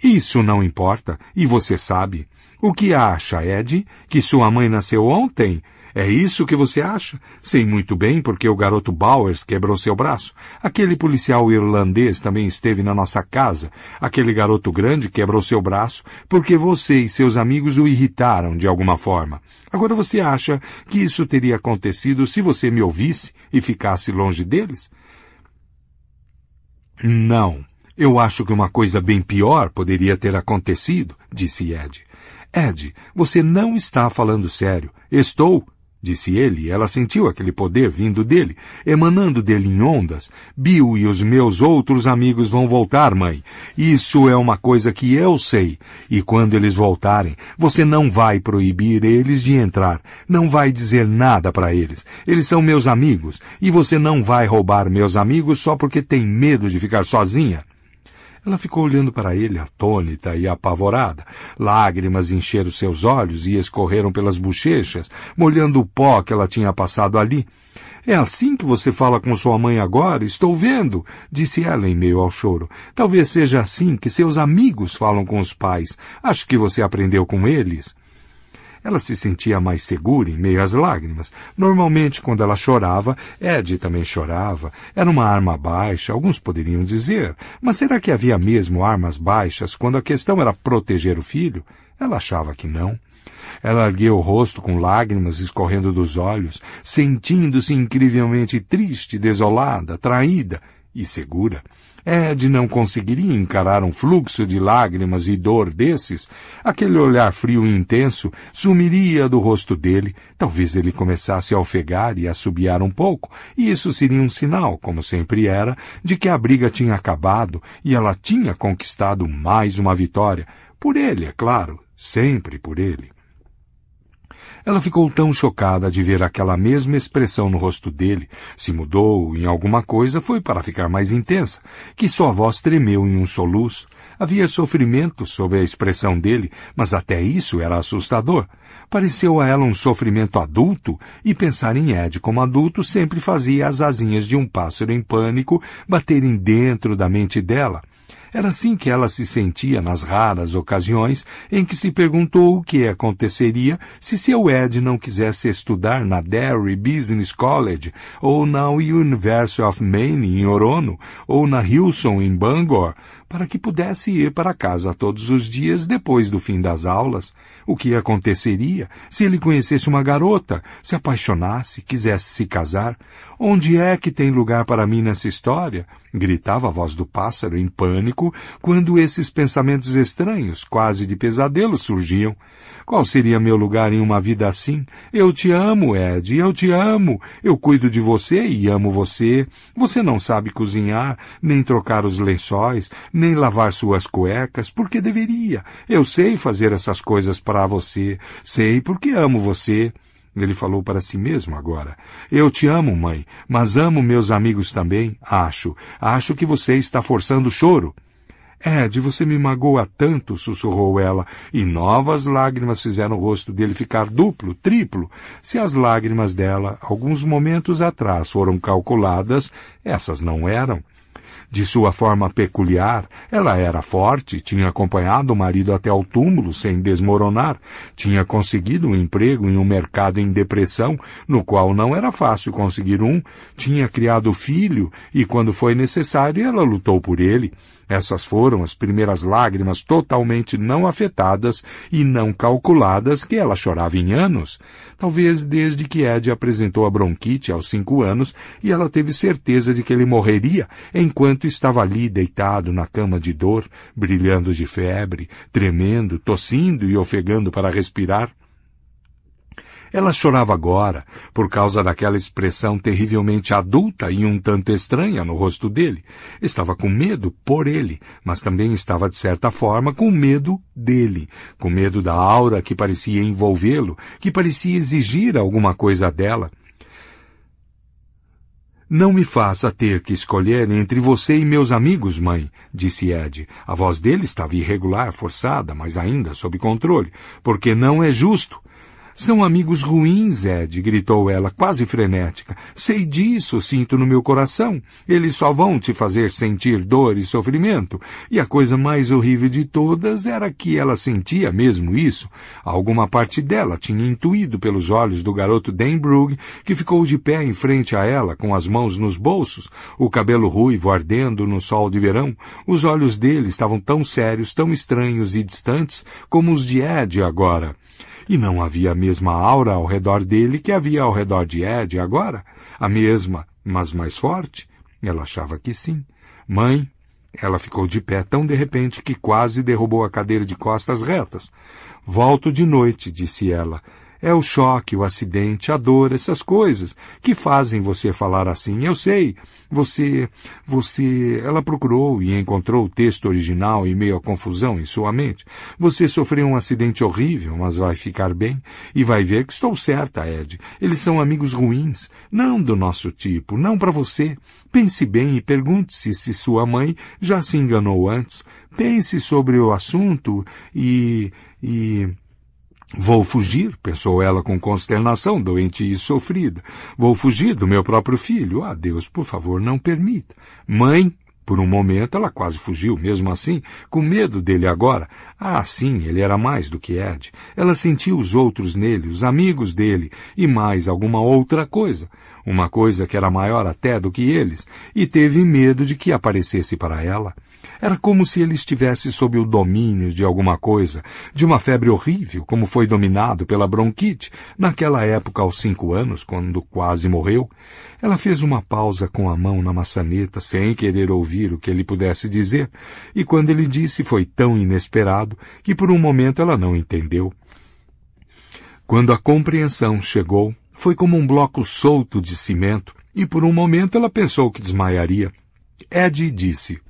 Isso não importa, e você sabe. O que acha, Ed, que sua mãe nasceu ontem é isso que você acha? Sei muito bem porque o garoto Bowers quebrou seu braço. Aquele policial irlandês também esteve na nossa casa. Aquele garoto grande quebrou seu braço porque você e seus amigos o irritaram de alguma forma. Agora você acha que isso teria acontecido se você me ouvisse e ficasse longe deles? Não. Eu acho que uma coisa bem pior poderia ter acontecido, disse Ed. Ed, você não está falando sério. Estou, disse ele, ela sentiu aquele poder vindo dele, emanando dele em ondas. Bill e os meus outros amigos vão voltar, mãe. Isso é uma coisa que eu sei. E quando eles voltarem, você não vai proibir eles de entrar. Não vai dizer nada para eles. Eles são meus amigos. E você não vai roubar meus amigos só porque tem medo de ficar sozinha. Ela ficou olhando para ele, atônita e apavorada. Lágrimas encheram seus olhos e escorreram pelas bochechas, molhando o pó que ela tinha passado ali. É assim que você fala com sua mãe agora? Estou vendo, disse ela em meio ao choro. Talvez seja assim que seus amigos falam com os pais. Acho que você aprendeu com eles. Ela se sentia mais segura em meio às lágrimas. Normalmente, quando ela chorava, Ed também chorava. Era uma arma baixa, alguns poderiam dizer. Mas será que havia mesmo armas baixas quando a questão era proteger o filho? Ela achava que não. Ela ergueu o rosto com lágrimas escorrendo dos olhos, sentindo-se incrivelmente triste, desolada, traída e segura. É Ed não conseguiria encarar um fluxo de lágrimas e dor desses. Aquele olhar frio e intenso sumiria do rosto dele. Talvez ele começasse a ofegar e a assobiar um pouco, e isso seria um sinal, como sempre era, de que a briga tinha acabado e ela tinha conquistado mais uma vitória. Por ele, é claro, sempre por ele. Ela ficou tão chocada de ver aquela mesma expressão no rosto dele, se mudou em alguma coisa, foi para ficar mais intensa, que sua voz tremeu em um soluço. Havia sofrimento sob a expressão dele, mas até isso era assustador. Pareceu a ela um sofrimento adulto, e pensar em Ed como adulto sempre fazia as asinhas de um pássaro em pânico baterem dentro da mente dela. Era assim que ela se sentia nas raras ocasiões em que se perguntou o que aconteceria se seu Ed não quisesse estudar na Derry Business College, ou na University of Maine em Orono, ou na Hilson em Bangor, para que pudesse ir para casa todos os dias depois do fim das aulas. O que aconteceria se ele conhecesse uma garota, se apaixonasse, quisesse se casar? Onde é que tem lugar para mim nessa história? gritava a voz do pássaro em pânico quando esses pensamentos estranhos, quase de pesadelo, surgiam. Qual seria meu lugar em uma vida assim? Eu te amo, Ed, eu te amo. Eu cuido de você e amo você. Você não sabe cozinhar, nem trocar os lençóis, nem lavar suas cuecas, porque deveria. Eu sei fazer essas coisas para você. Sei porque amo você. Ele falou para si mesmo agora. Eu te amo, mãe, mas amo meus amigos também, acho. Acho que você está forçando o choro. É, Ed, você me magoa tanto, sussurrou ela, e novas lágrimas fizeram o rosto dele ficar duplo, triplo. Se as lágrimas dela, alguns momentos atrás, foram calculadas, essas não eram. De sua forma peculiar, ela era forte, tinha acompanhado o marido até ao túmulo sem desmoronar, tinha conseguido um emprego em um mercado em depressão, no qual não era fácil conseguir um, tinha criado filho e, quando foi necessário, ela lutou por ele. Essas foram as primeiras lágrimas totalmente não afetadas e não calculadas que ela chorava em anos. Talvez desde que Ed apresentou a bronquite aos cinco anos e ela teve certeza de que ele morreria enquanto estava ali deitado na cama de dor, brilhando de febre, tremendo, tossindo e ofegando para respirar. Ela chorava agora, por causa daquela expressão terrivelmente adulta e um tanto estranha no rosto dele. Estava com medo por ele, mas também estava, de certa forma, com medo dele, com medo da aura que parecia envolvê-lo, que parecia exigir alguma coisa dela. Não me faça ter que escolher entre você e meus amigos, mãe, disse Ed. A voz dele estava irregular, forçada, mas ainda sob controle, porque não é justo. São amigos ruins, Ed, gritou ela, quase frenética. Sei disso, sinto no meu coração. Eles só vão te fazer sentir dor e sofrimento. E a coisa mais horrível de todas era que ela sentia mesmo isso. Alguma parte dela tinha intuído pelos olhos do garoto Denbrug, que ficou de pé em frente a ela, com as mãos nos bolsos, o cabelo ruivo ardendo no sol de verão. Os olhos dele estavam tão sérios, tão estranhos e distantes como os de Ed agora e não havia a mesma aura ao redor dele que havia ao redor de Ed agora. A mesma, mas mais forte. Ela achava que sim. Mãe, ela ficou de pé tão de repente que quase derrubou a cadeira de costas retas. Volto de noite, disse ela. É o choque, o acidente, a dor, essas coisas que fazem você falar assim. Eu sei, você, você, ela procurou e encontrou o texto original em meio à confusão em sua mente. Você sofreu um acidente horrível, mas vai ficar bem e vai ver que estou certa, Ed. Eles são amigos ruins, não do nosso tipo, não para você. Pense bem e pergunte-se se sua mãe já se enganou antes. Pense sobre o assunto e, e, Vou fugir, pensou ela com consternação, doente e sofrida. Vou fugir do meu próprio filho. Ah, Deus, por favor, não permita. Mãe, por um momento ela quase fugiu, mesmo assim, com medo dele agora. Ah, sim, ele era mais do que Ed. Ela sentiu os outros nele, os amigos dele, e mais alguma outra coisa. Uma coisa que era maior até do que eles, e teve medo de que aparecesse para ela. Era como se ele estivesse sob o domínio de alguma coisa, de uma febre horrível, como foi dominado pela bronquite, naquela época aos cinco anos, quando quase morreu. Ela fez uma pausa com a mão na maçaneta, sem querer ouvir o que ele pudesse dizer, e quando ele disse foi tão inesperado que por um momento ela não entendeu. Quando a compreensão chegou, foi como um bloco solto de cimento, e por um momento ela pensou que desmaiaria. Ed disse,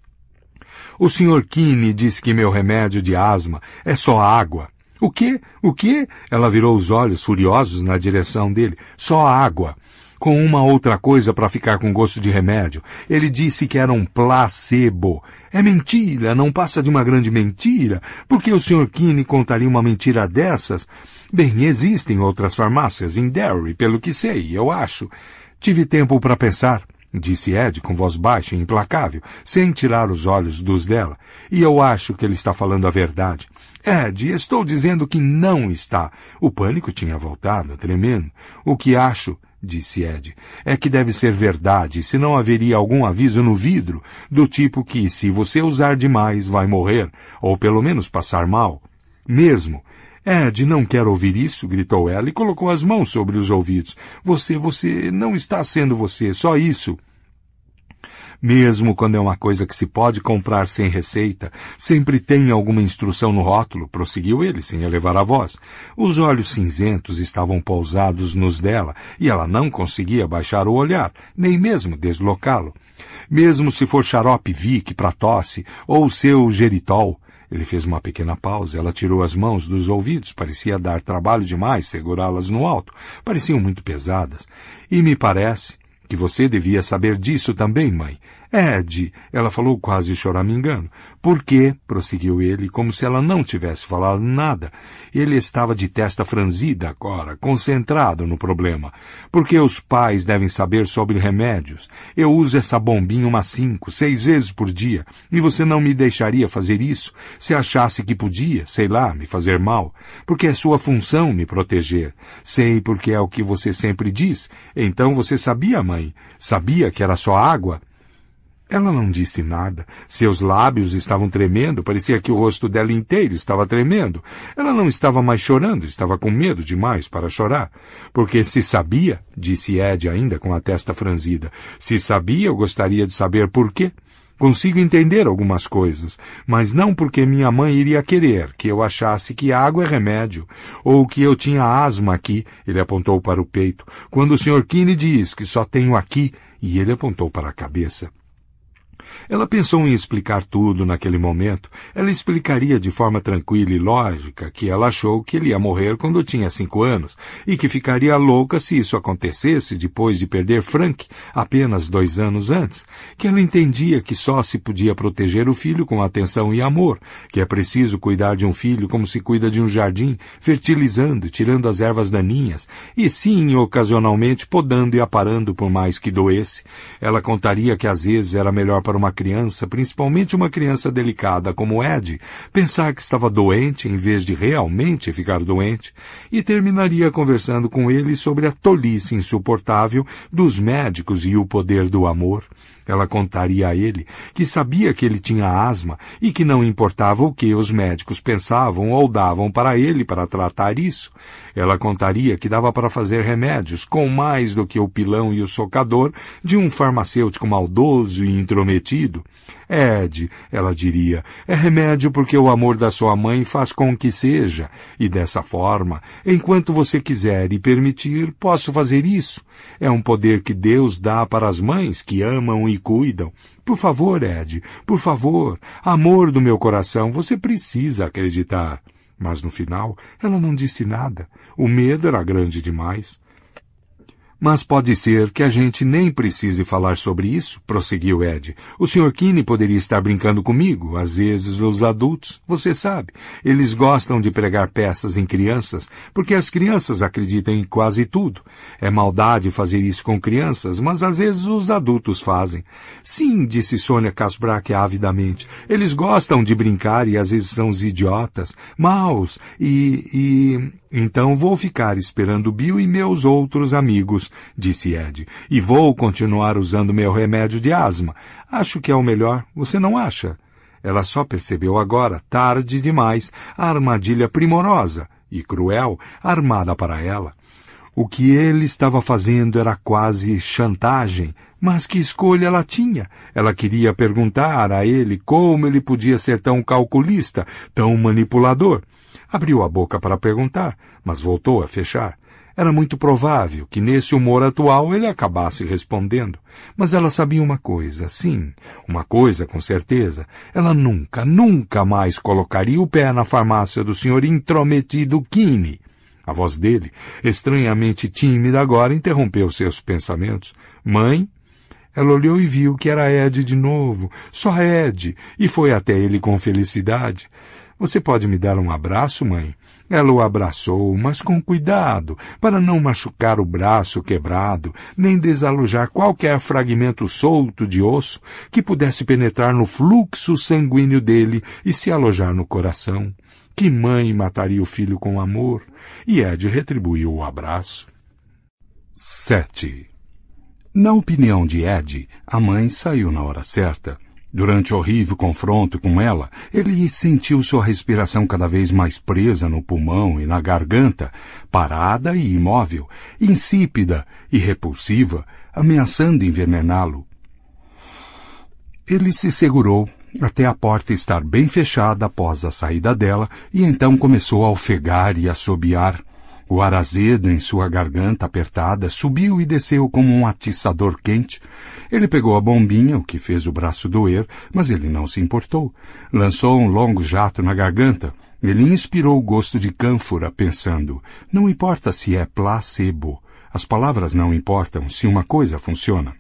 o Sr. Kine diz que meu remédio de asma é só água. O quê? O quê? Ela virou os olhos furiosos na direção dele. Só água. Com uma outra coisa para ficar com gosto de remédio. Ele disse que era um placebo. É mentira, não passa de uma grande mentira. Por que o Sr. Kine contaria uma mentira dessas? Bem, existem outras farmácias em Derry, pelo que sei, eu acho. Tive tempo para pensar disse Ed com voz baixa e implacável, sem tirar os olhos dos dela. E eu acho que ele está falando a verdade. Ed, estou dizendo que não está. O pânico tinha voltado, tremendo. O que acho, disse Ed, é que deve ser verdade, senão haveria algum aviso no vidro, do tipo que se você usar demais vai morrer, ou pelo menos passar mal. Mesmo. Ed, não quero ouvir isso, gritou ela e colocou as mãos sobre os ouvidos. Você, você, não está sendo você, só isso. Mesmo quando é uma coisa que se pode comprar sem receita, sempre tem alguma instrução no rótulo, prosseguiu ele, sem elevar a voz. Os olhos cinzentos estavam pousados nos dela, e ela não conseguia baixar o olhar, nem mesmo deslocá-lo. Mesmo se for xarope Vic para tosse, ou seu geritol, ele fez uma pequena pausa. Ela tirou as mãos dos ouvidos. Parecia dar trabalho demais segurá-las no alto. Pareciam muito pesadas. E me parece, que você devia saber disso também, mãe. Ed, ela falou quase choramingando. Por quê? prosseguiu ele, como se ela não tivesse falado nada. Ele estava de testa franzida agora, concentrado no problema. Porque os pais devem saber sobre remédios. Eu uso essa bombinha umas cinco, seis vezes por dia, e você não me deixaria fazer isso se achasse que podia, sei lá, me fazer mal. Porque é sua função me proteger. Sei porque é o que você sempre diz. Então você sabia, mãe? Sabia que era só água? Ela não disse nada. Seus lábios estavam tremendo, parecia que o rosto dela inteiro estava tremendo. Ela não estava mais chorando, estava com medo demais para chorar. Porque se sabia, disse Ed ainda com a testa franzida, se sabia, eu gostaria de saber por quê. Consigo entender algumas coisas, mas não porque minha mãe iria querer que eu achasse que água é remédio, ou que eu tinha asma aqui, ele apontou para o peito, quando o Sr. Kinney diz que só tenho aqui, e ele apontou para a cabeça. Ela pensou em explicar tudo naquele momento. Ela explicaria de forma tranquila e lógica que ela achou que ele ia morrer quando tinha cinco anos e que ficaria louca se isso acontecesse depois de perder Frank apenas dois anos antes. Que ela entendia que só se podia proteger o filho com atenção e amor, que é preciso cuidar de um filho como se cuida de um jardim, fertilizando, tirando as ervas daninhas e sim ocasionalmente podando e aparando por mais que doesse. Ela contaria que às vezes era melhor para uma criança, principalmente uma criança delicada como Ed, pensar que estava doente em vez de realmente ficar doente, e terminaria conversando com ele sobre a tolice insuportável dos médicos e o poder do amor. Ela contaria a ele que sabia que ele tinha asma e que não importava o que os médicos pensavam ou davam para ele para tratar isso. Ela contaria que dava para fazer remédios com mais do que o pilão e o socador de um farmacêutico maldoso e intrometido. Ed, ela diria, é remédio porque o amor da sua mãe faz com que seja, e dessa forma, enquanto você quiser e permitir, posso fazer isso. É um poder que Deus dá para as mães que amam e cuidam. Por favor, Ed, por favor, amor do meu coração, você precisa acreditar. Mas no final, ela não disse nada. O medo era grande demais. Mas pode ser que a gente nem precise falar sobre isso, prosseguiu Ed. O Sr. Kinney poderia estar brincando comigo. Às vezes, os adultos, você sabe, eles gostam de pregar peças em crianças, porque as crianças acreditam em quase tudo. É maldade fazer isso com crianças, mas às vezes os adultos fazem. Sim, disse Sônia Casbrack avidamente. Eles gostam de brincar e às vezes são os idiotas, maus e. e então vou ficar esperando Bill e meus outros amigos, disse Ed, e vou continuar usando meu remédio de asma. Acho que é o melhor, você não acha? Ela só percebeu agora, tarde demais, a armadilha primorosa e cruel armada para ela. O que ele estava fazendo era quase chantagem, mas que escolha ela tinha? Ela queria perguntar a ele como ele podia ser tão calculista, tão manipulador. Abriu a boca para perguntar, mas voltou a fechar. Era muito provável que nesse humor atual ele acabasse respondendo. Mas ela sabia uma coisa, sim, uma coisa com certeza. Ela nunca, nunca mais colocaria o pé na farmácia do senhor intrometido Kine. A voz dele, estranhamente tímida agora, interrompeu seus pensamentos. Mãe? Ela olhou e viu que era Ed de novo, só Ed, e foi até ele com felicidade. Você pode me dar um abraço, mãe? Ela o abraçou, mas com cuidado, para não machucar o braço quebrado, nem desalojar qualquer fragmento solto de osso que pudesse penetrar no fluxo sanguíneo dele e se alojar no coração. Que mãe mataria o filho com amor? E Ed retribuiu o abraço. 7. Na opinião de Ed, a mãe saiu na hora certa. Durante o horrível confronto com ela, ele sentiu sua respiração cada vez mais presa no pulmão e na garganta, parada e imóvel, insípida e repulsiva, ameaçando envenená-lo. Ele se segurou até a porta estar bem fechada após a saída dela e então começou a ofegar e assobiar. O ar azedo em sua garganta apertada subiu e desceu como um atiçador quente. Ele pegou a bombinha, o que fez o braço doer, mas ele não se importou. Lançou um longo jato na garganta. Ele inspirou o gosto de cânfora, pensando, não importa se é placebo. As palavras não importam se uma coisa funciona.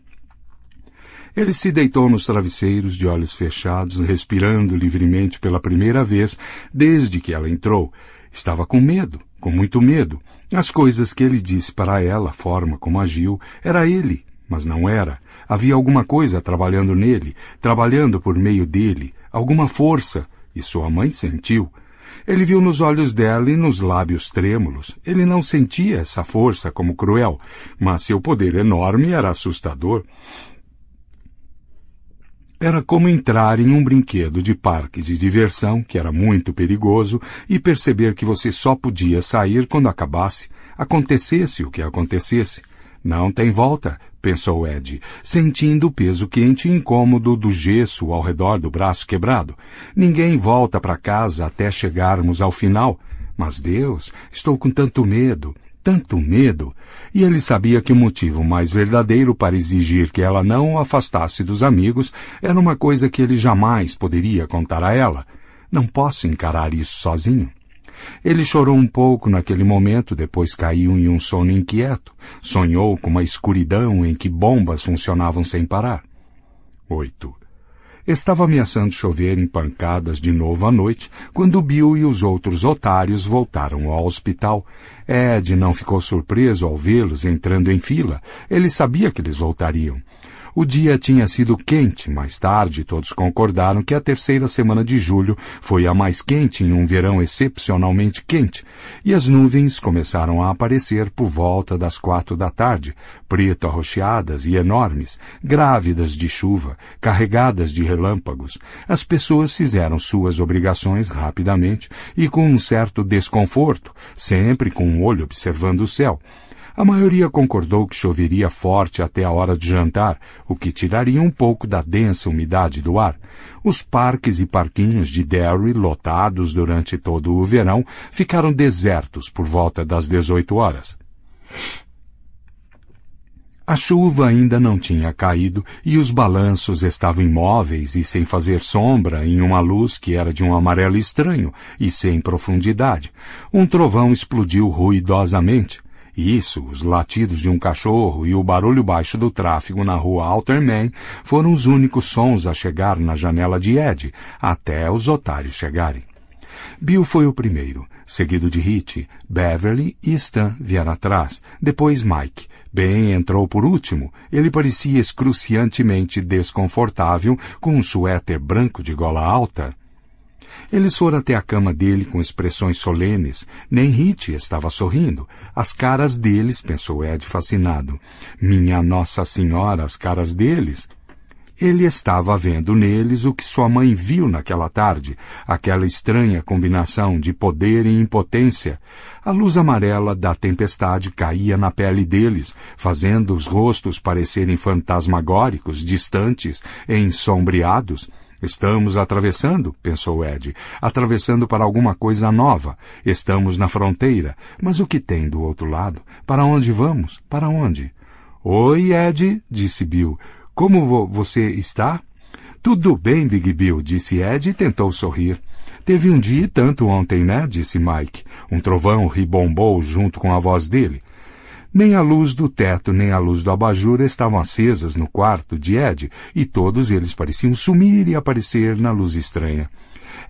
Ele se deitou nos travesseiros de olhos fechados, respirando livremente pela primeira vez desde que ela entrou. Estava com medo com muito medo. As coisas que ele disse para ela, a forma como agiu, era ele, mas não era. Havia alguma coisa trabalhando nele, trabalhando por meio dele, alguma força, e sua mãe sentiu. Ele viu nos olhos dela e nos lábios trêmulos. Ele não sentia essa força como cruel, mas seu poder enorme era assustador. Era como entrar em um brinquedo de parque de diversão, que era muito perigoso, e perceber que você só podia sair quando acabasse, acontecesse o que acontecesse. Não tem volta, pensou Ed, sentindo o peso quente e incômodo do gesso ao redor do braço quebrado. Ninguém volta para casa até chegarmos ao final. Mas Deus, estou com tanto medo, tanto medo e ele sabia que o motivo mais verdadeiro para exigir que ela não o afastasse dos amigos era uma coisa que ele jamais poderia contar a ela. Não posso encarar isso sozinho. Ele chorou um pouco naquele momento, depois caiu em um sono inquieto. Sonhou com uma escuridão em que bombas funcionavam sem parar. 8. Estava ameaçando chover em pancadas de novo à noite, quando Bill e os outros otários voltaram ao hospital Ed não ficou surpreso ao vê-los entrando em fila. Ele sabia que eles voltariam. O dia tinha sido quente, mais tarde todos concordaram que a terceira semana de julho foi a mais quente em um verão excepcionalmente quente, e as nuvens começaram a aparecer por volta das quatro da tarde, preto arroxeadas e enormes, grávidas de chuva, carregadas de relâmpagos. As pessoas fizeram suas obrigações rapidamente e com um certo desconforto, sempre com um olho observando o céu. A maioria concordou que choveria forte até a hora de jantar, o que tiraria um pouco da densa umidade do ar. Os parques e parquinhos de Derry, lotados durante todo o verão, ficaram desertos por volta das 18 horas. A chuva ainda não tinha caído e os balanços estavam imóveis e sem fazer sombra em uma luz que era de um amarelo estranho e sem profundidade. Um trovão explodiu ruidosamente. Isso, os latidos de um cachorro e o barulho baixo do tráfego na rua Alterman foram os únicos sons a chegar na janela de Ed, até os otários chegarem. Bill foi o primeiro, seguido de Hit, Beverly e Stan vieram atrás, depois Mike. Ben entrou por último. Ele parecia excruciantemente desconfortável com um suéter branco de gola alta. Eles foram até a cama dele com expressões solenes. Nem Rit estava sorrindo. As caras deles, pensou Ed fascinado. Minha Nossa Senhora, as caras deles! Ele estava vendo neles o que sua mãe viu naquela tarde, aquela estranha combinação de poder e impotência. A luz amarela da tempestade caía na pele deles, fazendo os rostos parecerem fantasmagóricos, distantes, e ensombreados. Estamos atravessando, pensou Ed, atravessando para alguma coisa nova. Estamos na fronteira. Mas o que tem do outro lado? Para onde vamos? Para onde? Oi, Ed, disse Bill. Como vo você está? Tudo bem, Big Bill, disse Ed e tentou sorrir. Teve um dia e tanto ontem, né? disse Mike. Um trovão ribombou junto com a voz dele. Nem a luz do teto nem a luz do abajur estavam acesas no quarto de Ed, e todos eles pareciam sumir e aparecer na luz estranha.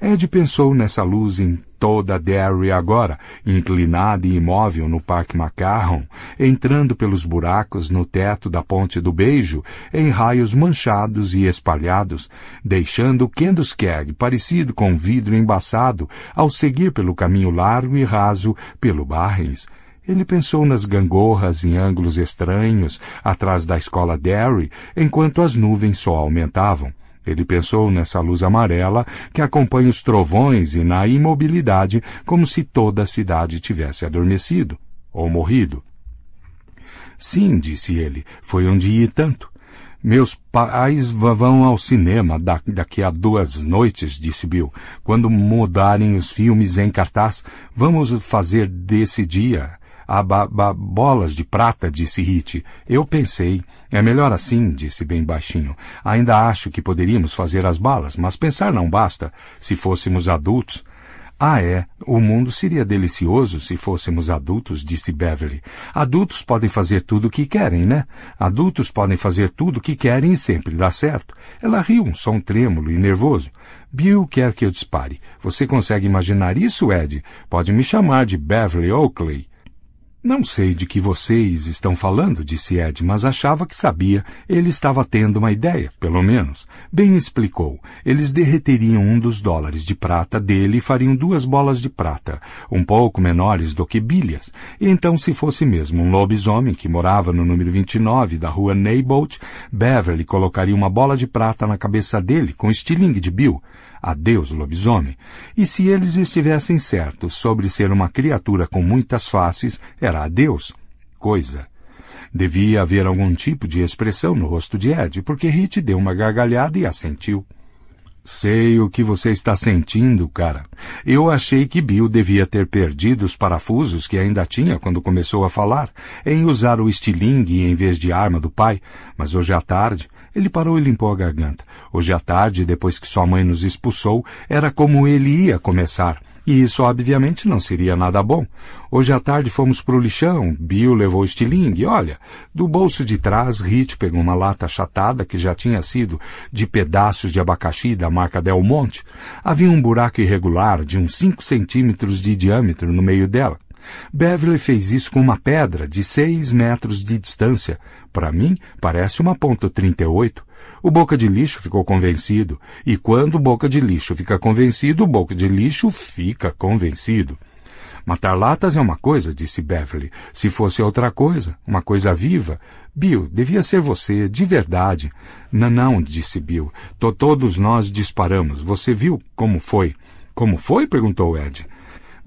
Ed pensou nessa luz em toda Derry agora, inclinada e imóvel no Parque Macarron, entrando pelos buracos no teto da Ponte do Beijo, em raios manchados e espalhados, deixando Kenduskerg parecido com vidro embaçado ao seguir pelo caminho largo e raso pelo Barrens ele pensou nas gangorras em ângulos estranhos atrás da escola Derry, enquanto as nuvens só aumentavam. Ele pensou nessa luz amarela que acompanha os trovões e na imobilidade, como se toda a cidade tivesse adormecido ou morrido. Sim, disse ele, foi onde ia tanto. Meus pais vão ao cinema da, daqui a duas noites, disse Bill. Quando mudarem os filmes em cartaz, vamos fazer desse dia a bolas de prata, disse Hit. Eu pensei. É melhor assim, disse bem baixinho. Ainda acho que poderíamos fazer as balas, mas pensar não basta. Se fôssemos adultos. Ah, é. O mundo seria delicioso se fôssemos adultos, disse Beverly. Adultos podem fazer tudo o que querem, né? Adultos podem fazer tudo o que querem e sempre dá certo. Ela riu um som trêmulo e nervoso. Bill quer que eu dispare. Você consegue imaginar isso, Ed? Pode me chamar de Beverly Oakley. Não sei de que vocês estão falando, disse Ed, mas achava que sabia. Ele estava tendo uma ideia, pelo menos. Bem explicou. Eles derreteriam um dos dólares de prata dele e fariam duas bolas de prata, um pouco menores do que bilhas. E então, se fosse mesmo um lobisomem que morava no número 29 da rua Neibolt, Beverly colocaria uma bola de prata na cabeça dele com estilingue de Bill adeus lobisomem, e se eles estivessem certos sobre ser uma criatura com muitas faces, era adeus, coisa. Devia haver algum tipo de expressão no rosto de Ed, porque Hit deu uma gargalhada e assentiu. Sei o que você está sentindo, cara. Eu achei que Bill devia ter perdido os parafusos que ainda tinha quando começou a falar, em usar o estilingue em vez de arma do pai, mas hoje à tarde ele parou e limpou a garganta. Hoje à tarde, depois que sua mãe nos expulsou, era como ele ia começar. E isso, obviamente, não seria nada bom. Hoje à tarde fomos para o lixão, Bill levou o estilingue, olha, do bolso de trás, Rit pegou uma lata achatada que já tinha sido de pedaços de abacaxi da marca Del Monte. Havia um buraco irregular de uns 5 centímetros de diâmetro no meio dela. Beverly fez isso com uma pedra de seis metros de distância. Para mim, parece uma ponta 38. O boca de lixo ficou convencido. E quando o boca de lixo fica convencido, o boca de lixo fica convencido. Matar latas é uma coisa, disse Beverly. Se fosse outra coisa, uma coisa viva. Bill, devia ser você, de verdade. Não, não, disse Bill. Todos nós disparamos. Você viu como foi? Como foi? perguntou Ed.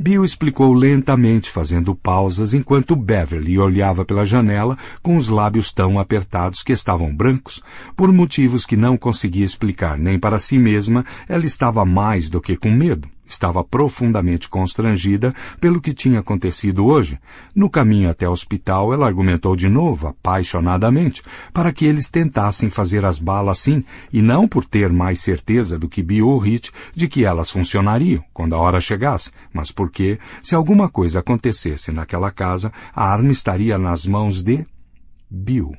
Bill explicou lentamente, fazendo pausas, enquanto Beverly olhava pela janela com os lábios tão apertados que estavam brancos. Por motivos que não conseguia explicar nem para si mesma, ela estava mais do que com medo. Estava profundamente constrangida pelo que tinha acontecido hoje. No caminho até o hospital, ela argumentou de novo, apaixonadamente, para que eles tentassem fazer as balas sim, e não por ter mais certeza do que Bill ou Hit de que elas funcionariam quando a hora chegasse, mas porque, se alguma coisa acontecesse naquela casa, a arma estaria nas mãos de Bill,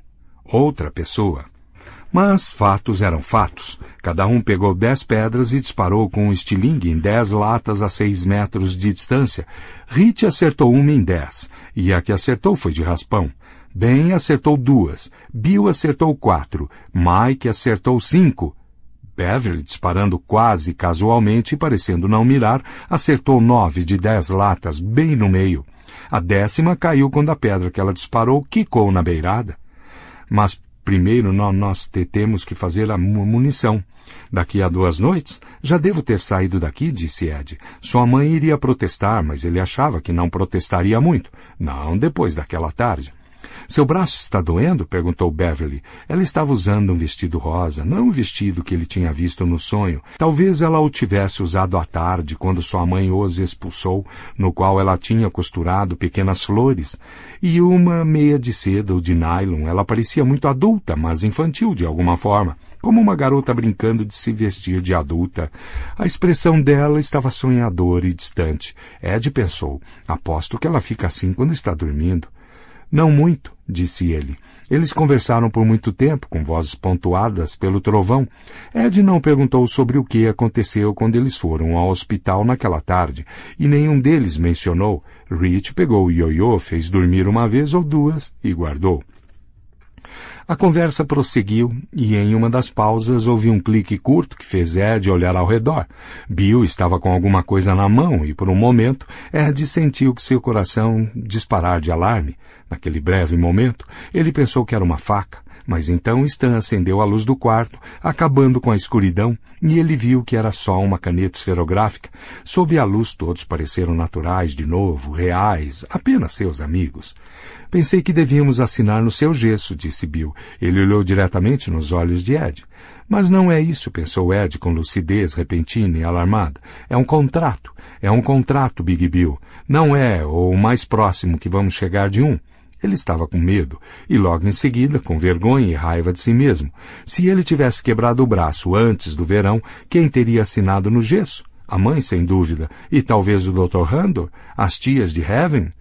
outra pessoa. Mas fatos eram fatos. Cada um pegou dez pedras e disparou com um estilingue em dez latas a seis metros de distância. Rit acertou uma em dez, e a que acertou foi de raspão. Ben acertou duas, Bill acertou quatro, Mike acertou cinco. Beverly, disparando quase casualmente e parecendo não mirar, acertou nove de dez latas, bem no meio. A décima caiu quando a pedra que ela disparou quicou na beirada. Mas Primeiro nós temos que fazer a munição. Daqui a duas noites, já devo ter saído daqui, disse Ed. Sua mãe iria protestar, mas ele achava que não protestaria muito. Não depois daquela tarde. Seu braço está doendo? perguntou Beverly. Ela estava usando um vestido rosa, não o vestido que ele tinha visto no sonho. Talvez ela o tivesse usado à tarde, quando sua mãe os expulsou, no qual ela tinha costurado pequenas flores, e uma meia de seda ou de nylon. Ela parecia muito adulta, mas infantil de alguma forma como uma garota brincando de se vestir de adulta. A expressão dela estava sonhadora e distante. Ed pensou: aposto que ela fica assim quando está dormindo. Não muito, disse ele. Eles conversaram por muito tempo, com vozes pontuadas pelo trovão. Ed não perguntou sobre o que aconteceu quando eles foram ao hospital naquela tarde, e nenhum deles mencionou. Rich pegou o ioiô, fez dormir uma vez ou duas e guardou. A conversa prosseguiu e em uma das pausas houve um clique curto que fez Ed olhar ao redor. Bill estava com alguma coisa na mão e por um momento Ed sentiu que seu coração disparar de alarme. Naquele breve momento, ele pensou que era uma faca, mas então Stan acendeu a luz do quarto, acabando com a escuridão, e ele viu que era só uma caneta esferográfica. Sob a luz todos pareceram naturais de novo, reais, apenas seus amigos. Pensei que devíamos assinar no seu gesso, disse Bill. Ele olhou diretamente nos olhos de Ed. Mas não é isso, pensou Ed com lucidez repentina e alarmada. É um contrato. É um contrato, Big Bill. Não é ou o mais próximo que vamos chegar de um. Ele estava com medo, e logo em seguida, com vergonha e raiva de si mesmo. Se ele tivesse quebrado o braço antes do verão, quem teria assinado no gesso? A mãe, sem dúvida, e talvez o Dr. Randall, as tias de Heaven?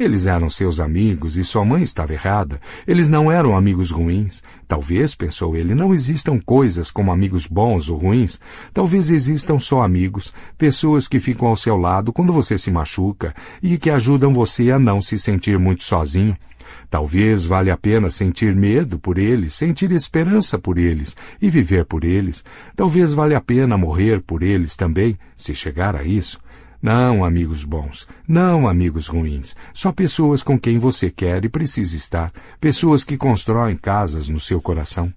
Eles eram seus amigos e sua mãe estava errada. Eles não eram amigos ruins. Talvez, pensou ele, não existam coisas como amigos bons ou ruins. Talvez existam só amigos, pessoas que ficam ao seu lado quando você se machuca e que ajudam você a não se sentir muito sozinho. Talvez valha a pena sentir medo por eles, sentir esperança por eles e viver por eles. Talvez valha a pena morrer por eles também, se chegar a isso. Não, amigos bons, não, amigos ruins, só pessoas com quem você quer e precisa estar, pessoas que constroem casas no seu coração.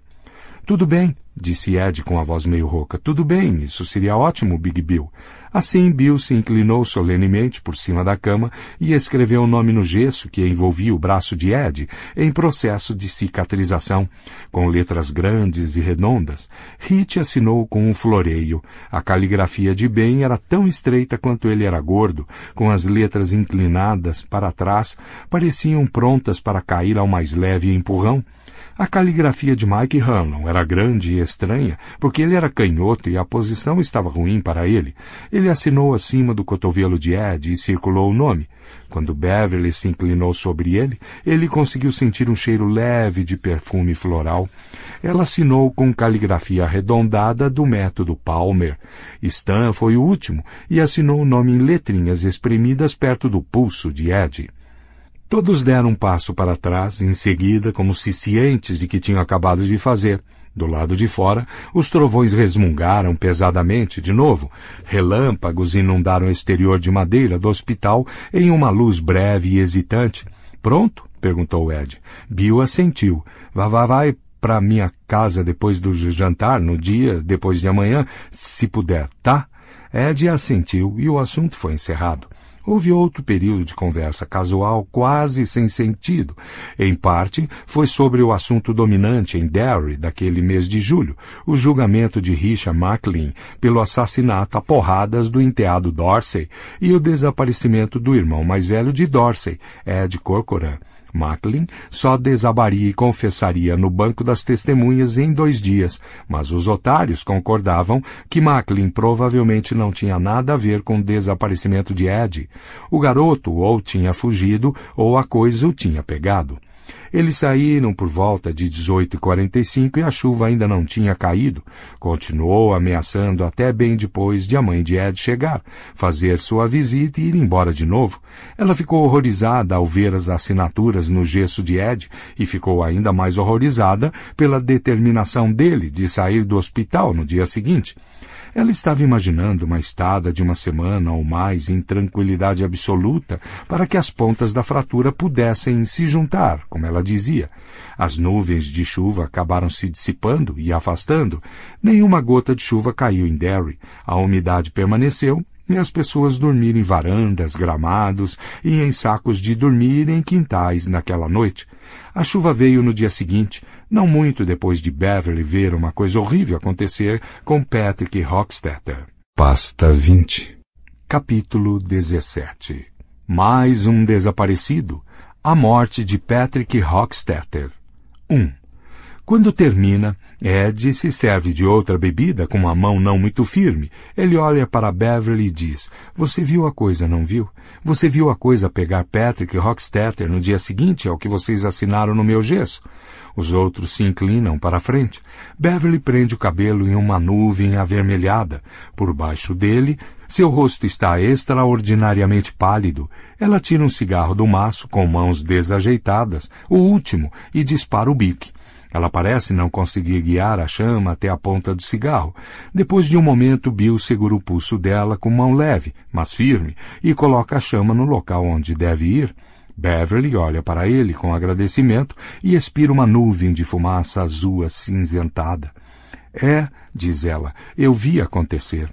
Tudo bem, disse Ed com a voz meio rouca. Tudo bem, isso seria ótimo, Big Bill. Assim Bill se inclinou solenemente por cima da cama e escreveu o nome no gesso que envolvia o braço de Ed em processo de cicatrização, com letras grandes e redondas. Hit assinou com um floreio. A caligrafia de Ben era tão estreita quanto ele era gordo, com as letras inclinadas para trás, pareciam prontas para cair ao mais leve empurrão. A caligrafia de Mike Hanlon era grande e estranha, porque ele era canhoto e a posição estava ruim para ele. Ele assinou acima do cotovelo de Ed e circulou o nome. Quando Beverly se inclinou sobre ele, ele conseguiu sentir um cheiro leve de perfume floral. Ela assinou com caligrafia arredondada do método Palmer. Stan foi o último e assinou o nome em letrinhas espremidas perto do pulso de Ed. Todos deram um passo para trás, em seguida, como se cientes de que tinham acabado de fazer. Do lado de fora, os trovões resmungaram pesadamente de novo. Relâmpagos inundaram o exterior de madeira do hospital em uma luz breve e hesitante. Pronto? perguntou Ed. Bill assentiu. Vá, vá, vai para minha casa depois do jantar, no dia depois de amanhã, se puder, tá? Ed assentiu e o assunto foi encerrado. Houve outro período de conversa casual quase sem sentido. Em parte, foi sobre o assunto dominante em Derry daquele mês de julho, o julgamento de Richard Macklin pelo assassinato a porradas do enteado Dorsey e o desaparecimento do irmão mais velho de Dorsey, Ed Corcoran Macklin só desabaria e confessaria no banco das testemunhas em dois dias, mas os otários concordavam que Macklin provavelmente não tinha nada a ver com o desaparecimento de Ed. O garoto ou tinha fugido ou a coisa o tinha pegado. Eles saíram por volta de 18h45 e a chuva ainda não tinha caído. Continuou ameaçando até bem depois de a mãe de Ed chegar, fazer sua visita e ir embora de novo. Ela ficou horrorizada ao ver as assinaturas no gesso de Ed e ficou ainda mais horrorizada pela determinação dele de sair do hospital no dia seguinte. Ela estava imaginando uma estada de uma semana ou mais em tranquilidade absoluta para que as pontas da fratura pudessem se juntar, como ela dizia. As nuvens de chuva acabaram se dissipando e afastando. Nenhuma gota de chuva caiu em Derry. A umidade permaneceu e as pessoas dormiram em varandas, gramados e em sacos de dormir em quintais naquela noite. A chuva veio no dia seguinte, não muito depois de Beverly ver uma coisa horrível acontecer com Patrick Rockstetter. Pasta 20 Capítulo 17 Mais um desaparecido. A morte de Patrick Rockstetter. 1. Quando termina, Ed se serve de outra bebida com uma mão não muito firme. Ele olha para Beverly e diz, Você viu a coisa, não viu? Você viu a coisa pegar Patrick Rockstetter no dia seguinte ao que vocês assinaram no meu gesso? Os outros se inclinam para a frente. Beverly prende o cabelo em uma nuvem avermelhada. Por baixo dele, seu rosto está extraordinariamente pálido. Ela tira um cigarro do maço com mãos desajeitadas, o último, e dispara o bique. Ela parece não conseguir guiar a chama até a ponta do cigarro. Depois de um momento, Bill segura o pulso dela com mão leve, mas firme, e coloca a chama no local onde deve ir. Beverly olha para ele com agradecimento e expira uma nuvem de fumaça azul acinzentada. É, diz ela, eu vi acontecer.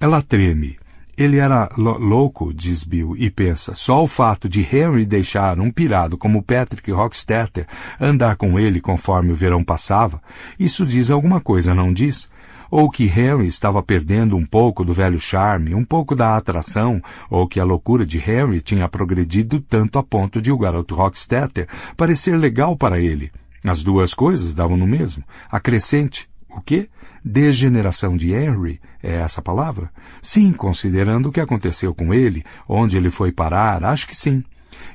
Ela treme. Ele era louco, diz Bill, e pensa, só o fato de Henry deixar um pirado como Patrick Rockstetter andar com ele conforme o verão passava, isso diz alguma coisa, não diz? ou que Harry estava perdendo um pouco do velho charme, um pouco da atração, ou que a loucura de Harry tinha progredido tanto a ponto de o garoto Rockstetter parecer legal para ele. As duas coisas davam no mesmo. Acrescente. O quê? Degeneração de Harry? É essa palavra? Sim, considerando o que aconteceu com ele, onde ele foi parar, acho que sim.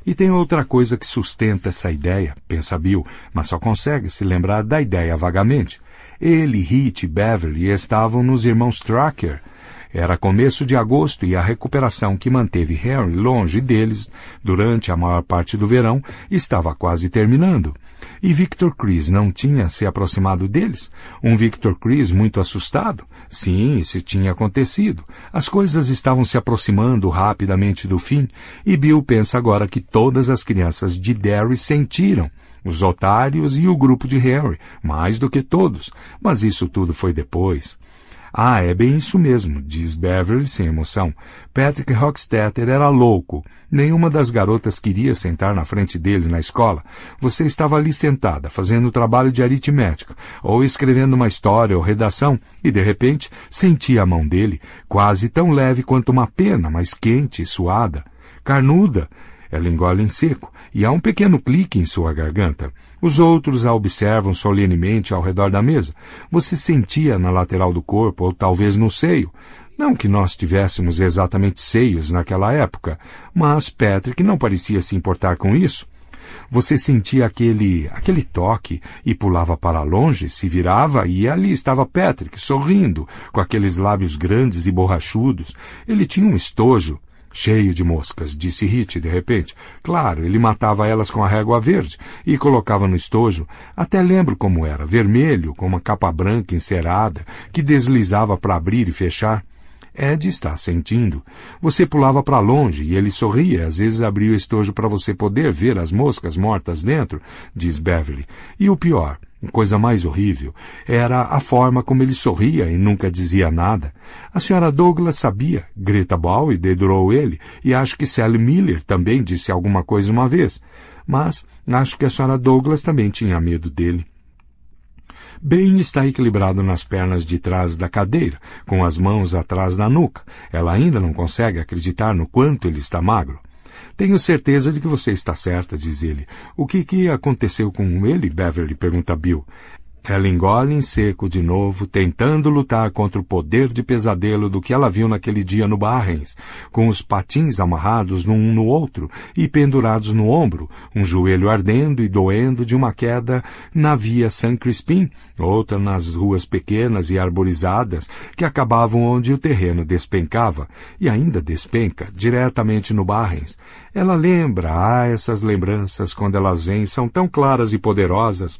E tem outra coisa que sustenta essa ideia, pensa Bill, mas só consegue se lembrar da ideia vagamente. Ele, Heath e Beverly estavam nos irmãos Tracker. Era começo de agosto e a recuperação que manteve Harry longe deles durante a maior parte do verão estava quase terminando. E Victor Chris não tinha se aproximado deles? Um Victor Chris muito assustado? Sim, isso tinha acontecido. As coisas estavam se aproximando rapidamente do fim e Bill pensa agora que todas as crianças de Derry sentiram os otários e o grupo de Harry, mais do que todos. Mas isso tudo foi depois. Ah, é bem isso mesmo, diz Beverly sem emoção. Patrick Rockstetter era louco. Nenhuma das garotas queria sentar na frente dele na escola. Você estava ali sentada, fazendo trabalho de aritmética, ou escrevendo uma história ou redação, e de repente sentia a mão dele, quase tão leve quanto uma pena, mas quente e suada. Carnuda. Ela engole em seco e há um pequeno clique em sua garganta. Os outros a observam solenemente ao redor da mesa. Você sentia na lateral do corpo, ou talvez no seio. Não que nós tivéssemos exatamente seios naquela época, mas Patrick não parecia se importar com isso. Você sentia aquele, aquele toque e pulava para longe, se virava e ali estava Patrick, sorrindo, com aqueles lábios grandes e borrachudos. Ele tinha um estojo Cheio de moscas, disse Hit de repente. Claro, ele matava elas com a régua verde e colocava no estojo. Até lembro como era, vermelho, com uma capa branca encerada, que deslizava para abrir e fechar. Ed está sentindo. Você pulava para longe e ele sorria, às vezes abria o estojo para você poder ver as moscas mortas dentro, diz Beverly. E o pior, Coisa mais horrível era a forma como ele sorria e nunca dizia nada. A senhora Douglas sabia, Greta e dedurou ele, e acho que Sally Miller também disse alguma coisa uma vez. Mas acho que a senhora Douglas também tinha medo dele. Bem está equilibrado nas pernas de trás da cadeira, com as mãos atrás da nuca. Ela ainda não consegue acreditar no quanto ele está magro. Tenho certeza de que você está certa, diz ele. O que que aconteceu com ele, Beverly? pergunta Bill. Ela engole em seco de novo, tentando lutar contra o poder de pesadelo do que ela viu naquele dia no Barrens, com os patins amarrados num no outro e pendurados no ombro, um joelho ardendo e doendo de uma queda na via San Crispim, outra nas ruas pequenas e arborizadas que acabavam onde o terreno despencava, e ainda despenca, diretamente no Barrens. Ela lembra, ah, essas lembranças, quando elas vêm, são tão claras e poderosas,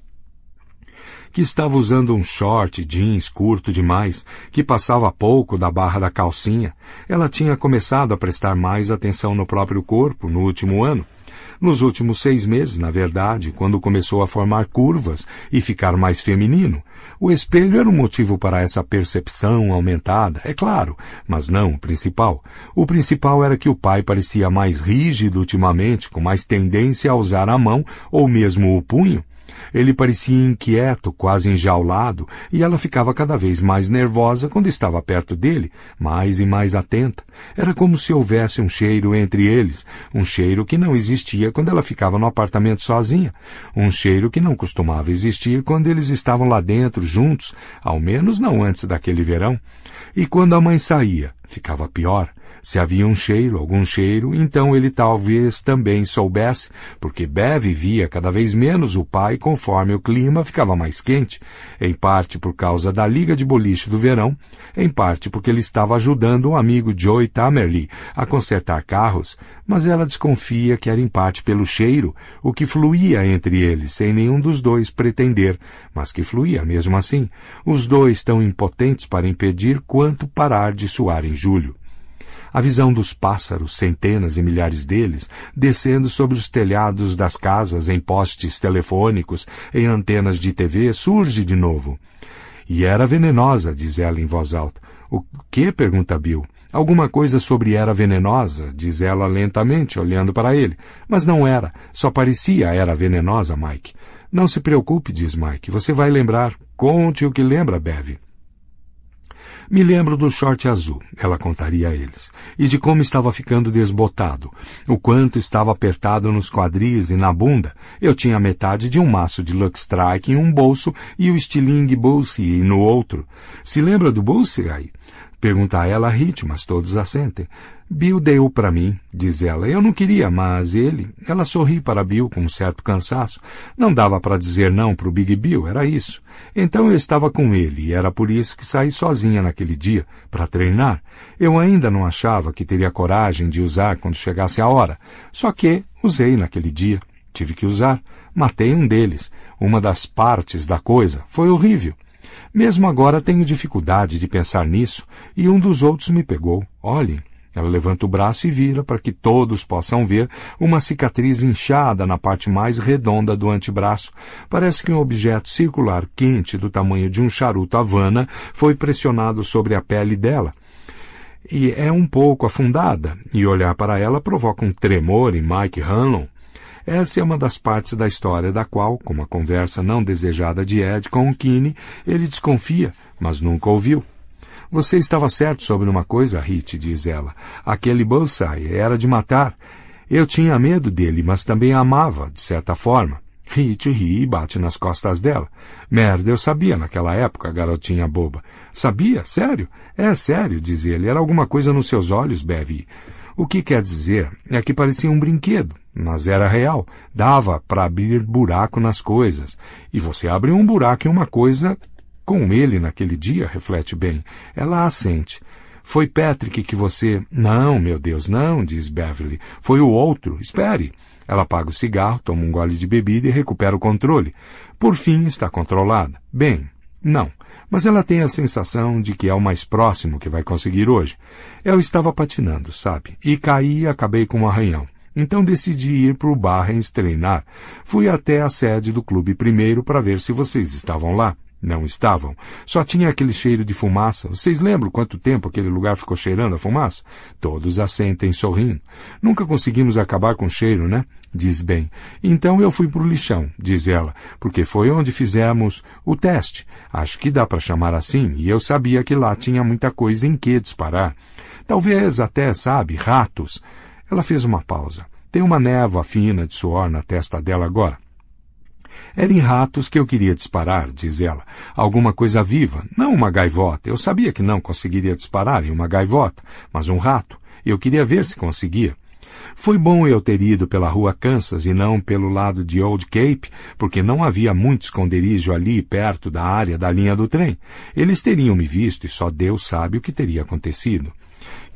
que estava usando um short jeans curto demais, que passava pouco da barra da calcinha. Ela tinha começado a prestar mais atenção no próprio corpo no último ano. Nos últimos seis meses, na verdade, quando começou a formar curvas e ficar mais feminino, o espelho era um motivo para essa percepção aumentada, é claro, mas não o principal. O principal era que o pai parecia mais rígido ultimamente, com mais tendência a usar a mão ou mesmo o punho, ele parecia inquieto, quase enjaulado, e ela ficava cada vez mais nervosa quando estava perto dele, mais e mais atenta. Era como se houvesse um cheiro entre eles, um cheiro que não existia quando ela ficava no apartamento sozinha, um cheiro que não costumava existir quando eles estavam lá dentro juntos, ao menos não antes daquele verão. E quando a mãe saía, ficava pior. Se havia um cheiro, algum cheiro, então ele talvez também soubesse, porque Bev via cada vez menos o pai conforme o clima ficava mais quente, em parte por causa da liga de boliche do verão, em parte porque ele estava ajudando um amigo Joey Tamerley a consertar carros, mas ela desconfia que era em parte pelo cheiro, o que fluía entre eles sem nenhum dos dois pretender, mas que fluía mesmo assim, os dois tão impotentes para impedir quanto parar de suar em julho. A visão dos pássaros, centenas e milhares deles, descendo sobre os telhados das casas, em postes telefônicos, em antenas de TV, surge de novo. E era venenosa, diz ela em voz alta. O que? pergunta Bill. Alguma coisa sobre era venenosa, diz ela lentamente, olhando para ele. Mas não era. Só parecia era venenosa, Mike. Não se preocupe, diz Mike. Você vai lembrar. Conte o que lembra, Bev. Me lembro do short azul, ela contaria a eles, e de como estava ficando desbotado, o quanto estava apertado nos quadris e na bunda. Eu tinha metade de um maço de Lux Strike em um bolso e o Stiling Bolsey no outro. Se lembra do Bolsey aí? Pergunta a ela a Hit, mas todos assentem. Bill deu para mim, diz ela. Eu não queria, mas ele. Ela sorri para Bill com um certo cansaço. Não dava para dizer não para o Big Bill, era isso. Então eu estava com ele e era por isso que saí sozinha naquele dia, para treinar. Eu ainda não achava que teria coragem de usar quando chegasse a hora. Só que usei naquele dia. Tive que usar. Matei um deles. Uma das partes da coisa. Foi horrível. Mesmo agora tenho dificuldade de pensar nisso e um dos outros me pegou. Olhem. Ela levanta o braço e vira para que todos possam ver uma cicatriz inchada na parte mais redonda do antebraço. Parece que um objeto circular quente do tamanho de um charuto Havana foi pressionado sobre a pele dela. E é um pouco afundada, e olhar para ela provoca um tremor em Mike Hanlon. Essa é uma das partes da história da qual, com uma conversa não desejada de Ed com o Kine, ele desconfia, mas nunca ouviu. Você estava certo sobre uma coisa, Rite diz ela. Aquele Bullseye era de matar. Eu tinha medo dele, mas também amava, de certa forma. Rite ri e bate nas costas dela. Merda, eu sabia naquela época, garotinha boba. Sabia? Sério? É sério, diz ele. Era alguma coisa nos seus olhos, Bevy. O que quer dizer é que parecia um brinquedo, mas era real. Dava para abrir buraco nas coisas. E você abre um buraco em uma coisa, com ele naquele dia, reflete bem. Ela assente. Foi Patrick que você. Não, meu Deus, não, diz Beverly. Foi o outro. Espere. Ela apaga o cigarro, toma um gole de bebida e recupera o controle. Por fim, está controlada. Bem, não. Mas ela tem a sensação de que é o mais próximo que vai conseguir hoje. Eu estava patinando, sabe? E caí e acabei com um arranhão. Então decidi ir para o Barrens treinar. Fui até a sede do clube primeiro para ver se vocês estavam lá. Não estavam. Só tinha aquele cheiro de fumaça. Vocês lembram quanto tempo aquele lugar ficou cheirando a fumaça? Todos assentem sorrindo. Nunca conseguimos acabar com o cheiro, né? Diz bem. Então eu fui pro lixão, diz ela, porque foi onde fizemos o teste. Acho que dá para chamar assim, e eu sabia que lá tinha muita coisa em que disparar. Talvez até, sabe, ratos. Ela fez uma pausa. Tem uma névoa fina de suor na testa dela agora. Era em ratos que eu queria disparar, diz ela. Alguma coisa viva, não uma gaivota. Eu sabia que não conseguiria disparar em uma gaivota, mas um rato. Eu queria ver se conseguia. Foi bom eu ter ido pela rua Kansas e não pelo lado de Old Cape, porque não havia muito esconderijo ali perto da área da linha do trem. Eles teriam me visto e só Deus sabe o que teria acontecido.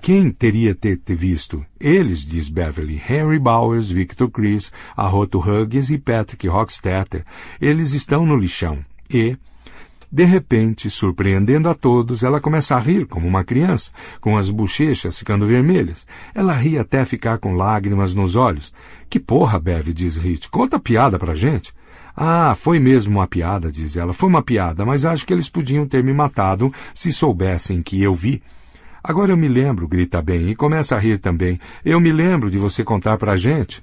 Quem teria te visto? Eles, diz Beverly, Harry Bowers, Victor Chris, Arroto Huggins e Patrick Rockstetter. Eles estão no lixão. E, de repente, surpreendendo a todos, ela começa a rir como uma criança, com as bochechas ficando vermelhas. Ela ri até ficar com lágrimas nos olhos. Que porra, Bev, diz Rich. Conta a piada pra gente. Ah, foi mesmo uma piada, diz ela. Foi uma piada, mas acho que eles podiam ter me matado se soubessem que eu vi. Agora eu me lembro, grita bem, e começa a rir também. Eu me lembro de você contar para a gente.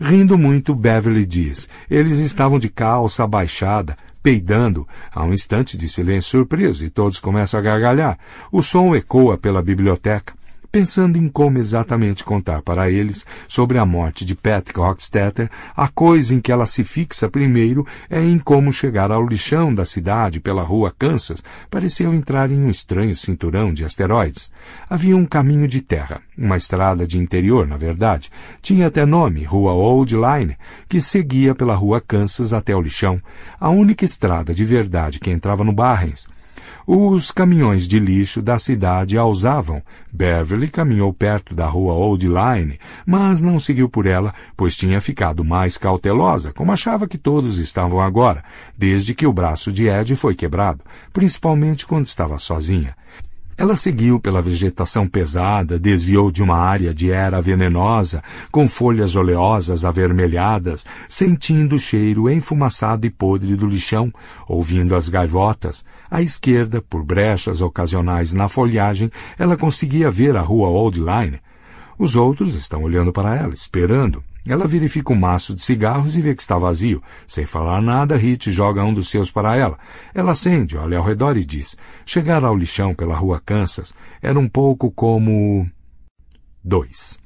Rindo muito, Beverly diz. Eles estavam de calça abaixada, peidando. Há um instante de silêncio surpreso e todos começam a gargalhar. O som ecoa pela biblioteca pensando em como exatamente contar para eles sobre a morte de Patrick Hockstetter, a coisa em que ela se fixa primeiro é em como chegar ao lixão da cidade pela rua Kansas pareceu entrar em um estranho cinturão de asteroides. Havia um caminho de terra, uma estrada de interior, na verdade, tinha até nome, Rua Old Line, que seguia pela rua Kansas até o lixão, a única estrada de verdade que entrava no Barrens, os caminhões de lixo da cidade a usavam. Beverly caminhou perto da rua Old Line, mas não seguiu por ela, pois tinha ficado mais cautelosa, como achava que todos estavam agora, desde que o braço de Ed foi quebrado, principalmente quando estava sozinha. Ela seguiu pela vegetação pesada, desviou de uma área de era venenosa, com folhas oleosas avermelhadas, sentindo o cheiro enfumaçado e podre do lixão, ouvindo as gaivotas. À esquerda, por brechas ocasionais na folhagem, ela conseguia ver a rua Old Line. Os outros estão olhando para ela, esperando. Ela verifica o um maço de cigarros e vê que está vazio. Sem falar nada, Hit joga um dos seus para ela. Ela acende, olha ao redor e diz: Chegar ao lixão pela rua Kansas era um pouco como. 2.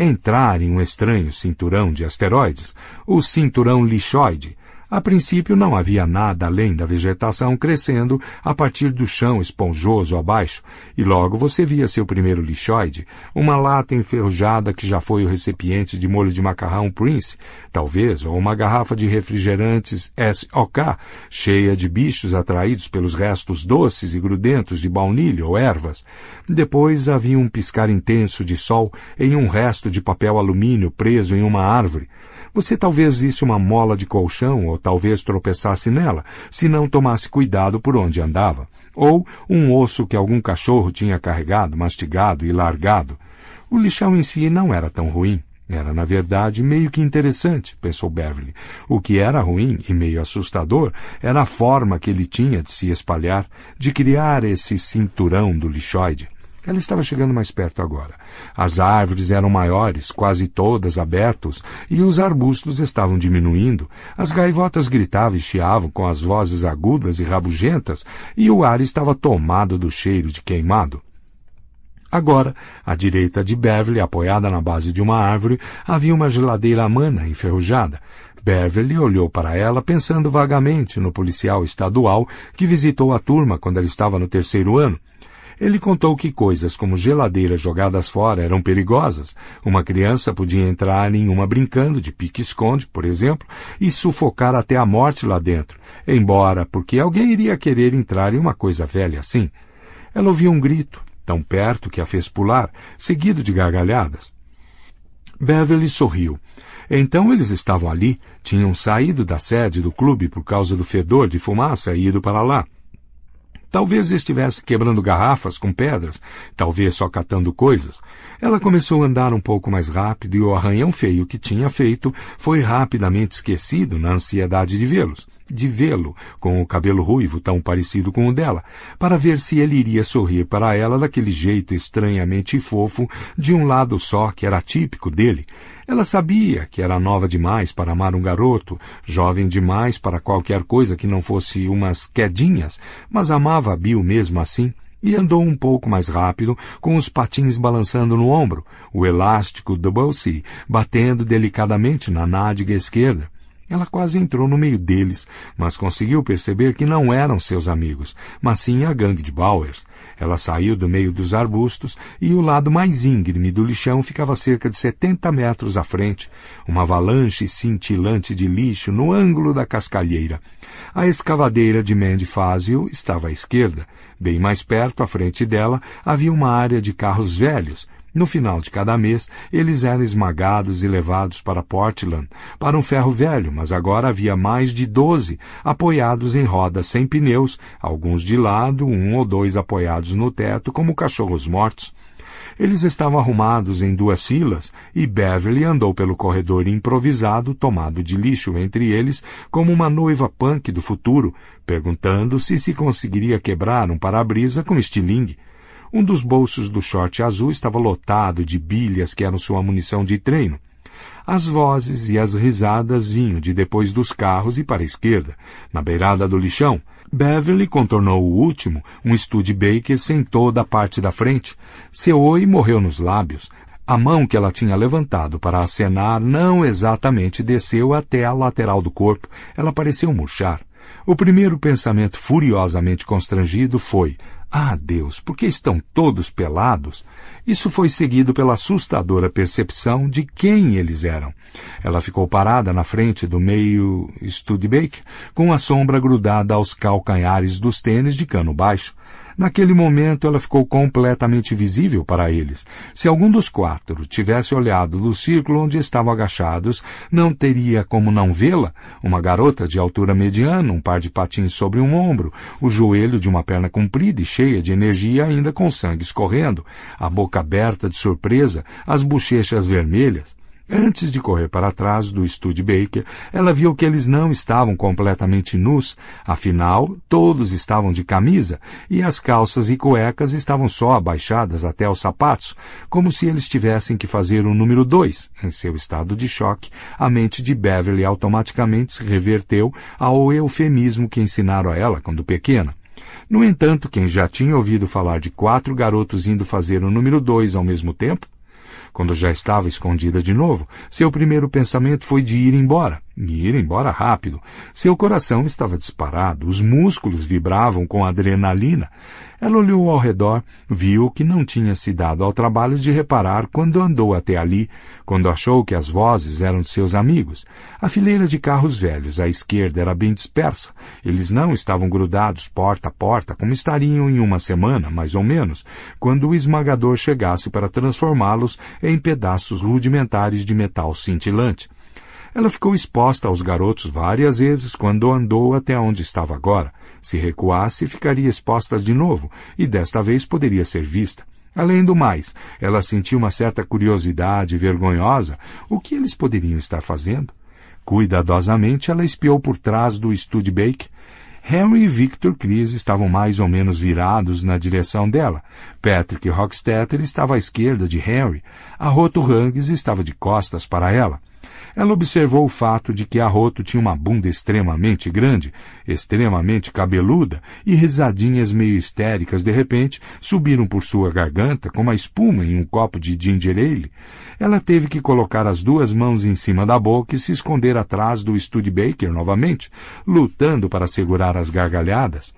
Entrar em um estranho cinturão de asteroides, o cinturão lixoide, a princípio não havia nada além da vegetação crescendo a partir do chão esponjoso abaixo, e logo você via seu primeiro lixóide, uma lata enferrujada que já foi o recipiente de molho de macarrão Prince, talvez, ou uma garrafa de refrigerantes SOK, cheia de bichos atraídos pelos restos doces e grudentos de baunilha ou ervas. Depois havia um piscar intenso de sol em um resto de papel alumínio preso em uma árvore, você talvez visse uma mola de colchão ou talvez tropeçasse nela, se não tomasse cuidado por onde andava, ou um osso que algum cachorro tinha carregado, mastigado e largado. O lixão em si não era tão ruim. Era, na verdade, meio que interessante, pensou Beverly. O que era ruim e meio assustador era a forma que ele tinha de se espalhar, de criar esse cinturão do lixoide. Ela estava chegando mais perto agora. As árvores eram maiores, quase todas abertos, e os arbustos estavam diminuindo. As gaivotas gritavam e chiavam com as vozes agudas e rabugentas, e o ar estava tomado do cheiro de queimado. Agora, à direita de Beverly, apoiada na base de uma árvore, havia uma geladeira amana enferrujada. Beverly olhou para ela pensando vagamente no policial estadual que visitou a turma quando ela estava no terceiro ano. Ele contou que coisas como geladeiras jogadas fora eram perigosas. Uma criança podia entrar em uma brincando de pique-esconde, por exemplo, e sufocar até a morte lá dentro. Embora, porque alguém iria querer entrar em uma coisa velha assim? Ela ouviu um grito, tão perto que a fez pular, seguido de gargalhadas. Beverly sorriu. Então eles estavam ali, tinham saído da sede do clube por causa do fedor de fumaça e ido para lá. Talvez estivesse quebrando garrafas com pedras, talvez só catando coisas. Ela começou a andar um pouco mais rápido e o arranhão feio que tinha feito foi rapidamente esquecido na ansiedade de vê-los, de vê-lo com o cabelo ruivo tão parecido com o dela, para ver se ele iria sorrir para ela daquele jeito estranhamente fofo de um lado só que era típico dele, ela sabia que era nova demais para amar um garoto, jovem demais para qualquer coisa que não fosse umas quedinhas, mas amava Bill mesmo assim e andou um pouco mais rápido, com os patins balançando no ombro, o elástico do C batendo delicadamente na nádega esquerda, ela quase entrou no meio deles, mas conseguiu perceber que não eram seus amigos, mas sim a gangue de Bowers. Ela saiu do meio dos arbustos e o lado mais íngreme do lixão ficava cerca de 70 metros à frente, uma avalanche cintilante de lixo no ângulo da cascalheira. A escavadeira de Mandy Fazio estava à esquerda. Bem mais perto, à frente dela, havia uma área de carros velhos, no final de cada mês, eles eram esmagados e levados para Portland, para um ferro velho, mas agora havia mais de doze, apoiados em rodas sem pneus, alguns de lado, um ou dois apoiados no teto, como cachorros mortos. Eles estavam arrumados em duas filas e Beverly andou pelo corredor improvisado tomado de lixo entre eles como uma noiva punk do futuro, perguntando se se conseguiria quebrar um para-brisa com estilingue. Um dos bolsos do short azul estava lotado de bilhas que eram sua munição de treino. As vozes e as risadas vinham de depois dos carros e para a esquerda, na beirada do lixão. Beverly contornou o último, um baker sentou da parte da frente. Seu oi morreu nos lábios. A mão que ela tinha levantado para acenar não exatamente desceu até a lateral do corpo. Ela pareceu murchar. O primeiro pensamento furiosamente constrangido foi ah, Deus, por que estão todos pelados? Isso foi seguido pela assustadora percepção de quem eles eram. Ela ficou parada na frente do meio Studebaker, com a sombra grudada aos calcanhares dos tênis de cano baixo, Naquele momento ela ficou completamente visível para eles. Se algum dos quatro tivesse olhado do círculo onde estavam agachados, não teria como não vê-la, uma garota de altura mediana, um par de patins sobre um ombro, o joelho de uma perna comprida e cheia de energia ainda com sangue escorrendo, a boca aberta de surpresa, as bochechas vermelhas. Antes de correr para trás do Baker, ela viu que eles não estavam completamente nus, afinal, todos estavam de camisa e as calças e cuecas estavam só abaixadas até os sapatos, como se eles tivessem que fazer o número dois. Em seu estado de choque, a mente de Beverly automaticamente se reverteu ao eufemismo que ensinaram a ela quando pequena. No entanto, quem já tinha ouvido falar de quatro garotos indo fazer o número dois ao mesmo tempo, quando já estava escondida de novo, seu primeiro pensamento foi de ir embora e ir embora rápido. Seu coração estava disparado, os músculos vibravam com adrenalina. Ela olhou ao redor, viu que não tinha se dado ao trabalho de reparar quando andou até ali, quando achou que as vozes eram de seus amigos. A fileira de carros velhos à esquerda era bem dispersa. Eles não estavam grudados porta a porta como estariam em uma semana, mais ou menos, quando o esmagador chegasse para transformá-los em pedaços rudimentares de metal cintilante. Ela ficou exposta aos garotos várias vezes quando andou até onde estava agora. Se recuasse, ficaria exposta de novo, e desta vez poderia ser vista. Além do mais, ela sentiu uma certa curiosidade vergonhosa. O que eles poderiam estar fazendo? Cuidadosamente, ela espiou por trás do Studebake. Henry e Victor Chris estavam mais ou menos virados na direção dela. Patrick Rockstetter estava à esquerda de Henry. A Roto Rangs estava de costas para ela. Ela observou o fato de que Arroto tinha uma bunda extremamente grande, extremamente cabeluda, e risadinhas meio histéricas de repente subiram por sua garganta como a espuma em um copo de ginger ale. Ela teve que colocar as duas mãos em cima da boca e se esconder atrás do Studebaker novamente, lutando para segurar as gargalhadas.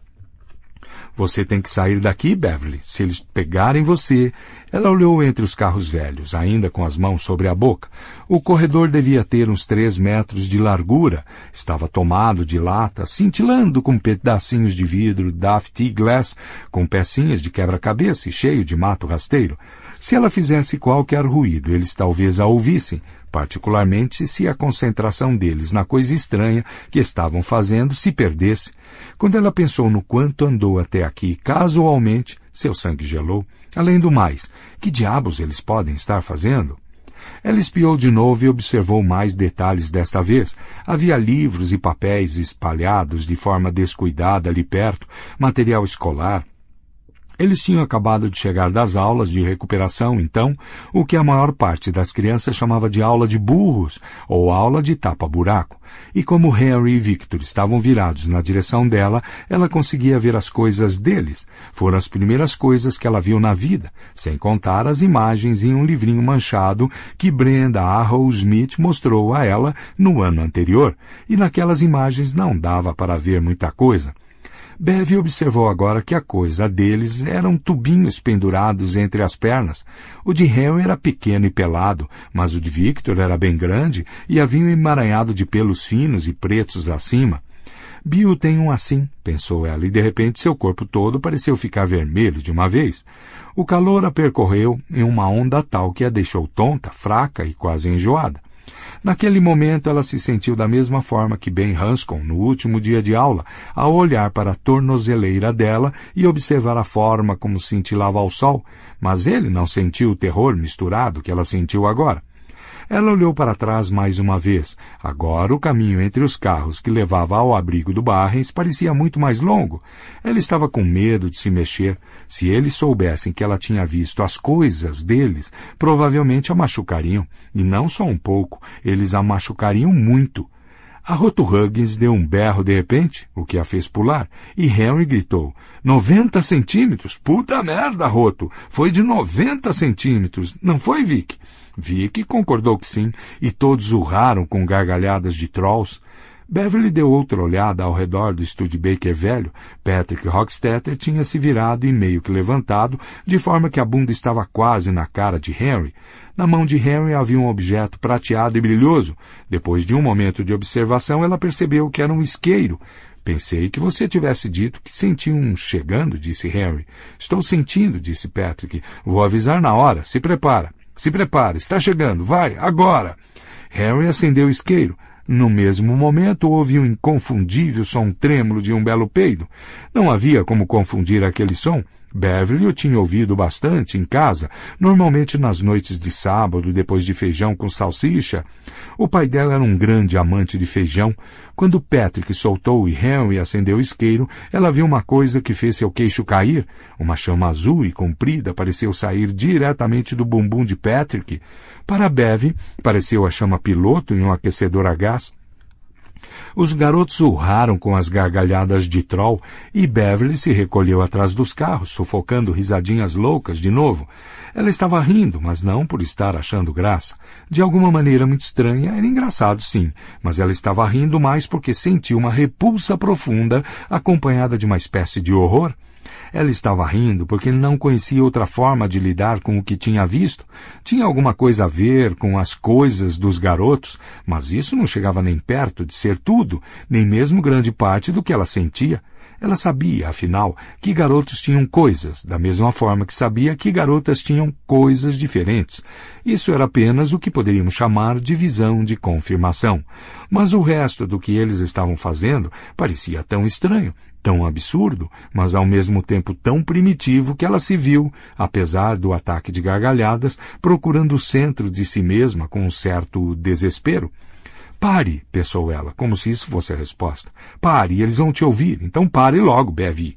Você tem que sair daqui, Beverly. Se eles pegarem você, ela olhou entre os carros velhos, ainda com as mãos sobre a boca. O corredor devia ter uns três metros de largura. Estava tomado de lata, cintilando com pedacinhos de vidro Daft Glass, com pecinhas de quebra-cabeça e cheio de mato rasteiro. Se ela fizesse qualquer ruído, eles talvez a ouvissem, particularmente se a concentração deles na coisa estranha que estavam fazendo se perdesse, quando ela pensou no quanto andou até aqui casualmente, seu sangue gelou. Além do mais, que diabos eles podem estar fazendo? Ela espiou de novo e observou mais detalhes desta vez. Havia livros e papéis espalhados de forma descuidada ali perto, material escolar, eles tinham acabado de chegar das aulas de recuperação, então, o que a maior parte das crianças chamava de aula de burros ou aula de tapa-buraco. E como Harry e Victor estavam virados na direção dela, ela conseguia ver as coisas deles. Foram as primeiras coisas que ela viu na vida, sem contar as imagens em um livrinho manchado que Brenda Arrow Smith mostrou a ela no ano anterior. E naquelas imagens não dava para ver muita coisa. Bev observou agora que a coisa deles eram tubinhos pendurados entre as pernas. O de Harry era pequeno e pelado, mas o de Victor era bem grande e havia um emaranhado de pelos finos e pretos acima. Bill tem um assim, pensou ela, e de repente seu corpo todo pareceu ficar vermelho de uma vez. O calor a percorreu em uma onda tal que a deixou tonta, fraca e quase enjoada. Naquele momento ela se sentiu da mesma forma que Ben Hanscom no último dia de aula, ao olhar para a tornozeleira dela e observar a forma como cintilava ao sol, mas ele não sentiu o terror misturado que ela sentiu agora. Ela olhou para trás mais uma vez. Agora o caminho entre os carros que levava ao abrigo do Barrens parecia muito mais longo. Ela estava com medo de se mexer. Se eles soubessem que ela tinha visto as coisas deles, provavelmente a machucariam. E não só um pouco, eles a machucariam muito. A Roto Huggins deu um berro de repente, o que a fez pular, e Henry gritou: 90 centímetros! Puta merda, Roto! Foi de 90 centímetros! Não foi, Vic? que concordou que sim, e todos urraram com gargalhadas de trolls. Beverly deu outra olhada ao redor do estúdio Baker velho. Patrick Rockstetter tinha se virado e meio que levantado, de forma que a bunda estava quase na cara de Henry. Na mão de Henry havia um objeto prateado e brilhoso. Depois de um momento de observação, ela percebeu que era um isqueiro. Pensei que você tivesse dito que senti um chegando, disse Henry. Estou sentindo, disse Patrick. Vou avisar na hora. Se prepara. Se prepare, está chegando, vai, agora! Harry acendeu o isqueiro. No mesmo momento houve um inconfundível som trêmulo de um belo peido. Não havia como confundir aquele som. Beverly o tinha ouvido bastante em casa, normalmente nas noites de sábado, depois de feijão com salsicha. O pai dela era um grande amante de feijão. Quando Patrick soltou o irrão e acendeu o isqueiro, ela viu uma coisa que fez seu queixo cair. Uma chama azul e comprida pareceu sair diretamente do bumbum de Patrick. Para Bev, pareceu a chama piloto em um aquecedor a gás. Os garotos urraram com as gargalhadas de Troll e Beverly se recolheu atrás dos carros, sufocando risadinhas loucas de novo. Ela estava rindo, mas não por estar achando graça. De alguma maneira muito estranha, era engraçado sim, mas ela estava rindo mais porque sentiu uma repulsa profunda, acompanhada de uma espécie de horror. Ela estava rindo porque não conhecia outra forma de lidar com o que tinha visto. Tinha alguma coisa a ver com as coisas dos garotos, mas isso não chegava nem perto de ser tudo, nem mesmo grande parte do que ela sentia. Ela sabia, afinal, que garotos tinham coisas, da mesma forma que sabia que garotas tinham coisas diferentes. Isso era apenas o que poderíamos chamar de visão de confirmação. Mas o resto do que eles estavam fazendo parecia tão estranho, tão absurdo, mas ao mesmo tempo tão primitivo que ela se viu, apesar do ataque de gargalhadas, procurando o centro de si mesma com um certo desespero. Pare, pensou ela, como se isso fosse a resposta. Pare, eles vão te ouvir, então pare logo, Bevi.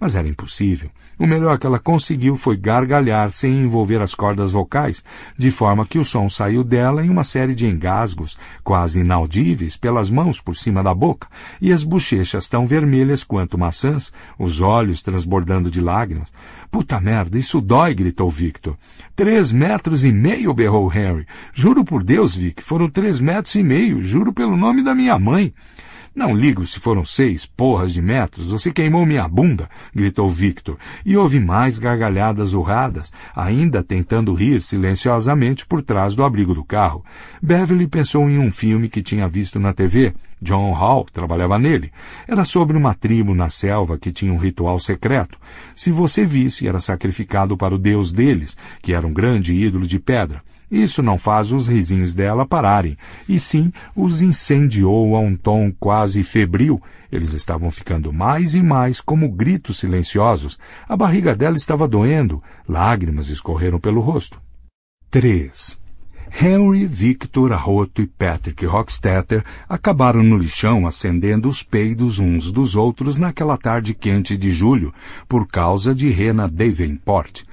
Mas era impossível. O melhor que ela conseguiu foi gargalhar sem envolver as cordas vocais, de forma que o som saiu dela em uma série de engasgos, quase inaudíveis, pelas mãos por cima da boca, e as bochechas tão vermelhas quanto maçãs, os olhos transbordando de lágrimas. Puta merda, isso dói! gritou Victor. Três metros e meio, berrou Harry. Juro por Deus, Vic, foram três metros e meio, juro pelo nome da minha mãe. Não ligo se foram seis porras de metros, você queimou minha bunda, gritou Victor, e houve mais gargalhadas urradas, ainda tentando rir silenciosamente por trás do abrigo do carro. Beverly pensou em um filme que tinha visto na TV. John Hall trabalhava nele. Era sobre uma tribo na selva que tinha um ritual secreto. Se você visse, era sacrificado para o deus deles, que era um grande ídolo de pedra. Isso não faz os risinhos dela pararem, e sim os incendiou a um tom quase febril. Eles estavam ficando mais e mais como gritos silenciosos. A barriga dela estava doendo, lágrimas escorreram pelo rosto. 3. Henry, Victor, Arroto e Patrick Rockstetter acabaram no lixão acendendo os peidos uns dos outros naquela tarde quente de julho, por causa de Rena Davenport.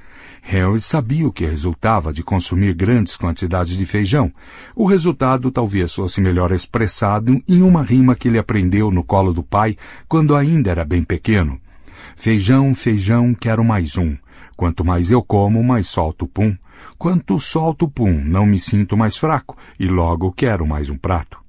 Harry sabia o que resultava de consumir grandes quantidades de feijão. O resultado talvez fosse melhor expressado em uma rima que ele aprendeu no colo do pai quando ainda era bem pequeno. Feijão, feijão, quero mais um. Quanto mais eu como, mais solto o pum. Quanto solto o pum, não me sinto mais fraco e logo quero mais um prato.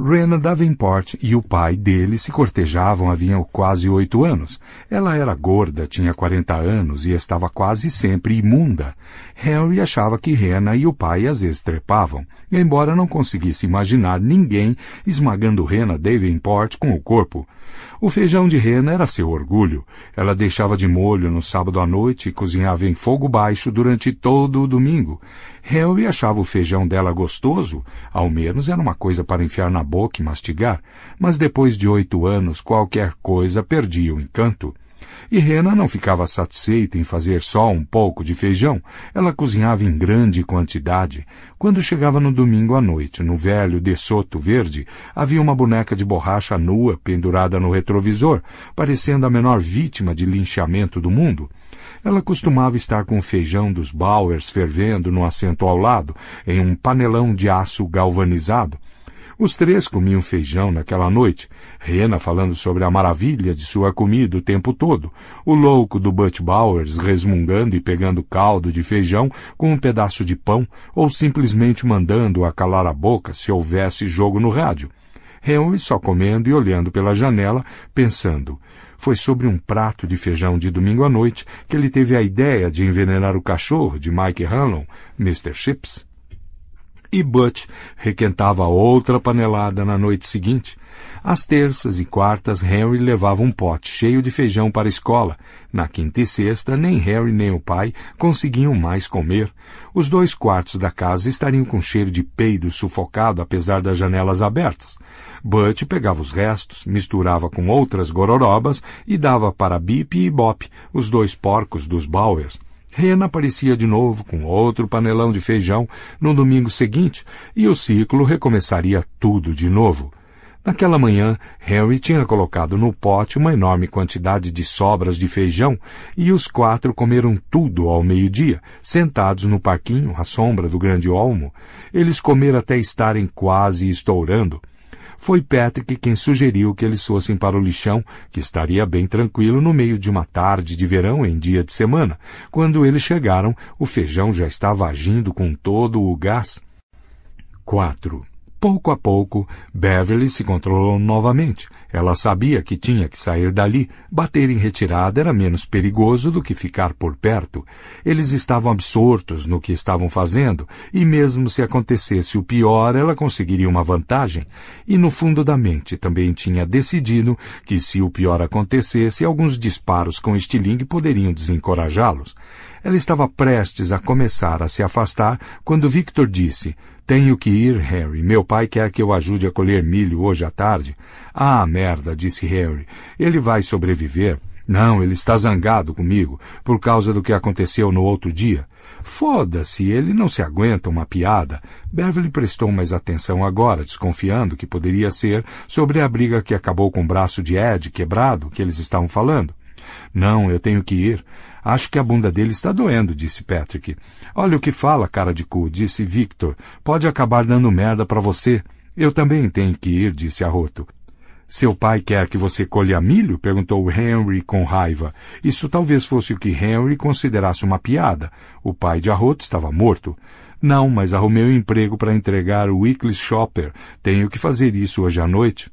Rena Davenport e o pai dele se cortejavam haviam quase oito anos. Ela era gorda, tinha quarenta anos e estava quase sempre imunda. Harry achava que Rena e o pai as estrepavam, embora não conseguisse imaginar ninguém esmagando Rena Davenport com o corpo. O feijão de rena era seu orgulho. Ela deixava de molho no sábado à noite e cozinhava em fogo baixo durante todo o domingo. Harry achava o feijão dela gostoso, ao menos era uma coisa para enfiar na boca e mastigar, mas depois de oito anos qualquer coisa perdia o encanto. E Rena não ficava satisfeita em fazer só um pouco de feijão. Ela cozinhava em grande quantidade. Quando chegava no domingo à noite, no velho dessoto verde, havia uma boneca de borracha nua pendurada no retrovisor, parecendo a menor vítima de linchamento do mundo. Ela costumava estar com o feijão dos Bauers fervendo no assento ao lado, em um panelão de aço galvanizado, os três comiam feijão naquela noite, Rena falando sobre a maravilha de sua comida o tempo todo, o louco do Butch Bowers resmungando e pegando caldo de feijão com um pedaço de pão ou simplesmente mandando-a calar a boca se houvesse jogo no rádio. Henry só comendo e olhando pela janela, pensando. Foi sobre um prato de feijão de domingo à noite que ele teve a ideia de envenenar o cachorro de Mike Hanlon, Mr. Chips e Butch requentava outra panelada na noite seguinte. Às terças e quartas, Harry levava um pote cheio de feijão para a escola. Na quinta e sexta, nem Harry nem o pai conseguiam mais comer. Os dois quartos da casa estariam com cheiro de peido sufocado, apesar das janelas abertas. Butch pegava os restos, misturava com outras gororobas e dava para Bip e Bop, os dois porcos dos Bowers. Rena aparecia de novo com outro panelão de feijão no domingo seguinte e o ciclo recomeçaria tudo de novo. Naquela manhã, Harry tinha colocado no pote uma enorme quantidade de sobras de feijão e os quatro comeram tudo ao meio-dia, sentados no parquinho à sombra do grande olmo. Eles comeram até estarem quase estourando. Foi Patrick quem sugeriu que eles fossem para o lixão, que estaria bem tranquilo no meio de uma tarde de verão em dia de semana. Quando eles chegaram, o feijão já estava agindo com todo o gás. 4. Pouco a pouco, Beverly se controlou novamente. Ela sabia que tinha que sair dali. Bater em retirada era menos perigoso do que ficar por perto. Eles estavam absortos no que estavam fazendo, e mesmo se acontecesse o pior, ela conseguiria uma vantagem. E no fundo da mente também tinha decidido que se o pior acontecesse, alguns disparos com estilingue poderiam desencorajá-los. Ela estava prestes a começar a se afastar quando Victor disse, tenho que ir, Harry. Meu pai quer que eu ajude a colher milho hoje à tarde. Ah, merda, disse Harry. Ele vai sobreviver. Não, ele está zangado comigo, por causa do que aconteceu no outro dia. Foda-se, ele não se aguenta uma piada. Beverly prestou mais atenção agora, desconfiando que poderia ser sobre a briga que acabou com o braço de Ed quebrado que eles estavam falando. Não, eu tenho que ir. Acho que a bunda dele está doendo, disse Patrick. Olha o que fala, cara de cu, disse Victor. Pode acabar dando merda para você. Eu também tenho que ir, disse Arroto. Seu pai quer que você colha milho? perguntou Henry com raiva. Isso talvez fosse o que Henry considerasse uma piada. O pai de Arroto estava morto. Não, mas arrumei um emprego para entregar o Weekly Shopper. Tenho que fazer isso hoje à noite.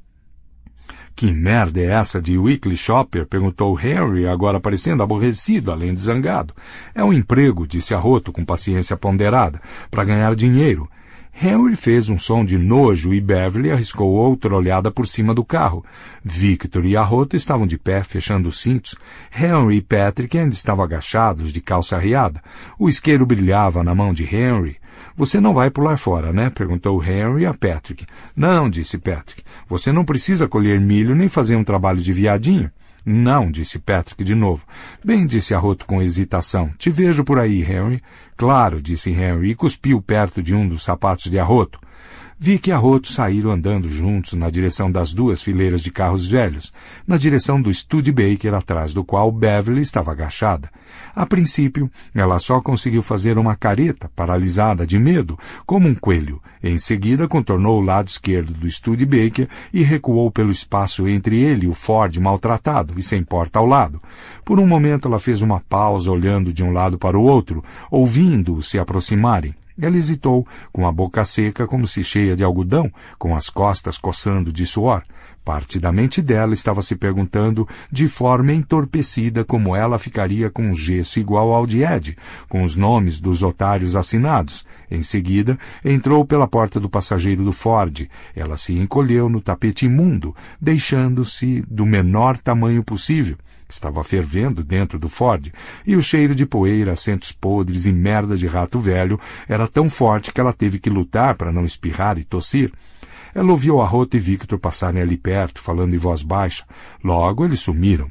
Que merda é essa de Weekly Shopper? perguntou Henry, agora parecendo aborrecido, além de zangado. É um emprego, disse Arroto com paciência ponderada, para ganhar dinheiro. Henry fez um som de nojo e Beverly arriscou outra olhada por cima do carro. Victor e Arroto estavam de pé, fechando os cintos. Henry e Patrick ainda estavam agachados, de calça arriada. O isqueiro brilhava na mão de Henry. Você não vai pular fora, né? perguntou Harry a Patrick. Não, disse Patrick. Você não precisa colher milho nem fazer um trabalho de viadinho. Não, disse Patrick de novo. Bem, disse Arroto com hesitação. Te vejo por aí, Harry. Claro, disse Harry e cuspiu perto de um dos sapatos de Arroto. Vi que Arroto saíram andando juntos na direção das duas fileiras de carros velhos, na direção do Studebaker atrás do qual Beverly estava agachada. A princípio, ela só conseguiu fazer uma careta, paralisada de medo, como um coelho. Em seguida, contornou o lado esquerdo do Studebaker e recuou pelo espaço entre ele e o Ford maltratado e sem porta ao lado. Por um momento, ela fez uma pausa olhando de um lado para o outro, ouvindo-os se aproximarem. Ela hesitou, com a boca seca como se cheia de algodão, com as costas coçando de suor. Parte da mente dela estava se perguntando, de forma entorpecida, como ela ficaria com um gesso igual ao de Ed, com os nomes dos otários assinados. Em seguida, entrou pela porta do passageiro do Ford. Ela se encolheu no tapete imundo, deixando-se do menor tamanho possível. Estava fervendo dentro do Ford, e o cheiro de poeira, assentos podres e merda de rato velho era tão forte que ela teve que lutar para não espirrar e tossir. Ela ouviu Arroto e Victor passarem ali perto, falando em voz baixa. Logo, eles sumiram.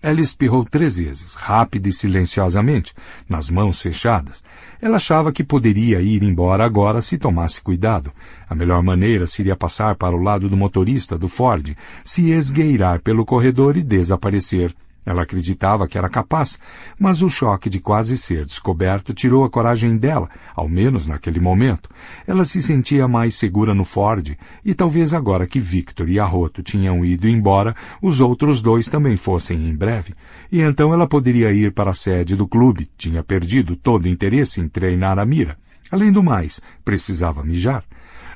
Ela espirrou três vezes, rápida e silenciosamente, nas mãos fechadas. Ela achava que poderia ir embora agora se tomasse cuidado. A melhor maneira seria passar para o lado do motorista do Ford, se esgueirar pelo corredor e desaparecer. Ela acreditava que era capaz, mas o choque de quase ser descoberta tirou a coragem dela, ao menos naquele momento. Ela se sentia mais segura no Ford, e talvez agora que Victor e Arroto tinham ido embora, os outros dois também fossem em breve. E então ela poderia ir para a sede do clube, tinha perdido todo o interesse em treinar a mira. Além do mais, precisava mijar.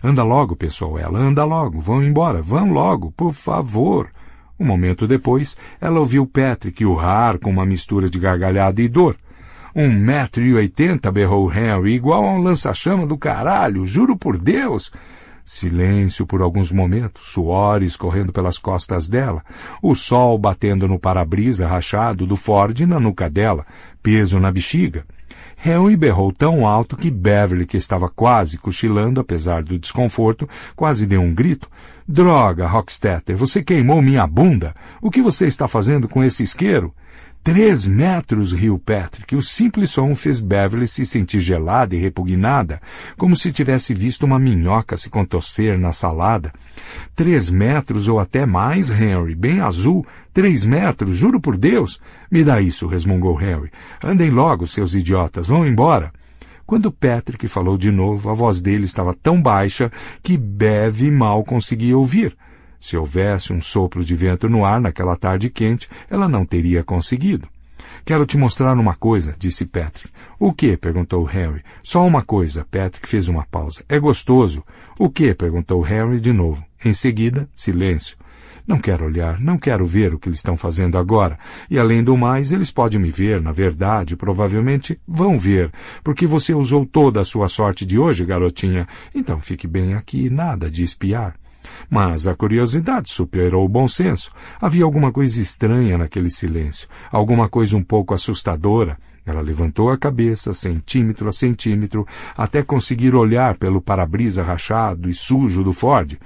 Anda logo, pessoal, ela, anda logo, vão embora, vão logo, por favor. Um momento depois, ela ouviu Patrick urrar com uma mistura de gargalhada e dor. Um metro e oitenta, berrou Henry, igual a um lança-chama do caralho, juro por Deus! Silêncio por alguns momentos, suores correndo pelas costas dela, o sol batendo no para-brisa rachado do Ford na nuca dela, peso na bexiga. Henry berrou tão alto que Beverly, que estava quase cochilando, apesar do desconforto, quase deu um grito. Droga, Rockstetter, você queimou minha bunda. O que você está fazendo com esse isqueiro? Três metros, riu Patrick. O simples som fez Beverly se sentir gelada e repugnada, como se tivesse visto uma minhoca se contorcer na salada. Três metros ou até mais, Henry, bem azul. Três metros, juro por Deus. Me dá isso, resmungou Henry. Andem logo, seus idiotas, vão embora. Quando Patrick falou de novo, a voz dele estava tão baixa que Bev mal conseguia ouvir. Se houvesse um sopro de vento no ar naquela tarde quente, ela não teria conseguido. Quero te mostrar uma coisa, disse Patrick. O que? perguntou Harry. Só uma coisa. Patrick fez uma pausa. É gostoso. O que? perguntou Harry de novo. Em seguida, silêncio. Não quero olhar, não quero ver o que eles estão fazendo agora. E além do mais, eles podem me ver, na verdade, provavelmente vão ver, porque você usou toda a sua sorte de hoje, garotinha. Então fique bem aqui, nada de espiar. Mas a curiosidade superou o bom senso. Havia alguma coisa estranha naquele silêncio, alguma coisa um pouco assustadora. Ela levantou a cabeça, centímetro a centímetro, até conseguir olhar pelo para-brisa rachado e sujo do Ford.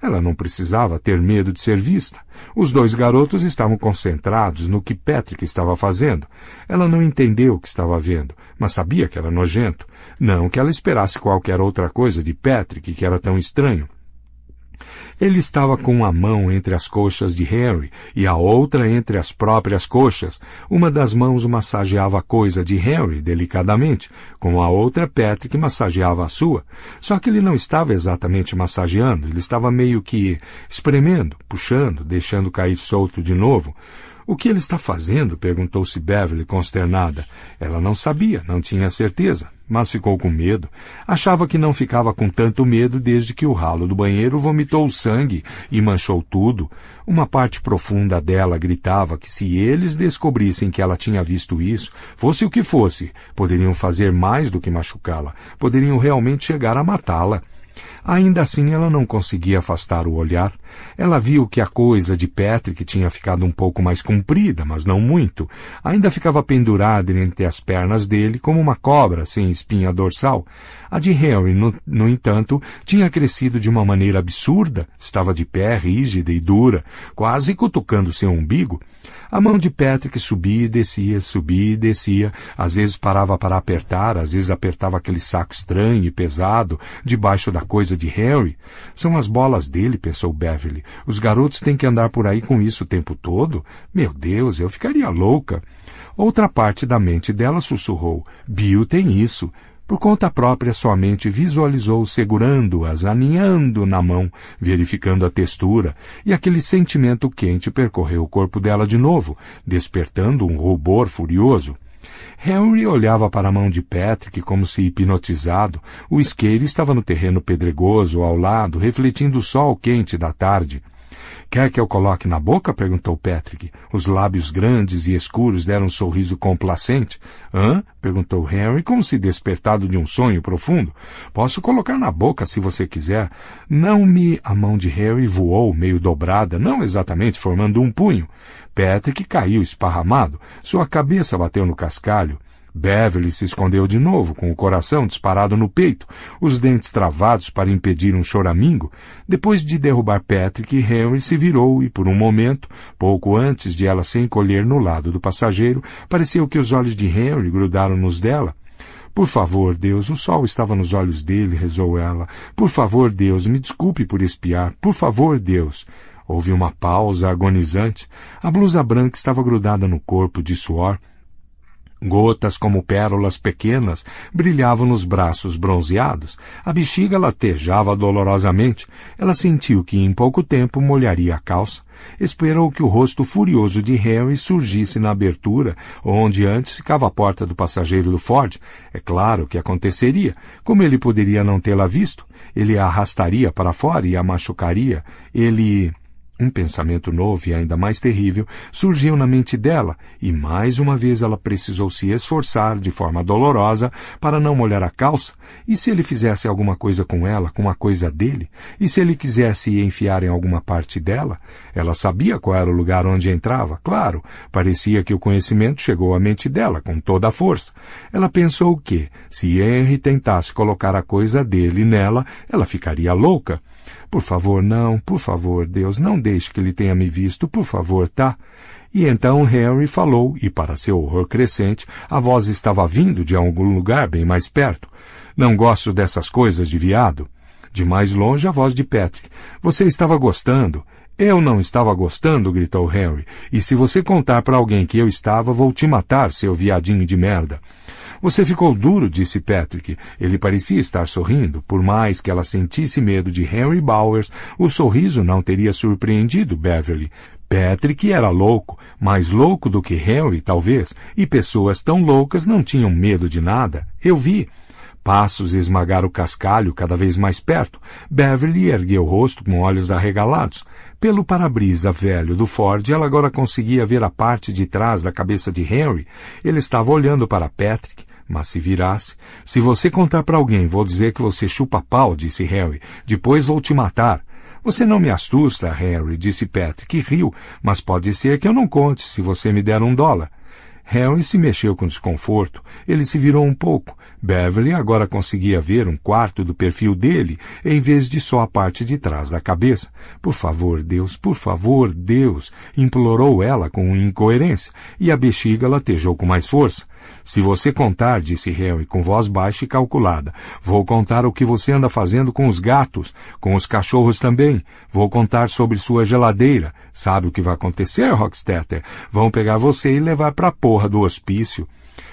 Ela não precisava ter medo de ser vista. Os dois garotos estavam concentrados no que Patrick estava fazendo. Ela não entendeu o que estava vendo, mas sabia que era nojento. Não que ela esperasse qualquer outra coisa de Patrick, que era tão estranho. Ele estava com uma mão entre as coxas de Harry e a outra entre as próprias coxas. Uma das mãos massageava a coisa de Harry delicadamente, com a outra Patrick massageava a sua. Só que ele não estava exatamente massageando, ele estava meio que espremendo, puxando, deixando cair solto de novo. O que ele está fazendo? perguntou-se Beverly, consternada. Ela não sabia, não tinha certeza mas ficou com medo. Achava que não ficava com tanto medo desde que o ralo do banheiro vomitou sangue e manchou tudo. Uma parte profunda dela gritava que se eles descobrissem que ela tinha visto isso, fosse o que fosse, poderiam fazer mais do que machucá-la, poderiam realmente chegar a matá-la. Ainda assim, ela não conseguia afastar o olhar. Ela viu que a coisa de Patrick tinha ficado um pouco mais comprida, mas não muito. Ainda ficava pendurada entre as pernas dele como uma cobra sem espinha dorsal. A de Harry, no, no entanto, tinha crescido de uma maneira absurda. Estava de pé, rígida e dura, quase cutucando seu umbigo. A mão de Patrick subia e descia, subia e descia. Às vezes parava para apertar, às vezes apertava aquele saco estranho e pesado debaixo da coisa de Harry. São as bolas dele, pensou Beverly. Os garotos têm que andar por aí com isso o tempo todo? Meu Deus, eu ficaria louca. Outra parte da mente dela sussurrou. Bill tem isso. Por conta própria, somente visualizou segurando-as, aninhando na mão, verificando a textura, e aquele sentimento quente percorreu o corpo dela de novo, despertando um rubor furioso. Henry olhava para a mão de Patrick como se hipnotizado. O isqueiro estava no terreno pedregoso, ao lado, refletindo o sol quente da tarde. Quer que eu coloque na boca? perguntou Patrick. Os lábios grandes e escuros deram um sorriso complacente. Hã? perguntou Harry, como se despertado de um sonho profundo. Posso colocar na boca se você quiser. Não me. A mão de Harry voou, meio dobrada, não exatamente formando um punho. Patrick caiu esparramado. Sua cabeça bateu no cascalho. Beverly se escondeu de novo, com o coração disparado no peito, os dentes travados para impedir um choramingo. Depois de derrubar Patrick, Henry se virou e, por um momento, pouco antes de ela se encolher no lado do passageiro, pareceu que os olhos de Henry grudaram nos dela. Por favor, Deus, o sol estava nos olhos dele, rezou ela. Por favor, Deus, me desculpe por espiar. Por favor, Deus. Houve uma pausa agonizante. A blusa branca estava grudada no corpo de suor. Gotas como pérolas pequenas brilhavam nos braços bronzeados. A bexiga latejava dolorosamente. Ela sentiu que em pouco tempo molharia a calça. Esperou que o rosto furioso de Harry surgisse na abertura, onde antes ficava a porta do passageiro do Ford. É claro que aconteceria. Como ele poderia não tê-la visto? Ele a arrastaria para fora e a machucaria. Ele... Um pensamento novo e ainda mais terrível surgiu na mente dela, e mais uma vez ela precisou se esforçar de forma dolorosa para não molhar a calça, e se ele fizesse alguma coisa com ela, com a coisa dele, e se ele quisesse enfiar em alguma parte dela, ela sabia qual era o lugar onde entrava, claro, parecia que o conhecimento chegou à mente dela com toda a força. Ela pensou que, se Henry tentasse colocar a coisa dele nela, ela ficaria louca. Por favor, não, por favor, Deus, não deixe que ele tenha me visto, por favor, tá? E então Harry falou, e para seu horror crescente, a voz estava vindo de algum lugar bem mais perto. Não gosto dessas coisas de viado. De mais longe a voz de Patrick. Você estava gostando. Eu não estava gostando, gritou Harry. E se você contar para alguém que eu estava, vou te matar, seu viadinho de merda. Você ficou duro, disse Patrick. Ele parecia estar sorrindo. Por mais que ela sentisse medo de Henry Bowers, o sorriso não teria surpreendido Beverly. Patrick era louco, mais louco do que Henry, talvez, e pessoas tão loucas não tinham medo de nada. Eu vi. Passos esmagaram o cascalho cada vez mais perto. Beverly ergueu o rosto com olhos arregalados. Pelo para-brisa velho do Ford, ela agora conseguia ver a parte de trás da cabeça de Henry. Ele estava olhando para Patrick mas se virasse, se você contar para alguém, vou dizer que você chupa pau, disse Harry. Depois vou te matar. Você não me assusta, Harry, disse Pat, que riu, mas pode ser que eu não conte se você me der um dólar. Harry se mexeu com desconforto. Ele se virou um pouco. Beverly agora conseguia ver um quarto do perfil dele, em vez de só a parte de trás da cabeça. Por favor, Deus, por favor, Deus! implorou ela com incoerência, e a bexiga latejou com mais força. Se você contar, disse Harry com voz baixa e calculada, vou contar o que você anda fazendo com os gatos, com os cachorros também. Vou contar sobre sua geladeira. Sabe o que vai acontecer, Rockstetter? Vão pegar você e levar pra porra do hospício.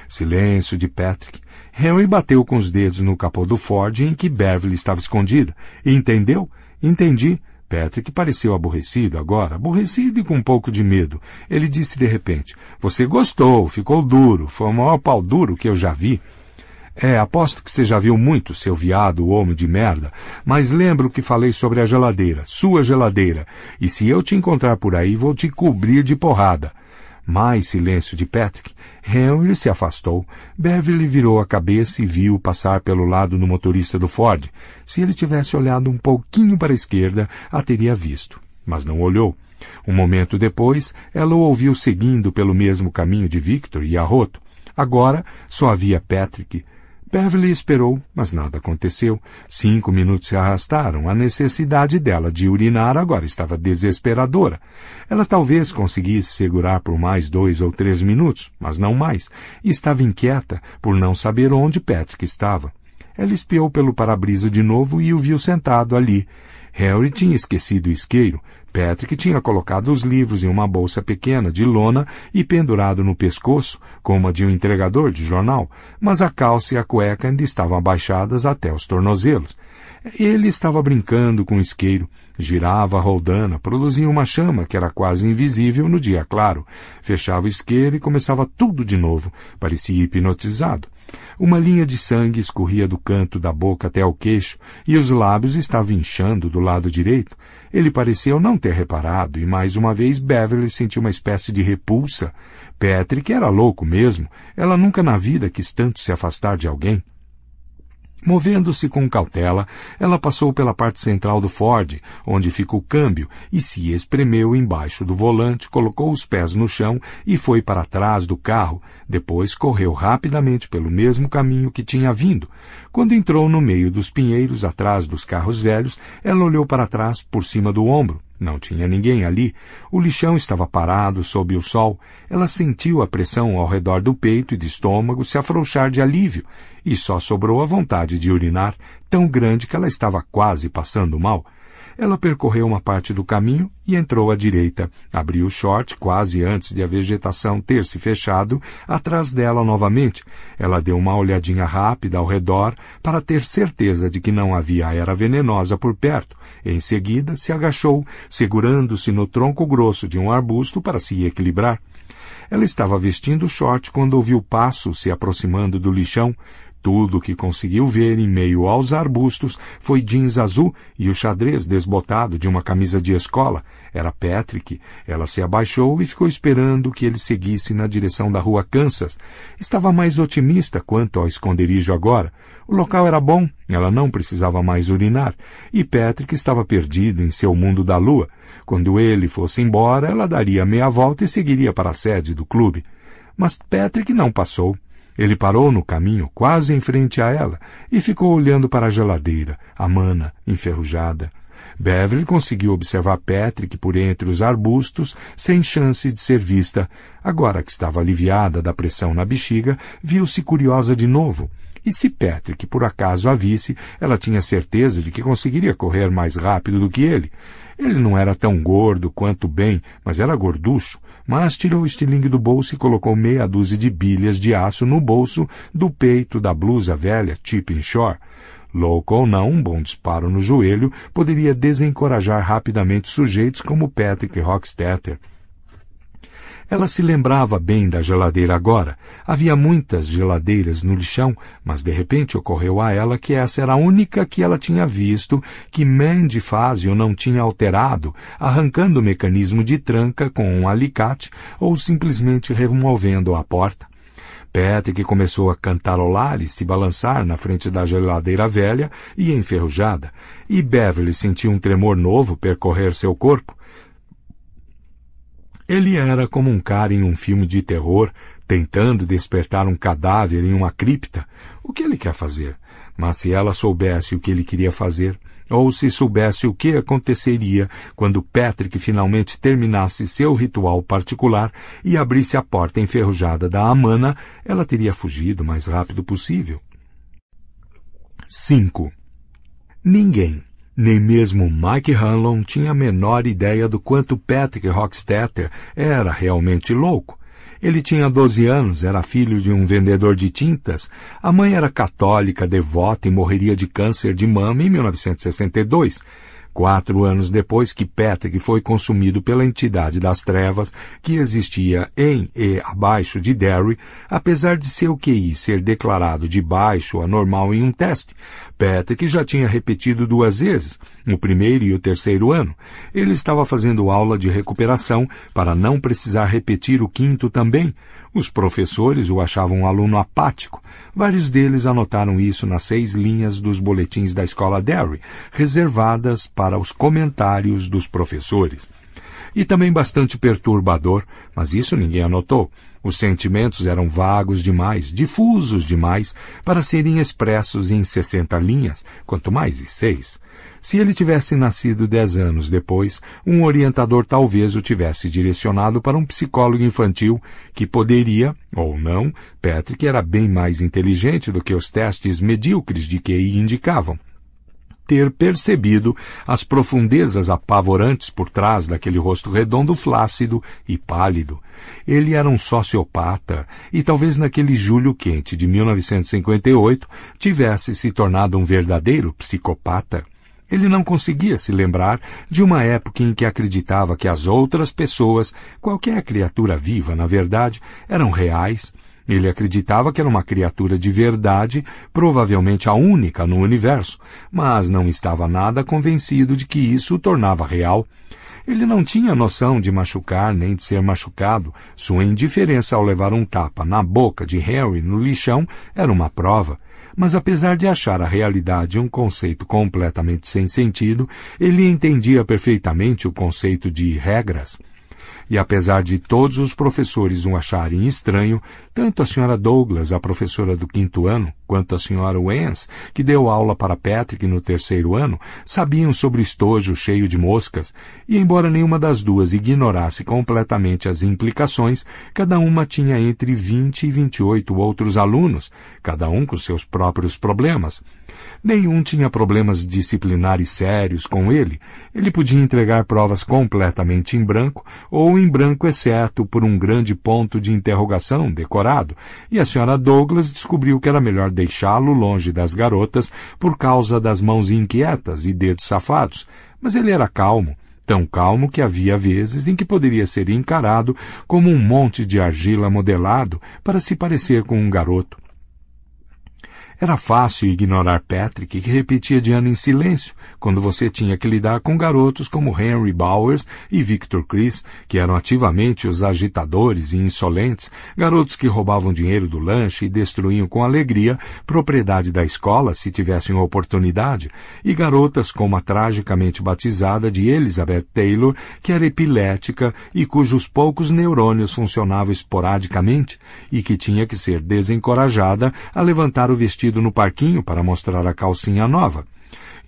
Silêncio de Patrick. Henry bateu com os dedos no capô do Ford em que Beverly estava escondida. Entendeu? Entendi. Patrick pareceu aborrecido agora, aborrecido e com um pouco de medo. Ele disse de repente, Você gostou, ficou duro, foi o maior pau duro que eu já vi. É, aposto que você já viu muito, seu viado homem de merda, mas lembro que falei sobre a geladeira, sua geladeira, e se eu te encontrar por aí vou te cobrir de porrada. Mais silêncio de Patrick. Henry se afastou. Beverly virou a cabeça e viu passar pelo lado do motorista do Ford. Se ele tivesse olhado um pouquinho para a esquerda, a teria visto. Mas não olhou. Um momento depois, ela o ouviu seguindo pelo mesmo caminho de Victor e Arroto. Agora só havia Patrick, Beverly esperou, mas nada aconteceu. Cinco minutos se arrastaram. A necessidade dela de urinar agora estava desesperadora. Ela talvez conseguisse segurar por mais dois ou três minutos, mas não mais. E estava inquieta por não saber onde Patrick estava. Ela espiou pelo para-brisa de novo e o viu sentado ali. Harry tinha esquecido o isqueiro Patrick tinha colocado os livros em uma bolsa pequena de lona e pendurado no pescoço, como a de um entregador de jornal, mas a calça e a cueca ainda estavam abaixadas até os tornozelos. Ele estava brincando com o isqueiro, girava a roldana, produzia uma chama que era quase invisível no dia claro, fechava o isqueiro e começava tudo de novo, parecia hipnotizado. Uma linha de sangue escorria do canto da boca até ao queixo e os lábios estavam inchando do lado direito, ele pareceu não ter reparado e mais uma vez Beverly sentiu uma espécie de repulsa. Patrick era louco mesmo. Ela nunca na vida quis tanto se afastar de alguém. Movendo-se com cautela, ela passou pela parte central do Ford, onde fica o câmbio, e se espremeu embaixo do volante, colocou os pés no chão e foi para trás do carro. Depois correu rapidamente pelo mesmo caminho que tinha vindo. Quando entrou no meio dos pinheiros, atrás dos carros velhos, ela olhou para trás, por cima do ombro. Não tinha ninguém ali. O lixão estava parado sob o sol. Ela sentiu a pressão ao redor do peito e do estômago se afrouxar de alívio, e só sobrou a vontade de urinar, tão grande que ela estava quase passando mal. Ela percorreu uma parte do caminho e entrou à direita. Abriu o short quase antes de a vegetação ter se fechado atrás dela novamente. Ela deu uma olhadinha rápida ao redor para ter certeza de que não havia era venenosa por perto em seguida, se agachou, segurando-se no tronco grosso de um arbusto para se equilibrar. Ela estava vestindo short quando ouviu passos se aproximando do lixão. Tudo o que conseguiu ver em meio aos arbustos foi jeans azul e o xadrez desbotado de uma camisa de escola. Era Patrick. Ela se abaixou e ficou esperando que ele seguisse na direção da rua Kansas. Estava mais otimista quanto ao esconderijo agora. O local era bom, ela não precisava mais urinar, e Patrick estava perdido em seu mundo da lua. Quando ele fosse embora, ela daria meia volta e seguiria para a sede do clube. Mas Patrick não passou. Ele parou no caminho, quase em frente a ela, e ficou olhando para a geladeira, a mana, enferrujada. Beverly conseguiu observar Patrick por entre os arbustos, sem chance de ser vista. Agora que estava aliviada da pressão na bexiga, viu-se curiosa de novo. E se Patrick por acaso a visse, ela tinha certeza de que conseguiria correr mais rápido do que ele. Ele não era tão gordo quanto bem, mas era gorducho, mas tirou o estilingue do bolso e colocou meia dúzia de bilhas de aço no bolso do peito da blusa velha Tipping Shore. Louco ou não, um bom disparo no joelho poderia desencorajar rapidamente sujeitos como Patrick Rockstetter. Ela se lembrava bem da geladeira agora. Havia muitas geladeiras no lixão, mas de repente ocorreu a ela que essa era a única que ela tinha visto que Mandy Fazio não tinha alterado, arrancando o mecanismo de tranca com um alicate ou simplesmente removendo a porta. que começou a cantarolar e se balançar na frente da geladeira velha e enferrujada, e Beverly sentiu um tremor novo percorrer seu corpo. Ele era como um cara em um filme de terror tentando despertar um cadáver em uma cripta. O que ele quer fazer? Mas se ela soubesse o que ele queria fazer, ou se soubesse o que aconteceria quando Patrick finalmente terminasse seu ritual particular e abrisse a porta enferrujada da Amana, ela teria fugido o mais rápido possível. 5. Ninguém, nem mesmo Mike Hanlon tinha a menor ideia do quanto Patrick Rockstetter era realmente louco. Ele tinha 12 anos, era filho de um vendedor de tintas. A mãe era católica, devota e morreria de câncer de mama em 1962 quatro anos depois que Patrick foi consumido pela entidade das trevas que existia em e abaixo de Derry, apesar de seu QI ser declarado de baixo a normal em um teste, Patrick já tinha repetido duas vezes, no primeiro e o terceiro ano. Ele estava fazendo aula de recuperação para não precisar repetir o quinto também, os professores o achavam um aluno apático. Vários deles anotaram isso nas seis linhas dos boletins da escola Derry, reservadas para os comentários dos professores. E também bastante perturbador, mas isso ninguém anotou. Os sentimentos eram vagos demais, difusos demais, para serem expressos em 60 linhas, quanto mais em seis. Se ele tivesse nascido dez anos depois, um orientador talvez o tivesse direcionado para um psicólogo infantil que poderia, ou não, Patrick era bem mais inteligente do que os testes medíocres de QI indicavam ter percebido as profundezas apavorantes por trás daquele rosto redondo, flácido e pálido. Ele era um sociopata e talvez naquele julho quente de 1958 tivesse se tornado um verdadeiro psicopata. Ele não conseguia se lembrar de uma época em que acreditava que as outras pessoas, qualquer criatura viva, na verdade, eram reais. Ele acreditava que era uma criatura de verdade, provavelmente a única no universo, mas não estava nada convencido de que isso o tornava real. Ele não tinha noção de machucar nem de ser machucado. Sua indiferença ao levar um tapa na boca de Harry no lixão era uma prova mas apesar de achar a realidade um conceito completamente sem sentido, ele entendia perfeitamente o conceito de regras e apesar de todos os professores o acharem estranho, tanto a senhora Douglas, a professora do quinto ano, quanto a senhora Wens, que deu aula para Patrick no terceiro ano, sabiam sobre o estojo cheio de moscas, e embora nenhuma das duas ignorasse completamente as implicações, cada uma tinha entre 20 e 28 outros alunos, cada um com seus próprios problemas. Nenhum tinha problemas disciplinares sérios com ele. Ele podia entregar provas completamente em branco ou em branco exceto por um grande ponto de interrogação decorado, e a senhora Douglas descobriu que era melhor deixá-lo longe das garotas por causa das mãos inquietas e dedos safados, mas ele era calmo tão calmo que havia vezes em que poderia ser encarado como um monte de argila modelado para se parecer com um garoto. Era fácil ignorar Patrick, que repetia de ano em silêncio, quando você tinha que lidar com garotos como Henry Bowers e Victor Chris, que eram ativamente os agitadores e insolentes, garotos que roubavam dinheiro do lanche e destruíam com alegria propriedade da escola se tivessem oportunidade, e garotas como a tragicamente batizada de Elizabeth Taylor, que era epilética e cujos poucos neurônios funcionavam esporadicamente e que tinha que ser desencorajada a levantar o vestido vestido no parquinho para mostrar a calcinha nova.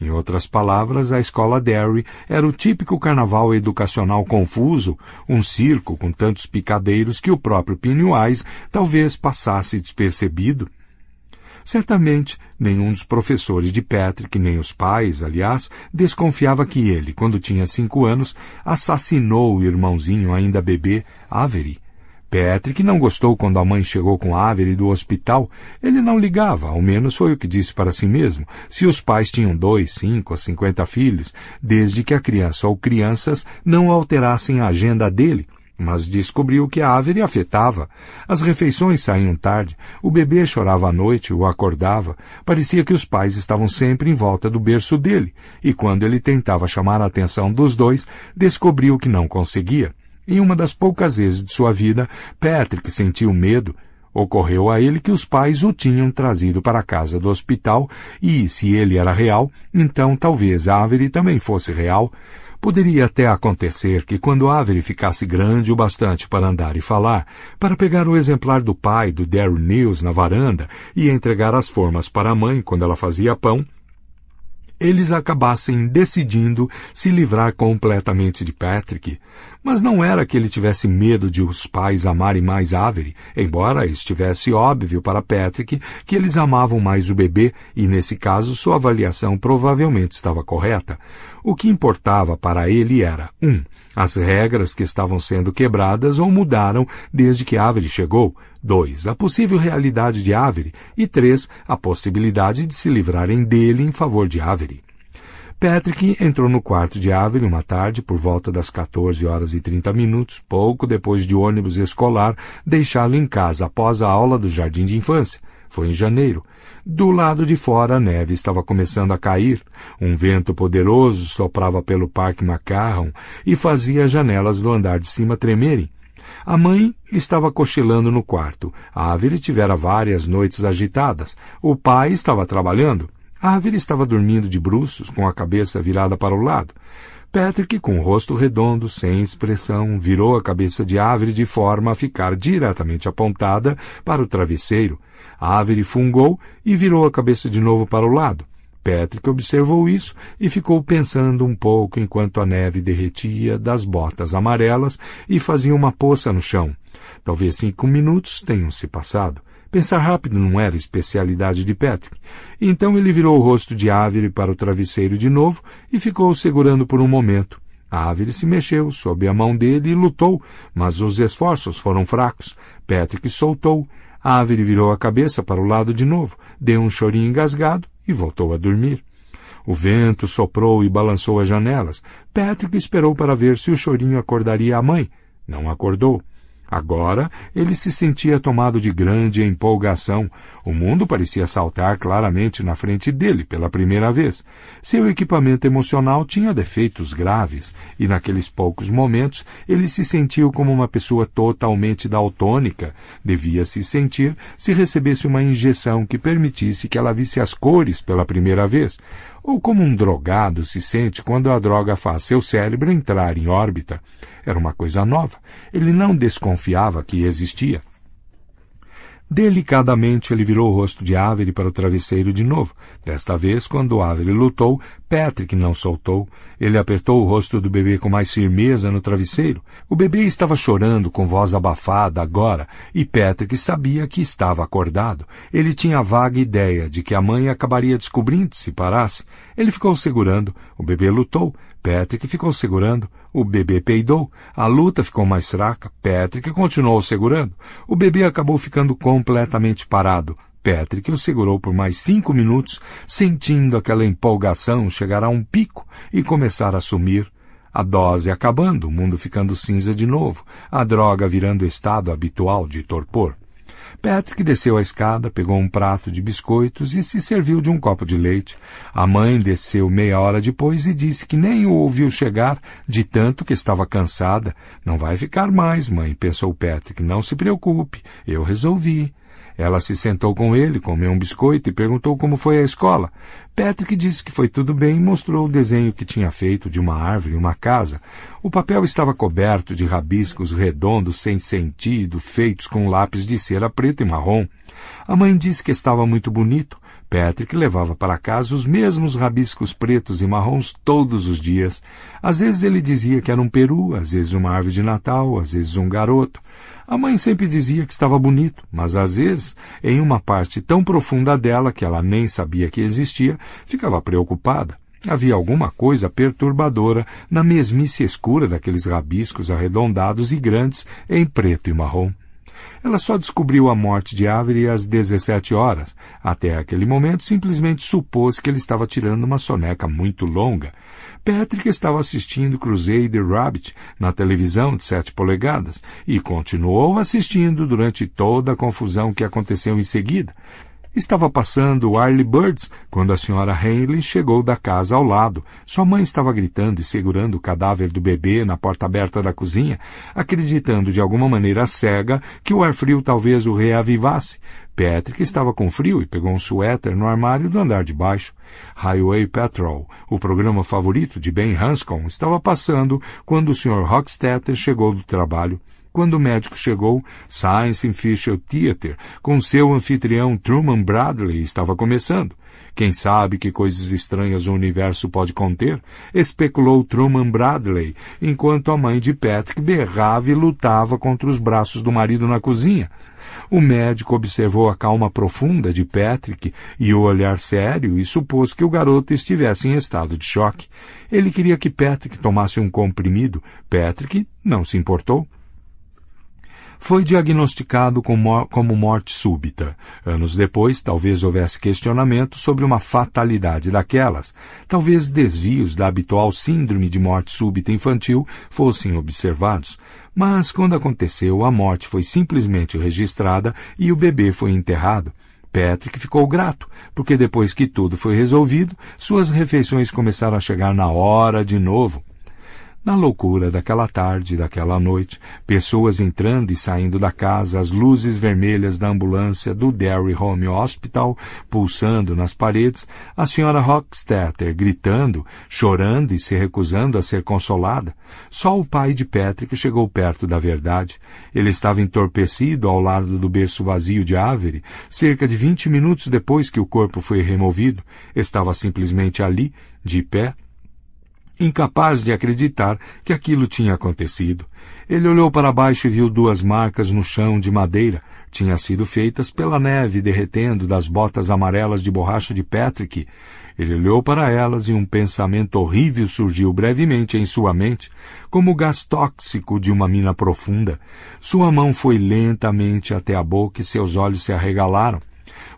Em outras palavras, a escola Derry era o típico carnaval educacional confuso, um circo com tantos picadeiros que o próprio Pennywise talvez passasse despercebido. Certamente, nenhum dos professores de Patrick, nem os pais, aliás, desconfiava que ele, quando tinha cinco anos, assassinou o irmãozinho ainda bebê, Avery, Patrick não gostou quando a mãe chegou com Avery do hospital. Ele não ligava, ao menos foi o que disse para si mesmo, se os pais tinham dois, cinco ou cinquenta filhos, desde que a criança ou crianças não alterassem a agenda dele. Mas descobriu que a Avery afetava. As refeições saíam tarde, o bebê chorava à noite ou acordava. Parecia que os pais estavam sempre em volta do berço dele, e quando ele tentava chamar a atenção dos dois, descobriu que não conseguia. Em uma das poucas vezes de sua vida, Patrick sentiu medo. Ocorreu a ele que os pais o tinham trazido para a casa do hospital e, se ele era real, então talvez Avery também fosse real. Poderia até acontecer que quando Avery ficasse grande o bastante para andar e falar, para pegar o exemplar do pai do Darryl News na varanda e entregar as formas para a mãe quando ela fazia pão, eles acabassem decidindo se livrar completamente de Patrick, mas não era que ele tivesse medo de os pais amarem mais Avery, embora estivesse óbvio para Patrick que eles amavam mais o bebê e, nesse caso, sua avaliação provavelmente estava correta. O que importava para ele era, um, as regras que estavam sendo quebradas ou mudaram desde que Avery chegou, 2. A possível realidade de Avery e 3. A possibilidade de se livrarem dele em favor de Avery. Patrick entrou no quarto de Avery uma tarde por volta das 14 horas e 30 minutos, pouco depois de ônibus escolar deixá-lo em casa após a aula do jardim de infância. Foi em janeiro. Do lado de fora a neve estava começando a cair. Um vento poderoso soprava pelo parque Macarron e fazia as janelas do andar de cima tremerem. A mãe estava cochilando no quarto. A Avery tivera várias noites agitadas. O pai estava trabalhando. A Ravira estava dormindo de bruços, com a cabeça virada para o lado. Patrick, com o rosto redondo, sem expressão, virou a cabeça de Avery de forma a ficar diretamente apontada para o travesseiro. Avery fungou e virou a cabeça de novo para o lado. Patrick observou isso e ficou pensando um pouco enquanto a neve derretia das botas amarelas e fazia uma poça no chão. Talvez cinco minutos tenham se passado. Pensar rápido não era especialidade de Patrick. Então ele virou o rosto de Avery para o travesseiro de novo e ficou segurando por um momento. A Avery se mexeu sob a mão dele e lutou, mas os esforços foram fracos. Patrick soltou. A Avery virou a cabeça para o lado de novo, deu um chorinho engasgado e voltou a dormir. O vento soprou e balançou as janelas. Patrick esperou para ver se o chorinho acordaria a mãe. Não acordou. Agora ele se sentia tomado de grande empolgação. O mundo parecia saltar claramente na frente dele pela primeira vez. Seu equipamento emocional tinha defeitos graves e naqueles poucos momentos ele se sentiu como uma pessoa totalmente daltônica. Devia se sentir se recebesse uma injeção que permitisse que ela visse as cores pela primeira vez ou como um drogado se sente quando a droga faz seu cérebro entrar em órbita. Era uma coisa nova. Ele não desconfiava que existia. Delicadamente ele virou o rosto de Avery para o travesseiro de novo. Desta vez, quando Avery lutou, Patrick não soltou. Ele apertou o rosto do bebê com mais firmeza no travesseiro. O bebê estava chorando com voz abafada agora, e Patrick sabia que estava acordado. Ele tinha a vaga ideia de que a mãe acabaria descobrindo se parasse. Ele ficou segurando. O bebê lutou. Patrick ficou segurando. O bebê peidou, a luta ficou mais fraca, Patrick continuou segurando. O bebê acabou ficando completamente parado. Patrick o segurou por mais cinco minutos, sentindo aquela empolgação chegar a um pico e começar a sumir. A dose acabando, o mundo ficando cinza de novo, a droga virando estado habitual de torpor. Patrick desceu a escada, pegou um prato de biscoitos e se serviu de um copo de leite. A mãe desceu meia hora depois e disse que nem o ouviu chegar, de tanto que estava cansada. Não vai ficar mais, mãe, pensou Patrick. Não se preocupe, eu resolvi. Ela se sentou com ele, comeu um biscoito e perguntou como foi a escola. Patrick disse que foi tudo bem e mostrou o desenho que tinha feito de uma árvore e uma casa. O papel estava coberto de rabiscos redondos sem sentido, feitos com lápis de cera preto e marrom. A mãe disse que estava muito bonito Patrick levava para casa os mesmos rabiscos pretos e marrons todos os dias. Às vezes ele dizia que era um peru, às vezes uma árvore de Natal, às vezes um garoto. A mãe sempre dizia que estava bonito, mas às vezes, em uma parte tão profunda dela que ela nem sabia que existia, ficava preocupada. Havia alguma coisa perturbadora na mesmice escura daqueles rabiscos arredondados e grandes em preto e marrom. Ela só descobriu a morte de Avery às 17 horas. Até aquele momento, simplesmente supôs que ele estava tirando uma soneca muito longa. Patrick estava assistindo Crusader Rabbit na televisão de 7 polegadas e continuou assistindo durante toda a confusão que aconteceu em seguida, Estava passando o Arlie Birds quando a senhora Hanley chegou da casa ao lado. Sua mãe estava gritando e segurando o cadáver do bebê na porta aberta da cozinha, acreditando de alguma maneira cega que o ar frio talvez o reavivasse. Patrick estava com frio e pegou um suéter no armário do andar de baixo. Highway Patrol, o programa favorito de Ben Hanscom, estava passando quando o Sr. Rockstetter chegou do trabalho. Quando o médico chegou, Science and Fisher Theater, com seu anfitrião Truman Bradley, estava começando. Quem sabe que coisas estranhas o universo pode conter? especulou Truman Bradley, enquanto a mãe de Patrick berrava e lutava contra os braços do marido na cozinha. O médico observou a calma profunda de Patrick e o olhar sério e supôs que o garoto estivesse em estado de choque. Ele queria que Patrick tomasse um comprimido. Patrick não se importou. Foi diagnosticado como morte súbita. Anos depois, talvez houvesse questionamento sobre uma fatalidade daquelas. Talvez desvios da habitual síndrome de morte súbita infantil fossem observados. Mas quando aconteceu, a morte foi simplesmente registrada e o bebê foi enterrado. Patrick ficou grato, porque depois que tudo foi resolvido, suas refeições começaram a chegar na hora de novo. Na loucura daquela tarde, daquela noite, pessoas entrando e saindo da casa, as luzes vermelhas da ambulância do Derry Home Hospital pulsando nas paredes, a senhora Rockstetter gritando, chorando e se recusando a ser consolada. Só o pai de Patrick chegou perto da verdade. Ele estava entorpecido ao lado do berço vazio de Avery, cerca de vinte minutos depois que o corpo foi removido. Estava simplesmente ali, de pé, incapaz de acreditar que aquilo tinha acontecido. Ele olhou para baixo e viu duas marcas no chão de madeira. Tinham sido feitas pela neve derretendo das botas amarelas de borracha de Patrick. Ele olhou para elas e um pensamento horrível surgiu brevemente em sua mente, como o gás tóxico de uma mina profunda. Sua mão foi lentamente até a boca e seus olhos se arregalaram.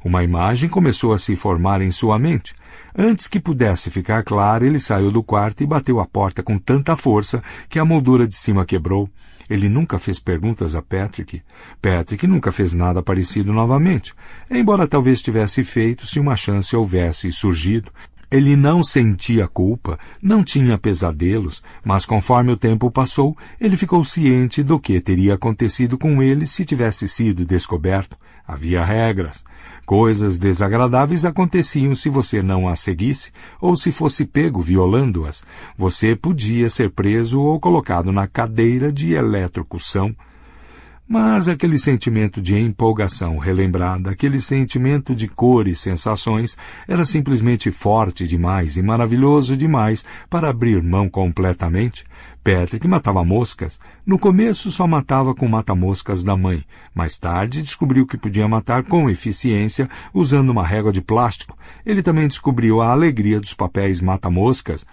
Uma imagem começou a se formar em sua mente. Antes que pudesse ficar claro, ele saiu do quarto e bateu a porta com tanta força que a moldura de cima quebrou. Ele nunca fez perguntas a Patrick. Patrick nunca fez nada parecido novamente, embora talvez tivesse feito se uma chance houvesse surgido. Ele não sentia culpa, não tinha pesadelos, mas conforme o tempo passou, ele ficou ciente do que teria acontecido com ele se tivesse sido descoberto. Havia regras. Coisas desagradáveis aconteciam se você não as seguisse ou se fosse pego violando-as. Você podia ser preso ou colocado na cadeira de eletrocução. Mas aquele sentimento de empolgação relembrada, aquele sentimento de cor e sensações, era simplesmente forte demais e maravilhoso demais para abrir mão completamente, Patrick matava moscas. No começo só matava com mata-moscas da mãe. Mais tarde descobriu que podia matar com eficiência usando uma régua de plástico. Ele também descobriu a alegria dos papéis mata-moscas.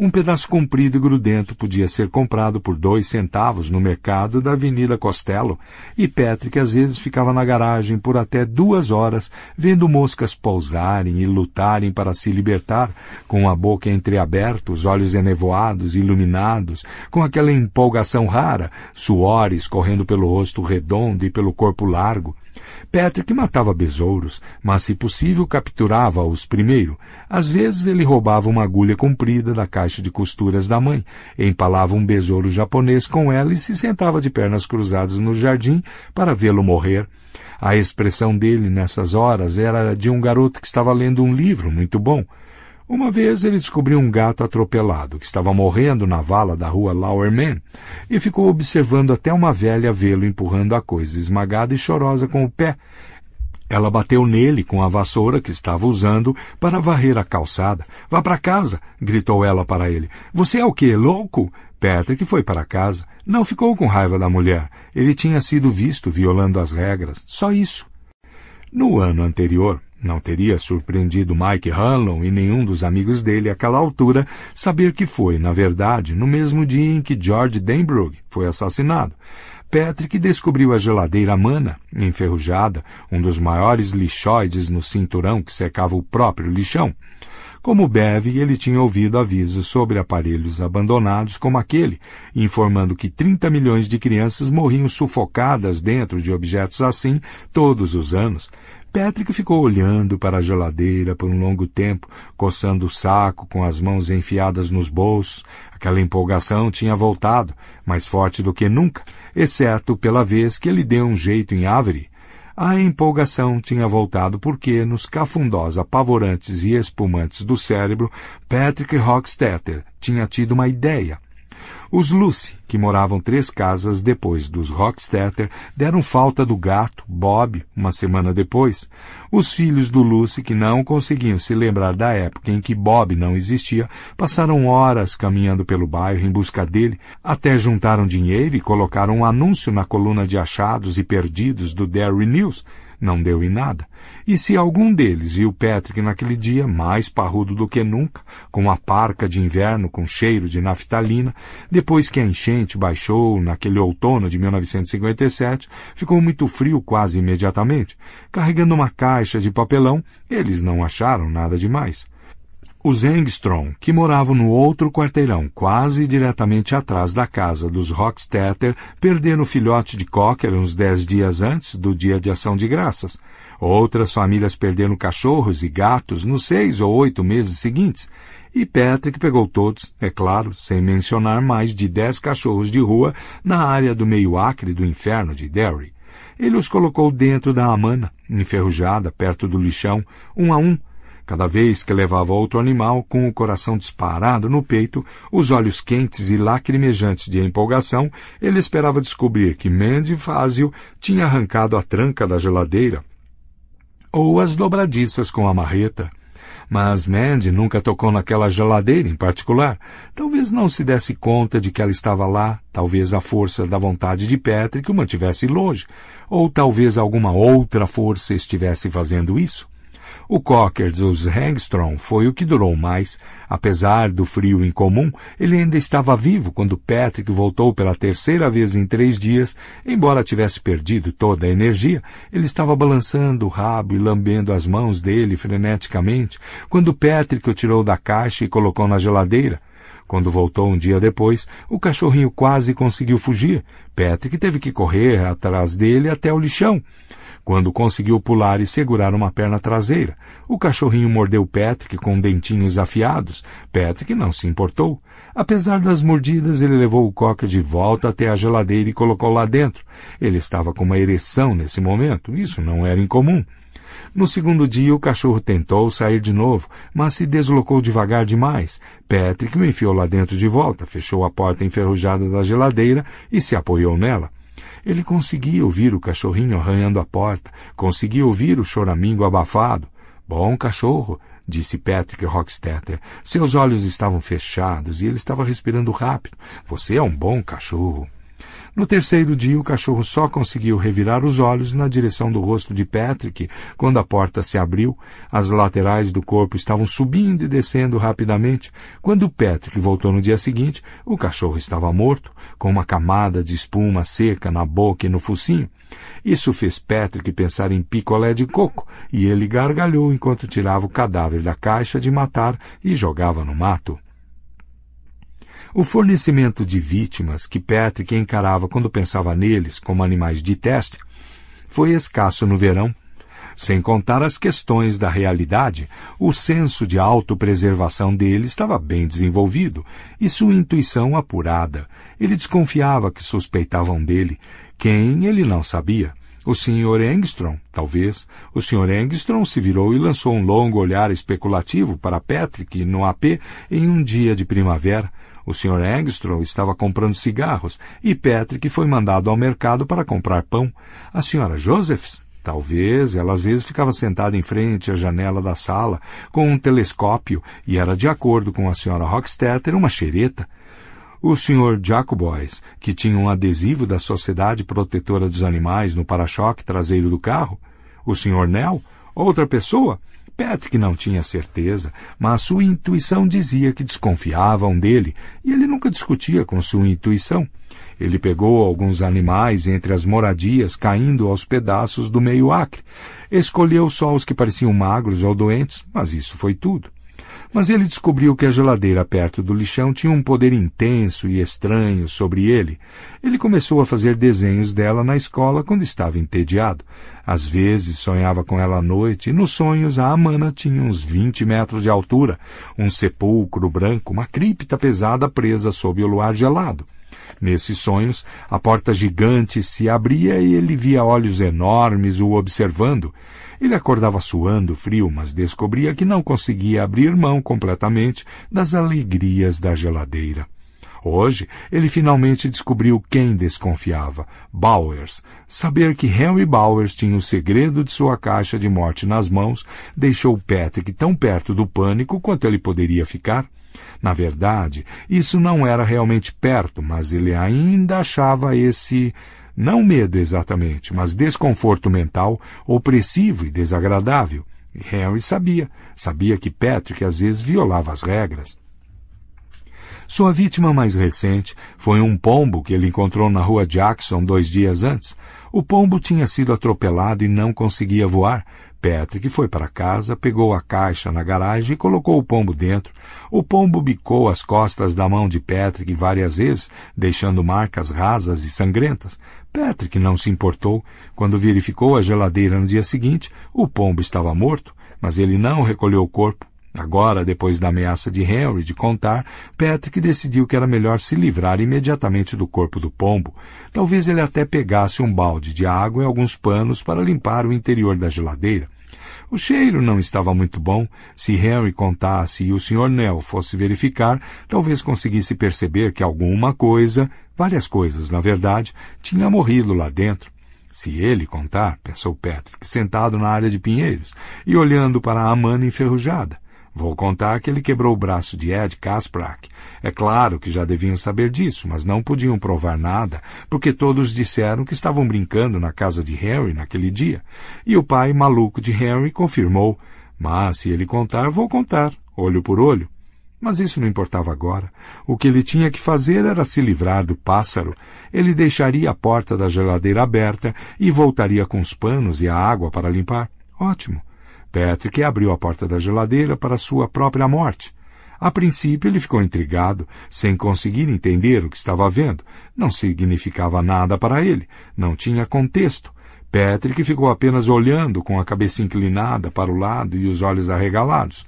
Um pedaço comprido e grudento podia ser comprado por dois centavos no mercado da Avenida Costello, e Patrick às vezes ficava na garagem por até duas horas, vendo moscas pousarem e lutarem para se libertar, com a boca entreaberta, os olhos enevoados, iluminados, com aquela empolgação rara, suores correndo pelo rosto redondo e pelo corpo largo. Patrick matava besouros, mas se possível capturava-os primeiro. Às vezes ele roubava uma agulha comprida da caixa de costuras da mãe, empalava um besouro japonês com ela e se sentava de pernas cruzadas no jardim para vê-lo morrer. A expressão dele nessas horas era de um garoto que estava lendo um livro muito bom. Uma vez ele descobriu um gato atropelado que estava morrendo na vala da rua Lauerman e ficou observando até uma velha vê-lo empurrando a coisa esmagada e chorosa com o pé. Ela bateu nele com a vassoura que estava usando para varrer a calçada. Vá para casa! gritou ela para ele. Você é o quê, louco? Patrick foi para casa. Não ficou com raiva da mulher. Ele tinha sido visto violando as regras. Só isso. No ano anterior, não teria surpreendido Mike Hanlon e nenhum dos amigos dele àquela altura saber que foi, na verdade, no mesmo dia em que George Denbrook foi assassinado. Patrick descobriu a geladeira mana, enferrujada, um dos maiores lixóides no cinturão que secava o próprio lixão. Como Bev, ele tinha ouvido avisos sobre aparelhos abandonados como aquele, informando que 30 milhões de crianças morriam sufocadas dentro de objetos assim todos os anos, Patrick ficou olhando para a geladeira por um longo tempo, coçando o saco com as mãos enfiadas nos bolsos. Aquela empolgação tinha voltado, mais forte do que nunca, exceto pela vez que ele deu um jeito em Avery. A empolgação tinha voltado porque, nos cafundós apavorantes e espumantes do cérebro, Patrick Rockstetter tinha tido uma ideia — os Lucy, que moravam três casas depois dos Rockstetter, deram falta do gato, Bob, uma semana depois. Os filhos do Lucy, que não conseguiam se lembrar da época em que Bob não existia, passaram horas caminhando pelo bairro em busca dele, até juntaram dinheiro e colocaram um anúncio na coluna de achados e perdidos do Derry News. Não deu em nada. E se algum deles viu Patrick naquele dia, mais parrudo do que nunca, com uma parca de inverno com cheiro de naftalina, depois que a enchente baixou naquele outono de 1957, ficou muito frio quase imediatamente. Carregando uma caixa de papelão, eles não acharam nada demais. Os Engstrom, que moravam no outro quarteirão, quase diretamente atrás da casa dos Rockstetter, perderam o filhote de Cocker uns dez dias antes do dia de ação de graças. Outras famílias perderam cachorros e gatos nos seis ou oito meses seguintes, e Patrick pegou todos, é claro, sem mencionar mais de dez cachorros de rua na área do meio acre do inferno de Derry. Ele os colocou dentro da amana, enferrujada, perto do lixão, um a um, Cada vez que levava outro animal, com o coração disparado no peito, os olhos quentes e lacrimejantes de empolgação, ele esperava descobrir que Mandy Fazio tinha arrancado a tranca da geladeira ou as dobradiças com a marreta. Mas Mandy nunca tocou naquela geladeira em particular. Talvez não se desse conta de que ela estava lá, talvez a força da vontade de Patrick o mantivesse longe, ou talvez alguma outra força estivesse fazendo isso. O Cocker dos Hangstrom foi o que durou mais. Apesar do frio incomum, ele ainda estava vivo quando Patrick voltou pela terceira vez em três dias. Embora tivesse perdido toda a energia, ele estava balançando o rabo e lambendo as mãos dele freneticamente quando Patrick o tirou da caixa e colocou na geladeira. Quando voltou um dia depois, o cachorrinho quase conseguiu fugir. Patrick teve que correr atrás dele até o lixão. Quando conseguiu pular e segurar uma perna traseira, o cachorrinho mordeu Patrick com dentinhos afiados. Patrick não se importou. Apesar das mordidas, ele levou o coque de volta até a geladeira e colocou lá dentro. Ele estava com uma ereção nesse momento. Isso não era incomum. No segundo dia, o cachorro tentou sair de novo, mas se deslocou devagar demais. Patrick o enfiou lá dentro de volta, fechou a porta enferrujada da geladeira e se apoiou nela. Ele conseguia ouvir o cachorrinho arranhando a porta, conseguia ouvir o choramingo abafado. Bom cachorro, disse Patrick Rockstetter. Seus olhos estavam fechados e ele estava respirando rápido. Você é um bom cachorro. No terceiro dia, o cachorro só conseguiu revirar os olhos na direção do rosto de Patrick quando a porta se abriu. As laterais do corpo estavam subindo e descendo rapidamente. Quando Patrick voltou no dia seguinte, o cachorro estava morto, com uma camada de espuma seca na boca e no focinho. Isso fez Patrick pensar em picolé de coco e ele gargalhou enquanto tirava o cadáver da caixa de matar e jogava no mato. O fornecimento de vítimas que Patrick encarava quando pensava neles como animais de teste foi escasso no verão, sem contar as questões da realidade, o senso de autopreservação dele estava bem desenvolvido e sua intuição apurada. Ele desconfiava que suspeitavam dele, quem ele não sabia. O Sr. Engstrom, talvez. O Sr. Engstrom se virou e lançou um longo olhar especulativo para Patrick no AP em um dia de primavera, o Sr. Engstrom estava comprando cigarros e Patrick foi mandado ao mercado para comprar pão. A Sra. Josephs Talvez ela às vezes ficava sentada em frente à janela da sala com um telescópio e era, de acordo com a senhora Rockstetter, uma xereta. O senhor Jacobois, que tinha um adesivo da Sociedade Protetora dos Animais no para-choque traseiro do carro, o senhor Nell, outra pessoa, Patrick não tinha certeza, mas sua intuição dizia que desconfiavam dele, e ele nunca discutia com sua intuição. Ele pegou alguns animais entre as moradias caindo aos pedaços do meio acre. Escolheu só os que pareciam magros ou doentes, mas isso foi tudo mas ele descobriu que a geladeira perto do lixão tinha um poder intenso e estranho sobre ele. Ele começou a fazer desenhos dela na escola quando estava entediado. Às vezes sonhava com ela à noite, e nos sonhos a Amana tinha uns vinte metros de altura, um sepulcro branco, uma cripta pesada presa sob o luar gelado. Nesses sonhos, a porta gigante se abria e ele via olhos enormes o observando. Ele acordava suando frio, mas descobria que não conseguia abrir mão completamente das alegrias da geladeira. Hoje, ele finalmente descobriu quem desconfiava, Bowers. Saber que Henry Bowers tinha o segredo de sua caixa de morte nas mãos deixou Patrick tão perto do pânico quanto ele poderia ficar. Na verdade, isso não era realmente perto, mas ele ainda achava esse não medo exatamente, mas desconforto mental, opressivo e desagradável. Harry sabia. Sabia que Patrick às vezes violava as regras. Sua vítima mais recente foi um pombo que ele encontrou na rua Jackson dois dias antes. O pombo tinha sido atropelado e não conseguia voar. Patrick foi para casa, pegou a caixa na garagem e colocou o pombo dentro. O pombo bicou as costas da mão de Patrick várias vezes, deixando marcas rasas e sangrentas. Patrick não se importou. Quando verificou a geladeira no dia seguinte, o pombo estava morto, mas ele não recolheu o corpo. Agora, depois da ameaça de Henry de contar, Patrick decidiu que era melhor se livrar imediatamente do corpo do pombo. Talvez ele até pegasse um balde de água e alguns panos para limpar o interior da geladeira. O cheiro não estava muito bom. Se Harry contasse e o Sr. Nell fosse verificar, talvez conseguisse perceber que alguma coisa, várias coisas, na verdade, tinha morrido lá dentro. Se ele contar, pensou Patrick, sentado na área de pinheiros e olhando para a mana enferrujada. Vou contar que ele quebrou o braço de Ed Kasprak. É claro que já deviam saber disso, mas não podiam provar nada, porque todos disseram que estavam brincando na casa de Harry naquele dia. E o pai maluco de Harry confirmou. Mas se ele contar, vou contar, olho por olho. Mas isso não importava agora. O que ele tinha que fazer era se livrar do pássaro. Ele deixaria a porta da geladeira aberta e voltaria com os panos e a água para limpar. Ótimo. Patrick abriu a porta da geladeira para sua própria morte. A princípio ele ficou intrigado, sem conseguir entender o que estava vendo. Não significava nada para ele, não tinha contexto. Patrick ficou apenas olhando com a cabeça inclinada para o lado e os olhos arregalados.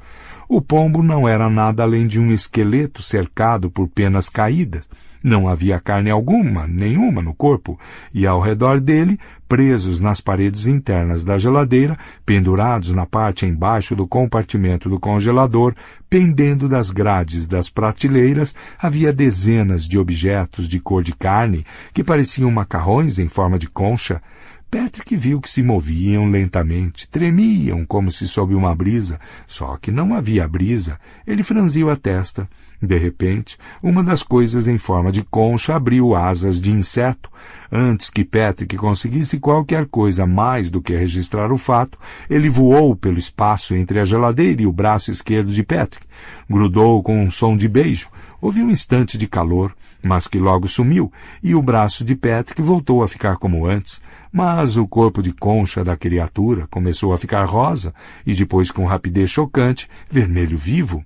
O pombo não era nada além de um esqueleto cercado por penas caídas. Não havia carne alguma, nenhuma no corpo, e ao redor dele presos nas paredes internas da geladeira, pendurados na parte embaixo do compartimento do congelador, pendendo das grades das prateleiras, havia dezenas de objetos de cor de carne que pareciam macarrões em forma de concha, Patrick viu que se moviam lentamente, tremiam como se sob uma brisa, só que não havia brisa. Ele franziu a testa. De repente, uma das coisas em forma de concha abriu asas de inseto, Antes que Patrick conseguisse qualquer coisa mais do que registrar o fato, ele voou pelo espaço entre a geladeira e o braço esquerdo de Patrick. Grudou com um som de beijo. Houve um instante de calor, mas que logo sumiu, e o braço de Patrick voltou a ficar como antes, mas o corpo de concha da criatura começou a ficar rosa e depois, com rapidez chocante, vermelho vivo.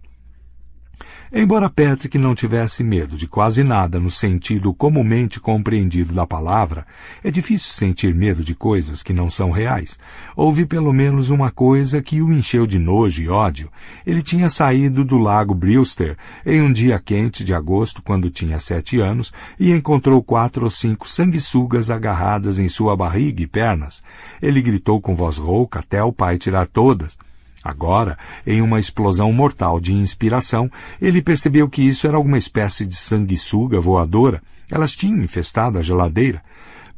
Embora Patrick não tivesse medo de quase nada no sentido comumente compreendido da palavra, é difícil sentir medo de coisas que não são reais. Houve pelo menos uma coisa que o encheu de nojo e ódio. Ele tinha saído do lago Brewster em um dia quente de agosto, quando tinha sete anos, e encontrou quatro ou cinco sanguessugas agarradas em sua barriga e pernas. Ele gritou com voz rouca até o pai tirar todas, Agora, em uma explosão mortal de inspiração, ele percebeu que isso era alguma espécie de sanguessuga voadora. Elas tinham infestado a geladeira.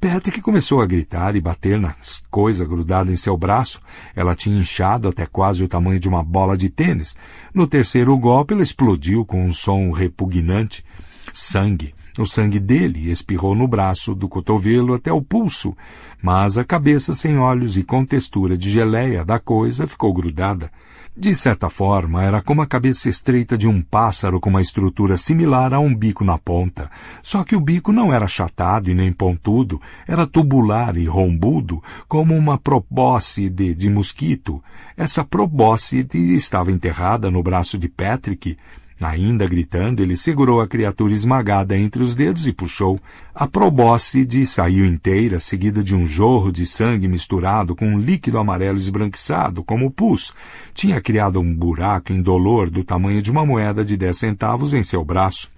Patrick começou a gritar e bater na coisa grudada em seu braço. Ela tinha inchado até quase o tamanho de uma bola de tênis. No terceiro golpe, ela explodiu com um som repugnante. Sangue. O sangue dele espirrou no braço, do cotovelo até o pulso mas a cabeça sem olhos e com textura de geleia da coisa ficou grudada. De certa forma, era como a cabeça estreita de um pássaro com uma estrutura similar a um bico na ponta, só que o bico não era achatado e nem pontudo, era tubular e rombudo, como uma probóscide de mosquito. Essa probóscide estava enterrada no braço de Patrick, Ainda gritando, ele segurou a criatura esmagada entre os dedos e puxou. A probóscide saiu inteira, seguida de um jorro de sangue misturado com um líquido amarelo esbranquiçado, como pus. Tinha criado um buraco indolor do tamanho de uma moeda de dez centavos em seu braço.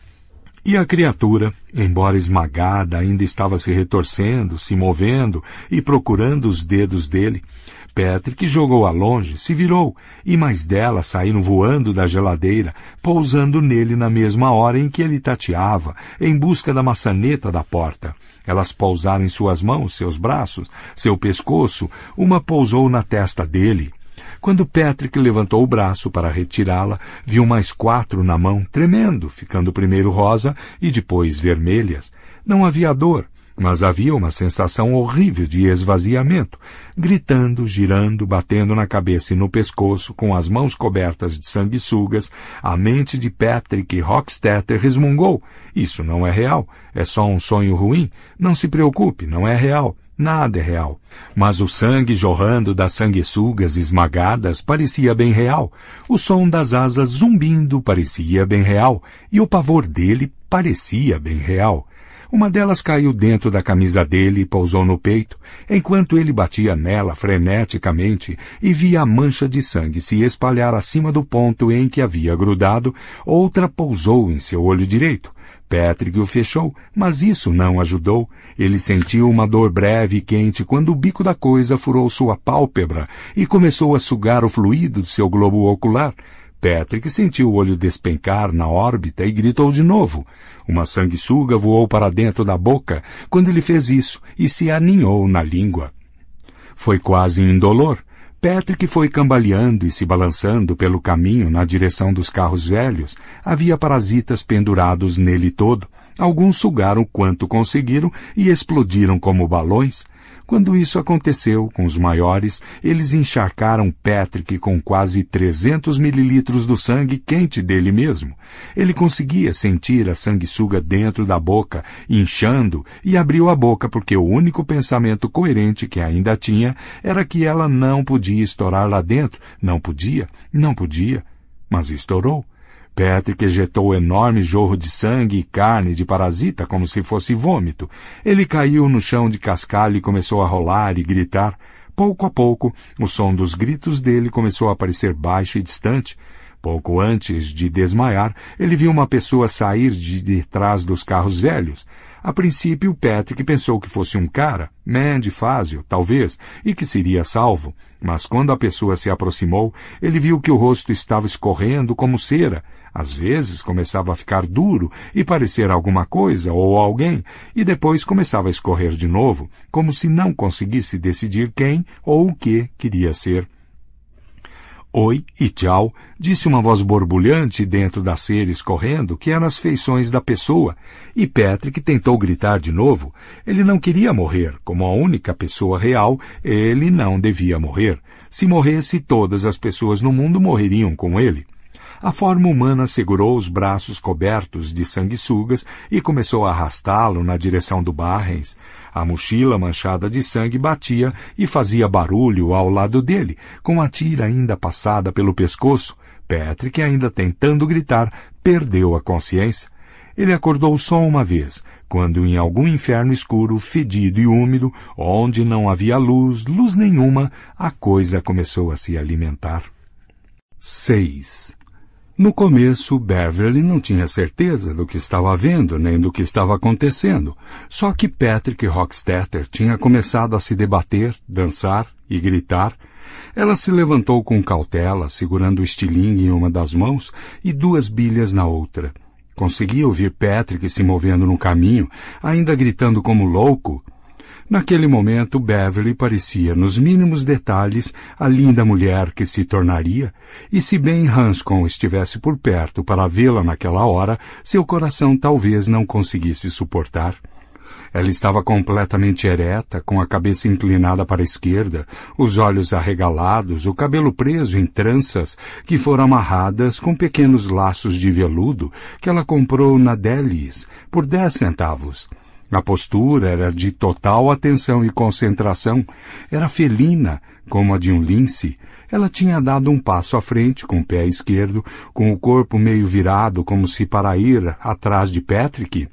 E a criatura, embora esmagada, ainda estava se retorcendo, se movendo e procurando os dedos dele. Petri, que jogou a longe, se virou, e mais dela saíram voando da geladeira, pousando nele na mesma hora em que ele tateava, em busca da maçaneta da porta. Elas pousaram em suas mãos, seus braços, seu pescoço, uma pousou na testa dele. Quando Patrick levantou o braço para retirá-la, viu mais quatro na mão, tremendo, ficando primeiro rosa e depois vermelhas. Não havia dor, mas havia uma sensação horrível de esvaziamento, gritando, girando, batendo na cabeça e no pescoço, com as mãos cobertas de sanguessugas, a mente de Patrick Rockstetter resmungou. Isso não é real, é só um sonho ruim. Não se preocupe, não é real. Nada é real. Mas o sangue jorrando das sanguessugas esmagadas parecia bem real. O som das asas zumbindo parecia bem real. E o pavor dele parecia bem real. Uma delas caiu dentro da camisa dele e pousou no peito, enquanto ele batia nela freneticamente e via a mancha de sangue se espalhar acima do ponto em que havia grudado, outra pousou em seu olho direito. Patrick o fechou, mas isso não ajudou. Ele sentiu uma dor breve e quente quando o bico da coisa furou sua pálpebra e começou a sugar o fluido de seu globo ocular, Patrick sentiu o olho despencar na órbita e gritou de novo. Uma sanguessuga voou para dentro da boca quando ele fez isso e se aninhou na língua. Foi quase indolor. Patrick foi cambaleando e se balançando pelo caminho na direção dos carros velhos. Havia parasitas pendurados nele todo. Alguns sugaram quanto conseguiram e explodiram como balões. Quando isso aconteceu com os maiores, eles encharcaram Patrick com quase 300 mililitros do sangue quente dele mesmo. Ele conseguia sentir a sanguessuga dentro da boca, inchando, e abriu a boca porque o único pensamento coerente que ainda tinha era que ela não podia estourar lá dentro. Não podia, não podia. Mas estourou. Patrick ejetou enorme jorro de sangue e carne de parasita como se fosse vômito. Ele caiu no chão de cascalho e começou a rolar e gritar. Pouco a pouco, o som dos gritos dele começou a parecer baixo e distante. Pouco antes de desmaiar, ele viu uma pessoa sair de detrás dos carros velhos. A princípio, Patrick pensou que fosse um cara, Mandy fácil, talvez, e que seria salvo. Mas quando a pessoa se aproximou, ele viu que o rosto estava escorrendo como cera às vezes começava a ficar duro e parecer alguma coisa ou alguém, e depois começava a escorrer de novo, como se não conseguisse decidir quem ou o que queria ser. Oi e tchau, disse uma voz borbulhante dentro das ceres correndo, que era as feições da pessoa, e Patrick tentou gritar de novo. Ele não queria morrer, como a única pessoa real, ele não devia morrer. Se morresse, todas as pessoas no mundo morreriam com ele. A forma humana segurou os braços cobertos de sanguessugas e começou a arrastá-lo na direção do Barrens. A mochila manchada de sangue batia e fazia barulho ao lado dele, com a tira ainda passada pelo pescoço. Patrick, ainda tentando gritar, perdeu a consciência. Ele acordou só uma vez, quando em algum inferno escuro, fedido e úmido, onde não havia luz, luz nenhuma, a coisa começou a se alimentar. 6. No começo, Beverly não tinha certeza do que estava vendo nem do que estava acontecendo, só que Patrick Rockstetter tinha começado a se debater, dançar e gritar. Ela se levantou com cautela, segurando o estilingue em uma das mãos e duas bilhas na outra. Conseguia ouvir Patrick se movendo no caminho, ainda gritando como louco. Naquele momento, Beverly parecia, nos mínimos detalhes, a linda mulher que se tornaria, e se bem Hanscom estivesse por perto para vê-la naquela hora, seu coração talvez não conseguisse suportar. Ela estava completamente ereta, com a cabeça inclinada para a esquerda, os olhos arregalados, o cabelo preso em tranças que foram amarradas com pequenos laços de veludo que ela comprou na Delis por dez centavos a postura era de total atenção e concentração. Era felina, como a de um lince. Ela tinha dado um passo à frente, com o pé esquerdo, com o corpo meio virado, como se para ir atrás de Patrick.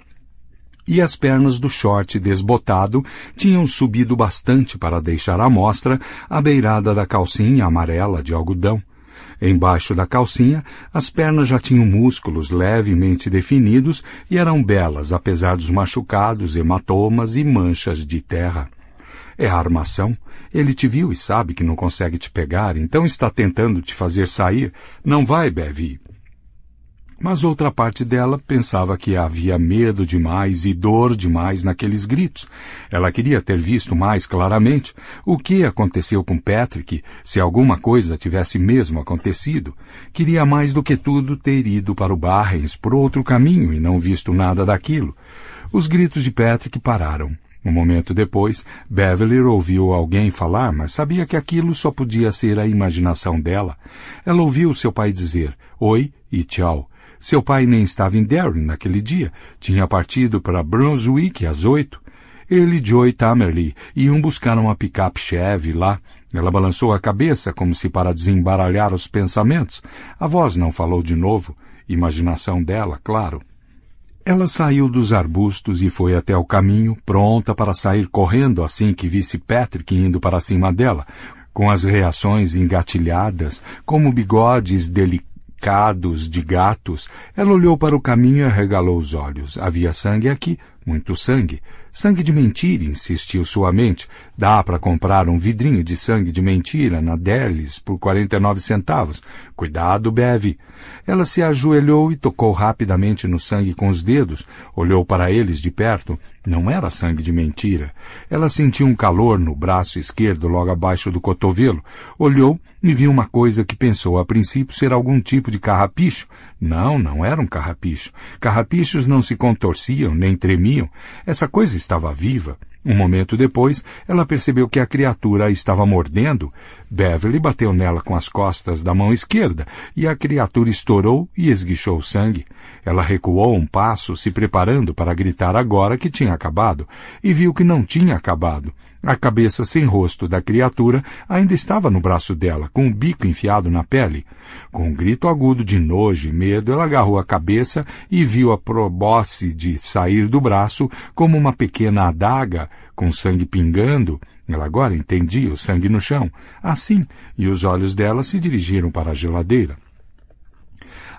E as pernas do short desbotado tinham subido bastante para deixar à mostra a beirada da calcinha amarela de algodão. Embaixo da calcinha, as pernas já tinham músculos levemente definidos e eram belas, apesar dos machucados, hematomas e manchas de terra. É a armação. Ele te viu e sabe que não consegue te pegar, então está tentando te fazer sair. Não vai, Bevi. Mas outra parte dela pensava que havia medo demais e dor demais naqueles gritos. Ela queria ter visto mais claramente o que aconteceu com Patrick, se alguma coisa tivesse mesmo acontecido. Queria mais do que tudo ter ido para o Barrens por outro caminho e não visto nada daquilo. Os gritos de Patrick pararam. Um momento depois, Beverly ouviu alguém falar, mas sabia que aquilo só podia ser a imaginação dela. Ela ouviu seu pai dizer oi e tchau seu pai nem estava em Derry naquele dia. Tinha partido para Brunswick às oito. Ele, Joe e Tamerley iam buscar uma picape Chevy lá. Ela balançou a cabeça como se para desembaralhar os pensamentos. A voz não falou de novo. Imaginação dela, claro. Ela saiu dos arbustos e foi até o caminho, pronta para sair correndo assim que visse Patrick indo para cima dela, com as reações engatilhadas, como bigodes delicados picados de gatos, ela olhou para o caminho e arregalou os olhos. Havia sangue aqui, muito sangue. Sangue de mentira, insistiu sua mente. Dá para comprar um vidrinho de sangue de mentira na Delis por 49 centavos. Cuidado, beve. Ela se ajoelhou e tocou rapidamente no sangue com os dedos. Olhou para eles de perto. Não era sangue de mentira. Ela sentiu um calor no braço esquerdo logo abaixo do cotovelo. Olhou e viu uma coisa que pensou a princípio ser algum tipo de carrapicho. Não, não era um carrapicho. Carrapichos não se contorciam nem tremiam. Essa coisa estava viva. Um momento depois, ela percebeu que a criatura a estava mordendo. Beverly bateu nela com as costas da mão esquerda e a criatura estourou e esguichou sangue. Ela recuou um passo, se preparando para gritar agora que tinha acabado, e viu que não tinha acabado. A cabeça sem rosto da criatura ainda estava no braço dela, com o bico enfiado na pele. Com um grito agudo de nojo e medo, ela agarrou a cabeça e viu a probóscide de sair do braço como uma pequena adaga, com sangue pingando. Ela agora entendia o sangue no chão. Assim, e os olhos dela se dirigiram para a geladeira.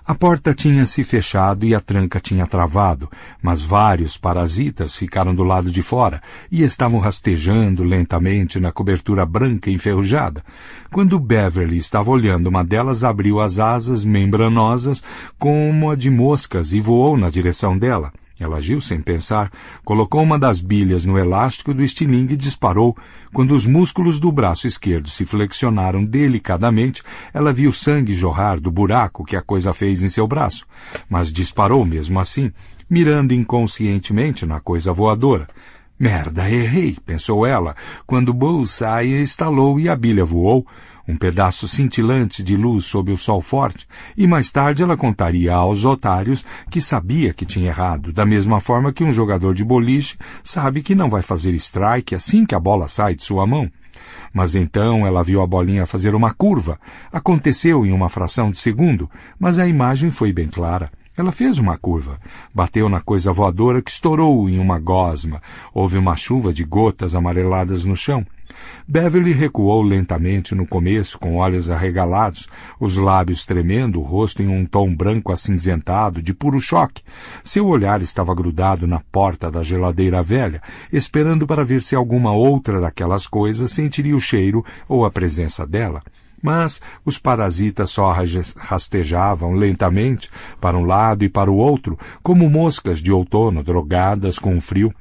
A porta tinha se fechado e a tranca tinha travado, mas vários parasitas ficaram do lado de fora e estavam rastejando lentamente na cobertura branca enferrujada. Quando Beverly estava olhando, uma delas abriu as asas membranosas como a de moscas e voou na direção dela. Ela agiu sem pensar, colocou uma das bilhas no elástico do estilingue e disparou. Quando os músculos do braço esquerdo se flexionaram delicadamente, ela viu sangue jorrar do buraco que a coisa fez em seu braço. Mas disparou mesmo assim, mirando inconscientemente na coisa voadora. Merda, errei, pensou ela, quando Bullseye estalou e a bilha voou, um pedaço cintilante de luz sob o sol forte, e mais tarde ela contaria aos otários que sabia que tinha errado, da mesma forma que um jogador de boliche sabe que não vai fazer strike assim que a bola sai de sua mão. Mas então ela viu a bolinha fazer uma curva. Aconteceu em uma fração de segundo, mas a imagem foi bem clara. Ela fez uma curva, bateu na coisa voadora que estourou em uma gosma. Houve uma chuva de gotas amareladas no chão. Beverly recuou lentamente no começo, com olhos arregalados, os lábios tremendo, o rosto em um tom branco acinzentado, de puro choque. Seu olhar estava grudado na porta da geladeira velha, esperando para ver se alguma outra daquelas coisas sentiria o cheiro ou a presença dela. Mas os parasitas só rastejavam lentamente para um lado e para o outro, como moscas de outono drogadas com o frio.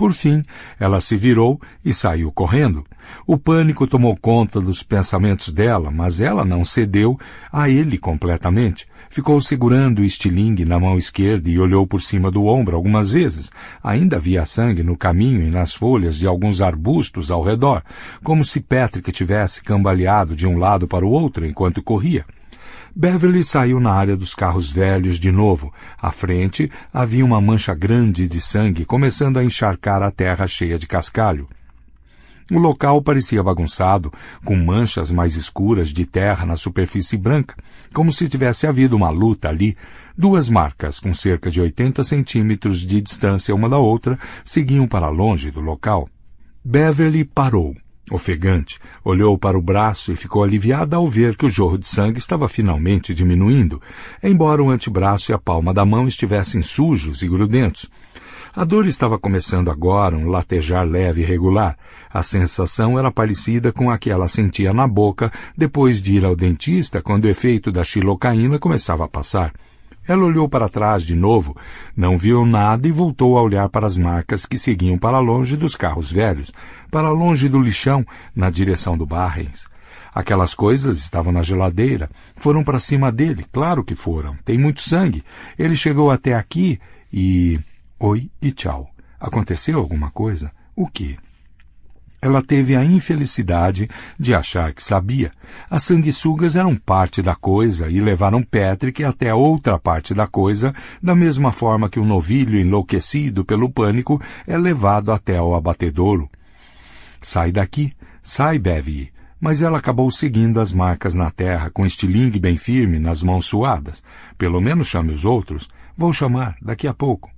Por fim, ela se virou e saiu correndo. O pânico tomou conta dos pensamentos dela, mas ela não cedeu a ele completamente. Ficou segurando o estilingue na mão esquerda e olhou por cima do ombro algumas vezes. Ainda via sangue no caminho e nas folhas de alguns arbustos ao redor, como se Patrick tivesse cambaleado de um lado para o outro enquanto corria. Beverly saiu na área dos carros velhos de novo. À frente havia uma mancha grande de sangue começando a encharcar a terra cheia de cascalho. O local parecia bagunçado, com manchas mais escuras de terra na superfície branca, como se tivesse havido uma luta ali. Duas marcas, com cerca de 80 centímetros de distância uma da outra, seguiam para longe do local. Beverly parou. Ofegante, olhou para o braço e ficou aliviada ao ver que o jorro de sangue estava finalmente diminuindo, embora o antebraço e a palma da mão estivessem sujos e grudentos. A dor estava começando agora, um latejar leve e regular. A sensação era parecida com a que ela sentia na boca depois de ir ao dentista quando o efeito da xilocaína começava a passar. Ela olhou para trás de novo, não viu nada e voltou a olhar para as marcas que seguiam para longe dos carros velhos, para longe do lixão, na direção do Barrens. Aquelas coisas estavam na geladeira. Foram para cima dele, claro que foram. Tem muito sangue. Ele chegou até aqui e. Oi e tchau. Aconteceu alguma coisa? O que? Ela teve a infelicidade de achar que sabia. As sanguessugas eram parte da coisa e levaram Patrick até outra parte da coisa, da mesma forma que um novilho enlouquecido pelo pânico é levado até o abatedouro. Sai daqui, sai, beve. Mas ela acabou seguindo as marcas na terra com estilingue bem firme, nas mãos suadas. Pelo menos chame os outros. Vou chamar, daqui a pouco.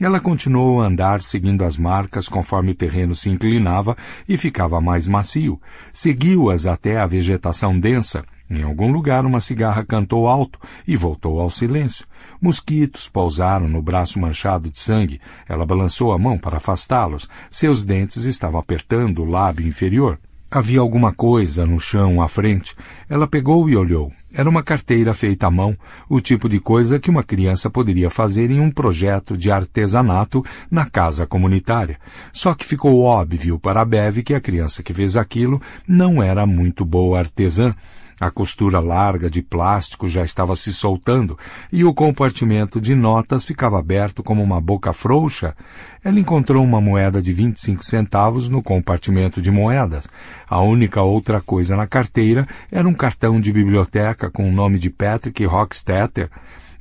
Ela continuou a andar seguindo as marcas conforme o terreno se inclinava e ficava mais macio. Seguiu-as até a vegetação densa, em algum lugar, uma cigarra cantou alto e voltou ao silêncio. Mosquitos pousaram no braço manchado de sangue. Ela balançou a mão para afastá-los. Seus dentes estavam apertando o lábio inferior. Havia alguma coisa no chão à frente. Ela pegou e olhou. Era uma carteira feita à mão, o tipo de coisa que uma criança poderia fazer em um projeto de artesanato na casa comunitária. Só que ficou óbvio para Bev que a criança que fez aquilo não era muito boa artesã. A costura larga de plástico já estava se soltando e o compartimento de notas ficava aberto como uma boca frouxa. Ela encontrou uma moeda de 25 centavos no compartimento de moedas. A única outra coisa na carteira era um cartão de biblioteca com o nome de Patrick Rockstetter.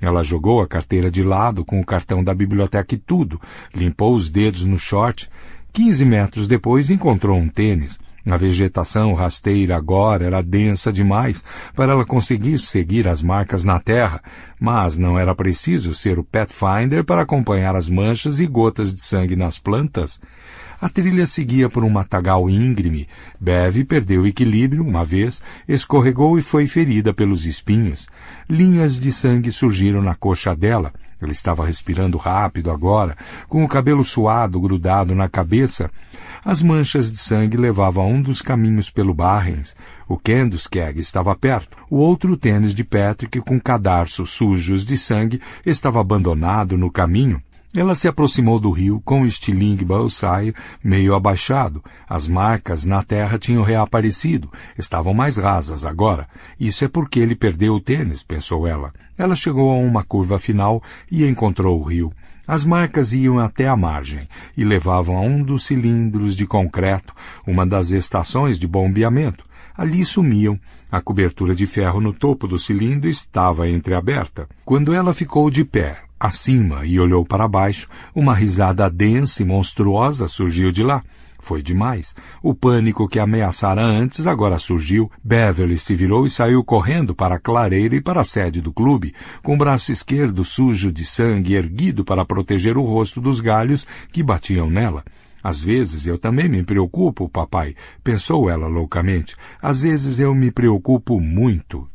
Ela jogou a carteira de lado com o cartão da biblioteca e tudo, limpou os dedos no short. Quinze metros depois encontrou um tênis. A vegetação rasteira agora era densa demais para ela conseguir seguir as marcas na terra, mas não era preciso ser o Pathfinder para acompanhar as manchas e gotas de sangue nas plantas. A trilha seguia por um matagal íngreme. Bev perdeu o equilíbrio uma vez, escorregou e foi ferida pelos espinhos. Linhas de sangue surgiram na coxa dela. Ela estava respirando rápido agora, com o cabelo suado grudado na cabeça. As manchas de sangue levavam a um dos caminhos pelo Barrens. O Kenduskeg estava perto. O outro tênis de Patrick, com cadarços sujos de sangue, estava abandonado no caminho. Ela se aproximou do rio com o estilingue balsaio meio abaixado. As marcas na terra tinham reaparecido, estavam mais rasas agora. Isso é porque ele perdeu o tênis, pensou ela. Ela chegou a uma curva final e encontrou o rio. As marcas iam até a margem e levavam a um dos cilindros de concreto, uma das estações de bombeamento. Ali sumiam. A cobertura de ferro no topo do cilindro estava entreaberta. Quando ela ficou de pé, acima, e olhou para baixo, uma risada densa e monstruosa surgiu de lá. Foi demais. O pânico que ameaçara antes agora surgiu. Beverly se virou e saiu correndo para a clareira e para a sede do clube, com o braço esquerdo sujo de sangue erguido para proteger o rosto dos galhos que batiam nela. Às vezes eu também me preocupo, papai, pensou ela loucamente. Às vezes eu me preocupo muito.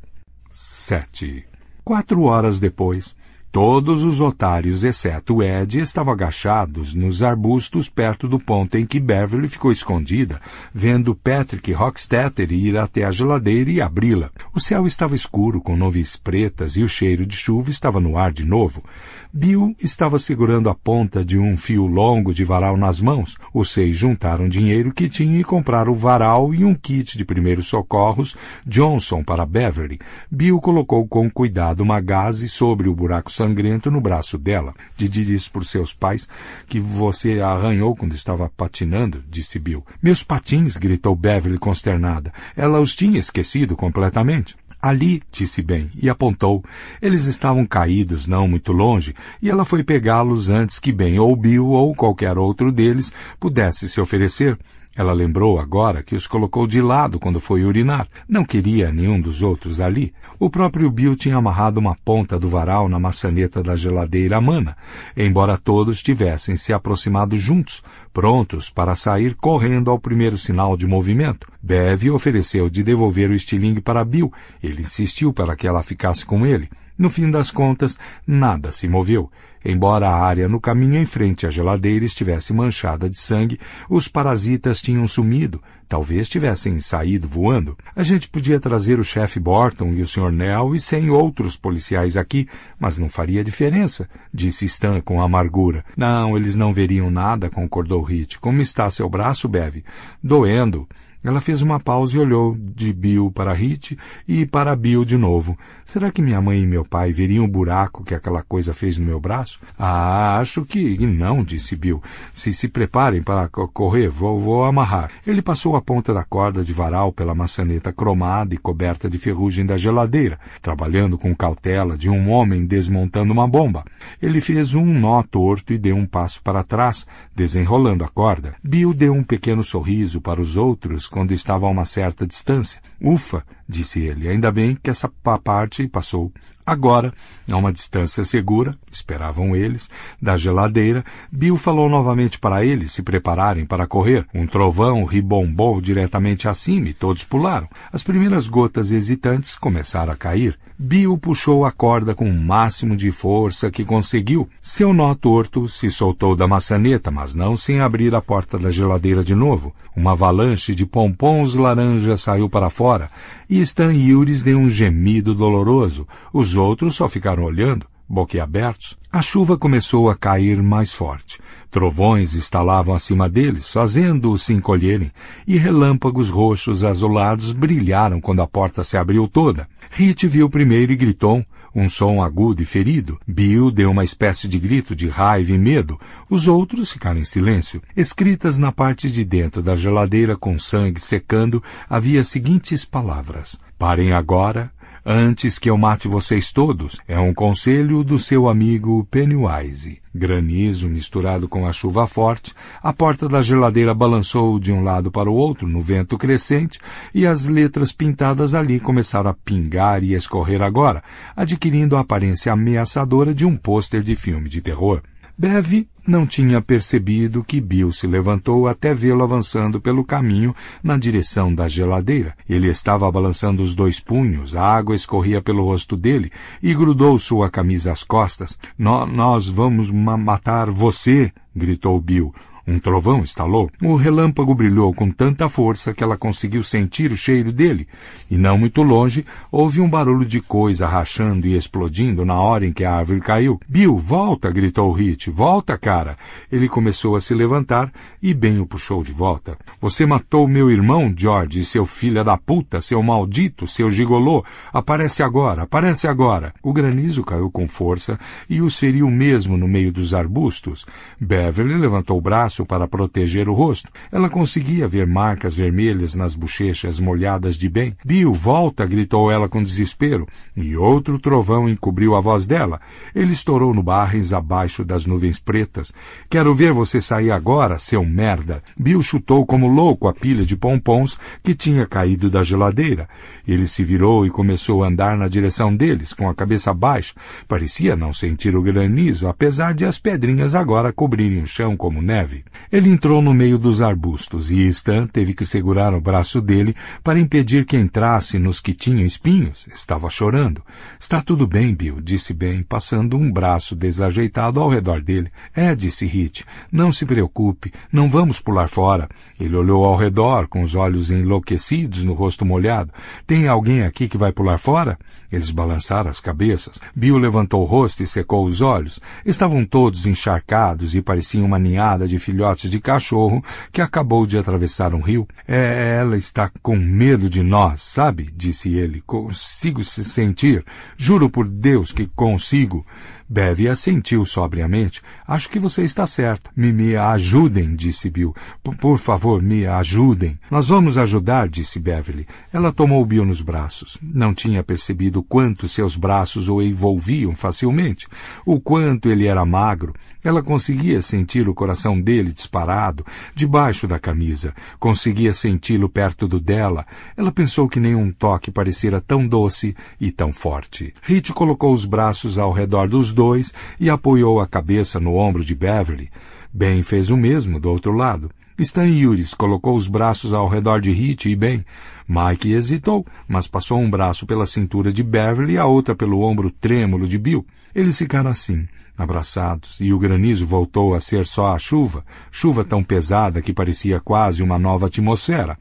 7. Quatro horas depois, Todos os otários, exceto Ed, estavam agachados nos arbustos perto do ponto em que Beverly ficou escondida, vendo Patrick Rockstetter ir até a geladeira e abri-la. O céu estava escuro, com nuvens pretas e o cheiro de chuva estava no ar de novo. Bill estava segurando a ponta de um fio longo de varal nas mãos. Os seis juntaram dinheiro que tinham e compraram o varal e um kit de primeiros socorros Johnson para Beverly. Bill colocou com cuidado uma gaze sobre o buraco sangrento no braço dela. Didi disse por seus pais que você a arranhou quando estava patinando, disse Bill. Meus patins, gritou Beverly consternada. Ela os tinha esquecido completamente. Ali, disse bem, e apontou. Eles estavam caídos não muito longe, e ela foi pegá-los antes que bem ou Bill ou qualquer outro deles pudesse se oferecer. Ela lembrou agora que os colocou de lado quando foi urinar. Não queria nenhum dos outros ali. O próprio Bill tinha amarrado uma ponta do varal na maçaneta da geladeira mana, embora todos tivessem se aproximado juntos, prontos para sair correndo ao primeiro sinal de movimento. Bev ofereceu de devolver o estilingue para Bill. Ele insistiu para que ela ficasse com ele. No fim das contas, nada se moveu. Embora a área no caminho em frente à geladeira estivesse manchada de sangue, os parasitas tinham sumido, talvez tivessem saído voando. A gente podia trazer o chefe Borton e o Sr. Nell e cem outros policiais aqui, mas não faria diferença, disse Stan com amargura. Não, eles não veriam nada, concordou Hit. Como está seu braço, Bev? Doendo. Ela fez uma pausa e olhou de Bill para Hit e para Bill de novo. Será que minha mãe e meu pai veriam o buraco que aquela coisa fez no meu braço? Ah, acho que não, disse Bill. Se se preparem para correr, vou, vou amarrar. Ele passou a ponta da corda de varal pela maçaneta cromada e coberta de ferrugem da geladeira, trabalhando com cautela de um homem desmontando uma bomba. Ele fez um nó torto e deu um passo para trás, desenrolando a corda. Bill deu um pequeno sorriso para os outros quando estava a uma certa distância. Ufa, disse ele, ainda bem que essa parte passou. Agora, a uma distância segura, esperavam eles, da geladeira, Bill falou novamente para eles se prepararem para correr. Um trovão ribombou diretamente acima e todos pularam. As primeiras gotas hesitantes começaram a cair. Bill puxou a corda com o máximo de força que conseguiu. Seu nó torto se soltou da maçaneta, mas não sem abrir a porta da geladeira de novo. Uma avalanche de pompons laranja saiu para fora e Stan Yuris deu um gemido doloroso. Os outros só ficaram olhando, boquiabertos. A chuva começou a cair mais forte. Trovões estalavam acima deles, fazendo-os se encolherem, e relâmpagos roxos azulados brilharam quando a porta se abriu toda. Rit viu primeiro e gritou, um som agudo e ferido. Bill deu uma espécie de grito de raiva e medo. Os outros ficaram em silêncio. Escritas na parte de dentro da geladeira com sangue secando, havia as seguintes palavras. Parem agora, antes que eu mate vocês todos. É um conselho do seu amigo Pennywise. Granizo misturado com a chuva forte, a porta da geladeira balançou de um lado para o outro no vento crescente e as letras pintadas ali começaram a pingar e escorrer agora, adquirindo a aparência ameaçadora de um pôster de filme de terror. Bev não tinha percebido que Bill se levantou até vê-lo avançando pelo caminho na direção da geladeira. Ele estava balançando os dois punhos, a água escorria pelo rosto dele e grudou sua camisa às costas. Nós vamos ma matar você! gritou Bill, um trovão estalou. O relâmpago brilhou com tanta força que ela conseguiu sentir o cheiro dele, e não muito longe houve um barulho de coisa rachando e explodindo na hora em que a árvore caiu. Bill, volta! gritou Hit. Volta, cara! Ele começou a se levantar e bem o puxou de volta. Você matou meu irmão, George, seu filho da puta, seu maldito, seu gigolô. Aparece agora, aparece agora. O granizo caiu com força e os feriu mesmo no meio dos arbustos. Beverly levantou o braço braço para proteger o rosto. Ela conseguia ver marcas vermelhas nas bochechas molhadas de bem. Bill, volta! gritou ela com desespero. E outro trovão encobriu a voz dela. Ele estourou no Barrens abaixo das nuvens pretas. Quero ver você sair agora, seu merda! Bill chutou como louco a pilha de pompons que tinha caído da geladeira. Ele se virou e começou a andar na direção deles, com a cabeça baixa. Parecia não sentir o granizo, apesar de as pedrinhas agora cobrirem o chão como neve ele. entrou no meio dos arbustos e Stan teve que segurar o braço dele para impedir que entrasse nos que tinham espinhos. Estava chorando. Está tudo bem, Bill, disse Ben, passando um braço desajeitado ao redor dele. É, disse Hit. Não se preocupe. Não vamos pular fora. Ele olhou ao redor, com os olhos enlouquecidos no rosto molhado. Tem alguém aqui que vai pular fora? Eles balançaram as cabeças. Bill levantou o rosto e secou os olhos. Estavam todos encharcados e pareciam uma ninhada de filhotes de cachorro que acabou de atravessar um rio. É, ela está com medo de nós, sabe? disse ele. Consigo se sentir. Juro por Deus que consigo. Beverly assentiu sobriamente. Acho que você está certa. Me, me ajudem, disse Bill. Por favor, me ajudem. Nós vamos ajudar, disse Beverly. Ela tomou Bill nos braços. Não tinha percebido quanto seus braços o envolviam facilmente, o quanto ele era magro, ela conseguia sentir o coração dele disparado, debaixo da camisa, conseguia senti-lo perto do dela. Ela pensou que nenhum toque parecera tão doce e tão forte. Hit colocou os braços ao redor dos dois e apoiou a cabeça no ombro de Beverly. Ben fez o mesmo do outro lado. Stan Yuris colocou os braços ao redor de Hit e Ben. Mike hesitou, mas passou um braço pela cintura de Beverly e a outra pelo ombro trêmulo de Bill. Eles ficaram assim, abraçados, e o granizo voltou a ser só a chuva, chuva tão pesada que parecia quase uma nova atmosfera.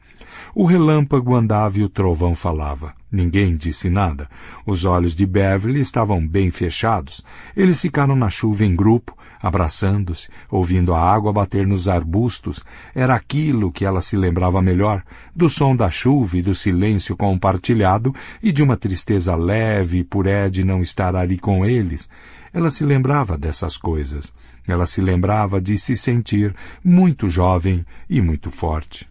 O relâmpago andava e o trovão falava. Ninguém disse nada. Os olhos de Beverly estavam bem fechados. Eles ficaram na chuva em grupo, abraçando-se, ouvindo a água bater nos arbustos. Era aquilo que ela se lembrava melhor, do som da chuva e do silêncio compartilhado e de uma tristeza leve por Ed não estar ali com eles, ela se lembrava dessas coisas. Ela se lembrava de se sentir muito jovem e muito forte.